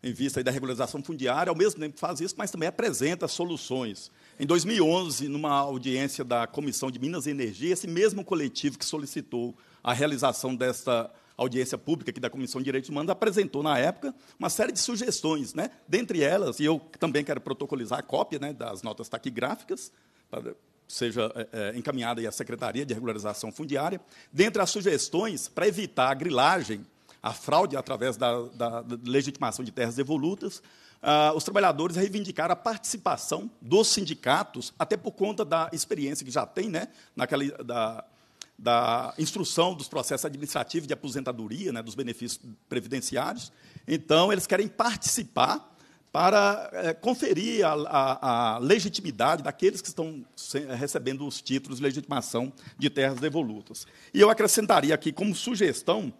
em vista da regularização fundiária, ao mesmo tempo faz isso, mas também apresenta soluções. Em 2011, numa audiência da Comissão de Minas e Energia, esse mesmo coletivo que solicitou a realização desta audiência pública aqui da Comissão de Direitos Humanos apresentou, na época, uma série de sugestões. Né? Dentre elas, e eu também quero protocolizar a cópia né, das notas taquigráficas, para seja é, é encaminhada à Secretaria de Regularização Fundiária, dentre as sugestões para evitar a grilagem, a fraude através da, da, legitimação de terras devolutas, ah, os trabalhadores reivindicaram a participação dos sindicatos, até por conta da experiência que já tem né, naquela, da, da instrução dos processos administrativos de aposentadoria, né, dos benefícios previdenciários. Então, eles querem participar para é, conferir a, a, a, legitimidade daqueles que estão eh, recebendo os títulos de legitimação de terras devolutas. E eu acrescentaria aqui como sugestão,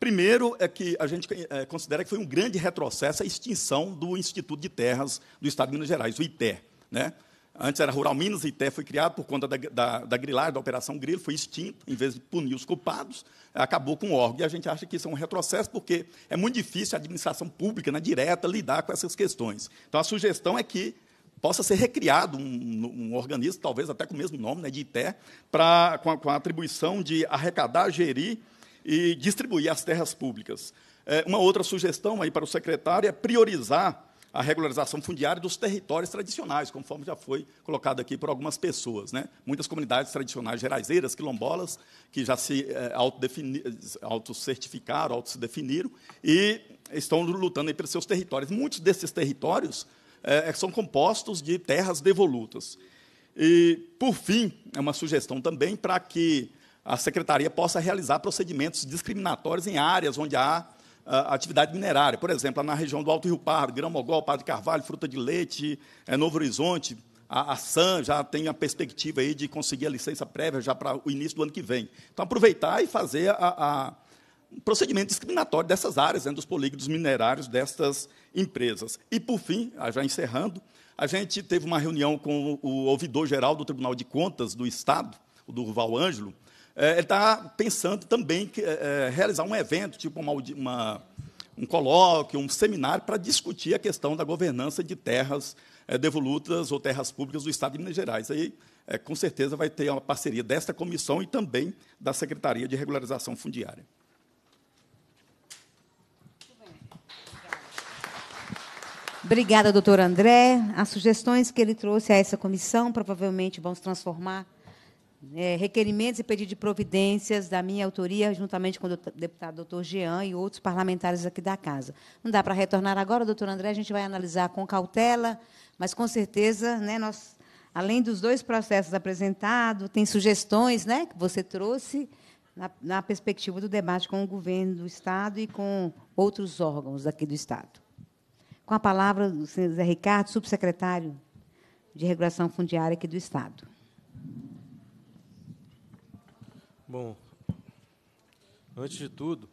primeiro é que a gente eh, considera que foi um grande retrocesso a extinção do Instituto de Terras do Estado de Minas Gerais, o ITER, né? Antes era Rural Minas e ITE, foi criado por conta da, da, da grilagem, da Operação Grilo, foi extinto, em vez de punir os culpados, acabou com o órgão. E a gente acha que isso é um retrocesso, porque é muito difícil a administração pública, na né, direta, lidar com essas questões. Então, a sugestão é que possa ser recriado um, um organismo, talvez até com o mesmo nome, né, de ITE, pra, com a, com, a, atribuição de arrecadar, gerir e distribuir as terras públicas. É, uma outra sugestão aí para o secretário é priorizar a regularização fundiária dos territórios tradicionais, conforme já foi colocado aqui por algumas pessoas. Né? Muitas comunidades tradicionais geraizeiras, quilombolas, que já se é, autocertificaram, auto se definiram, e estão lutando pelos seus territórios. Muitos desses territórios é, são compostos de terras devolutas. E, por fim, é uma sugestão também para que a secretaria possa realizar procedimentos discriminatórios em áreas onde há atividade minerária. Por exemplo, na região do Alto Rio Pardo, Pardo de Carvalho, Fruta de Leite, é, Novo Horizonte, a, a SAM já tem a perspectiva aí de conseguir a licença prévia já para o início do ano que vem. Então, aproveitar e fazer a, a um procedimento discriminatório dessas áreas, né, dos polígonos minerários destas empresas. E, por fim, ah, já encerrando, a gente teve uma reunião com o ouvidor-geral do Tribunal de Contas do Estado, o Durval Ângelo, é, ele está pensando também que, é, é, realizar um evento, tipo uma, uma, um colóquio, um seminário, para discutir a questão da governança de terras é, devolutas ou terras públicas do Estado de Minas Gerais. Aí, com certeza, vai ter uma parceria desta comissão e também da Secretaria de Regularização Fundiária. Obrigada, doutor André. As sugestões que ele trouxe a essa comissão provavelmente vão se transformar é, requerimentos e pedido de providências da minha autoria, juntamente com o deputado doutor Jean e outros parlamentares aqui da Casa. Não dá para retornar agora, doutor André, a gente vai analisar com cautela, mas com certeza né, nós, além dos dois processos apresentados, tem sugestões né, que você trouxe na, na perspectiva do debate com o governo do Estado e com outros órgãos aqui do Estado. Com a palavra, o senhor Zé Ricardo, subsecretário de Regulação Fundiária aqui do Estado. Bom, antes de tudo,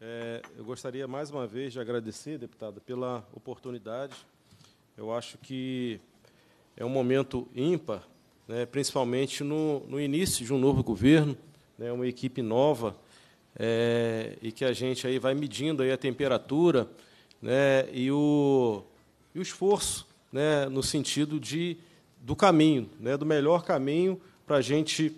é, eu gostaria mais uma vez de agradecer, deputada, pela oportunidade. Eu acho que é um momento ímpar, né, principalmente no, no, início de um novo governo, né, uma equipe nova, é, e que a gente aí vai medindo aí a temperatura né, e, o, e o esforço né, no sentido de, do caminho, né, do melhor caminho para a gente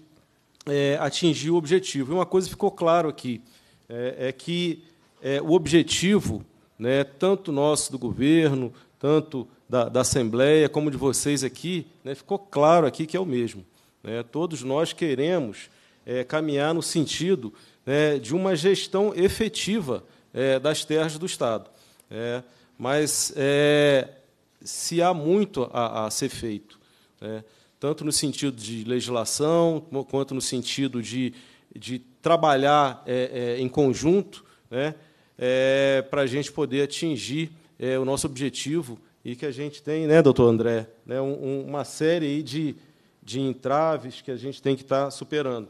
é, atingir o objetivo. E uma coisa ficou claro aqui, é, é que é, o objetivo, né, tanto nosso do governo, tanto da, da Assembleia, como de vocês aqui, né, ficou claro aqui que é o mesmo. Né? Todos nós queremos é, caminhar no sentido né, de uma gestão efetiva é, das terras do Estado. É. mas se há muito a, a ser feito. Né? tanto no sentido de legislação, quanto no sentido de, de trabalhar é, é, em conjunto, né, é, para a gente poder atingir é, o nosso objetivo e que a gente tem, né, doutor André, né, um, uma série de, de entraves que a gente tem que estar tá superando.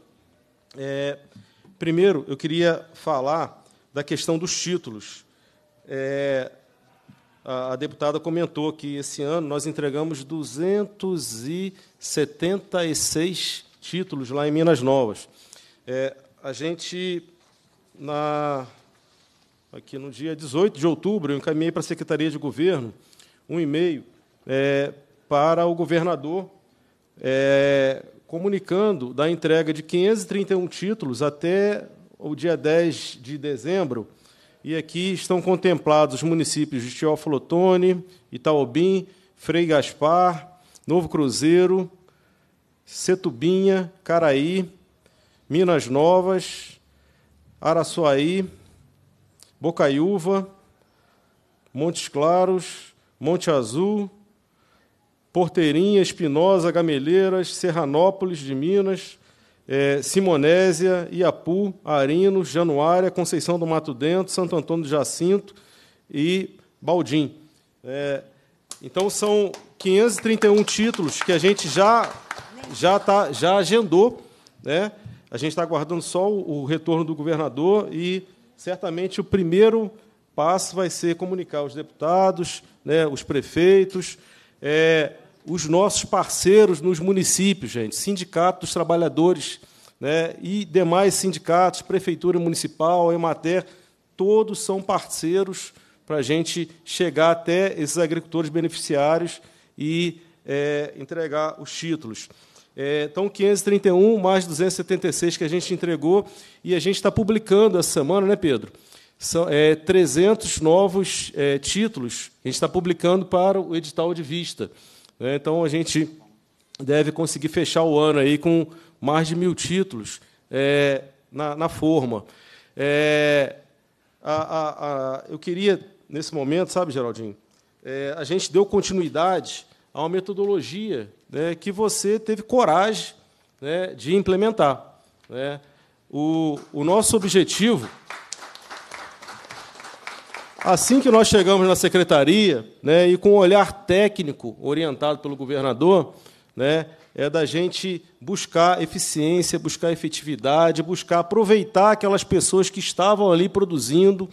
É, primeiro, eu queria falar da questão dos títulos. É, a deputada comentou que esse ano nós entregamos 276 títulos lá em Minas Novas. É, a gente, na, aqui no dia 18 de outubro, eu encaminhei para a Secretaria de Governo um e-mail é, para o governador é, comunicando da entrega de 531 títulos até o dia 10 de dezembro e aqui estão contemplados os municípios de Teófilo Otoni, Itaobim, Frei Gaspar, Novo Cruzeiro, Setubinha, Caraí, Minas Novas, Araçuaí, Bocaiúva, Montes Claros, Monte Azul, Porteirinha, Espinosa, Gameleiras, Serranópolis de Minas, é, Simonésia, Iapu, Arino, Januária, Conceição do Mato Dentro, Santo Antônio do Jacinto e Baldim. É, então são 531 títulos que a gente já já tá, já agendou, né? A gente está aguardando só o, o retorno do governador e certamente o primeiro passo vai ser comunicar os deputados, né, os prefeitos. É, os nossos parceiros nos municípios, gente, Sindicato dos Trabalhadores né, e demais sindicatos, Prefeitura Municipal, Emater, todos são parceiros para a gente chegar até esses agricultores beneficiários e é, entregar os títulos. É, então, 531 mais 276 que a gente entregou e a gente está publicando essa semana, né, Pedro? São é, 300 novos é, títulos a gente está publicando para o edital de vista. Né? Então a gente deve conseguir fechar o ano aí com mais de mil títulos é, na, na, forma. É, a, a, a, eu queria, nesse momento, sabe, Geraldinho, é, a gente deu continuidade a uma metodologia né, que você teve coragem né, de implementar. Né? O, o nosso objetivo Assim que nós chegamos na secretaria, né, e com um olhar técnico orientado pelo governador, né, é da gente buscar eficiência, buscar efetividade, buscar aproveitar aquelas pessoas que estavam ali produzindo,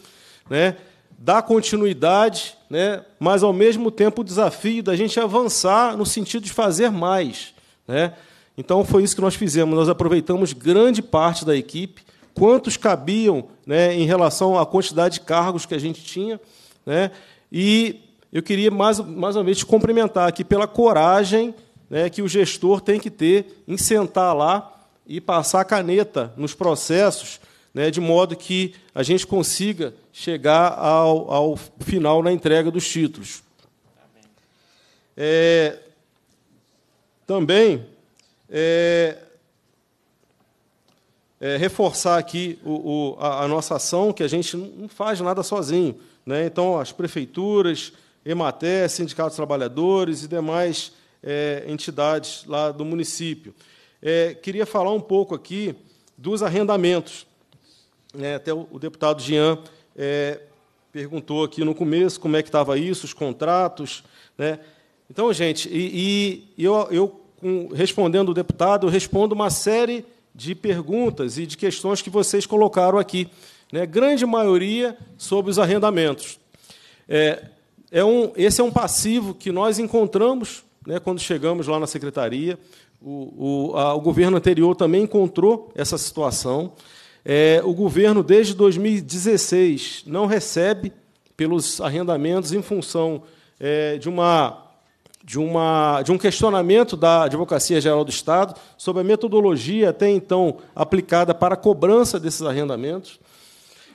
né, dar continuidade, né, mas ao mesmo tempo o desafio da gente avançar no sentido de fazer mais, né. Então foi isso que nós fizemos. Nós aproveitamos grande parte da equipe quantos cabiam né, em relação à quantidade de cargos que a gente tinha. Né? E eu queria mais, mais uma vez te cumprimentar aqui pela coragem né, que o gestor tem que ter em sentar lá e passar a caneta nos processos, né, de modo que a gente consiga chegar ao, ao final na entrega dos títulos. É, também é, é, reforçar aqui o, o, a, a, nossa ação, que a gente não faz nada sozinho. Né? Então, as prefeituras, Ematé, sindicatos Trabalhadores e demais é, entidades lá do município. É, queria falar um pouco aqui dos arrendamentos. Né? Até o, o, deputado Jean é, perguntou aqui no começo como é que estava isso, os contratos. Né? Então, gente, e, e eu, eu respondendo o deputado, eu respondo uma série de perguntas e de questões que vocês colocaram aqui. Né? Grande maioria sobre os arrendamentos. É, é um, esse é um passivo que nós encontramos né, quando chegamos lá na secretaria. O, o, a, o governo anterior também encontrou essa situação. É, o governo, desde 2016, não recebe pelos arrendamentos em função é, de uma de, uma, de um questionamento da Advocacia Geral do Estado sobre a metodologia até então aplicada para a cobrança desses arrendamentos.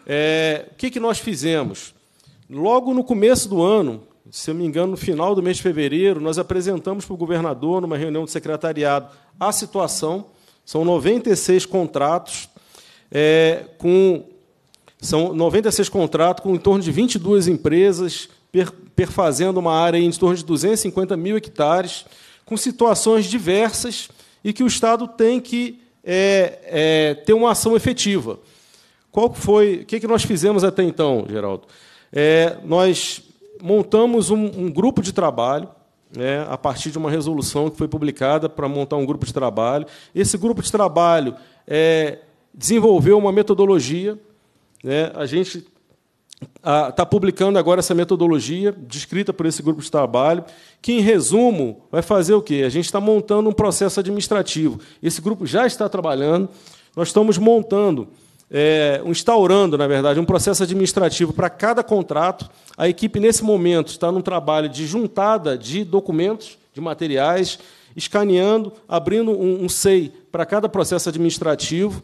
É, o que, que nós fizemos? Logo no começo do ano, se eu me engano, no final do mês de fevereiro, nós apresentamos para o governador, numa reunião de secretariado, a situação. São 96 contratos é, com são 96 contratos com em torno de 22 empresas, perfazendo uma área em torno de 250 mil hectares, com situações diversas e que o Estado tem que é, é, ter uma ação efetiva. Qual foi? O que, que nós fizemos até então, Geraldo? É, nós montamos um, um, grupo de trabalho. Né, a partir de uma resolução que foi publicada para montar um grupo de trabalho. Esse grupo de trabalho é, desenvolveu uma metodologia. Né, a gente está ah, publicando agora essa metodologia descrita por esse grupo de trabalho, que, em resumo, vai fazer o quê? A gente está montando um processo administrativo. Esse grupo já está trabalhando, nós estamos montando, é, instaurando, na verdade, um processo administrativo para cada contrato. A equipe, nesse momento, está num trabalho de juntada de documentos, de materiais, escaneando, abrindo um, um SEI para cada processo administrativo,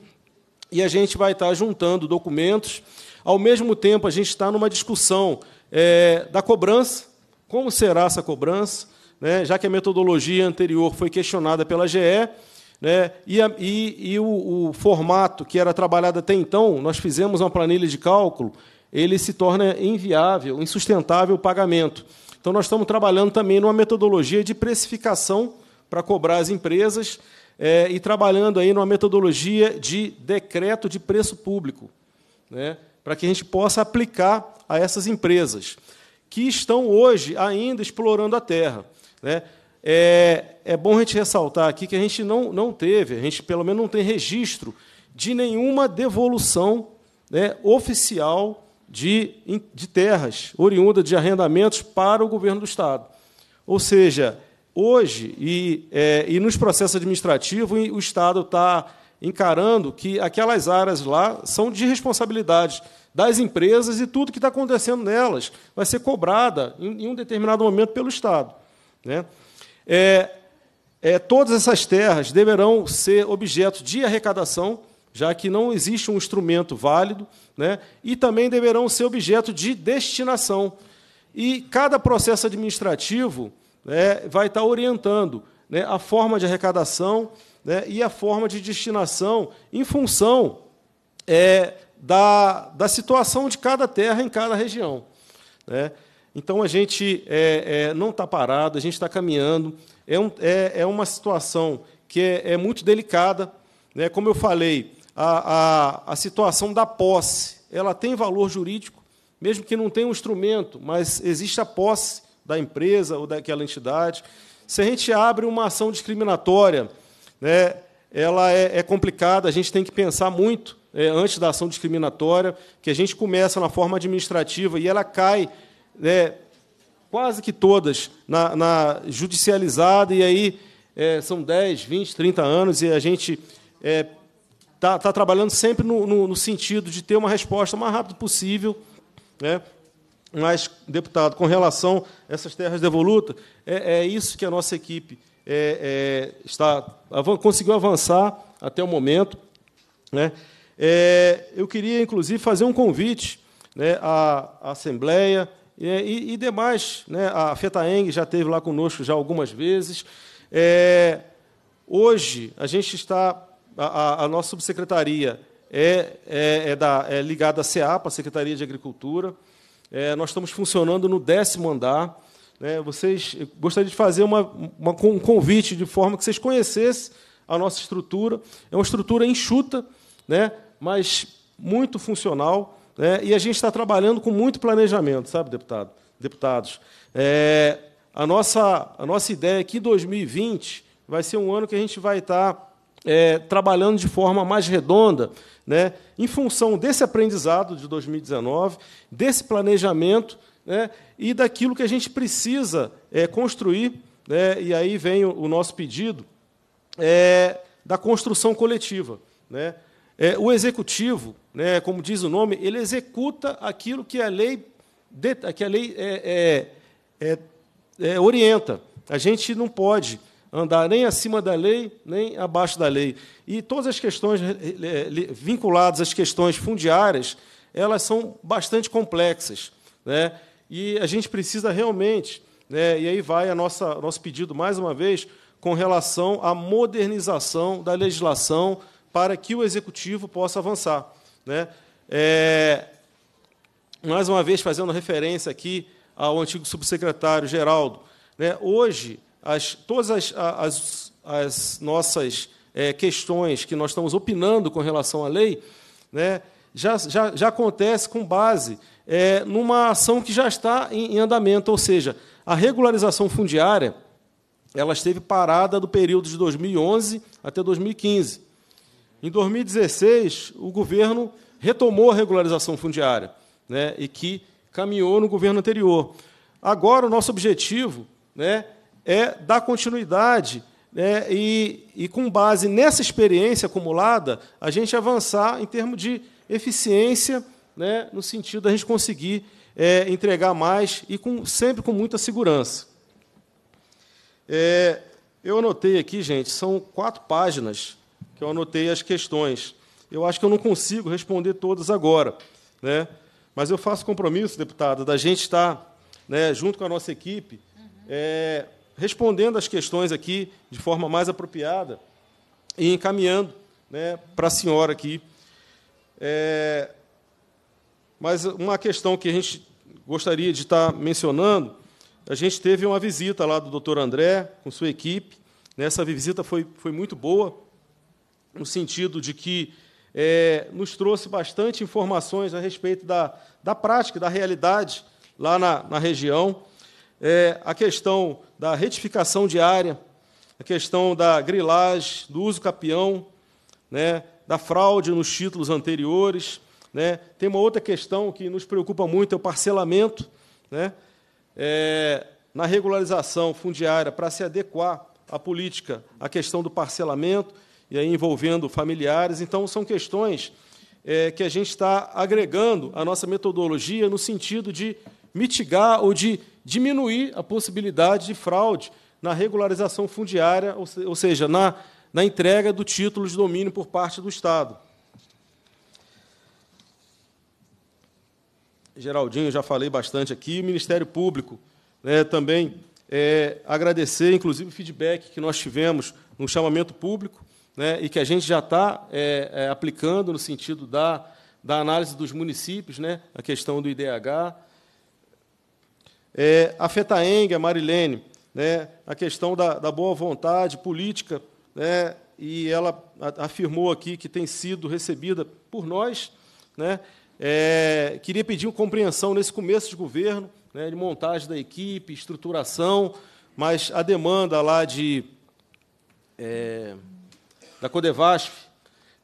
e a gente vai estar tá juntando documentos ao mesmo tempo, a gente está numa discussão é, da cobrança, como será essa cobrança, né? já que a metodologia anterior foi questionada pela GE, né? e, a, e, e o, o formato que era trabalhado até então, nós fizemos uma planilha de cálculo, ele se torna inviável, insustentável o pagamento. Então, nós estamos trabalhando também numa metodologia de precificação para cobrar as empresas é, e trabalhando aí numa metodologia de decreto de preço público. Né? para que a gente possa aplicar a essas empresas que estão hoje ainda explorando a terra. Né? É, é bom a gente ressaltar aqui que a gente não, não teve, a gente pelo menos não tem registro de nenhuma devolução né, oficial de, de terras oriundas de arrendamentos para o governo do Estado. Ou seja, hoje, e, é, e nos processos administrativos, o Estado está encarando que aquelas áreas lá são de responsabilidade das empresas e tudo que está acontecendo nelas vai ser cobrada em, um determinado momento pelo Estado. Né? É, é, todas essas terras deverão ser objeto de arrecadação, já que não existe um instrumento válido, né? e também deverão ser objeto de destinação. E cada processo administrativo né, vai estar tá orientando né, a forma de arrecadação, né, e a forma de destinação em função é, da, da situação de cada terra em cada região. Né? Então a gente é, é, não está parado, a gente está caminhando. É, um, é, é uma situação que é, é, muito delicada. Né? Como eu falei, a, a, a situação da posse ela tem valor jurídico, mesmo que não tenha um instrumento, mas existe a posse da empresa ou daquela entidade. Se a gente abre uma ação discriminatória né, ela é, é complicada, a gente tem que pensar muito é, antes da ação discriminatória, que a gente começa na forma administrativa e ela cai é, quase que todas na, na judicializada, e aí é, são 10, 20, 30 anos, e a gente está é, tá trabalhando sempre no, no, no, sentido de ter uma resposta o mais rápido possível. Né? Mas, deputado, com relação a essas terras devolutas, é, é isso que a nossa equipe é, é, está, conseguiu avançar até o momento. Né? É, eu queria, inclusive, fazer um convite né, à, à Assembleia e, e, demais. Né? A FETAENG já esteve lá conosco já algumas vezes. É, hoje, a gente está... A, a nossa subsecretaria é, é, é, da, é ligada à SEAPA, Secretaria de Agricultura. É, nós estamos funcionando no décimo andar. Né? Vocês gostaria de fazer uma, uma, um convite de forma que vocês conhecessem a nossa estrutura. É uma estrutura enxuta, né? mas muito funcional. Né? E a gente está trabalhando com muito planejamento, sabe, deputado? deputados? É, a, nossa, a nossa ideia é que 2020 vai ser um ano que a gente vai estar. É, trabalhando de forma mais redonda, né, em função desse aprendizado de 2019, desse planejamento né, e daquilo que a gente precisa é, construir. Né, e aí vem o, o nosso pedido é, da construção coletiva. Né. É, o executivo, né, como diz o nome, ele executa aquilo que a lei, de, que a lei é, é, é, orienta. A gente não pode andar nem acima da lei, nem abaixo da lei. E todas as questões vinculadas às questões fundiárias, elas são bastante complexas. Né? E a gente precisa realmente, né, e aí vai a nossa nosso pedido mais uma vez com relação à modernização da legislação para que o executivo possa avançar, né? É, mais uma vez fazendo referência aqui ao antigo subsecretário Geraldo, né? Hoje as, todas as, as, as nossas é, questões que nós estamos opinando com relação à lei, né, já, já, já acontece com base é, numa ação que já está em, em andamento, ou seja, a regularização fundiária ela esteve parada do período de 2011 até 2015. Em 2016, o governo retomou a regularização fundiária, né, e que caminhou no governo anterior. Agora, o nosso objetivo né, é dar continuidade né, e, e, com base nessa experiência acumulada, a gente avançar em termos de eficiência né, no sentido da gente conseguir é, entregar mais e com, sempre com muita segurança. É, eu anotei aqui, gente, são quatro páginas que eu anotei as questões. Eu acho que eu não consigo responder todas agora, né? mas eu faço compromisso, deputada, da gente estar, né, junto com a nossa equipe, é, respondendo as questões aqui de forma mais apropriada e encaminhando né, para a senhora aqui. É, mas uma questão que a gente gostaria de estar mencionando, a gente teve uma visita lá do doutor André, com sua equipe. Essa visita foi, foi muito boa, no sentido de que é, nos trouxe bastante informações a respeito da, da prática, da realidade lá na, na região. É, a questão da retificação diária, a questão da grilagem, do uso capião, né, da fraude nos títulos anteriores, né? Tem uma outra questão que nos preocupa muito, é o parcelamento. Né? É, na regularização fundiária, para se adequar à política, à questão do parcelamento, e aí envolvendo familiares. Então, são questões é, que a gente está agregando à nossa metodologia no sentido de mitigar ou de diminuir a possibilidade de fraude na regularização fundiária, ou, se, ou seja, na, na entrega do título de domínio por parte do Estado. Geraldinho, já falei bastante aqui, o Ministério Público né, também é, agradecer, inclusive, o feedback que nós tivemos no chamamento público né, e que a gente já está é, é, aplicando no sentido da, da análise dos municípios, né, a questão do IDH. É, a FETAENG, a Marilene, né, a questão da, da boa vontade política, né, e ela afirmou aqui que tem sido recebida por nós, né, é, queria pedir compreensão nesse começo de governo, né, de montagem da equipe, estruturação, mas a demanda lá de é, da Codevasf,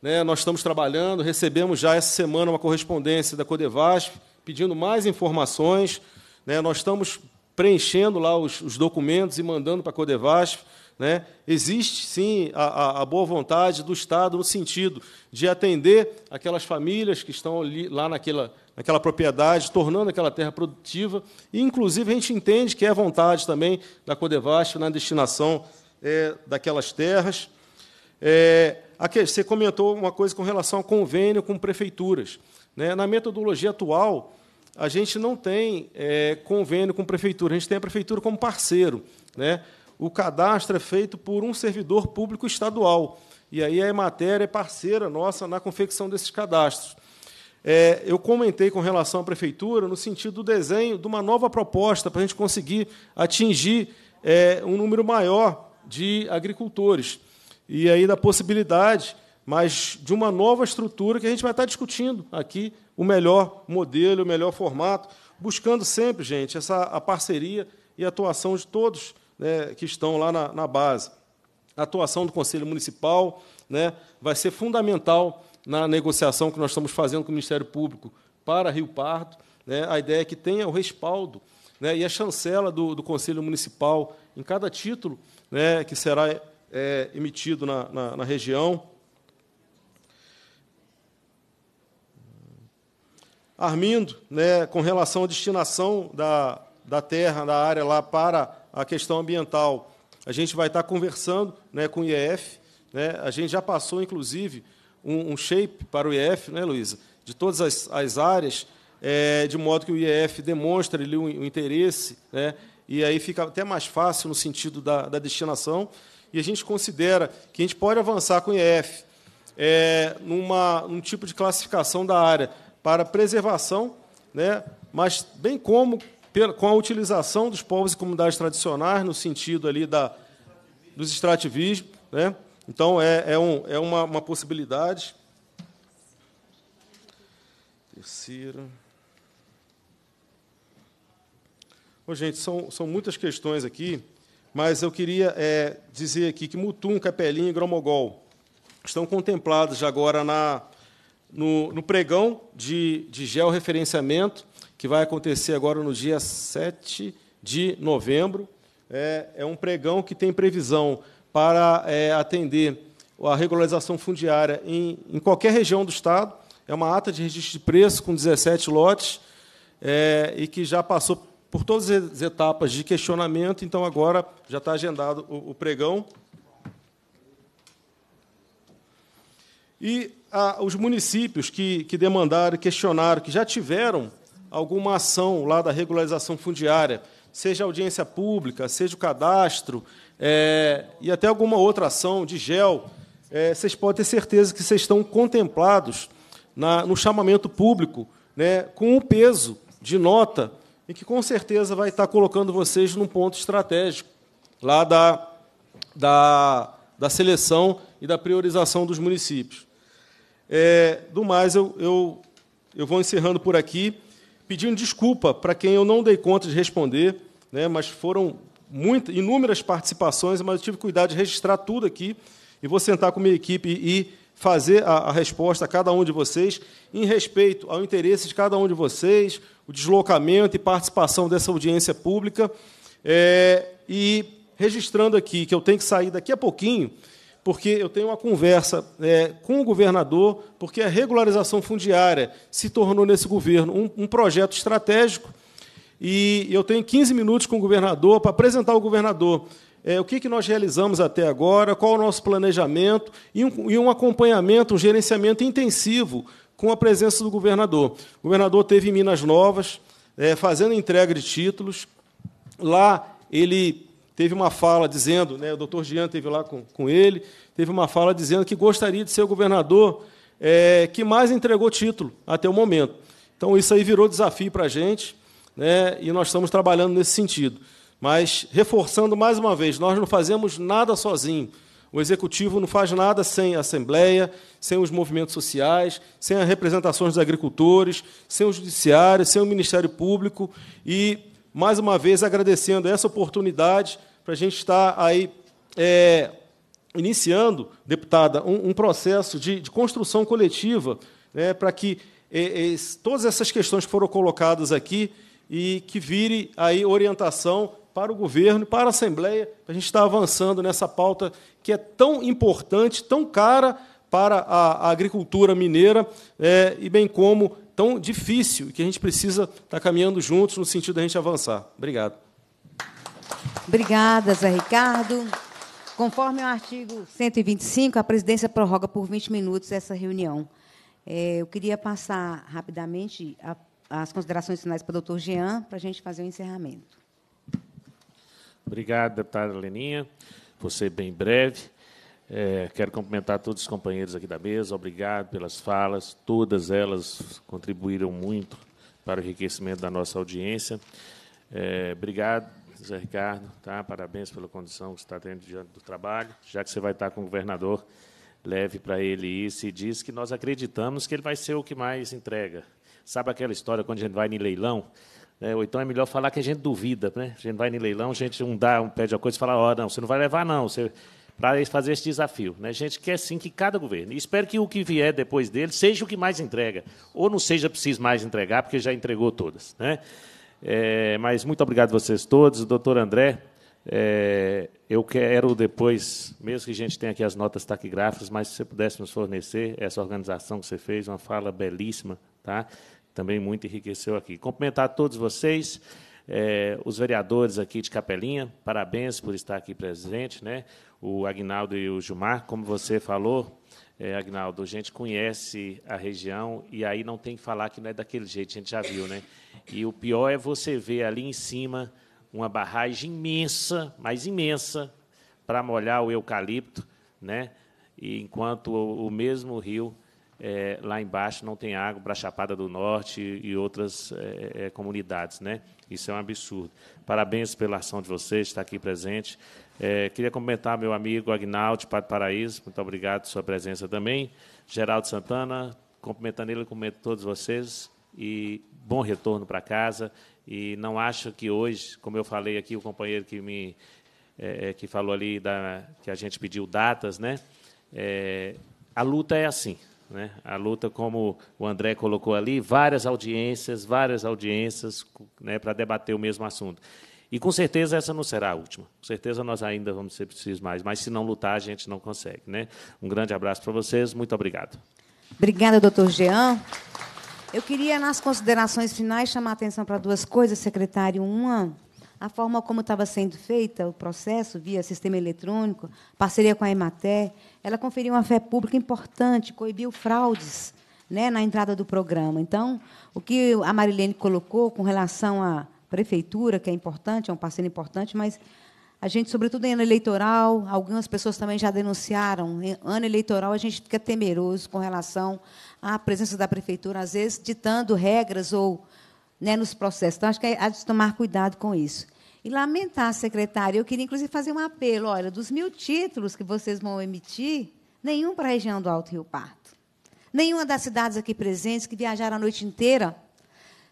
né, nós estamos trabalhando, recebemos já essa semana uma correspondência da Codevasf pedindo mais informações, né, nós estamos preenchendo lá os, os documentos e mandando para a Codevasf. Né? Existe sim a, a, boa vontade do Estado no sentido de atender aquelas famílias que estão ali, lá naquela, naquela propriedade, tornando aquela terra produtiva. E, inclusive, a gente entende que é vontade também da Codevasf na destinação é, daquelas terras. É, aqui, você comentou uma coisa com relação ao convênio com prefeituras. Né? Na metodologia atual, a gente não tem é, convênio com prefeitura, a gente tem a prefeitura como parceiro. Né? o cadastro é feito por um servidor público estadual. E aí a Emater é parceira nossa na confecção desses cadastros. É, eu comentei com relação à prefeitura no sentido do desenho de uma nova proposta para a gente conseguir atingir é, um número maior de agricultores. E aí da possibilidade, mas de uma nova estrutura que a gente vai estar discutindo aqui o melhor modelo, o melhor formato, buscando sempre, gente, essa a parceria e atuação de todos né, que estão lá na, na, base. A atuação do Conselho Municipal né, vai ser fundamental na negociação que nós estamos fazendo com o Ministério Público para Rio Parto. Né, a ideia é que tenha o respaldo né, e a chancela do, do, Conselho Municipal em cada título né, que será é, emitido na, na, na, região. Armindo, né, com relação à destinação da, da terra, da área lá para a questão ambiental. A gente vai estar conversando né, com o IEF. Né, a gente já passou, inclusive, um, um shape para o IEF, né, Luísa, de todas as, as áreas, é, de modo que o IEF demonstre ali o, o interesse, né, e aí fica até mais fácil no sentido da, da destinação. E a gente considera que a gente pode avançar com o IEF é, numa, num tipo de classificação da área para preservação, né, mas bem como com a utilização dos povos e comunidades tradicionais no sentido ali da, dos extrativismos. Né? Então, é, é, um, é uma, uma possibilidade. Terceira. Bom, gente, são, são muitas questões aqui, mas eu queria é, dizer aqui que Mutum, Capelinha e Gromogol estão contemplados agora na, no, no pregão de, de georreferenciamento que vai acontecer agora no dia 7 de novembro. É, é um pregão que tem previsão para é, atender a regularização fundiária em, em, qualquer região do Estado. É uma ata de registro de preço com 17 lotes é, e que já passou por todas as etapas de questionamento, então agora já está agendado o, o pregão. E a, ah, os municípios que, que demandaram, questionaram, que já tiveram alguma ação lá da regularização fundiária, seja audiência pública, seja o cadastro, é, e até alguma outra ação de gel, é, vocês podem ter certeza que vocês estão contemplados na, no chamamento público, né, com um peso de nota, e que com certeza vai estar colocando vocês num ponto estratégico lá da, da, da seleção e da priorização dos municípios. É, do mais, eu, eu, eu vou encerrando por aqui pedindo desculpa para quem eu não dei conta de responder, né, mas foram inúmeras participações, mas eu tive cuidado de registrar tudo aqui e vou sentar com minha equipe e fazer a, a resposta a cada um de vocês em respeito ao interesse de cada um de vocês, o deslocamento e participação dessa audiência pública. É, e registrando aqui que eu tenho que sair daqui a pouquinho, porque eu tenho uma conversa é, com o governador, porque a regularização fundiária se tornou nesse governo um, um projeto estratégico, e eu tenho 15 minutos com o governador para apresentar ao governador é, o que, que nós realizamos até agora, qual o nosso planejamento e um, e um acompanhamento, um gerenciamento intensivo com a presença do governador. O governador teve em Minas Novas, é, fazendo entrega de títulos. Lá ele teve uma fala dizendo, né, o doutor Jean teve lá com, com ele, teve uma fala dizendo que gostaria de ser o governador é, que mais entregou título até o momento. Então, isso aí virou desafio para a gente, né, e nós estamos trabalhando nesse sentido. Mas, reforçando mais uma vez, nós não fazemos nada sozinho. O executivo não faz nada sem a Assembleia, sem os movimentos sociais, sem as representações dos agricultores, sem o Judiciário, sem o Ministério Público. E, mais uma vez, agradecendo essa oportunidade para a gente estar tá aí é, iniciando, deputada, um, um processo de, de, construção coletiva né, para que é, é, todas essas questões que foram colocadas aqui e que vire aí orientação para o governo, para a Assembleia, para a gente estar tá avançando nessa pauta que é tão importante, tão cara para a, a agricultura mineira é, e bem como tão difícil, que a gente precisa estar tá caminhando juntos no sentido da gente avançar. Obrigado. Obrigada, Zé Ricardo. Conforme o artigo 125, a presidência prorroga por 20 minutos essa reunião. É, eu queria passar rapidamente as considerações finais para o doutor Jean, para a gente fazer o encerramento. Obrigado, deputada Leninha. Você bem breve. É, quero cumprimentar todos os companheiros aqui da mesa. Obrigado pelas falas. Todas elas contribuíram muito para o enriquecimento da nossa audiência. É, obrigado Zé Ricardo, tá? Parabéns pela condição que você está tendo diante do trabalho. Já que você vai estar com o governador, leve para ele isso e diz que nós acreditamos que ele vai ser o que mais entrega. Sabe aquela história quando a gente vai em leilão? Né? Ou então é melhor falar que a gente duvida, né? A gente vai em leilão, a gente um dá, um pede a coisa e fala, ó, oh, não, você não vai levar, não. Você para fazer esse desafio. Né? A gente quer sim que cada governo, e espero que o que vier depois dele seja o que mais entrega, ou não seja preciso mais entregar, porque já entregou todas. Né? É, mas muito obrigado a vocês todos. Doutor André, é, eu quero depois, mesmo que a gente tenha aqui as notas taquigráficas, mas se você pudesse nos fornecer essa organização que você fez, uma fala belíssima, tá? também muito enriqueceu aqui. Cumprimentar todos vocês. É, os vereadores aqui de Capelinha, parabéns por estar aqui presente, né? O Agnaldo e o Gilmar, como você falou, é, Agnaldo, a gente conhece a região e aí não tem que falar que não é daquele jeito, a gente já viu, né? E o pior é você ver ali em cima uma barragem imensa, mas imensa, para molhar o eucalipto, né? E enquanto o, o mesmo rio é, lá embaixo não tem água para a Chapada do Norte e, e outras é, é, comunidades. Né? Isso é um absurdo. Parabéns pela ação de vocês, estar aqui presente. É, queria comentar meu amigo Agnaldo Padre Paraíso, muito obrigado pela sua presença também. Geraldo Santana, cumprimentando ele, cumprimento todos vocês e bom retorno para casa. E não acho que hoje, como eu falei aqui, o companheiro que me é, que falou ali da, que a gente pediu datas, né? a luta é assim né? A luta, como o André colocou ali, várias audiências, várias audiências né, para debater o mesmo assunto. E com certeza essa não será a última. Com certeza nós ainda vamos ser precisos mais, mas se não lutar, a gente não consegue. Né? Um grande abraço para vocês, muito obrigado. Obrigada, doutor Jean. Eu queria, nas considerações finais, chamar a atenção para duas coisas, secretário. Uma a forma como estava sendo feita o processo via sistema eletrônico, parceria com a Emater, ela conferiu uma fé pública importante, coibiu fraudes né, na entrada do programa. Então, o que a Marilene colocou com relação à prefeitura, que é importante, é um parceiro importante, mas a gente, sobretudo em ano eleitoral, algumas pessoas também já denunciaram, em ano eleitoral a gente fica temeroso com relação à presença da prefeitura, às vezes ditando regras ou né, nos processos. Então, acho que é há de tomar cuidado com isso. E lamentar, secretária, eu queria inclusive fazer um apelo: olha, dos mil títulos que vocês vão emitir, nenhum para a região do Alto Rio Parto. Nenhuma das cidades aqui presentes que viajaram a noite inteira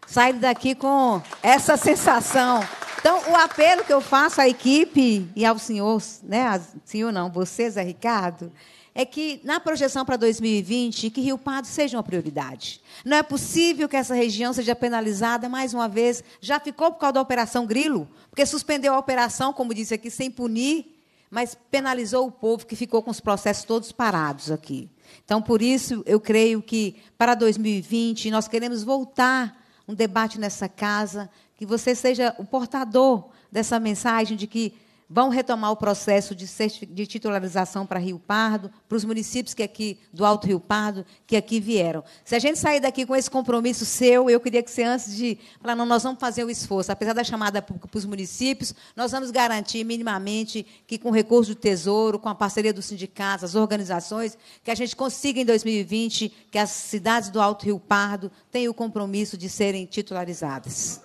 saíram daqui com essa sensação. Então, o apelo que eu faço à equipe e ao senhor, né, senhor não, vocês, Ricardo, é que na projeção para 2020, que Rio Pardo seja uma prioridade. Não é possível que essa região seja penalizada mais uma vez. Já ficou por causa da Operação Grilo, porque suspendeu a operação, como disse aqui, sem punir, mas penalizou o povo que ficou com os processos todos parados aqui. Então, por isso, eu creio que para 2020 nós queremos voltar um debate nessa casa, que você seja o portador dessa mensagem de que vão retomar o processo de, de titularização para Rio Pardo, para os municípios que aqui do Alto Rio Pardo que aqui vieram. Se a gente sair daqui com esse compromisso seu, eu queria que você antes de falar, não, nós vamos fazer o esforço, apesar da chamada para os municípios, nós vamos garantir minimamente que com o recurso do Tesouro, com a parceria dos sindicatos, as organizações, que a gente consiga em 2020 que as cidades do Alto Rio Pardo tenham o compromisso de serem titularizadas.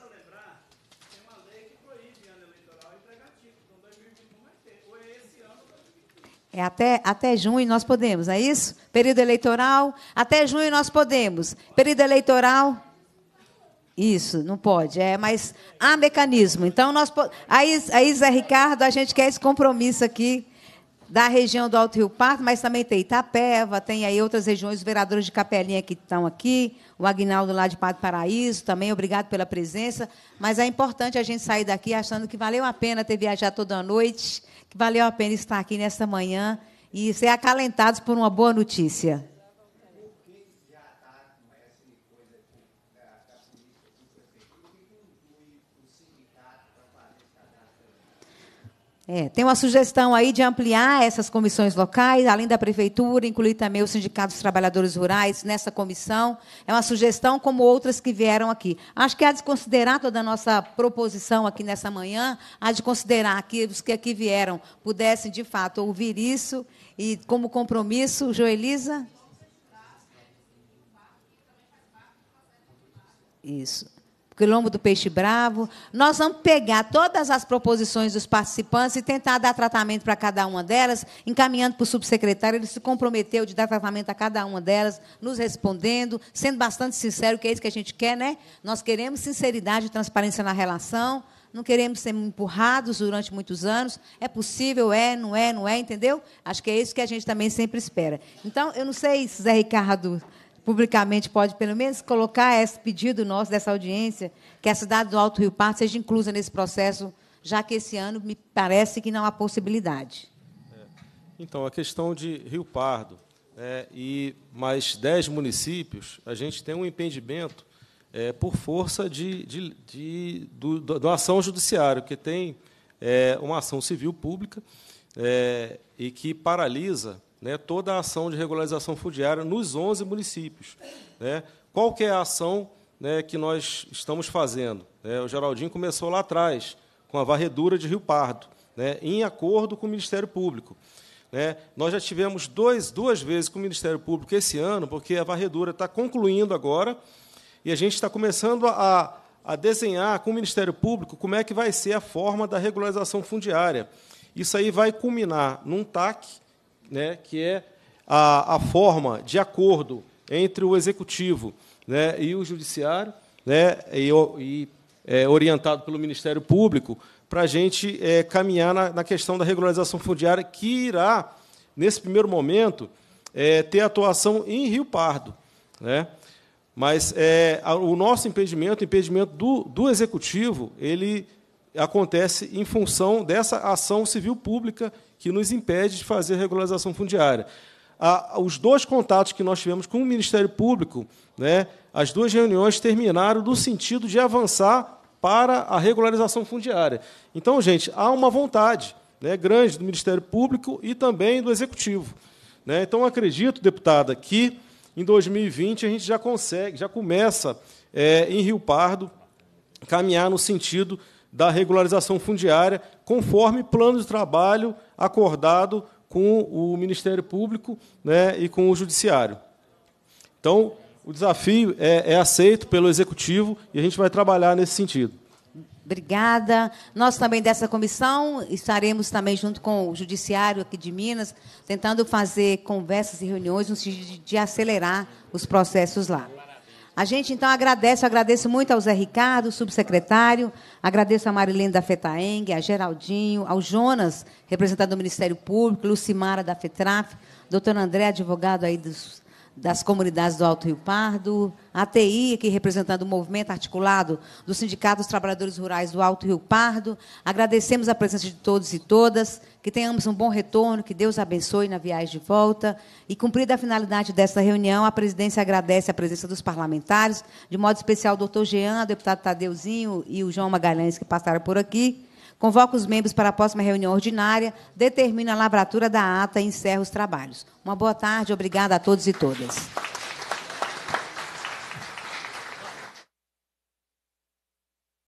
É até, até junho nós podemos, é isso? Período eleitoral, até junho nós podemos. Período eleitoral, isso, não pode. É, mas há mecanismo. Então, nós aí, Isa Zé Ricardo, a gente quer esse compromisso aqui da região do Alto Rio Parto, mas também tem Itapeva, tem aí outras regiões, os vereadores de Capelinha que estão aqui, o Agnaldo lá de Padre Paraíso também, obrigado pela presença. Mas é importante a gente sair daqui achando que valeu a pena ter viajado toda a noite Valeu a pena estar aqui nesta manhã e ser acalentados por uma boa notícia. É, tem uma sugestão aí de ampliar essas comissões locais, além da prefeitura, incluir também o Sindicato dos Trabalhadores Rurais nessa comissão. É uma sugestão, como outras que vieram aqui. Acho que há de considerar toda a nossa proposição aqui nessa manhã, há de considerar que os que aqui vieram pudessem, de fato, ouvir isso. E, como compromisso, Joelisa? Isso quilombo do peixe bravo. Nós vamos pegar todas as proposições dos participantes e tentar dar tratamento para cada uma delas, encaminhando para o subsecretário. Ele se comprometeu de dar tratamento a cada uma delas, nos respondendo, sendo bastante sincero, que é isso que a gente quer, né? Nós queremos sinceridade e transparência na relação. Não queremos ser empurrados durante muitos anos. É possível, é, não é, não é, entendeu? Acho que é isso que a gente também sempre espera. Então, eu não sei, Zé Ricardo, publicamente pode, pelo menos, colocar esse pedido nosso dessa audiência, que a cidade do Alto Rio Pardo seja inclusa nesse processo, já que esse ano me parece que não há possibilidade. É. Então, a questão de Rio Pardo é, e mais dez municípios, a gente tem um impedimento é, por força de, de, de do, do, ação judiciário, que tem é, uma ação civil pública é, e que paralisa né, toda a ação de regularização fundiária nos 11 municípios. Né? Qual que é a ação né, que nós estamos fazendo? É, o Geraldinho começou lá atrás, com a varredura de Rio Pardo, né, em acordo com o Ministério Público. Né? Nós já tivemos dois, duas vezes com o Ministério Público esse ano, porque a varredura está concluindo agora e a gente está começando a, a desenhar com o Ministério Público como é que vai ser a forma da regularização fundiária. Isso aí vai culminar num TAC, né, que é a, a forma de acordo entre o executivo né, e o judiciário, né, e, e é, orientado pelo Ministério Público, para a gente é, caminhar na, na, questão da regularização fundiária, que irá, nesse primeiro momento, é, ter atuação em Rio Pardo. Né? Mas é, o nosso impedimento, o impedimento do, do executivo, ele acontece em função dessa ação civil pública que nos impede de fazer regularização fundiária. os dois contatos que nós tivemos com o Ministério Público, né, as duas reuniões terminaram no sentido de avançar para a regularização fundiária. Então, gente, há uma vontade né, grande do Ministério Público e também do Executivo. Né? Então, acredito, deputada, que em 2020 a gente já consegue, já começa é, em Rio Pardo caminhar no sentido da regularização fundiária, conforme plano de trabalho acordado com o Ministério Público né, e com o Judiciário. Então, o desafio é, é aceito pelo Executivo e a gente vai trabalhar nesse sentido. Obrigada. Nós também dessa comissão estaremos também junto com o judiciário aqui de Minas, tentando fazer conversas e reuniões no sentido de acelerar os processos lá. A gente então agradece, agradeço muito ao Zé Ricardo, subsecretário, Agradeço a Marilene da FETAENG, a Geraldinho, ao Jonas, representante do Ministério Público, Lucimara da FETRAF, doutor André, advogado aí dos, das comunidades do Alto Rio Pardo, a TI, aqui representando o movimento articulado do Sindicato dos Trabalhadores Rurais do Alto Rio Pardo. Agradecemos a presença de todos e todas que tenhamos um bom retorno, que Deus abençoe na viagem de volta. E cumprida a finalidade desta reunião, a presidência agradece a presença dos parlamentares, de modo especial o doutor Jean, o deputado Tadeuzinho e o João Magalhães, que passaram por aqui. Convoca os membros para a próxima reunião ordinária, determina a lavratura da ata e encerra os trabalhos. Uma boa tarde, obrigada a todos e todas.